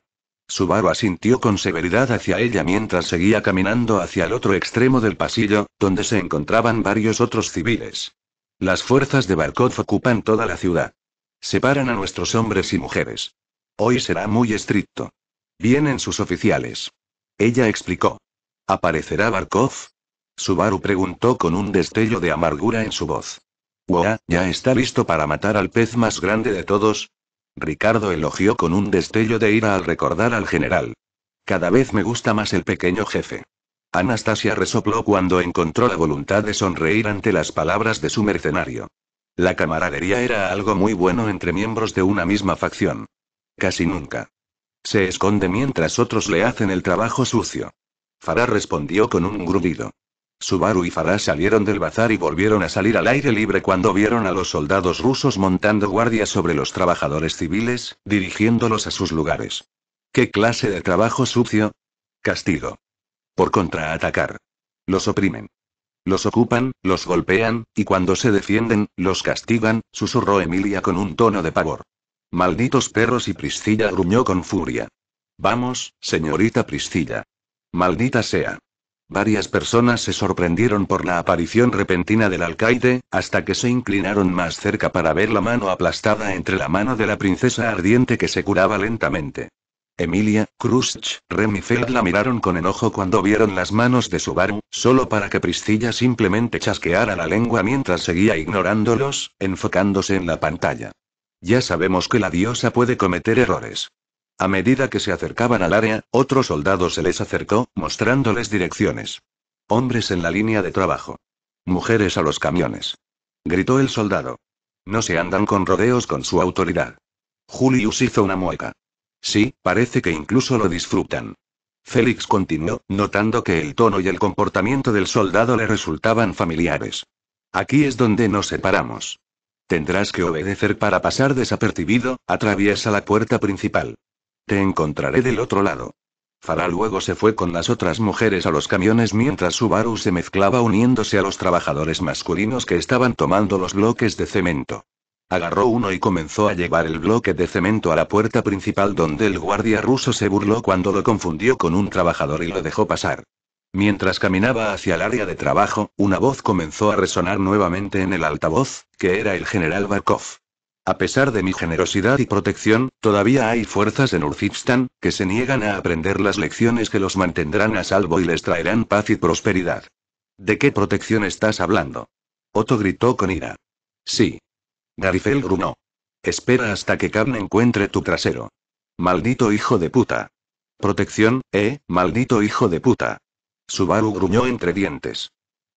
Subaru asintió con severidad hacia ella mientras seguía caminando hacia el otro extremo del pasillo, donde se encontraban varios otros civiles. Las fuerzas de Barkov ocupan toda la ciudad. Separan a nuestros hombres y mujeres. Hoy será muy estricto. Vienen sus oficiales. Ella explicó. ¿Aparecerá Barkov? Subaru preguntó con un destello de amargura en su voz. Wow, ¿ya está listo para matar al pez más grande de todos? Ricardo elogió con un destello de ira al recordar al general. Cada vez me gusta más el pequeño jefe. Anastasia resopló cuando encontró la voluntad de sonreír ante las palabras de su mercenario. La camaradería era algo muy bueno entre miembros de una misma facción. Casi nunca. Se esconde mientras otros le hacen el trabajo sucio. Farah respondió con un grudido. Subaru y Farah salieron del bazar y volvieron a salir al aire libre cuando vieron a los soldados rusos montando guardia sobre los trabajadores civiles, dirigiéndolos a sus lugares. ¿Qué clase de trabajo sucio? Castigo por contraatacar. Los oprimen. Los ocupan, los golpean, y cuando se defienden, los castigan, susurró Emilia con un tono de pavor. Malditos perros y Priscilla gruñó con furia. Vamos, señorita Priscilla. Maldita sea. Varias personas se sorprendieron por la aparición repentina del alcaide, hasta que se inclinaron más cerca para ver la mano aplastada entre la mano de la princesa ardiente que se curaba lentamente. Emilia, Krusch, Remifeld la miraron con enojo cuando vieron las manos de Subaru, solo para que Priscilla simplemente chasqueara la lengua mientras seguía ignorándolos, enfocándose en la pantalla. Ya sabemos que la diosa puede cometer errores. A medida que se acercaban al área, otro soldado se les acercó, mostrándoles direcciones. Hombres en la línea de trabajo. Mujeres a los camiones. Gritó el soldado. No se andan con rodeos con su autoridad. Julius hizo una mueca. Sí, parece que incluso lo disfrutan. Félix continuó, notando que el tono y el comportamiento del soldado le resultaban familiares. Aquí es donde nos separamos. Tendrás que obedecer para pasar desapercibido, atraviesa la puerta principal. Te encontraré del otro lado. Farah luego se fue con las otras mujeres a los camiones mientras Subaru se mezclaba uniéndose a los trabajadores masculinos que estaban tomando los bloques de cemento. Agarró uno y comenzó a llevar el bloque de cemento a la puerta principal donde el guardia ruso se burló cuando lo confundió con un trabajador y lo dejó pasar. Mientras caminaba hacia el área de trabajo, una voz comenzó a resonar nuevamente en el altavoz, que era el general Barkov. A pesar de mi generosidad y protección, todavía hay fuerzas en Urzibstan, que se niegan a aprender las lecciones que los mantendrán a salvo y les traerán paz y prosperidad. ¿De qué protección estás hablando? Otto gritó con ira. Sí, Garifel gruñó. Espera hasta que carne encuentre tu trasero. Maldito hijo de puta. Protección, eh, maldito hijo de puta. Subaru gruñó entre dientes.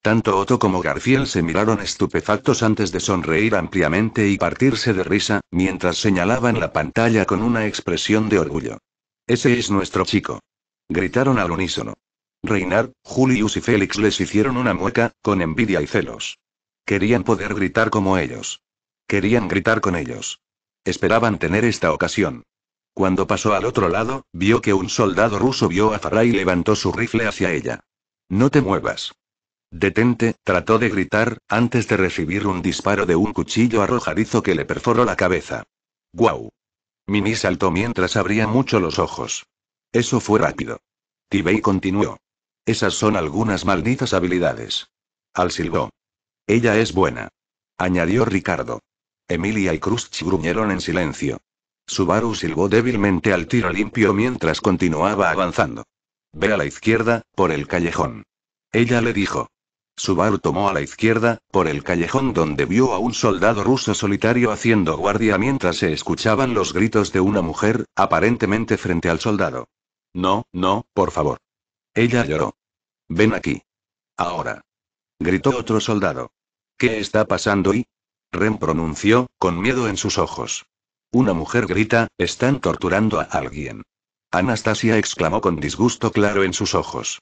Tanto Otto como Garfield se miraron estupefactos antes de sonreír ampliamente y partirse de risa, mientras señalaban la pantalla con una expresión de orgullo. Ese es nuestro chico. Gritaron al unísono. Reinar, Julius y Félix les hicieron una mueca, con envidia y celos. Querían poder gritar como ellos. Querían gritar con ellos. Esperaban tener esta ocasión. Cuando pasó al otro lado, vio que un soldado ruso vio a Farah y levantó su rifle hacia ella. No te muevas. Detente, trató de gritar, antes de recibir un disparo de un cuchillo arrojadizo que le perforó la cabeza. ¡Guau! Mimi saltó mientras abría mucho los ojos. Eso fue rápido. Tibey continuó. Esas son algunas malditas habilidades. Al silbó. Ella es buena. Añadió Ricardo. Emilia y Krusch gruñeron en silencio. Subaru silbó débilmente al tiro limpio mientras continuaba avanzando. Ve a la izquierda, por el callejón. Ella le dijo. Subaru tomó a la izquierda, por el callejón donde vio a un soldado ruso solitario haciendo guardia mientras se escuchaban los gritos de una mujer, aparentemente frente al soldado. No, no, por favor. Ella lloró. Ven aquí. Ahora. Gritó otro soldado. ¿Qué está pasando y? Ren pronunció, con miedo en sus ojos. Una mujer grita, están torturando a alguien. Anastasia exclamó con disgusto claro en sus ojos.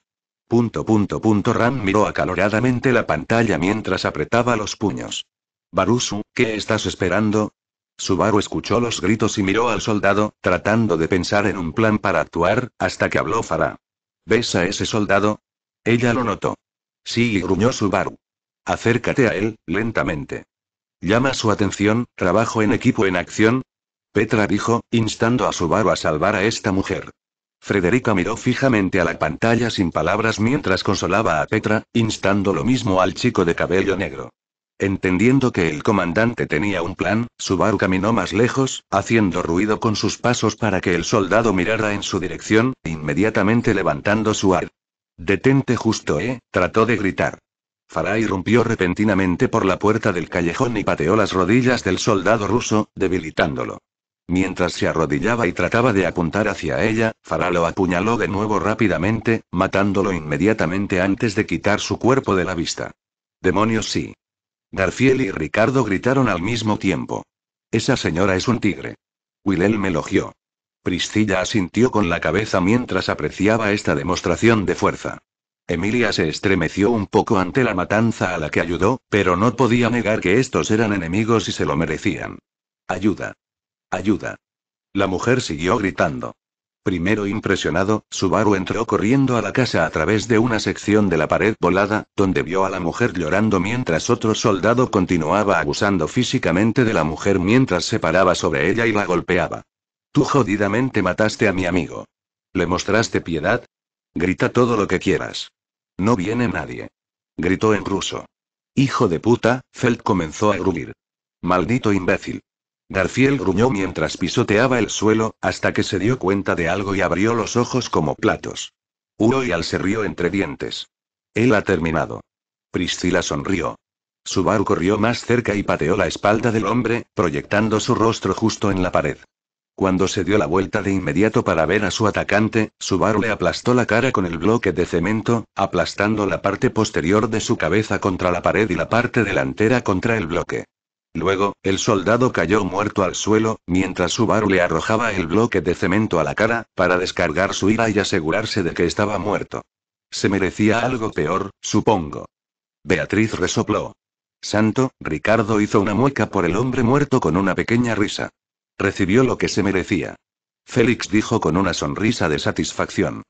Punto punto punto Ran miró acaloradamente la pantalla mientras apretaba los puños. Barusu, ¿qué estás esperando? Subaru escuchó los gritos y miró al soldado, tratando de pensar en un plan para actuar, hasta que habló Farah. ¿Ves a ese soldado? Ella lo notó. Sí, y gruñó Subaru. Acércate a él, lentamente. Llama su atención, trabajo en equipo en acción. Petra dijo, instando a Subaru a salvar a esta mujer. Frederica miró fijamente a la pantalla sin palabras mientras consolaba a Petra, instando lo mismo al chico de cabello negro. Entendiendo que el comandante tenía un plan, Subaru caminó más lejos, haciendo ruido con sus pasos para que el soldado mirara en su dirección, inmediatamente levantando su ar. Detente justo, ¿eh? trató de gritar. Farah irrumpió repentinamente por la puerta del callejón y pateó las rodillas del soldado ruso, debilitándolo. Mientras se arrodillaba y trataba de apuntar hacia ella, Farah lo apuñaló de nuevo rápidamente, matándolo inmediatamente antes de quitar su cuerpo de la vista. Demonios sí. Darfiel y Ricardo gritaron al mismo tiempo. Esa señora es un tigre. Willel me elogió. Priscilla asintió con la cabeza mientras apreciaba esta demostración de fuerza. Emilia se estremeció un poco ante la matanza a la que ayudó, pero no podía negar que estos eran enemigos y se lo merecían. Ayuda. Ayuda. La mujer siguió gritando. Primero impresionado, Subaru entró corriendo a la casa a través de una sección de la pared volada, donde vio a la mujer llorando mientras otro soldado continuaba abusando físicamente de la mujer mientras se paraba sobre ella y la golpeaba. Tú jodidamente mataste a mi amigo. ¿Le mostraste piedad? Grita todo lo que quieras. No viene nadie. Gritó en ruso. Hijo de puta, Felt comenzó a gruñir. Maldito imbécil. Darfiel gruñó mientras pisoteaba el suelo, hasta que se dio cuenta de algo y abrió los ojos como platos. Hugo y Al se rió entre dientes. Él ha terminado. Priscila sonrió. Subaru corrió más cerca y pateó la espalda del hombre, proyectando su rostro justo en la pared. Cuando se dio la vuelta de inmediato para ver a su atacante, Subaru le aplastó la cara con el bloque de cemento, aplastando la parte posterior de su cabeza contra la pared y la parte delantera contra el bloque. Luego, el soldado cayó muerto al suelo, mientras Subaru le arrojaba el bloque de cemento a la cara, para descargar su ira y asegurarse de que estaba muerto. Se merecía algo peor, supongo. Beatriz resopló. Santo, Ricardo hizo una mueca por el hombre muerto con una pequeña risa. Recibió lo que se merecía. Félix dijo con una sonrisa de satisfacción.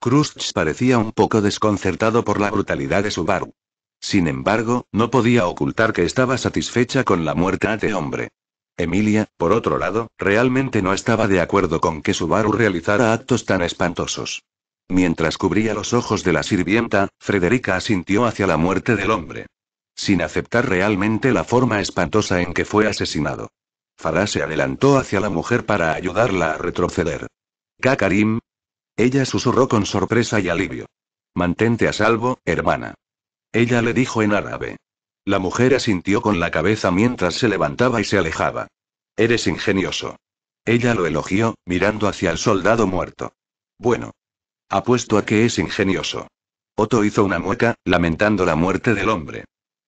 Krustz parecía un poco desconcertado por la brutalidad de Subaru. Sin embargo, no podía ocultar que estaba satisfecha con la muerte de hombre. Emilia, por otro lado, realmente no estaba de acuerdo con que Subaru realizara actos tan espantosos. Mientras cubría los ojos de la sirvienta, Frederica asintió hacia la muerte del hombre. Sin aceptar realmente la forma espantosa en que fue asesinado. Farah se adelantó hacia la mujer para ayudarla a retroceder. Kakarim. Ella susurró con sorpresa y alivio. Mantente a salvo, hermana. Ella le dijo en árabe. La mujer asintió con la cabeza mientras se levantaba y se alejaba. Eres ingenioso. Ella lo elogió, mirando hacia el soldado muerto. Bueno. Apuesto a que es ingenioso. Otto hizo una mueca, lamentando la muerte del hombre.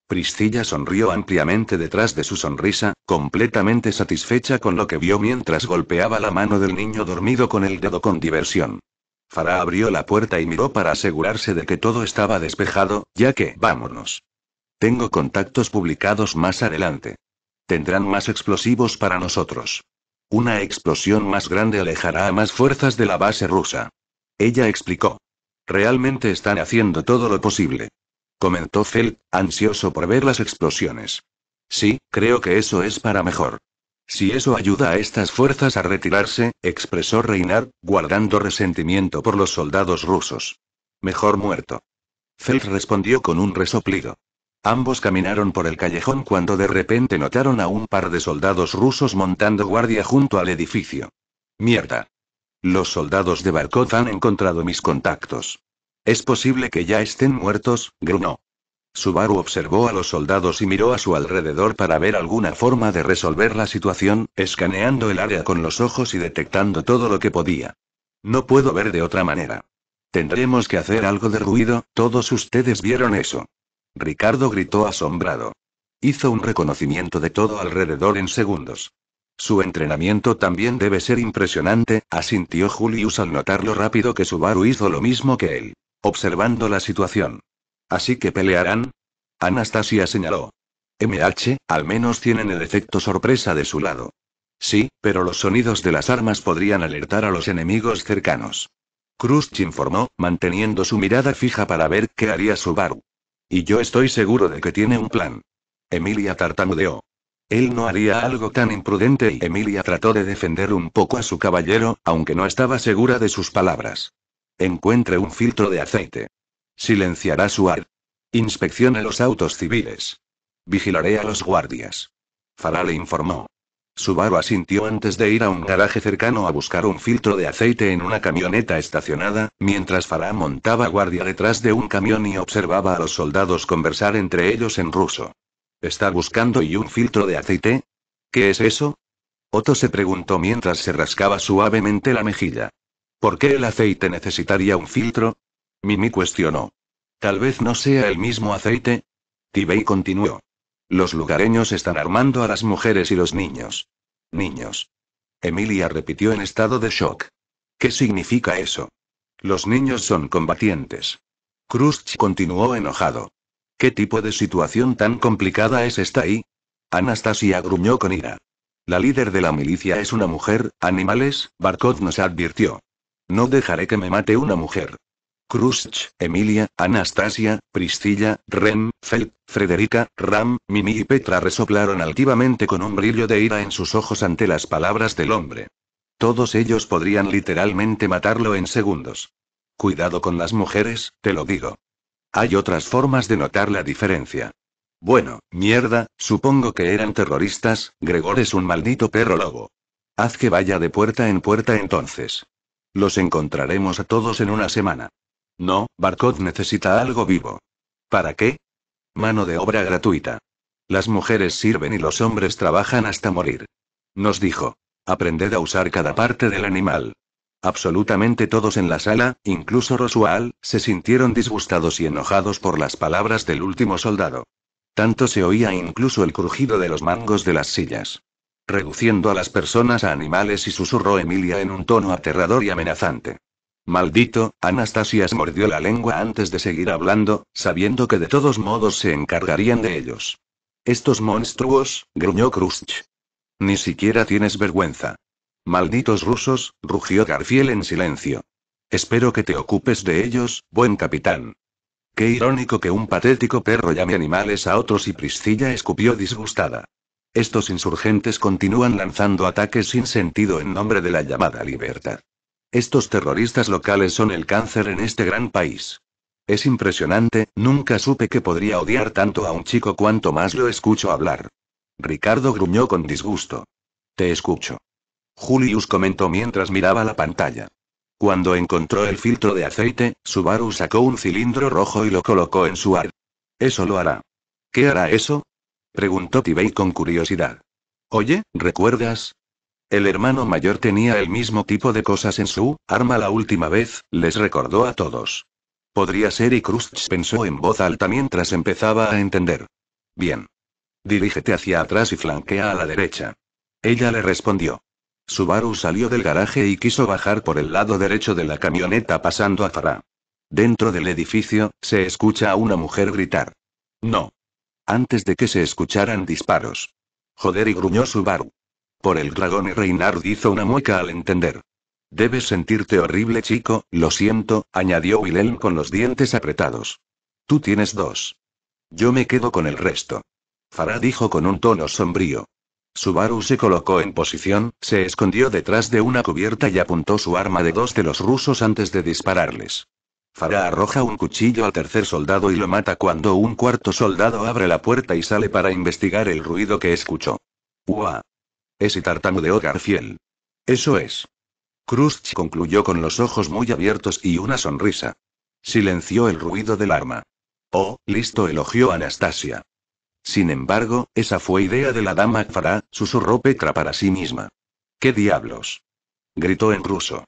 Priscilla sonrió ampliamente detrás de su sonrisa, completamente satisfecha con lo que vio mientras golpeaba la mano del niño dormido con el dedo con diversión. Farah abrió la puerta y miró para asegurarse de que todo estaba despejado, ya que, vámonos. Tengo contactos publicados más adelante. Tendrán más explosivos para nosotros. Una explosión más grande alejará a más fuerzas de la base rusa. Ella explicó. Realmente están haciendo todo lo posible comentó Fell, ansioso por ver las explosiones. Sí, creo que eso es para mejor. Si eso ayuda a estas fuerzas a retirarse, expresó Reinar, guardando resentimiento por los soldados rusos. Mejor muerto. Feld respondió con un resoplido. Ambos caminaron por el callejón cuando de repente notaron a un par de soldados rusos montando guardia junto al edificio. Mierda. Los soldados de Barkov han encontrado mis contactos. Es posible que ya estén muertos, gruñó. Subaru observó a los soldados y miró a su alrededor para ver alguna forma de resolver la situación, escaneando el área con los ojos y detectando todo lo que podía. No puedo ver de otra manera. Tendremos que hacer algo de ruido, todos ustedes vieron eso. Ricardo gritó asombrado. Hizo un reconocimiento de todo alrededor en segundos. Su entrenamiento también debe ser impresionante, asintió Julius al notar lo rápido que Subaru hizo lo mismo que él observando la situación. Así que pelearán. Anastasia señaló. MH, al menos tienen el efecto sorpresa de su lado. Sí, pero los sonidos de las armas podrían alertar a los enemigos cercanos. Krusch informó, manteniendo su mirada fija para ver qué haría Subaru. Y yo estoy seguro de que tiene un plan. Emilia tartamudeó. Él no haría algo tan imprudente y Emilia trató de defender un poco a su caballero, aunque no estaba segura de sus palabras. Encuentre un filtro de aceite. Silenciará su ar. Inspeccione los autos civiles. Vigilaré a los guardias. Farah le informó. Subaru asintió antes de ir a un garaje cercano a buscar un filtro de aceite en una camioneta estacionada, mientras Farah montaba guardia detrás de un camión y observaba a los soldados conversar entre ellos en ruso. ¿Está buscando y un filtro de aceite? ¿Qué es eso? Otto se preguntó mientras se rascaba suavemente la mejilla. ¿Por qué el aceite necesitaría un filtro? Mimi cuestionó. Tal vez no sea el mismo aceite. Tibei continuó. Los lugareños están armando a las mujeres y los niños. Niños. Emilia repitió en estado de shock. ¿Qué significa eso? Los niños son combatientes. Cruz continuó enojado. ¿Qué tipo de situación tan complicada es esta ahí? Anastasia gruñó con ira. La líder de la milicia es una mujer, animales, Barkov nos advirtió. No dejaré que me mate una mujer. Krusch, Emilia, Anastasia, Priscilla, Rem, Fel, Frederica, Ram, Mimi y Petra resoplaron altivamente con un brillo de ira en sus ojos ante las palabras del hombre. Todos ellos podrían literalmente matarlo en segundos. Cuidado con las mujeres, te lo digo. Hay otras formas de notar la diferencia. Bueno, mierda, supongo que eran terroristas, Gregor es un maldito perro lobo. Haz que vaya de puerta en puerta entonces. Los encontraremos a todos en una semana. No, Barcot necesita algo vivo. ¿Para qué? Mano de obra gratuita. Las mujeres sirven y los hombres trabajan hasta morir. Nos dijo. Aprended a usar cada parte del animal. Absolutamente todos en la sala, incluso Rosual, se sintieron disgustados y enojados por las palabras del último soldado. Tanto se oía incluso el crujido de los mangos de las sillas reduciendo a las personas a animales y susurró Emilia en un tono aterrador y amenazante. Maldito, Anastasias mordió la lengua antes de seguir hablando, sabiendo que de todos modos se encargarían de ellos. Estos monstruos, gruñó Krusch. Ni siquiera tienes vergüenza. Malditos rusos, rugió Garfiel en silencio. Espero que te ocupes de ellos, buen capitán. Qué irónico que un patético perro llame animales a otros y Priscilla escupió disgustada. Estos insurgentes continúan lanzando ataques sin sentido en nombre de la llamada libertad. Estos terroristas locales son el cáncer en este gran país. Es impresionante, nunca supe que podría odiar tanto a un chico cuanto más lo escucho hablar. Ricardo gruñó con disgusto. Te escucho. Julius comentó mientras miraba la pantalla. Cuando encontró el filtro de aceite, Subaru sacó un cilindro rojo y lo colocó en su ar. Eso lo hará. ¿Qué hará eso? Preguntó Tibey con curiosidad. Oye, ¿recuerdas? El hermano mayor tenía el mismo tipo de cosas en su arma la última vez, les recordó a todos. Podría ser y Krustz pensó en voz alta mientras empezaba a entender. Bien. Dirígete hacia atrás y flanquea a la derecha. Ella le respondió. Subaru salió del garaje y quiso bajar por el lado derecho de la camioneta pasando a Farah. Dentro del edificio, se escucha a una mujer gritar. No antes de que se escucharan disparos. Joder y gruñó Subaru. Por el dragón y Reynard hizo una mueca al entender. Debes sentirte horrible, chico, lo siento, añadió Wilhelm con los dientes apretados. Tú tienes dos. Yo me quedo con el resto. Farah dijo con un tono sombrío. Subaru se colocó en posición, se escondió detrás de una cubierta y apuntó su arma de dos de los rusos antes de dispararles. Farah arroja un cuchillo al tercer soldado y lo mata cuando un cuarto soldado abre la puerta y sale para investigar el ruido que escuchó. ¡Uah! Ese de fiel. Eso es. Krusch concluyó con los ojos muy abiertos y una sonrisa. Silenció el ruido del arma. Oh, listo, elogió Anastasia. Sin embargo, esa fue idea de la dama Farah, susurró Petra para sí misma. ¿Qué diablos? gritó en ruso.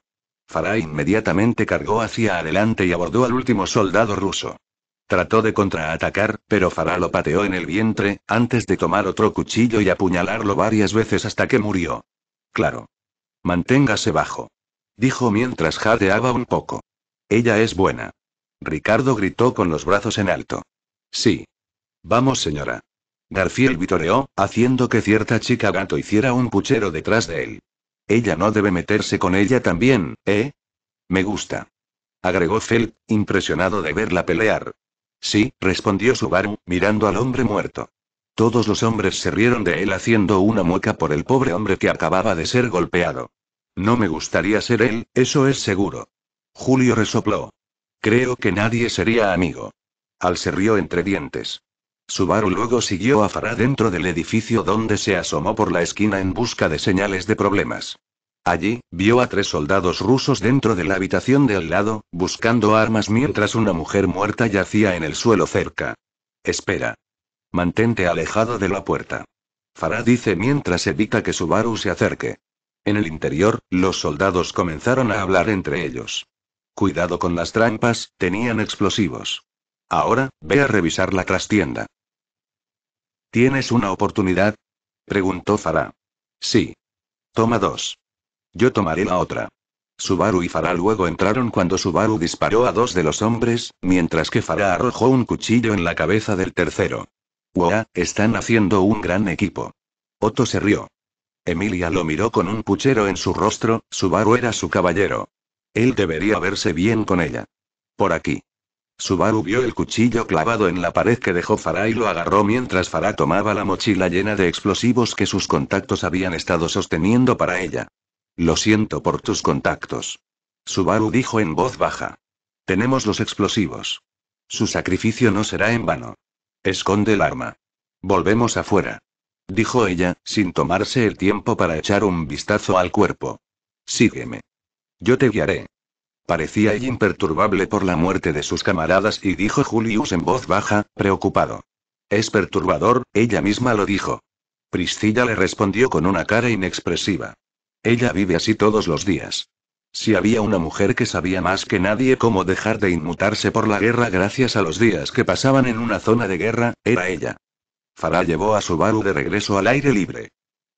Farah inmediatamente cargó hacia adelante y abordó al último soldado ruso. Trató de contraatacar, pero Farah lo pateó en el vientre, antes de tomar otro cuchillo y apuñalarlo varias veces hasta que murió. Claro. Manténgase bajo. Dijo mientras jadeaba un poco. Ella es buena. Ricardo gritó con los brazos en alto. Sí. Vamos, señora. Garfield vitoreó, haciendo que cierta chica gato hiciera un puchero detrás de él. Ella no debe meterse con ella también, ¿eh? Me gusta. Agregó Felt, impresionado de verla pelear. Sí, respondió Subaru, mirando al hombre muerto. Todos los hombres se rieron de él haciendo una mueca por el pobre hombre que acababa de ser golpeado. No me gustaría ser él, eso es seguro. Julio resopló. Creo que nadie sería amigo. Al se rió entre dientes. Subaru luego siguió a Farah dentro del edificio donde se asomó por la esquina en busca de señales de problemas. Allí, vio a tres soldados rusos dentro de la habitación del lado, buscando armas mientras una mujer muerta yacía en el suelo cerca. Espera. Mantente alejado de la puerta. Farah dice mientras evita que Subaru se acerque. En el interior, los soldados comenzaron a hablar entre ellos. Cuidado con las trampas, tenían explosivos. Ahora, ve a revisar la trastienda. ¿Tienes una oportunidad? Preguntó Farah. Sí. Toma dos. Yo tomaré la otra. Subaru y Farah luego entraron cuando Subaru disparó a dos de los hombres, mientras que Farah arrojó un cuchillo en la cabeza del tercero. ¡Wow! Están haciendo un gran equipo. Otto se rió. Emilia lo miró con un puchero en su rostro, Subaru era su caballero. Él debería verse bien con ella. Por aquí. Subaru vio el cuchillo clavado en la pared que dejó Farah y lo agarró mientras Farah tomaba la mochila llena de explosivos que sus contactos habían estado sosteniendo para ella. Lo siento por tus contactos. Subaru dijo en voz baja. Tenemos los explosivos. Su sacrificio no será en vano. Esconde el arma. Volvemos afuera. Dijo ella, sin tomarse el tiempo para echar un vistazo al cuerpo. Sígueme. Yo te guiaré. Parecía imperturbable por la muerte de sus camaradas y dijo Julius en voz baja, preocupado. Es perturbador, ella misma lo dijo. Priscilla le respondió con una cara inexpresiva. Ella vive así todos los días. Si había una mujer que sabía más que nadie cómo dejar de inmutarse por la guerra gracias a los días que pasaban en una zona de guerra, era ella. Farah llevó a su baru de regreso al aire libre.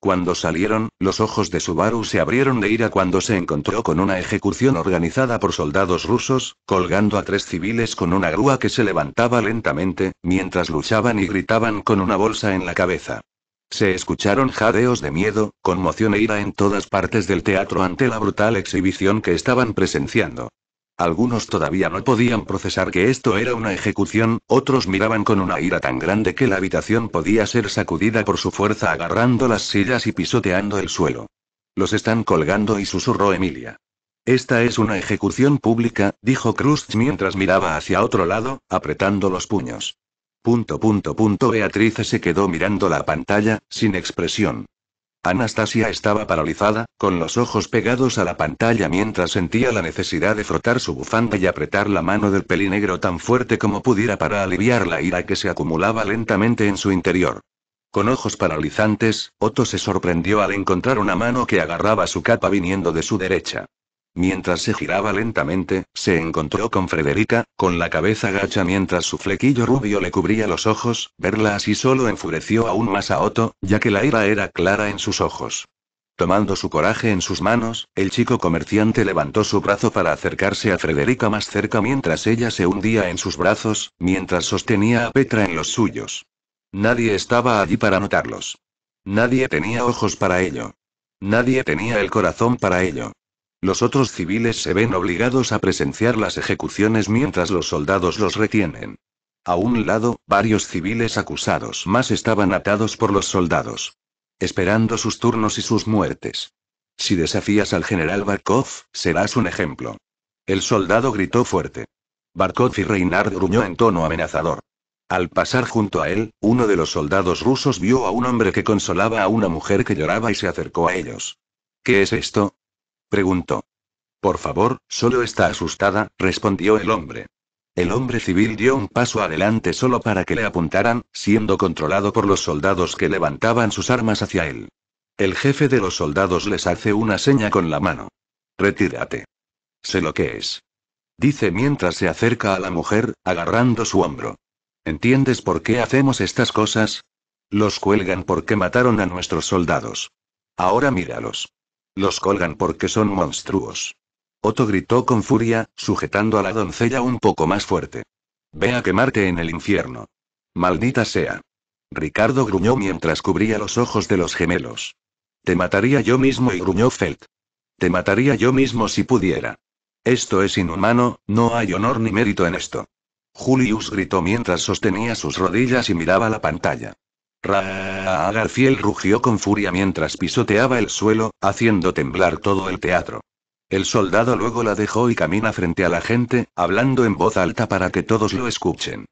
Cuando salieron, los ojos de Subaru se abrieron de ira cuando se encontró con una ejecución organizada por soldados rusos, colgando a tres civiles con una grúa que se levantaba lentamente, mientras luchaban y gritaban con una bolsa en la cabeza. Se escucharon jadeos de miedo, conmoción e ira en todas partes del teatro ante la brutal exhibición que estaban presenciando. Algunos todavía no podían procesar que esto era una ejecución, otros miraban con una ira tan grande que la habitación podía ser sacudida por su fuerza agarrando las sillas y pisoteando el suelo. Los están colgando y susurró Emilia. Esta es una ejecución pública, dijo Krust mientras miraba hacia otro lado, apretando los puños. Punto punto punto Beatrice se quedó mirando la pantalla, sin expresión. Anastasia estaba paralizada, con los ojos pegados a la pantalla mientras sentía la necesidad de frotar su bufanda y apretar la mano del pelinegro tan fuerte como pudiera para aliviar la ira que se acumulaba lentamente en su interior. Con ojos paralizantes, Otto se sorprendió al encontrar una mano que agarraba su capa viniendo de su derecha. Mientras se giraba lentamente, se encontró con Frederica, con la cabeza gacha mientras su flequillo rubio le cubría los ojos, verla así solo enfureció aún más a Otto, ya que la ira era clara en sus ojos. Tomando su coraje en sus manos, el chico comerciante levantó su brazo para acercarse a Frederica más cerca mientras ella se hundía en sus brazos, mientras sostenía a Petra en los suyos. Nadie estaba allí para notarlos. Nadie tenía ojos para ello. Nadie tenía el corazón para ello. Los otros civiles se ven obligados a presenciar las ejecuciones mientras los soldados los retienen. A un lado, varios civiles acusados más estaban atados por los soldados. Esperando sus turnos y sus muertes. Si desafías al general Barkov, serás un ejemplo. El soldado gritó fuerte. Barkov y Reynard gruñó en tono amenazador. Al pasar junto a él, uno de los soldados rusos vio a un hombre que consolaba a una mujer que lloraba y se acercó a ellos. ¿Qué es esto? preguntó. Por favor, solo está asustada, respondió el hombre. El hombre civil dio un paso adelante solo para que le apuntaran, siendo controlado por los soldados que levantaban sus armas hacia él. El jefe de los soldados les hace una seña con la mano. Retírate. Sé lo que es. Dice mientras se acerca a la mujer, agarrando su hombro. ¿Entiendes por qué hacemos estas cosas? Los cuelgan porque mataron a nuestros soldados. Ahora míralos. Los colgan porque son monstruos. Otto gritó con furia, sujetando a la doncella un poco más fuerte. Ve a quemarte en el infierno. Maldita sea. Ricardo gruñó mientras cubría los ojos de los gemelos. Te mataría yo mismo y gruñó Felt. Te mataría yo mismo si pudiera. Esto es inhumano, no hay honor ni mérito en esto. Julius gritó mientras sostenía sus rodillas y miraba la pantalla. Ra Garfield rugió con furia mientras pisoteaba el suelo, haciendo temblar todo el teatro. El soldado luego la dejó y camina frente a la gente, hablando en voz alta para que todos lo escuchen.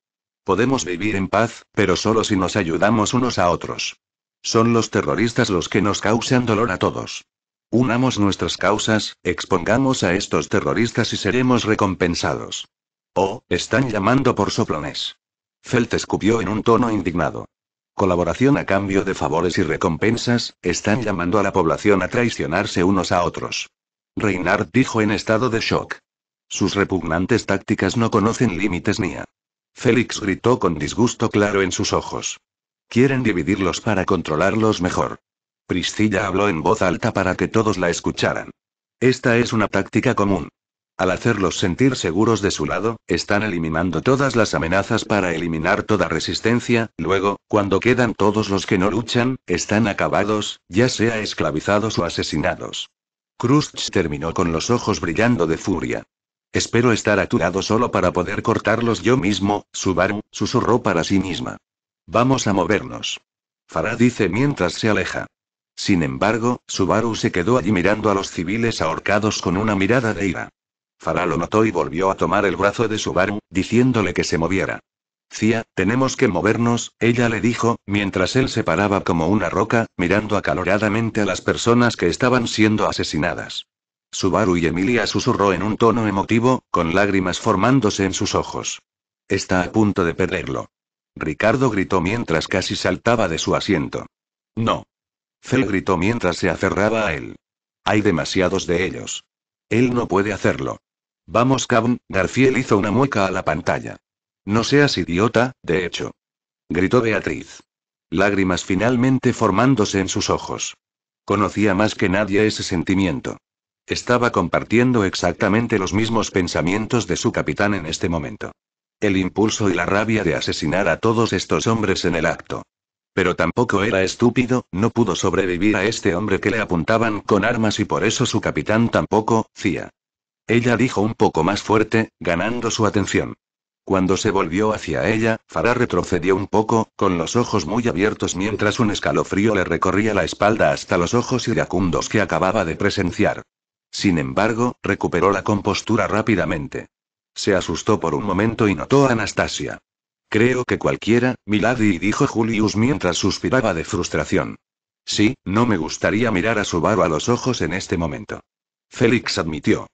Podemos vivir en paz, pero solo si nos ayudamos unos a otros. Son los terroristas los que nos causan dolor a todos. Unamos nuestras causas, expongamos a estos terroristas y seremos recompensados. Oh, están llamando por soplones. Felt escupió en un tono indignado colaboración a cambio de favores y recompensas, están llamando a la población a traicionarse unos a otros. reynard dijo en estado de shock. Sus repugnantes tácticas no conocen límites ni a. Félix gritó con disgusto claro en sus ojos. Quieren dividirlos para controlarlos mejor. Priscilla habló en voz alta para que todos la escucharan. Esta es una táctica común. Al hacerlos sentir seguros de su lado, están eliminando todas las amenazas para eliminar toda resistencia, luego, cuando quedan todos los que no luchan, están acabados, ya sea esclavizados o asesinados. Krusch terminó con los ojos brillando de furia. Espero estar a tu lado solo para poder cortarlos yo mismo, Subaru, susurró para sí misma. Vamos a movernos. Farah dice mientras se aleja. Sin embargo, Subaru se quedó allí mirando a los civiles ahorcados con una mirada de ira. Farah lo notó y volvió a tomar el brazo de Subaru, diciéndole que se moviera. Cia, tenemos que movernos, ella le dijo, mientras él se paraba como una roca, mirando acaloradamente a las personas que estaban siendo asesinadas. Subaru y Emilia susurró en un tono emotivo, con lágrimas formándose en sus ojos. Está a punto de perderlo. Ricardo gritó mientras casi saltaba de su asiento. No. Fel gritó mientras se aferraba a él. Hay demasiados de ellos. Él no puede hacerlo. Vamos, Cabm, Garfield hizo una mueca a la pantalla. No seas idiota, de hecho. Gritó Beatriz. Lágrimas finalmente formándose en sus ojos. Conocía más que nadie ese sentimiento. Estaba compartiendo exactamente los mismos pensamientos de su capitán en este momento. El impulso y la rabia de asesinar a todos estos hombres en el acto. Pero tampoco era estúpido, no pudo sobrevivir a este hombre que le apuntaban con armas y por eso su capitán tampoco, Cía. Ella dijo un poco más fuerte, ganando su atención. Cuando se volvió hacia ella, Farah retrocedió un poco, con los ojos muy abiertos mientras un escalofrío le recorría la espalda hasta los ojos iracundos que acababa de presenciar. Sin embargo, recuperó la compostura rápidamente. Se asustó por un momento y notó a Anastasia. Creo que cualquiera, Milady, dijo Julius mientras suspiraba de frustración. Sí, no me gustaría mirar a su Subaru a los ojos en este momento. Félix admitió.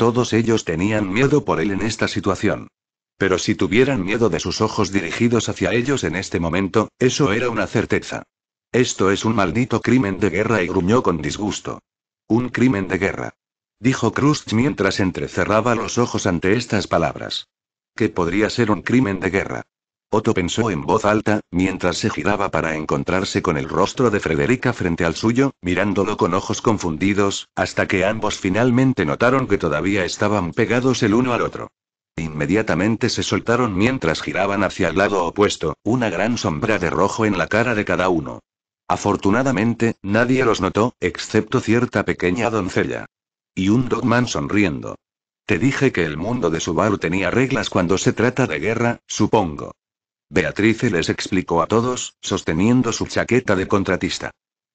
Todos ellos tenían miedo por él en esta situación. Pero si tuvieran miedo de sus ojos dirigidos hacia ellos en este momento, eso era una certeza. Esto es un maldito crimen de guerra y gruñó con disgusto. Un crimen de guerra. Dijo Krust mientras entrecerraba los ojos ante estas palabras. ¿Qué podría ser un crimen de guerra? Otto pensó en voz alta, mientras se giraba para encontrarse con el rostro de Frederica frente al suyo, mirándolo con ojos confundidos, hasta que ambos finalmente notaron que todavía estaban pegados el uno al otro. Inmediatamente se soltaron mientras giraban hacia el lado opuesto, una gran sombra de rojo en la cara de cada uno. Afortunadamente, nadie los notó, excepto cierta pequeña doncella. Y un dogman sonriendo. Te dije que el mundo de Subaru tenía reglas cuando se trata de guerra, supongo. Beatriz les explicó a todos, sosteniendo su chaqueta de contratista.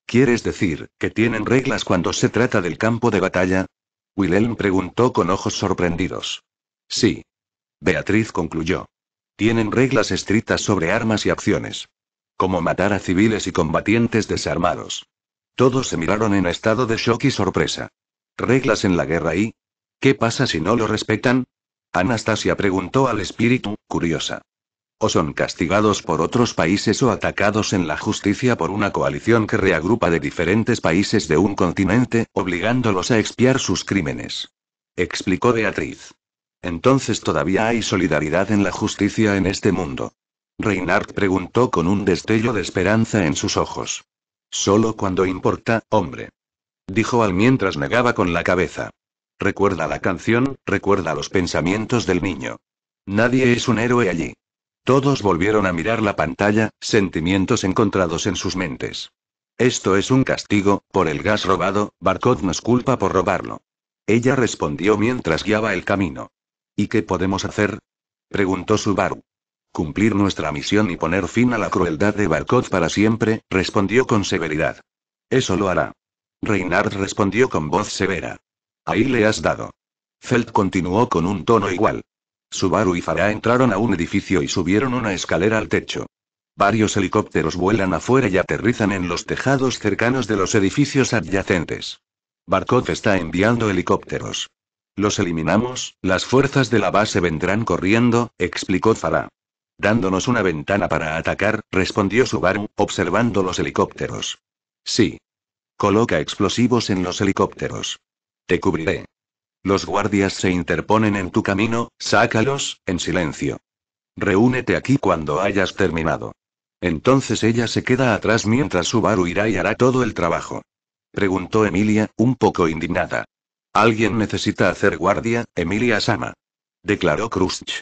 ¿Quieres decir, que tienen reglas cuando se trata del campo de batalla? Wilhelm preguntó con ojos sorprendidos. Sí. Beatriz concluyó. Tienen reglas estrictas sobre armas y acciones. Como matar a civiles y combatientes desarmados. Todos se miraron en estado de shock y sorpresa. ¿Reglas en la guerra y? ¿Qué pasa si no lo respetan? Anastasia preguntó al espíritu, curiosa. O son castigados por otros países o atacados en la justicia por una coalición que reagrupa de diferentes países de un continente, obligándolos a expiar sus crímenes. Explicó Beatriz. Entonces todavía hay solidaridad en la justicia en este mundo. Reinhardt preguntó con un destello de esperanza en sus ojos. Solo cuando importa, hombre. Dijo Al mientras negaba con la cabeza. Recuerda la canción, recuerda los pensamientos del niño. Nadie es un héroe allí. Todos volvieron a mirar la pantalla, sentimientos encontrados en sus mentes. Esto es un castigo, por el gas robado, Barcot nos culpa por robarlo. Ella respondió mientras guiaba el camino. ¿Y qué podemos hacer? preguntó Subaru. Cumplir nuestra misión y poner fin a la crueldad de Barcot para siempre, respondió con severidad. Eso lo hará. Reinhard respondió con voz severa. Ahí le has dado. Felt continuó con un tono igual. Subaru y Farah entraron a un edificio y subieron una escalera al techo. Varios helicópteros vuelan afuera y aterrizan en los tejados cercanos de los edificios adyacentes. Barkov está enviando helicópteros. Los eliminamos, las fuerzas de la base vendrán corriendo, explicó Farah. Dándonos una ventana para atacar, respondió Subaru, observando los helicópteros. Sí. Coloca explosivos en los helicópteros. Te cubriré. Los guardias se interponen en tu camino, sácalos, en silencio. Reúnete aquí cuando hayas terminado. Entonces ella se queda atrás mientras Subaru irá y hará todo el trabajo. Preguntó Emilia, un poco indignada. Alguien necesita hacer guardia, Emilia Sama. Declaró Krusch.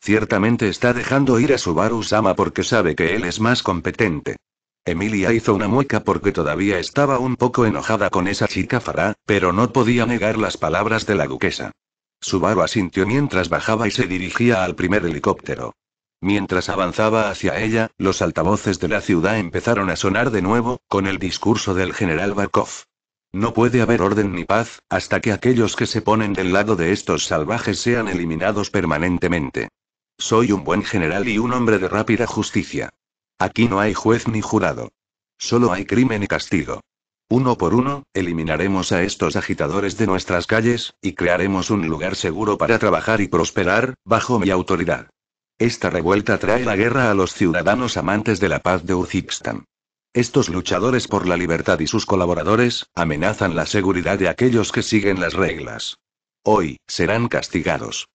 Ciertamente está dejando ir a Subaru Sama porque sabe que él es más competente. Emilia hizo una mueca porque todavía estaba un poco enojada con esa chica fará, pero no podía negar las palabras de la duquesa. Subaru asintió mientras bajaba y se dirigía al primer helicóptero. Mientras avanzaba hacia ella, los altavoces de la ciudad empezaron a sonar de nuevo, con el discurso del general Barkov. No puede haber orden ni paz, hasta que aquellos que se ponen del lado de estos salvajes sean eliminados permanentemente. Soy un buen general y un hombre de rápida justicia. Aquí no hay juez ni jurado. Solo hay crimen y castigo. Uno por uno, eliminaremos a estos agitadores de nuestras calles, y crearemos un lugar seguro para trabajar y prosperar, bajo mi autoridad. Esta revuelta trae la guerra a los ciudadanos amantes de la paz de Uzbekistán. Estos luchadores por la libertad y sus colaboradores, amenazan la seguridad de aquellos que siguen las reglas. Hoy, serán castigados.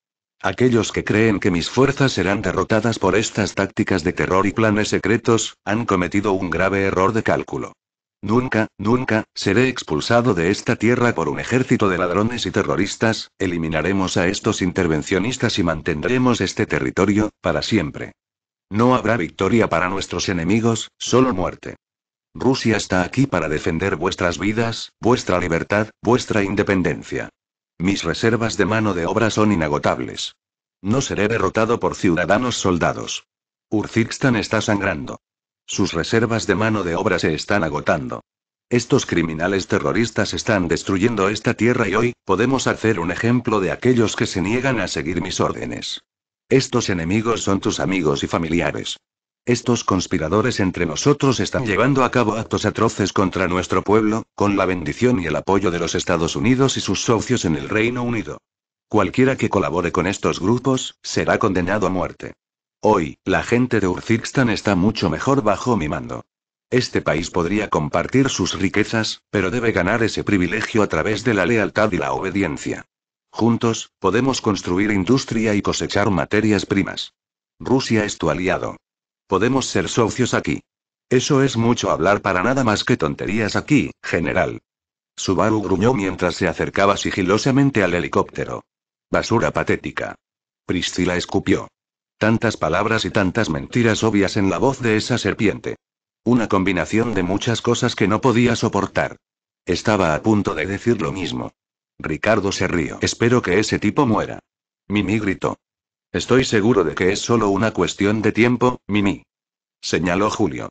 Aquellos que creen que mis fuerzas serán derrotadas por estas tácticas de terror y planes secretos, han cometido un grave error de cálculo. Nunca, nunca, seré expulsado de esta tierra por un ejército de ladrones y terroristas, eliminaremos a estos intervencionistas y mantendremos este territorio, para siempre. No habrá victoria para nuestros enemigos, solo muerte. Rusia está aquí para defender vuestras vidas, vuestra libertad, vuestra independencia. Mis reservas de mano de obra son inagotables. No seré derrotado por ciudadanos soldados. Urzikstan está sangrando. Sus reservas de mano de obra se están agotando. Estos criminales terroristas están destruyendo esta tierra y hoy, podemos hacer un ejemplo de aquellos que se niegan a seguir mis órdenes. Estos enemigos son tus amigos y familiares. Estos conspiradores entre nosotros están llevando a cabo actos atroces contra nuestro pueblo, con la bendición y el apoyo de los Estados Unidos y sus socios en el Reino Unido. Cualquiera que colabore con estos grupos, será condenado a muerte. Hoy, la gente de Urzikstan está mucho mejor bajo mi mando. Este país podría compartir sus riquezas, pero debe ganar ese privilegio a través de la lealtad y la obediencia. Juntos, podemos construir industria y cosechar materias primas. Rusia es tu aliado. Podemos ser socios aquí. Eso es mucho hablar para nada más que tonterías aquí, general. Subaru gruñó mientras se acercaba sigilosamente al helicóptero. Basura patética. Priscila escupió. Tantas palabras y tantas mentiras obvias en la voz de esa serpiente. Una combinación de muchas cosas que no podía soportar. Estaba a punto de decir lo mismo. Ricardo se rió. Espero que ese tipo muera. Mimi gritó. Estoy seguro de que es solo una cuestión de tiempo, Mimi. Señaló Julio.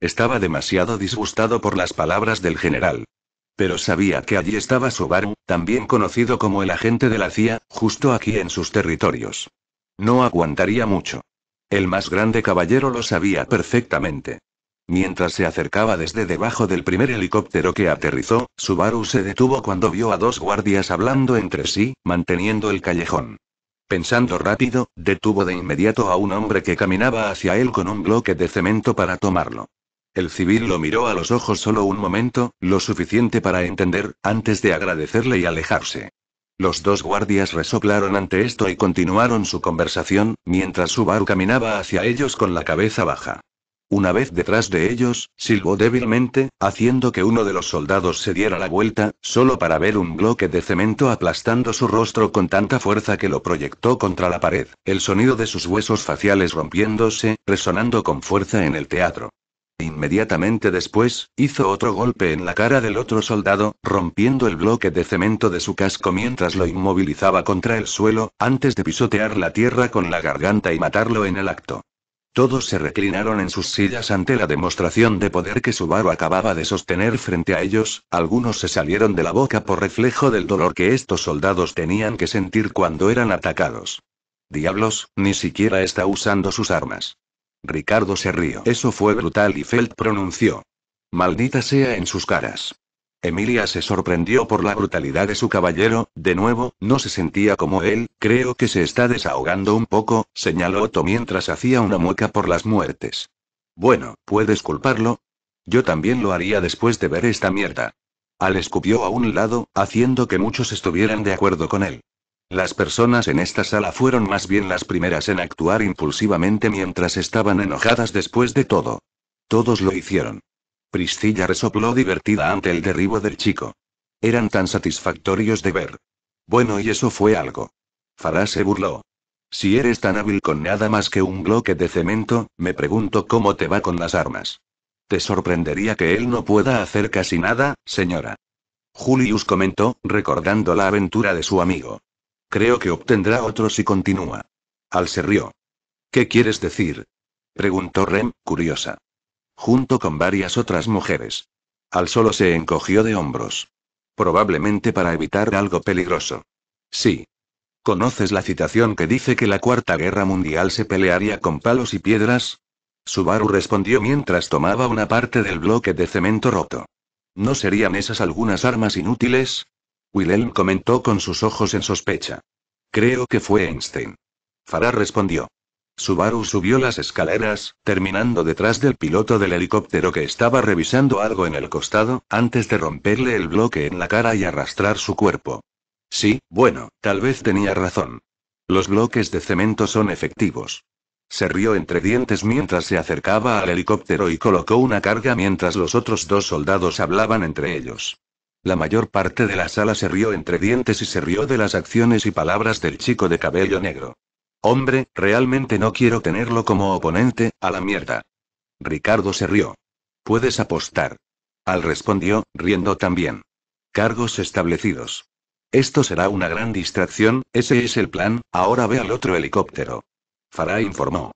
Estaba demasiado disgustado por las palabras del general. Pero sabía que allí estaba Subaru, también conocido como el agente de la CIA, justo aquí en sus territorios. No aguantaría mucho. El más grande caballero lo sabía perfectamente. Mientras se acercaba desde debajo del primer helicóptero que aterrizó, Subaru se detuvo cuando vio a dos guardias hablando entre sí, manteniendo el callejón. Pensando rápido, detuvo de inmediato a un hombre que caminaba hacia él con un bloque de cemento para tomarlo. El civil lo miró a los ojos solo un momento, lo suficiente para entender, antes de agradecerle y alejarse. Los dos guardias resoplaron ante esto y continuaron su conversación, mientras Subaru caminaba hacia ellos con la cabeza baja. Una vez detrás de ellos, silbó débilmente, haciendo que uno de los soldados se diera la vuelta, solo para ver un bloque de cemento aplastando su rostro con tanta fuerza que lo proyectó contra la pared, el sonido de sus huesos faciales rompiéndose, resonando con fuerza en el teatro. Inmediatamente después, hizo otro golpe en la cara del otro soldado, rompiendo el bloque de cemento de su casco mientras lo inmovilizaba contra el suelo, antes de pisotear la tierra con la garganta y matarlo en el acto. Todos se reclinaron en sus sillas ante la demostración de poder que su Subaru acababa de sostener frente a ellos, algunos se salieron de la boca por reflejo del dolor que estos soldados tenían que sentir cuando eran atacados. Diablos, ni siquiera está usando sus armas. Ricardo se rió. Eso fue brutal y Feld pronunció. Maldita sea en sus caras. Emilia se sorprendió por la brutalidad de su caballero, de nuevo, no se sentía como él, creo que se está desahogando un poco, señaló Otto mientras hacía una mueca por las muertes. Bueno, puedes culparlo. Yo también lo haría después de ver esta mierda. Al escupió a un lado, haciendo que muchos estuvieran de acuerdo con él. Las personas en esta sala fueron más bien las primeras en actuar impulsivamente mientras estaban enojadas después de todo. Todos lo hicieron. Priscilla resopló divertida ante el derribo del chico. Eran tan satisfactorios de ver. Bueno, y eso fue algo. Farah se burló. Si eres tan hábil con nada más que un bloque de cemento, me pregunto cómo te va con las armas. Te sorprendería que él no pueda hacer casi nada, señora. Julius comentó, recordando la aventura de su amigo. Creo que obtendrá otro si continúa. Al se rió. ¿Qué quieres decir? preguntó Rem, curiosa junto con varias otras mujeres. Al solo se encogió de hombros. Probablemente para evitar algo peligroso. Sí. ¿Conoces la citación que dice que la Cuarta Guerra Mundial se pelearía con palos y piedras? Subaru respondió mientras tomaba una parte del bloque de cemento roto. ¿No serían esas algunas armas inútiles? Wilhelm comentó con sus ojos en sospecha. Creo que fue Einstein. Farah respondió. Subaru subió las escaleras, terminando detrás del piloto del helicóptero que estaba revisando algo en el costado, antes de romperle el bloque en la cara y arrastrar su cuerpo. Sí, bueno, tal vez tenía razón. Los bloques de cemento son efectivos. Se rió entre dientes mientras se acercaba al helicóptero y colocó una carga mientras los otros dos soldados hablaban entre ellos. La mayor parte de la sala se rió entre dientes y se rió de las acciones y palabras del chico de cabello negro. Hombre, realmente no quiero tenerlo como oponente, a la mierda. Ricardo se rió. Puedes apostar. Al respondió, riendo también. Cargos establecidos. Esto será una gran distracción, ese es el plan, ahora ve al otro helicóptero. Farah informó.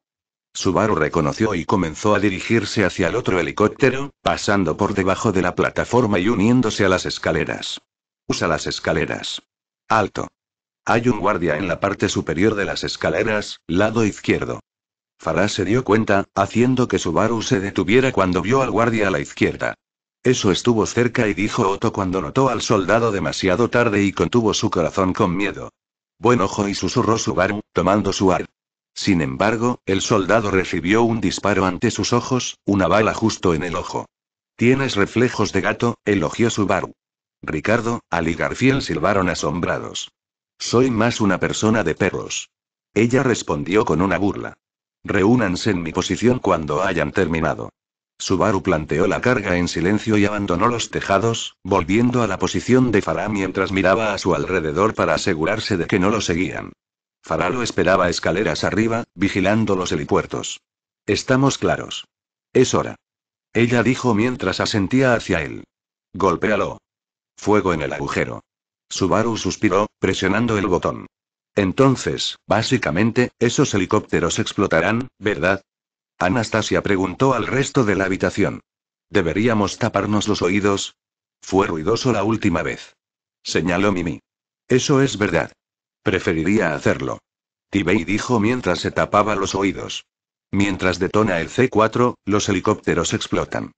Subaru reconoció y comenzó a dirigirse hacia el otro helicóptero, pasando por debajo de la plataforma y uniéndose a las escaleras. Usa las escaleras. Alto. Hay un guardia en la parte superior de las escaleras, lado izquierdo. Farah se dio cuenta, haciendo que Subaru se detuviera cuando vio al guardia a la izquierda. Eso estuvo cerca y dijo Otto cuando notó al soldado demasiado tarde y contuvo su corazón con miedo. Buen ojo y susurró Subaru, tomando su ar. Sin embargo, el soldado recibió un disparo ante sus ojos, una bala justo en el ojo. Tienes reflejos de gato, elogió Subaru. Ricardo, Ali y Garfield silbaron asombrados. Soy más una persona de perros. Ella respondió con una burla. Reúnanse en mi posición cuando hayan terminado. Subaru planteó la carga en silencio y abandonó los tejados, volviendo a la posición de Farah mientras miraba a su alrededor para asegurarse de que no lo seguían. Farah lo esperaba escaleras arriba, vigilando los helipuertos. Estamos claros. Es hora. Ella dijo mientras asentía hacia él. Golpéalo. Fuego en el agujero. Subaru suspiró, presionando el botón. Entonces, básicamente, esos helicópteros explotarán, ¿verdad? Anastasia preguntó al resto de la habitación. ¿Deberíamos taparnos los oídos? Fue ruidoso la última vez. Señaló Mimi. Eso es verdad. Preferiría hacerlo. Tibei dijo mientras se tapaba los oídos. Mientras detona el C4, los helicópteros explotan.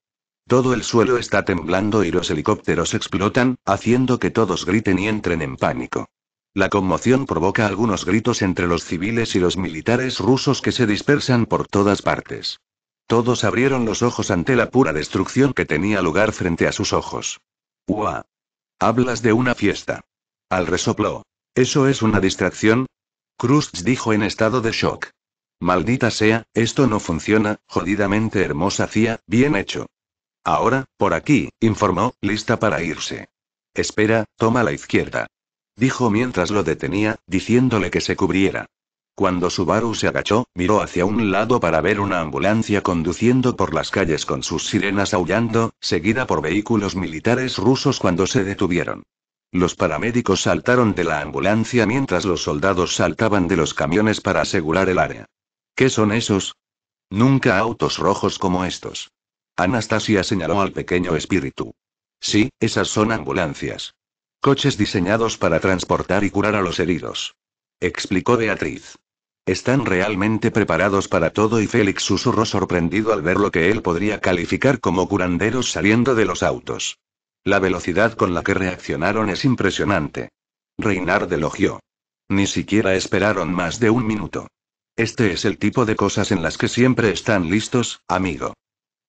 Todo el suelo está temblando y los helicópteros explotan, haciendo que todos griten y entren en pánico. La conmoción provoca algunos gritos entre los civiles y los militares rusos que se dispersan por todas partes. Todos abrieron los ojos ante la pura destrucción que tenía lugar frente a sus ojos. ¡Uah! Hablas de una fiesta. Al resopló. ¿Eso es una distracción? Krust dijo en estado de shock. Maldita sea, esto no funciona, jodidamente hermosa CIA, bien hecho. Ahora, por aquí, informó, lista para irse. Espera, toma la izquierda. Dijo mientras lo detenía, diciéndole que se cubriera. Cuando Subaru se agachó, miró hacia un lado para ver una ambulancia conduciendo por las calles con sus sirenas aullando, seguida por vehículos militares rusos cuando se detuvieron. Los paramédicos saltaron de la ambulancia mientras los soldados saltaban de los camiones para asegurar el área. ¿Qué son esos? Nunca autos rojos como estos. Anastasia señaló al pequeño espíritu. Sí, esas son ambulancias. Coches diseñados para transportar y curar a los heridos. Explicó Beatriz. Están realmente preparados para todo y Félix susurró sorprendido al ver lo que él podría calificar como curanderos saliendo de los autos. La velocidad con la que reaccionaron es impresionante. Reinard elogió. Ni siquiera esperaron más de un minuto. Este es el tipo de cosas en las que siempre están listos, amigo.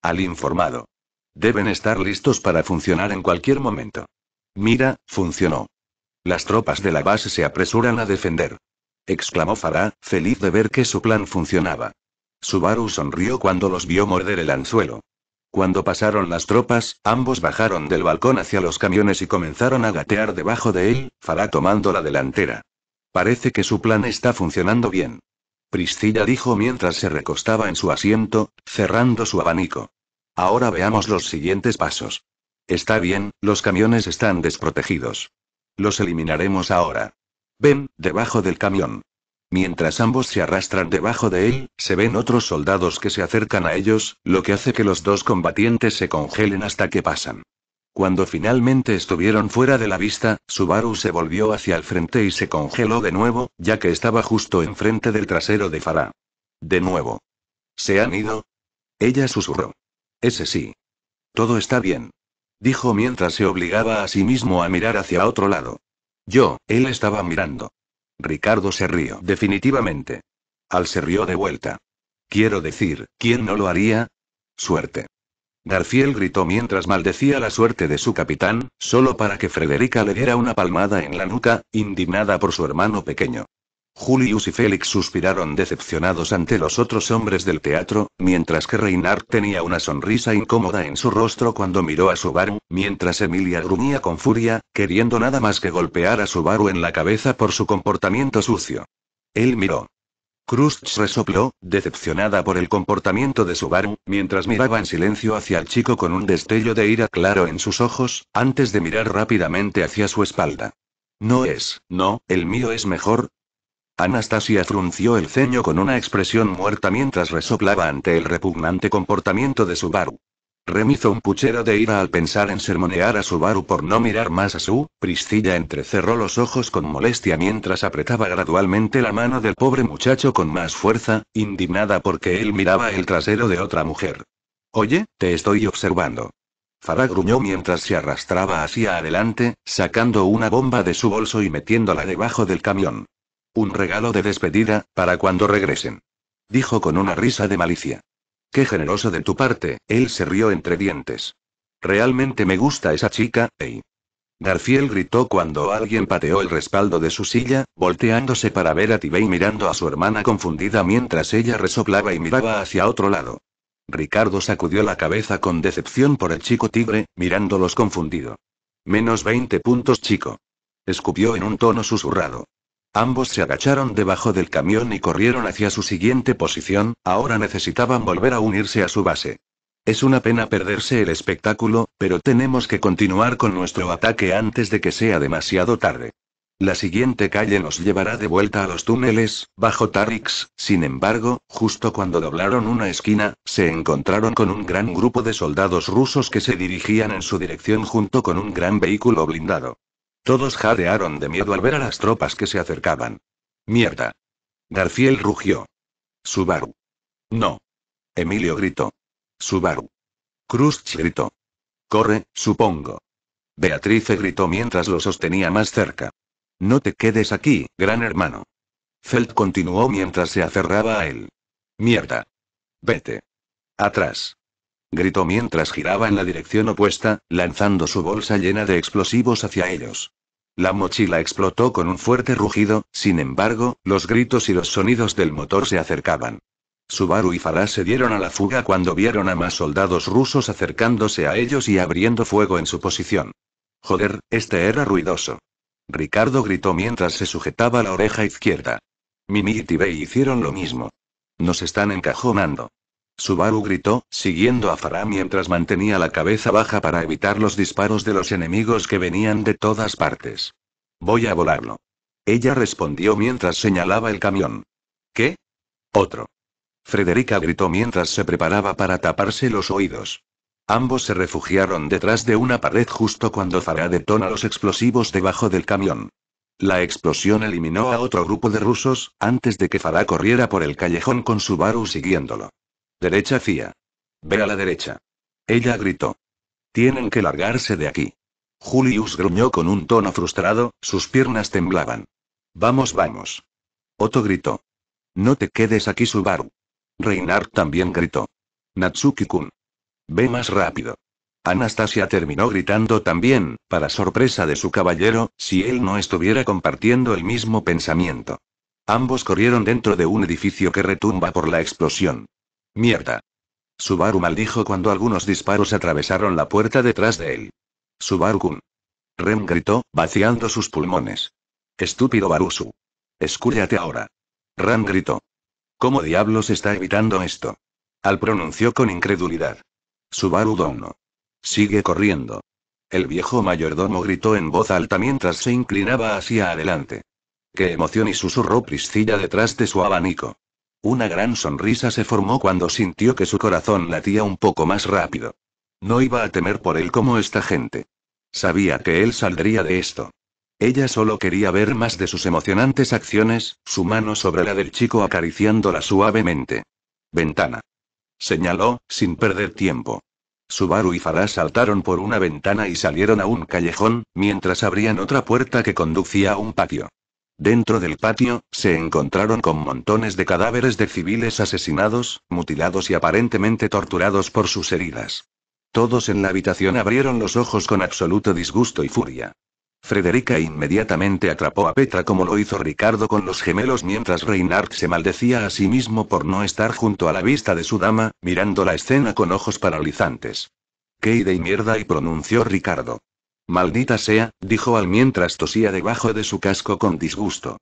Al informado. Deben estar listos para funcionar en cualquier momento. Mira, funcionó. Las tropas de la base se apresuran a defender. Exclamó Farah, feliz de ver que su plan funcionaba. Subaru sonrió cuando los vio morder el anzuelo. Cuando pasaron las tropas, ambos bajaron del balcón hacia los camiones y comenzaron a gatear debajo de él, Farah tomando la delantera. Parece que su plan está funcionando bien. Priscilla dijo mientras se recostaba en su asiento, cerrando su abanico. Ahora veamos los siguientes pasos. Está bien, los camiones están desprotegidos. Los eliminaremos ahora. Ven, debajo del camión. Mientras ambos se arrastran debajo de él, se ven otros soldados que se acercan a ellos, lo que hace que los dos combatientes se congelen hasta que pasan. Cuando finalmente estuvieron fuera de la vista, Subaru se volvió hacia el frente y se congeló de nuevo, ya que estaba justo enfrente del trasero de Farah. De nuevo. ¿Se han ido? Ella susurró. Ese sí. Todo está bien. Dijo mientras se obligaba a sí mismo a mirar hacia otro lado. Yo, él estaba mirando. Ricardo se rió definitivamente. Al se rió de vuelta. Quiero decir, ¿quién no lo haría? Suerte. Garfield gritó mientras maldecía la suerte de su capitán, solo para que Frederica le diera una palmada en la nuca, indignada por su hermano pequeño. Julius y Félix suspiraron decepcionados ante los otros hombres del teatro, mientras que Reinhard tenía una sonrisa incómoda en su rostro cuando miró a Subaru, mientras Emilia gruñía con furia, queriendo nada más que golpear a Subaru en la cabeza por su comportamiento sucio. Él miró. Krust resopló, decepcionada por el comportamiento de Subaru, mientras miraba en silencio hacia el chico con un destello de ira claro en sus ojos, antes de mirar rápidamente hacia su espalda. No es, no, el mío es mejor. Anastasia frunció el ceño con una expresión muerta mientras resoplaba ante el repugnante comportamiento de Subaru. Remizó un puchero de ira al pensar en sermonear a Subaru por no mirar más a su, Priscilla entrecerró los ojos con molestia mientras apretaba gradualmente la mano del pobre muchacho con más fuerza, indignada porque él miraba el trasero de otra mujer. Oye, te estoy observando. Farah gruñó mientras se arrastraba hacia adelante, sacando una bomba de su bolso y metiéndola debajo del camión. Un regalo de despedida, para cuando regresen. Dijo con una risa de malicia. Qué generoso de tu parte, él se rió entre dientes. Realmente me gusta esa chica, ey». Garfiel gritó cuando alguien pateó el respaldo de su silla, volteándose para ver a y mirando a su hermana confundida mientras ella resoplaba y miraba hacia otro lado. Ricardo sacudió la cabeza con decepción por el chico tigre, mirándolos confundido. Menos 20 puntos, chico. Escupió en un tono susurrado. Ambos se agacharon debajo del camión y corrieron hacia su siguiente posición, ahora necesitaban volver a unirse a su base. Es una pena perderse el espectáculo, pero tenemos que continuar con nuestro ataque antes de que sea demasiado tarde. La siguiente calle nos llevará de vuelta a los túneles, bajo Tarix, sin embargo, justo cuando doblaron una esquina, se encontraron con un gran grupo de soldados rusos que se dirigían en su dirección junto con un gran vehículo blindado. Todos jadearon de miedo al ver a las tropas que se acercaban. ¡Mierda! Garfiel rugió. Subaru. No. Emilio gritó. Subaru. Cruz gritó. Corre, supongo. Beatrice gritó mientras lo sostenía más cerca. No te quedes aquí, gran hermano. Felt continuó mientras se aferraba a él. Mierda. Vete. Atrás gritó mientras giraba en la dirección opuesta, lanzando su bolsa llena de explosivos hacia ellos. La mochila explotó con un fuerte rugido, sin embargo, los gritos y los sonidos del motor se acercaban. Subaru y Farah se dieron a la fuga cuando vieron a más soldados rusos acercándose a ellos y abriendo fuego en su posición. Joder, este era ruidoso. Ricardo gritó mientras se sujetaba la oreja izquierda. Mimi y Tibé hicieron lo mismo. Nos están encajonando. Subaru gritó, siguiendo a Farah mientras mantenía la cabeza baja para evitar los disparos de los enemigos que venían de todas partes. Voy a volarlo. Ella respondió mientras señalaba el camión. ¿Qué? Otro. Frederica gritó mientras se preparaba para taparse los oídos. Ambos se refugiaron detrás de una pared justo cuando Farah detona los explosivos debajo del camión. La explosión eliminó a otro grupo de rusos, antes de que Farah corriera por el callejón con Subaru siguiéndolo. Derecha Fía. Ve a la derecha. Ella gritó. Tienen que largarse de aquí. Julius gruñó con un tono frustrado, sus piernas temblaban. Vamos, vamos. Otto gritó. No te quedes aquí, Subaru. Reinar también gritó. Natsuki-kun. Ve más rápido. Anastasia terminó gritando también, para sorpresa de su caballero, si él no estuviera compartiendo el mismo pensamiento. Ambos corrieron dentro de un edificio que retumba por la explosión. Mierda. Subaru maldijo cuando algunos disparos atravesaron la puerta detrás de él. Subaru-kun. Rem gritó, vaciando sus pulmones. Estúpido Barusu. Escúllate ahora. Ren gritó. ¿Cómo diablos está evitando esto? Al pronunció con incredulidad. Subaru Dono. Sigue corriendo. El viejo mayordomo gritó en voz alta mientras se inclinaba hacia adelante. ¡Qué emoción! y susurró Priscilla detrás de su abanico. Una gran sonrisa se formó cuando sintió que su corazón latía un poco más rápido. No iba a temer por él como esta gente. Sabía que él saldría de esto. Ella solo quería ver más de sus emocionantes acciones, su mano sobre la del chico acariciándola suavemente. Ventana. Señaló, sin perder tiempo. Subaru y Farah saltaron por una ventana y salieron a un callejón, mientras abrían otra puerta que conducía a un patio. Dentro del patio, se encontraron con montones de cadáveres de civiles asesinados, mutilados y aparentemente torturados por sus heridas. Todos en la habitación abrieron los ojos con absoluto disgusto y furia. Frederica inmediatamente atrapó a Petra como lo hizo Ricardo con los gemelos mientras Reinhardt se maldecía a sí mismo por no estar junto a la vista de su dama, mirando la escena con ojos paralizantes. ¿Qué de mierda? y pronunció Ricardo. Maldita sea, dijo Al mientras tosía debajo de su casco con disgusto.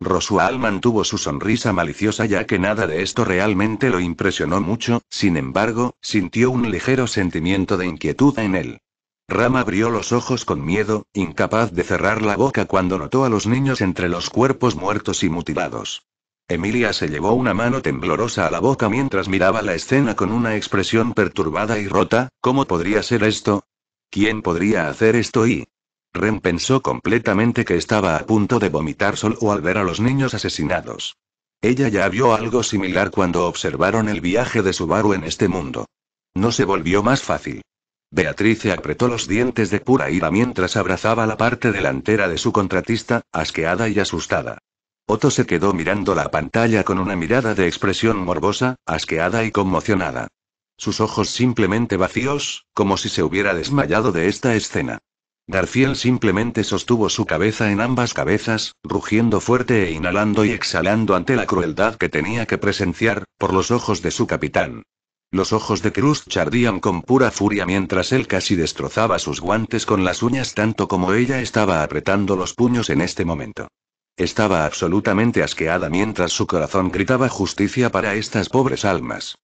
Rosual mantuvo su sonrisa maliciosa ya que nada de esto realmente lo impresionó mucho, sin embargo, sintió un ligero sentimiento de inquietud en él. Rama abrió los ojos con miedo, incapaz de cerrar la boca cuando notó a los niños entre los cuerpos muertos y mutilados. Emilia se llevó una mano temblorosa a la boca mientras miraba la escena con una expresión perturbada y rota, ¿cómo podría ser esto? ¿Quién podría hacer esto y...? Ren pensó completamente que estaba a punto de vomitar sol o al ver a los niños asesinados. Ella ya vio algo similar cuando observaron el viaje de Subaru en este mundo. No se volvió más fácil. Beatrice apretó los dientes de pura ira mientras abrazaba la parte delantera de su contratista, asqueada y asustada. Otto se quedó mirando la pantalla con una mirada de expresión morbosa, asqueada y conmocionada sus ojos simplemente vacíos, como si se hubiera desmayado de esta escena. Garfield simplemente sostuvo su cabeza en ambas cabezas, rugiendo fuerte e inhalando y exhalando ante la crueldad que tenía que presenciar, por los ojos de su capitán. Los ojos de Cruz chardían con pura furia mientras él casi destrozaba sus guantes con las uñas tanto como ella estaba apretando los puños en este momento. Estaba absolutamente asqueada mientras su corazón gritaba justicia para estas pobres almas.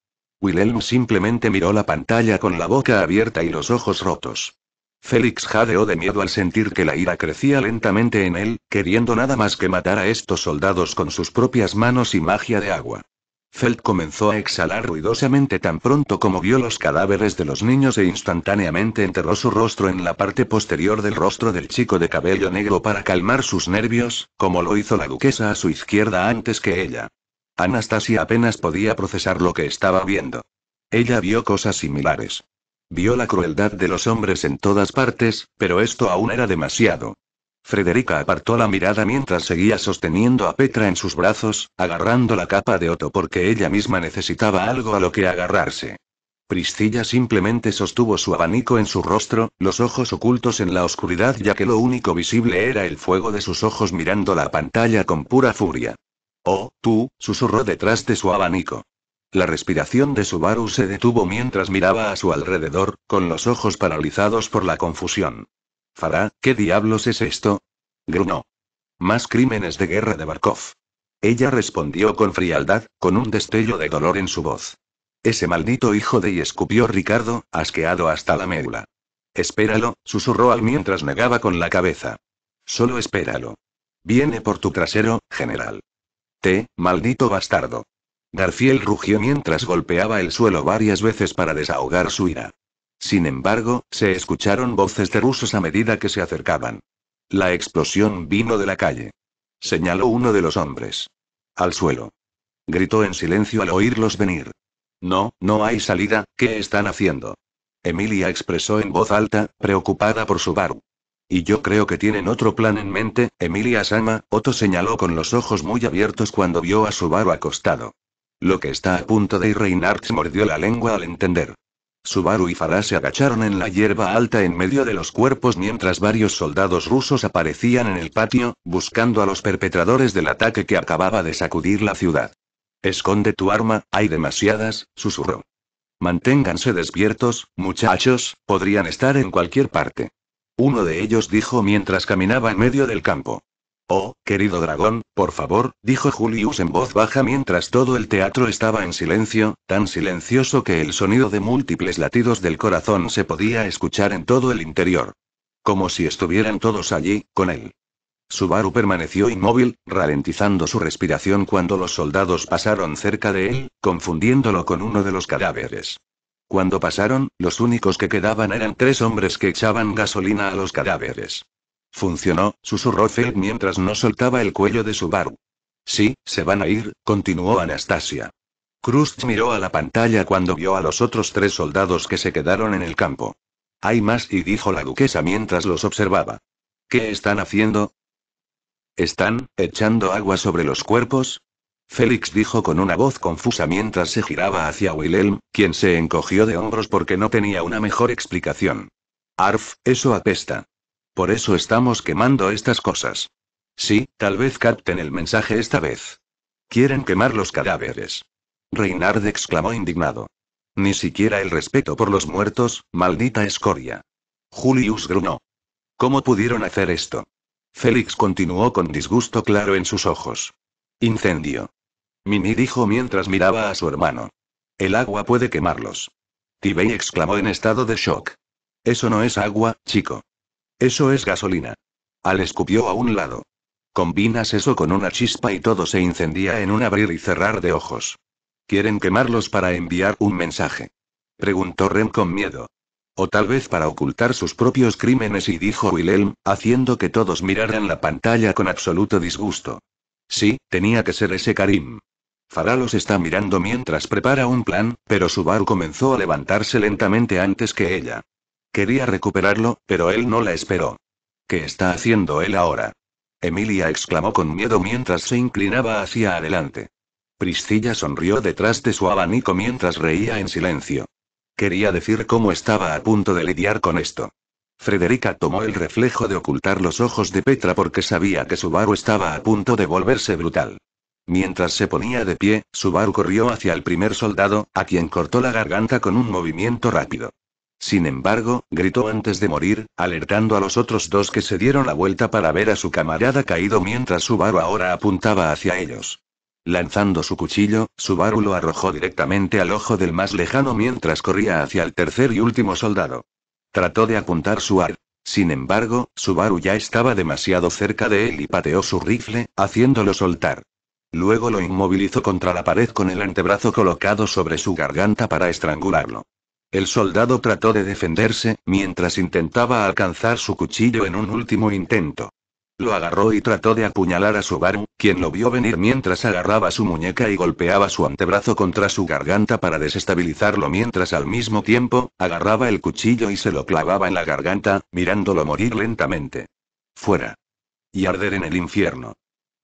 Wilhelm simplemente miró la pantalla con la boca abierta y los ojos rotos. Félix jadeó de miedo al sentir que la ira crecía lentamente en él, queriendo nada más que matar a estos soldados con sus propias manos y magia de agua. Felt comenzó a exhalar ruidosamente tan pronto como vio los cadáveres de los niños e instantáneamente enterró su rostro en la parte posterior del rostro del chico de cabello negro para calmar sus nervios, como lo hizo la duquesa a su izquierda antes que ella. Anastasia apenas podía procesar lo que estaba viendo. Ella vio cosas similares. Vio la crueldad de los hombres en todas partes, pero esto aún era demasiado. Frederica apartó la mirada mientras seguía sosteniendo a Petra en sus brazos, agarrando la capa de Otto porque ella misma necesitaba algo a lo que agarrarse. Priscilla simplemente sostuvo su abanico en su rostro, los ojos ocultos en la oscuridad ya que lo único visible era el fuego de sus ojos mirando la pantalla con pura furia. Oh, tú, susurró detrás de su abanico. La respiración de Subaru se detuvo mientras miraba a su alrededor, con los ojos paralizados por la confusión. Farah, ¿qué diablos es esto? Grunó. Más crímenes de guerra de Barkov. Ella respondió con frialdad, con un destello de dolor en su voz. Ese maldito hijo de y escupió Ricardo, asqueado hasta la médula. Espéralo, susurró al mientras negaba con la cabeza. Solo espéralo. Viene por tu trasero, general. Te, maldito bastardo. Garfiel rugió mientras golpeaba el suelo varias veces para desahogar su ira. Sin embargo, se escucharon voces de rusos a medida que se acercaban. La explosión vino de la calle. Señaló uno de los hombres. Al suelo. Gritó en silencio al oírlos venir. No, no hay salida, ¿qué están haciendo? Emilia expresó en voz alta, preocupada por su baru. Y yo creo que tienen otro plan en mente, Emilia Sama, Otto señaló con los ojos muy abiertos cuando vio a Subaru acostado. Lo que está a punto de ir Reinhardt mordió la lengua al entender. Subaru y Farah se agacharon en la hierba alta en medio de los cuerpos mientras varios soldados rusos aparecían en el patio, buscando a los perpetradores del ataque que acababa de sacudir la ciudad. Esconde tu arma, hay demasiadas, susurró. Manténganse despiertos, muchachos, podrían estar en cualquier parte. Uno de ellos dijo mientras caminaba en medio del campo. Oh, querido dragón, por favor, dijo Julius en voz baja mientras todo el teatro estaba en silencio, tan silencioso que el sonido de múltiples latidos del corazón se podía escuchar en todo el interior. Como si estuvieran todos allí, con él. Subaru permaneció inmóvil, ralentizando su respiración cuando los soldados pasaron cerca de él, confundiéndolo con uno de los cadáveres. Cuando pasaron, los únicos que quedaban eran tres hombres que echaban gasolina a los cadáveres. Funcionó, susurró Feld mientras no soltaba el cuello de su Subaru. Sí, se van a ir, continuó Anastasia. Krust miró a la pantalla cuando vio a los otros tres soldados que se quedaron en el campo. Hay más, y dijo la duquesa mientras los observaba. ¿Qué están haciendo? Están, echando agua sobre los cuerpos, Félix dijo con una voz confusa mientras se giraba hacia Wilhelm, quien se encogió de hombros porque no tenía una mejor explicación. Arf, eso apesta. Por eso estamos quemando estas cosas. Sí, tal vez capten el mensaje esta vez. Quieren quemar los cadáveres. Reynard exclamó indignado. Ni siquiera el respeto por los muertos, maldita escoria. Julius grunó. ¿Cómo pudieron hacer esto? Félix continuó con disgusto claro en sus ojos. Incendio. Mimi dijo mientras miraba a su hermano. El agua puede quemarlos. Tibey exclamó en estado de shock. Eso no es agua, chico. Eso es gasolina. Al escupió a un lado. Combinas eso con una chispa y todo se incendía en un abrir y cerrar de ojos. ¿Quieren quemarlos para enviar un mensaje? Preguntó Rem con miedo. O tal vez para ocultar sus propios crímenes y dijo Wilhelm, haciendo que todos miraran la pantalla con absoluto disgusto. Sí, tenía que ser ese Karim. Faralos los está mirando mientras prepara un plan, pero Subaru comenzó a levantarse lentamente antes que ella. Quería recuperarlo, pero él no la esperó. ¿Qué está haciendo él ahora? Emilia exclamó con miedo mientras se inclinaba hacia adelante. Priscilla sonrió detrás de su abanico mientras reía en silencio. Quería decir cómo estaba a punto de lidiar con esto. Frederica tomó el reflejo de ocultar los ojos de Petra porque sabía que Subaru estaba a punto de volverse brutal. Mientras se ponía de pie, Subaru corrió hacia el primer soldado, a quien cortó la garganta con un movimiento rápido. Sin embargo, gritó antes de morir, alertando a los otros dos que se dieron la vuelta para ver a su camarada caído mientras Subaru ahora apuntaba hacia ellos. Lanzando su cuchillo, Subaru lo arrojó directamente al ojo del más lejano mientras corría hacia el tercer y último soldado. Trató de apuntar su ar. Sin embargo, Subaru ya estaba demasiado cerca de él y pateó su rifle, haciéndolo soltar. Luego lo inmovilizó contra la pared con el antebrazo colocado sobre su garganta para estrangularlo. El soldado trató de defenderse, mientras intentaba alcanzar su cuchillo en un último intento. Lo agarró y trató de apuñalar a su Subaru, quien lo vio venir mientras agarraba su muñeca y golpeaba su antebrazo contra su garganta para desestabilizarlo mientras al mismo tiempo, agarraba el cuchillo y se lo clavaba en la garganta, mirándolo morir lentamente. Fuera. Y arder en el infierno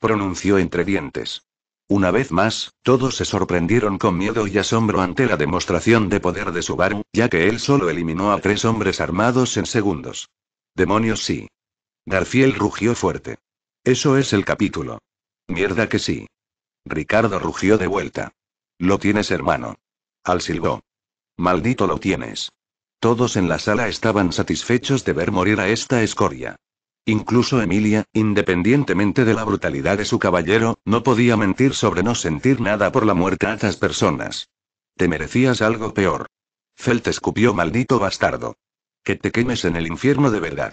pronunció entre dientes. Una vez más, todos se sorprendieron con miedo y asombro ante la demostración de poder de Subaru, ya que él solo eliminó a tres hombres armados en segundos. Demonios sí. Garfield rugió fuerte. Eso es el capítulo. Mierda que sí. Ricardo rugió de vuelta. Lo tienes, hermano. Al silbó. Maldito lo tienes. Todos en la sala estaban satisfechos de ver morir a esta escoria. Incluso Emilia, independientemente de la brutalidad de su caballero, no podía mentir sobre no sentir nada por la muerte a esas personas. Te merecías algo peor. Felt escupió maldito bastardo. Que te quemes en el infierno de verdad.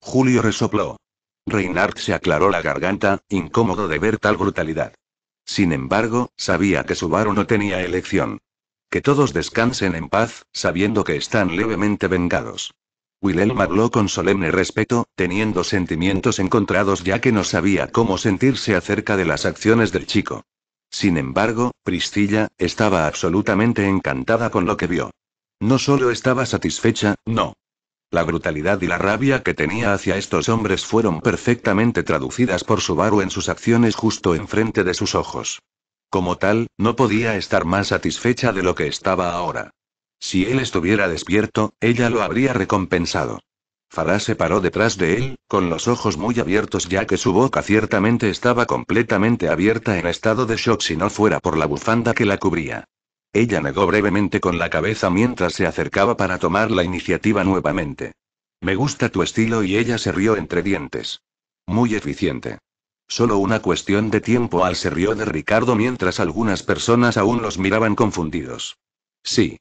Julio resopló. Reinhardt se aclaró la garganta, incómodo de ver tal brutalidad. Sin embargo, sabía que su varo no tenía elección. Que todos descansen en paz, sabiendo que están levemente vengados. Wilhelm habló con solemne respeto, teniendo sentimientos encontrados ya que no sabía cómo sentirse acerca de las acciones del chico. Sin embargo, Priscilla, estaba absolutamente encantada con lo que vio. No solo estaba satisfecha, no. La brutalidad y la rabia que tenía hacia estos hombres fueron perfectamente traducidas por Subaru en sus acciones justo enfrente de sus ojos. Como tal, no podía estar más satisfecha de lo que estaba ahora. Si él estuviera despierto, ella lo habría recompensado. Farah se paró detrás de él, con los ojos muy abiertos ya que su boca ciertamente estaba completamente abierta en estado de shock si no fuera por la bufanda que la cubría. Ella negó brevemente con la cabeza mientras se acercaba para tomar la iniciativa nuevamente. Me gusta tu estilo y ella se rió entre dientes. Muy eficiente. Solo una cuestión de tiempo al se rió de Ricardo mientras algunas personas aún los miraban confundidos. Sí,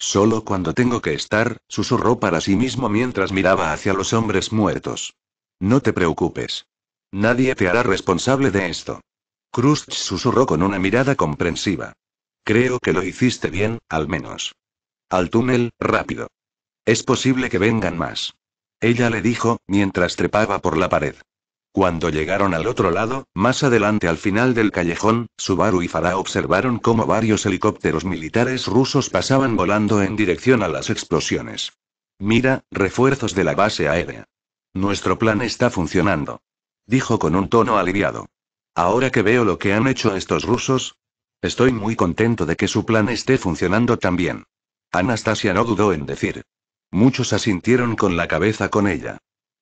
Solo cuando tengo que estar, susurró para sí mismo mientras miraba hacia los hombres muertos. No te preocupes. Nadie te hará responsable de esto. Krust susurró con una mirada comprensiva. Creo que lo hiciste bien, al menos. Al túnel, rápido. Es posible que vengan más. Ella le dijo, mientras trepaba por la pared. Cuando llegaron al otro lado, más adelante al final del callejón, Subaru y Farah observaron cómo varios helicópteros militares rusos pasaban volando en dirección a las explosiones. Mira, refuerzos de la base aérea. Nuestro plan está funcionando. Dijo con un tono aliviado. Ahora que veo lo que han hecho estos rusos, estoy muy contento de que su plan esté funcionando también. Anastasia no dudó en decir. Muchos asintieron con la cabeza con ella.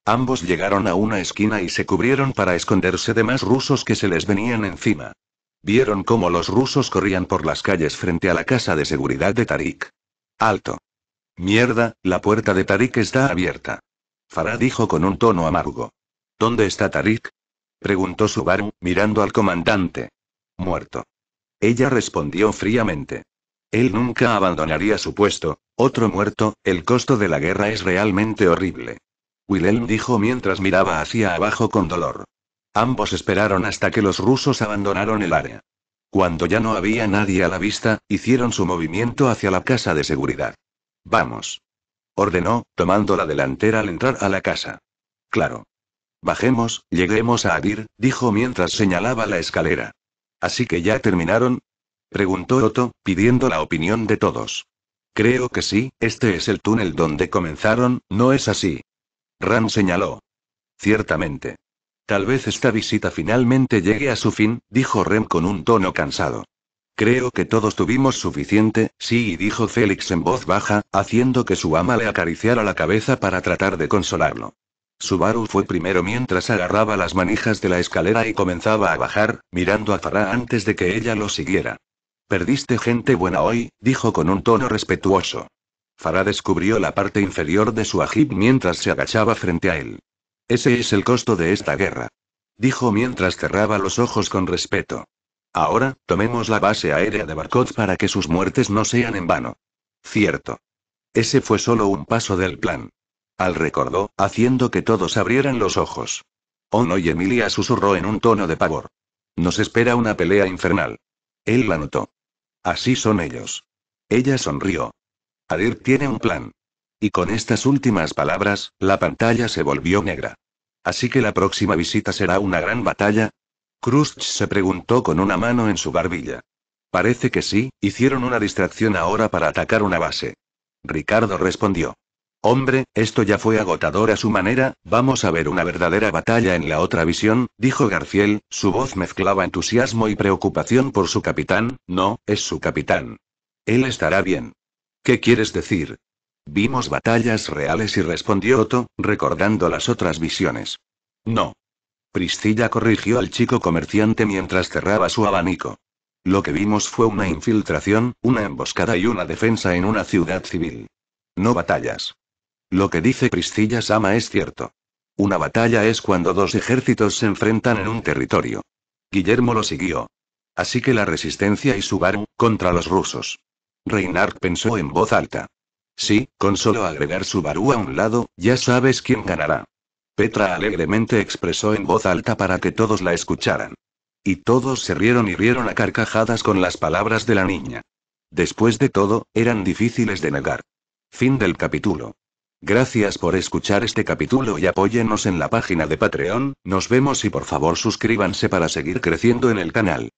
Ambos llegaron a una esquina y se cubrieron para esconderse de más rusos que se les venían encima. Vieron cómo los rusos corrían por las calles frente a la casa de seguridad de Tarik. Alto. Mierda, la puerta de Tarik está abierta. Farah dijo con un tono amargo. ¿Dónde está Tarik? preguntó Subaru, mirando al comandante. Muerto. Ella respondió fríamente. Él nunca abandonaría su puesto, otro muerto, el costo de la guerra es realmente horrible. Wilhelm dijo mientras miraba hacia abajo con dolor. Ambos esperaron hasta que los rusos abandonaron el área. Cuando ya no había nadie a la vista, hicieron su movimiento hacia la casa de seguridad. Vamos. Ordenó, tomando la delantera al entrar a la casa. Claro. Bajemos, lleguemos a Adir, dijo mientras señalaba la escalera. Así que ya terminaron, preguntó Otto, pidiendo la opinión de todos. Creo que sí, este es el túnel donde comenzaron, ¿no es así? —Ram señaló. Ciertamente. Tal vez esta visita finalmente llegue a su fin, dijo Rem con un tono cansado. Creo que todos tuvimos suficiente, sí, dijo Félix en voz baja, haciendo que su ama le acariciara la cabeza para tratar de consolarlo. Subaru fue primero mientras agarraba las manijas de la escalera y comenzaba a bajar, mirando a Farah antes de que ella lo siguiera. Perdiste gente buena hoy, dijo con un tono respetuoso. Farah descubrió la parte inferior de su ajib mientras se agachaba frente a él. Ese es el costo de esta guerra. Dijo mientras cerraba los ojos con respeto. Ahora, tomemos la base aérea de Barkov para que sus muertes no sean en vano. Cierto. Ese fue solo un paso del plan. Al recordó, haciendo que todos abrieran los ojos. Ono y Emilia susurró en un tono de pavor. Nos espera una pelea infernal. Él la notó. Así son ellos. Ella sonrió. Adir tiene un plan. Y con estas últimas palabras, la pantalla se volvió negra. Así que la próxima visita será una gran batalla, Krusch se preguntó con una mano en su barbilla. Parece que sí, hicieron una distracción ahora para atacar una base. Ricardo respondió. Hombre, esto ya fue agotador a su manera, vamos a ver una verdadera batalla en la otra visión, dijo Garfiel, su voz mezclaba entusiasmo y preocupación por su capitán, no, es su capitán. Él estará bien. ¿Qué quieres decir? Vimos batallas reales y respondió Otto, recordando las otras visiones. No. Priscilla corrigió al chico comerciante mientras cerraba su abanico. Lo que vimos fue una infiltración, una emboscada y una defensa en una ciudad civil. No batallas. Lo que dice Priscilla Sama es cierto. Una batalla es cuando dos ejércitos se enfrentan en un territorio. Guillermo lo siguió. Así que la resistencia y su barón contra los rusos. Reynard pensó en voz alta. Sí, con solo agregar su barú a un lado, ya sabes quién ganará. Petra alegremente expresó en voz alta para que todos la escucharan. Y todos se rieron y rieron a carcajadas con las palabras de la niña. Después de todo, eran difíciles de negar. Fin del capítulo. Gracias por escuchar este capítulo y apóyenos en la página de Patreon, nos vemos y por favor suscríbanse para seguir creciendo en el canal.